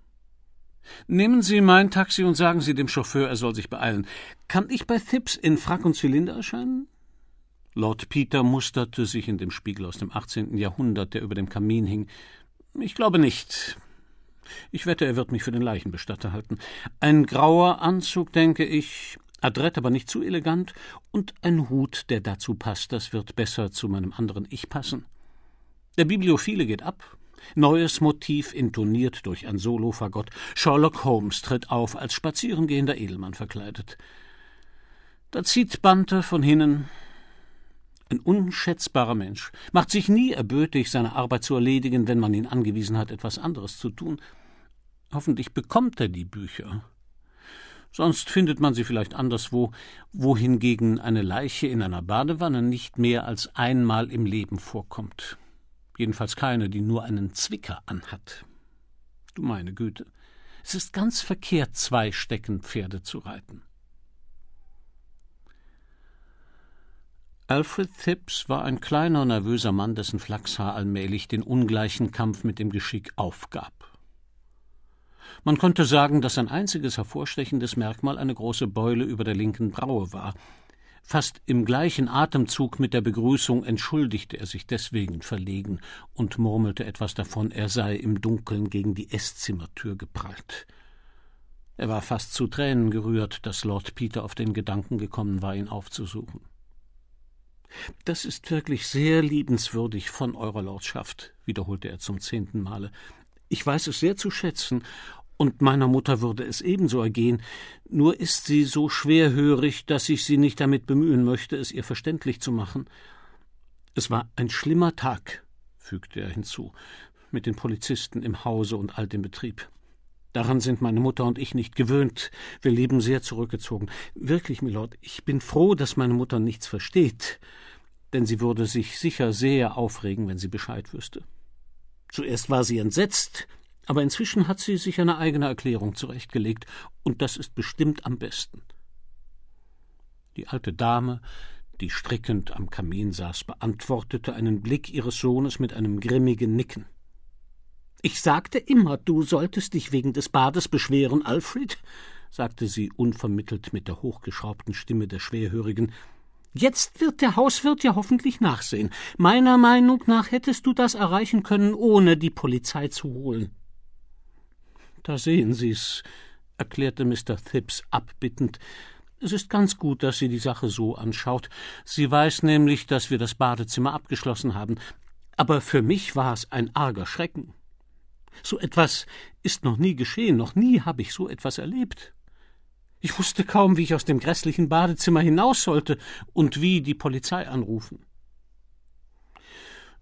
Nehmen Sie mein Taxi und sagen Sie dem Chauffeur, er soll sich beeilen. Kann ich bei Phipps in Frack und Zylinder erscheinen? Lord Peter musterte sich in dem Spiegel aus dem 18. Jahrhundert, der über dem Kamin hing. Ich glaube nicht. Ich wette, er wird mich für den Leichenbestatter halten. Ein grauer Anzug, denke ich, adrett, aber nicht zu elegant, und ein Hut, der dazu passt, das wird besser zu meinem anderen Ich passen. Der Bibliophile geht ab, Neues Motiv intoniert durch ein Solofagott. Sherlock Holmes tritt auf, als spazierengehender Edelmann verkleidet. Da zieht Banter von hinnen. Ein unschätzbarer Mensch, macht sich nie erbötig, seine Arbeit zu erledigen, wenn man ihn angewiesen hat, etwas anderes zu tun. Hoffentlich bekommt er die Bücher. Sonst findet man sie vielleicht anderswo, wohingegen eine Leiche in einer Badewanne nicht mehr als einmal im Leben vorkommt jedenfalls keine, die nur einen Zwicker anhat. Du meine Güte, es ist ganz verkehrt, zwei Steckenpferde zu reiten. Alfred Thipps war ein kleiner, nervöser Mann, dessen Flachshaar allmählich den ungleichen Kampf mit dem Geschick aufgab. Man konnte sagen, dass sein einziges hervorstechendes Merkmal eine große Beule über der linken Braue war, Fast im gleichen Atemzug mit der Begrüßung entschuldigte er sich deswegen verlegen und murmelte etwas davon, er sei im Dunkeln gegen die Esszimmertür geprallt. Er war fast zu Tränen gerührt, dass Lord Peter auf den Gedanken gekommen war, ihn aufzusuchen. Das ist wirklich sehr liebenswürdig von Eurer Lordschaft, wiederholte er zum zehnten Male. Ich weiß es sehr zu schätzen, und meiner Mutter würde es ebenso ergehen, nur ist sie so schwerhörig, dass ich sie nicht damit bemühen möchte, es ihr verständlich zu machen. Es war ein schlimmer Tag, fügte er hinzu, mit den Polizisten im Hause und all dem Betrieb. Daran sind meine Mutter und ich nicht gewöhnt. Wir leben sehr zurückgezogen. Wirklich, Milord, ich bin froh, dass meine Mutter nichts versteht, denn sie würde sich sicher sehr aufregen, wenn sie Bescheid wüsste. Zuerst war sie entsetzt, aber inzwischen hat sie sich eine eigene Erklärung zurechtgelegt, und das ist bestimmt am besten. Die alte Dame, die strickend am Kamin saß, beantwortete einen Blick ihres Sohnes mit einem grimmigen Nicken. Ich sagte immer, du solltest dich wegen des Bades beschweren, Alfred, sagte sie unvermittelt mit der hochgeschraubten Stimme der Schwerhörigen. Jetzt wird der Hauswirt ja hoffentlich nachsehen. Meiner Meinung nach hättest du das erreichen können, ohne die Polizei zu holen. Da sehen Sie's, erklärte Mr. Thipps abbittend. Es ist ganz gut, dass sie die Sache so anschaut. Sie weiß nämlich, dass wir das Badezimmer abgeschlossen haben. Aber für mich war es ein arger Schrecken. So etwas ist noch nie geschehen, noch nie habe ich so etwas erlebt. Ich wusste kaum, wie ich aus dem grässlichen Badezimmer hinaus sollte und wie die Polizei anrufen.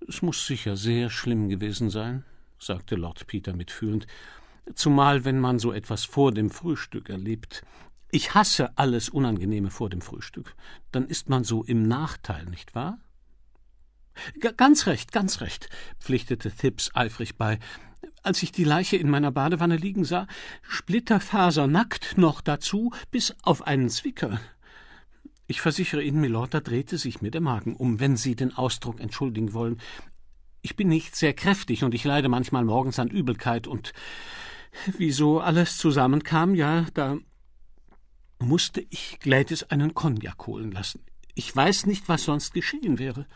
Es muss sicher sehr schlimm gewesen sein, sagte Lord Peter mitfühlend zumal wenn man so etwas vor dem Frühstück erlebt. Ich hasse alles Unangenehme vor dem Frühstück. Dann ist man so im Nachteil, nicht wahr? G ganz recht, ganz recht, pflichtete Thips eifrig bei. Als ich die Leiche in meiner Badewanne liegen sah, splitterfasernackt noch dazu, bis auf einen Zwicker. Ich versichere Ihnen, Milord, da drehte sich mir der Magen um, wenn Sie den Ausdruck entschuldigen wollen. Ich bin nicht sehr kräftig und ich leide manchmal morgens an Übelkeit und Wieso alles zusammenkam, ja, da musste ich Gladys einen Cognac holen lassen. Ich weiß nicht, was sonst geschehen wäre.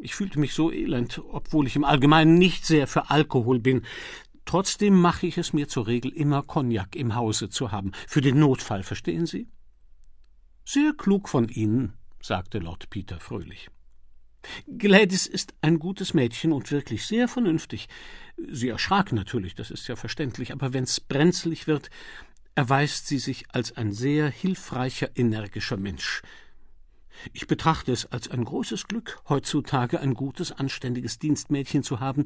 Ich fühlte mich so elend, obwohl ich im Allgemeinen nicht sehr für Alkohol bin. Trotzdem mache ich es mir zur Regel, immer Cognac im Hause zu haben, für den Notfall, verstehen Sie? Sehr klug von Ihnen, sagte Lord Peter fröhlich. Gladys ist ein gutes Mädchen und wirklich sehr vernünftig. Sie erschrak natürlich, das ist ja verständlich, aber wenn's brenzlig wird, erweist sie sich als ein sehr hilfreicher, energischer Mensch. Ich betrachte es als ein großes Glück, heutzutage ein gutes, anständiges Dienstmädchen zu haben,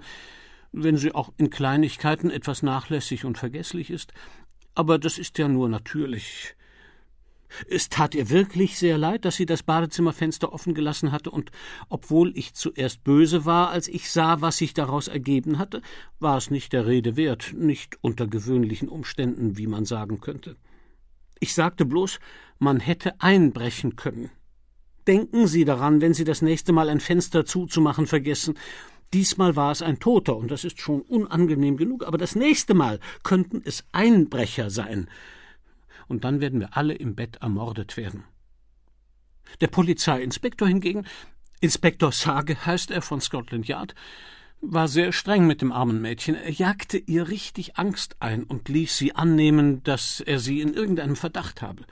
wenn sie auch in Kleinigkeiten etwas nachlässig und vergesslich ist, aber das ist ja nur natürlich. Es tat ihr wirklich sehr leid, dass sie das Badezimmerfenster offen gelassen hatte, und obwohl ich zuerst böse war, als ich sah, was sich daraus ergeben hatte, war es nicht der Rede wert, nicht unter gewöhnlichen Umständen, wie man sagen könnte. Ich sagte bloß, man hätte einbrechen können. Denken Sie daran, wenn Sie das nächste Mal ein Fenster zuzumachen vergessen. Diesmal war es ein Toter, und das ist schon unangenehm genug, aber das nächste Mal könnten es Einbrecher sein und dann werden wir alle im Bett ermordet werden. Der Polizeiinspektor hingegen, Inspektor Sage heißt er von Scotland Yard, war sehr streng mit dem armen Mädchen. Er jagte ihr richtig Angst ein und ließ sie annehmen, dass er sie in irgendeinem Verdacht habe.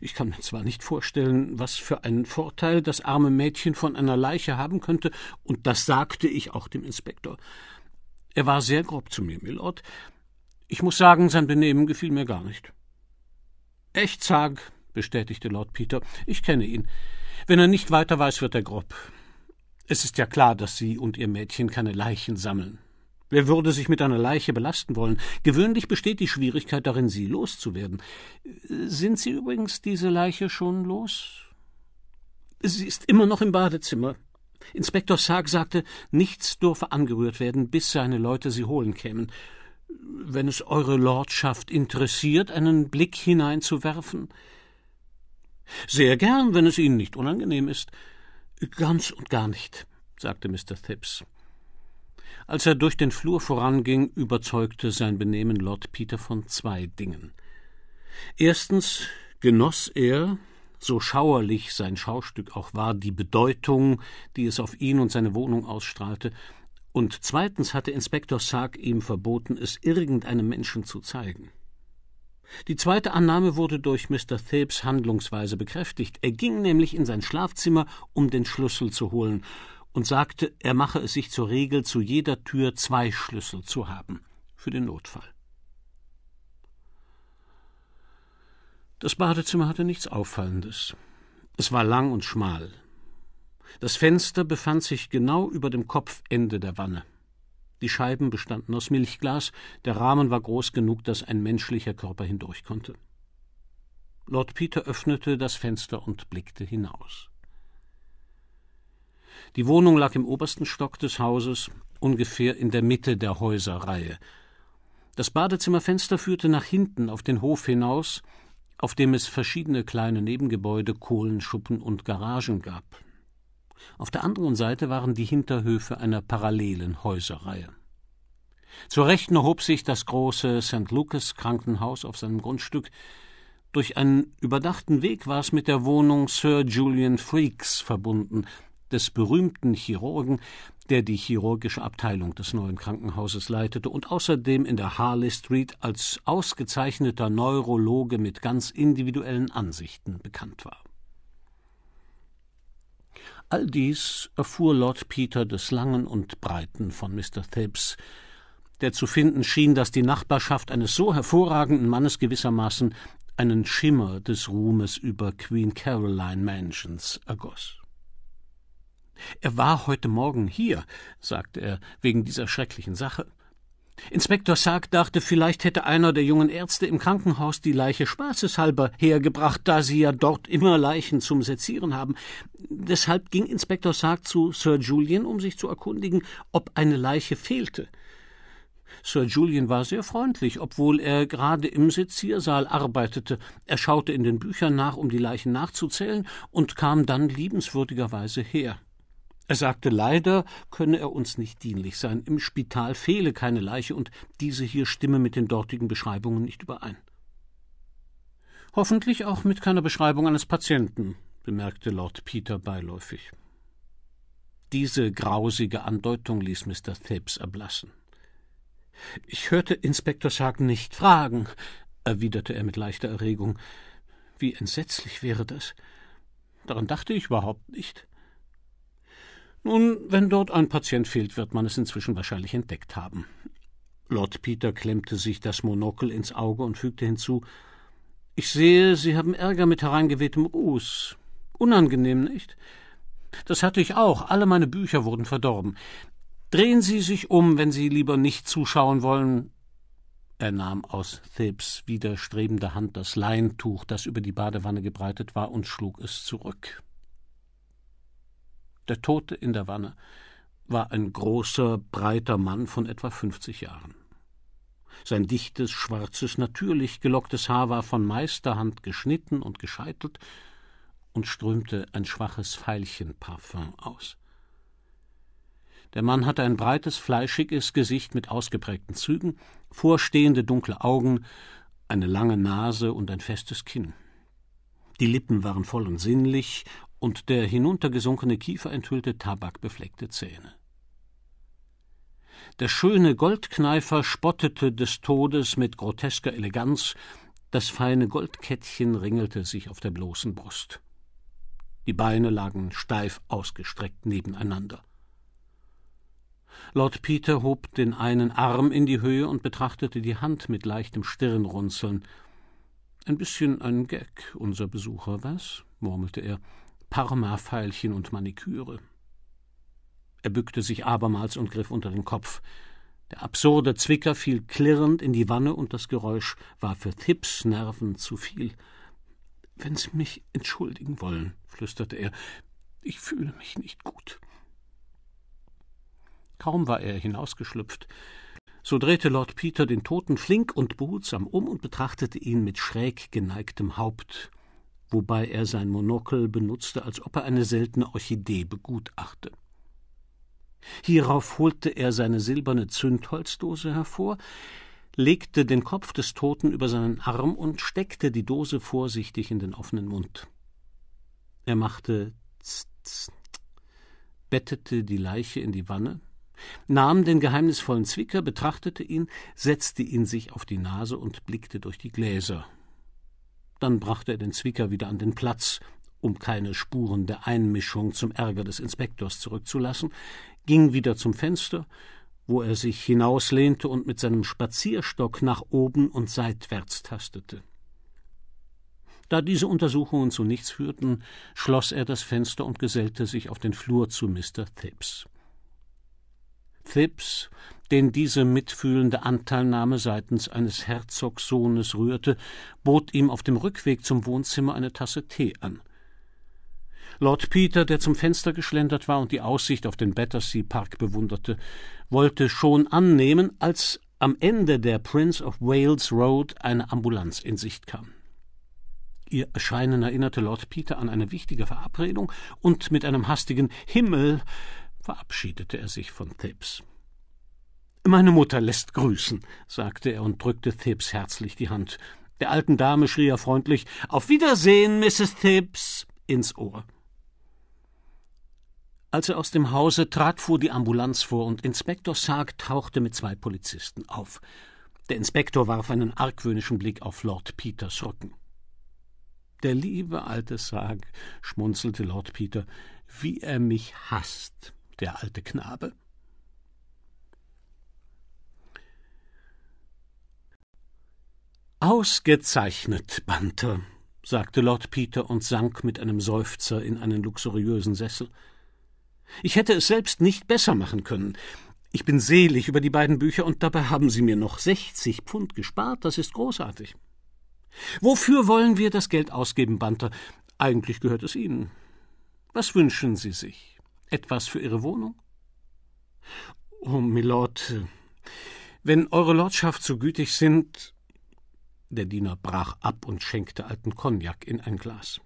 Ich kann mir zwar nicht vorstellen, was für einen Vorteil das arme Mädchen von einer Leiche haben könnte, und das sagte ich auch dem Inspektor. Er war sehr grob zu mir, Milord. Ich muss sagen, sein Benehmen gefiel mir gar nicht. Echt zag, bestätigte Lord Peter. Ich kenne ihn. Wenn er nicht weiter weiß, wird er grob. Es ist ja klar, dass Sie und Ihr Mädchen keine Leichen sammeln. Wer würde sich mit einer Leiche belasten wollen? Gewöhnlich besteht die Schwierigkeit darin, sie loszuwerden. Sind Sie übrigens diese Leiche schon los? Sie ist immer noch im Badezimmer. Inspektor Sarg sagte, nichts dürfe angerührt werden, bis seine Leute sie holen kämen wenn es Eure Lordschaft interessiert, einen Blick hineinzuwerfen? Sehr gern, wenn es Ihnen nicht unangenehm ist. Ganz und gar nicht, sagte Mr. Thibbs. Als er durch den Flur voranging, überzeugte sein Benehmen Lord Peter von zwei Dingen. Erstens genoss er, so schauerlich sein Schaustück auch war, die Bedeutung, die es auf ihn und seine Wohnung ausstrahlte, und zweitens hatte Inspektor Sarg ihm verboten, es irgendeinem Menschen zu zeigen. Die zweite Annahme wurde durch Mr. Thebes Handlungsweise bekräftigt. Er ging nämlich in sein Schlafzimmer, um den Schlüssel zu holen, und sagte, er mache es sich zur Regel, zu jeder Tür zwei Schlüssel zu haben, für den Notfall. Das Badezimmer hatte nichts Auffallendes. Es war lang und schmal, das Fenster befand sich genau über dem Kopfende der Wanne. Die Scheiben bestanden aus Milchglas, der Rahmen war groß genug, dass ein menschlicher Körper hindurch konnte. Lord Peter öffnete das Fenster und blickte hinaus. Die Wohnung lag im obersten Stock des Hauses, ungefähr in der Mitte der Häuserreihe. Das Badezimmerfenster führte nach hinten auf den Hof hinaus, auf dem es verschiedene kleine Nebengebäude, Kohlenschuppen und Garagen gab. Auf der anderen Seite waren die Hinterhöfe einer parallelen Häuserreihe. Zur Rechten erhob sich das große St. Lucas Krankenhaus auf seinem Grundstück. Durch einen überdachten Weg war es mit der Wohnung Sir Julian Freaks verbunden, des berühmten Chirurgen, der die chirurgische Abteilung des neuen Krankenhauses leitete und außerdem in der Harley Street als ausgezeichneter Neurologe mit ganz individuellen Ansichten bekannt war. All dies erfuhr Lord Peter des Langen und Breiten von Mr. Thibbs, der zu finden schien, dass die Nachbarschaft eines so hervorragenden Mannes gewissermaßen einen Schimmer des Ruhmes über Queen Caroline Mansions ergoß. Er war heute Morgen hier, sagte er, wegen dieser schrecklichen Sache. Inspektor Sarg dachte, vielleicht hätte einer der jungen Ärzte im Krankenhaus die Leiche spaßeshalber hergebracht, da sie ja dort immer Leichen zum Sezieren haben. Deshalb ging Inspektor Sarg zu Sir Julian, um sich zu erkundigen, ob eine Leiche fehlte. Sir Julian war sehr freundlich, obwohl er gerade im Seziersaal arbeitete. Er schaute in den Büchern nach, um die Leichen nachzuzählen, und kam dann liebenswürdigerweise her. Er sagte, leider könne er uns nicht dienlich sein. Im Spital fehle keine Leiche und diese hier stimme mit den dortigen Beschreibungen nicht überein. Hoffentlich auch mit keiner Beschreibung eines Patienten, bemerkte Lord Peter beiläufig. Diese grausige Andeutung ließ Mr. Thibs erblassen. Ich hörte Inspektor Sark nicht fragen, erwiderte er mit leichter Erregung. Wie entsetzlich wäre das? Daran dachte ich überhaupt nicht. Nun, wenn dort ein Patient fehlt, wird man es inzwischen wahrscheinlich entdeckt haben. Lord Peter klemmte sich das Monokel ins Auge und fügte hinzu Ich sehe, Sie haben Ärger mit hereingewehtem Ruß. Unangenehm, nicht? Das hatte ich auch. Alle meine Bücher wurden verdorben. Drehen Sie sich um, wenn Sie lieber nicht zuschauen wollen. Er nahm aus Thebs widerstrebender Hand das Leintuch, das über die Badewanne gebreitet war, und schlug es zurück. Der Tote in der Wanne war ein großer, breiter Mann von etwa 50 Jahren. Sein dichtes, schwarzes, natürlich gelocktes Haar war von Meisterhand geschnitten und gescheitelt und strömte ein schwaches Veilchenparfüm aus. Der Mann hatte ein breites, fleischiges Gesicht mit ausgeprägten Zügen, vorstehende dunkle Augen, eine lange Nase und ein festes Kinn. Die Lippen waren voll und sinnlich und der hinuntergesunkene Kiefer enthüllte tabakbefleckte Zähne. Der schöne Goldkneifer spottete des Todes mit grotesker Eleganz, das feine Goldkettchen ringelte sich auf der bloßen Brust. Die Beine lagen steif ausgestreckt nebeneinander. Lord Peter hob den einen Arm in die Höhe und betrachtete die Hand mit leichtem Stirnrunzeln. Ein bisschen ein Gag, unser Besucher, was? murmelte er. Parmafeilchen und Maniküre. Er bückte sich abermals und griff unter den Kopf. Der absurde Zwicker fiel klirrend in die Wanne und das Geräusch war für Tipps Nerven zu viel. Wenn Sie mich entschuldigen wollen, flüsterte er, ich fühle mich nicht gut. Kaum war er hinausgeschlüpft, so drehte Lord Peter den Toten flink und behutsam um und betrachtete ihn mit schräg geneigtem Haupt wobei er sein Monokel benutzte, als ob er eine seltene Orchidee begutachte. Hierauf holte er seine silberne Zündholzdose hervor, legte den Kopf des Toten über seinen Arm und steckte die Dose vorsichtig in den offenen Mund. Er machte tz, tz, bettete die Leiche in die Wanne, nahm den geheimnisvollen Zwicker, betrachtete ihn, setzte ihn sich auf die Nase und blickte durch die Gläser, dann brachte er den Zwicker wieder an den Platz, um keine Spuren der Einmischung zum Ärger des Inspektors zurückzulassen, ging wieder zum Fenster, wo er sich hinauslehnte und mit seinem Spazierstock nach oben und seitwärts tastete. Da diese Untersuchungen zu nichts führten, schloss er das Fenster und gesellte sich auf den Flur zu Mr. Thips. Thips den diese mitfühlende Anteilnahme seitens eines Herzogssohnes rührte, bot ihm auf dem Rückweg zum Wohnzimmer eine Tasse Tee an. Lord Peter, der zum Fenster geschlendert war und die Aussicht auf den Battersea Park bewunderte, wollte schon annehmen, als am Ende der Prince of Wales Road eine Ambulanz in Sicht kam. Ihr Erscheinen erinnerte Lord Peter an eine wichtige Verabredung, und mit einem hastigen Himmel verabschiedete er sich von Thibs. Meine Mutter lässt grüßen, sagte er und drückte Thibbs herzlich die Hand. Der alten Dame schrie er freundlich Auf Wiedersehen, Mrs. Thibbs ins Ohr. Als er aus dem Hause trat, fuhr die Ambulanz vor und Inspektor Sarg tauchte mit zwei Polizisten auf. Der Inspektor warf einen argwöhnischen Blick auf Lord Peters Rücken. Der liebe alte Sarg, schmunzelte Lord Peter, wie er mich hasst, der alte Knabe. Ausgezeichnet, Banter, sagte Lord Peter und sank mit einem Seufzer in einen luxuriösen Sessel. Ich hätte es selbst nicht besser machen können. Ich bin selig über die beiden Bücher und dabei haben Sie mir noch 60 Pfund gespart. Das ist großartig. Wofür wollen wir das Geld ausgeben, Banter? Eigentlich gehört es Ihnen. Was wünschen Sie sich? Etwas für Ihre Wohnung? Oh, Milord, wenn Eure Lordschaft so gütig sind, der Diener brach ab und schenkte alten Cognac in ein Glas.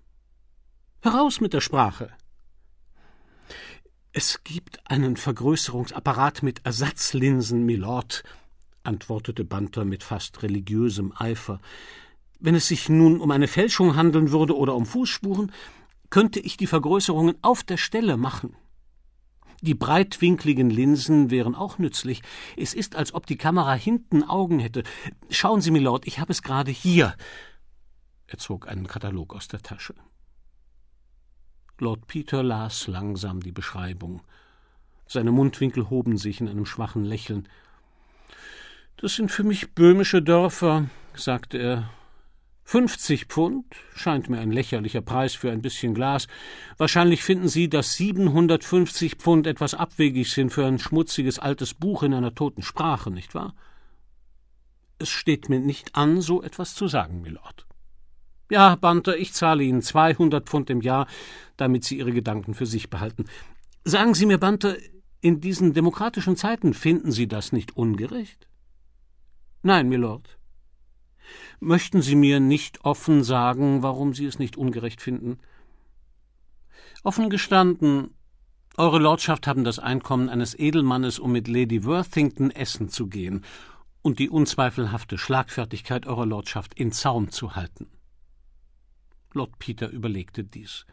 Heraus mit der Sprache! Es gibt einen Vergrößerungsapparat mit Ersatzlinsen, Milord, antwortete Banter mit fast religiösem Eifer. Wenn es sich nun um eine Fälschung handeln würde oder um Fußspuren, könnte ich die Vergrößerungen auf der Stelle machen. Die breitwinkligen Linsen wären auch nützlich. Es ist, als ob die Kamera hinten Augen hätte. Schauen Sie, Milord, ich habe es gerade hier. Er zog einen Katalog aus der Tasche. Lord Peter las langsam die Beschreibung. Seine Mundwinkel hoben sich in einem schwachen Lächeln. Das sind für mich böhmische Dörfer, sagte er 50 Pfund scheint mir ein lächerlicher Preis für ein bisschen Glas. Wahrscheinlich finden Sie, dass 750 Pfund etwas abwegig sind für ein schmutziges altes Buch in einer toten Sprache, nicht wahr? Es steht mir nicht an, so etwas zu sagen, Milord. Ja, Banter, ich zahle Ihnen 200 Pfund im Jahr, damit Sie Ihre Gedanken für sich behalten. Sagen Sie mir, Banter, in diesen demokratischen Zeiten finden Sie das nicht ungerecht? Nein, Milord. Möchten Sie mir nicht offen sagen, warum Sie es nicht ungerecht finden? Offen gestanden, eure Lordschaft haben das Einkommen eines Edelmannes, um mit Lady Worthington essen zu gehen und die unzweifelhafte Schlagfertigkeit eurer Lordschaft in Zaum zu halten. Lord Peter überlegte dies.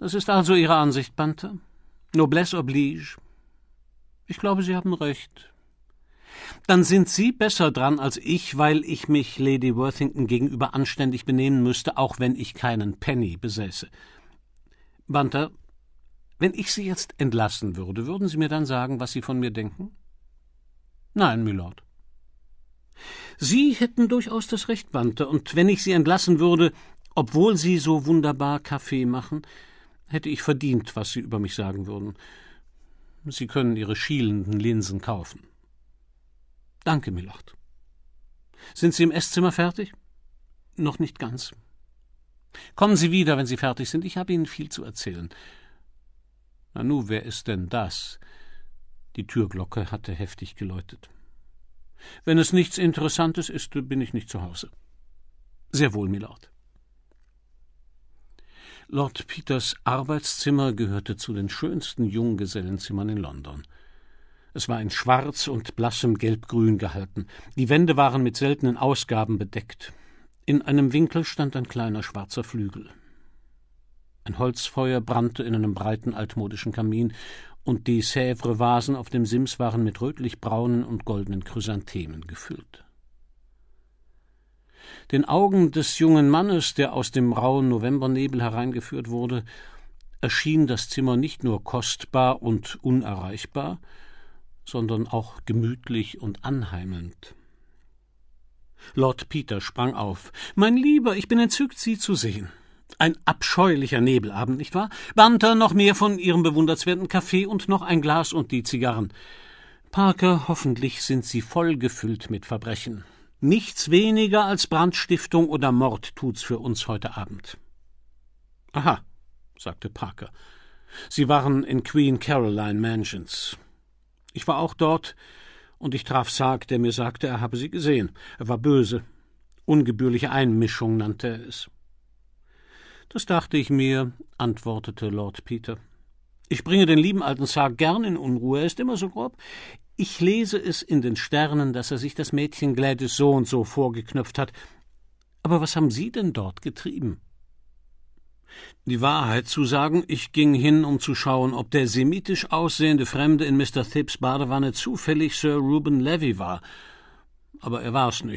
Das ist also Ihre Ansicht, Banter? Noblesse oblige. Ich glaube, Sie haben recht. Dann sind Sie besser dran als ich, weil ich mich Lady Worthington gegenüber anständig benehmen müsste, auch wenn ich keinen Penny besäße. Banter, wenn ich Sie jetzt entlassen würde, würden Sie mir dann sagen, was Sie von mir denken? Nein, Mylord. Sie hätten durchaus das Recht, Banter, und wenn ich Sie entlassen würde, obwohl Sie so wunderbar Kaffee machen, hätte ich verdient, was Sie über mich sagen würden. Sie können Ihre schielenden Linsen kaufen. Danke, Milord. Sind Sie im Esszimmer fertig? Noch nicht ganz. Kommen Sie wieder, wenn Sie fertig sind. Ich habe Ihnen viel zu erzählen. Nanu, wer ist denn das? Die Türglocke hatte heftig geläutet. Wenn es nichts Interessantes ist, bin ich nicht zu Hause. Sehr wohl, Milord. Lord Peters Arbeitszimmer gehörte zu den schönsten Junggesellenzimmern in London. Es war in schwarz und blassem Gelbgrün gehalten. Die Wände waren mit seltenen Ausgaben bedeckt. In einem Winkel stand ein kleiner schwarzer Flügel. Ein Holzfeuer brannte in einem breiten altmodischen Kamin, und die Sèvres-Vasen auf dem Sims waren mit rötlich-braunen und goldenen Chrysanthemen gefüllt. Den Augen des jungen Mannes, der aus dem rauen Novembernebel hereingeführt wurde, erschien das Zimmer nicht nur kostbar und unerreichbar, sondern auch gemütlich und anheimelnd. Lord Peter sprang auf. Mein Lieber, ich bin entzückt, Sie zu sehen. Ein abscheulicher Nebelabend, nicht wahr? Banter, noch mehr von Ihrem bewundernswerten Kaffee und noch ein Glas und die Zigarren. Parker, hoffentlich sind Sie vollgefüllt mit Verbrechen. Nichts weniger als Brandstiftung oder Mord tut's für uns heute Abend. Aha, sagte Parker. Sie waren in Queen Caroline Mansions. Ich war auch dort, und ich traf Sarg, der mir sagte, er habe sie gesehen. Er war böse. Ungebührliche Einmischung nannte er es. Das dachte ich mir, antwortete Lord Peter. Ich bringe den lieben alten Sarg gern in Unruhe, er ist immer so grob. Ich lese es in den Sternen, dass er sich das Mädchen Gladys so und so vorgeknöpft hat. Aber was haben Sie denn dort getrieben? die Wahrheit zu sagen, ich ging hin, um zu schauen, ob der semitisch aussehende Fremde in Mr. Thibbs Badewanne zufällig Sir Reuben Levy war. Aber er war's nicht.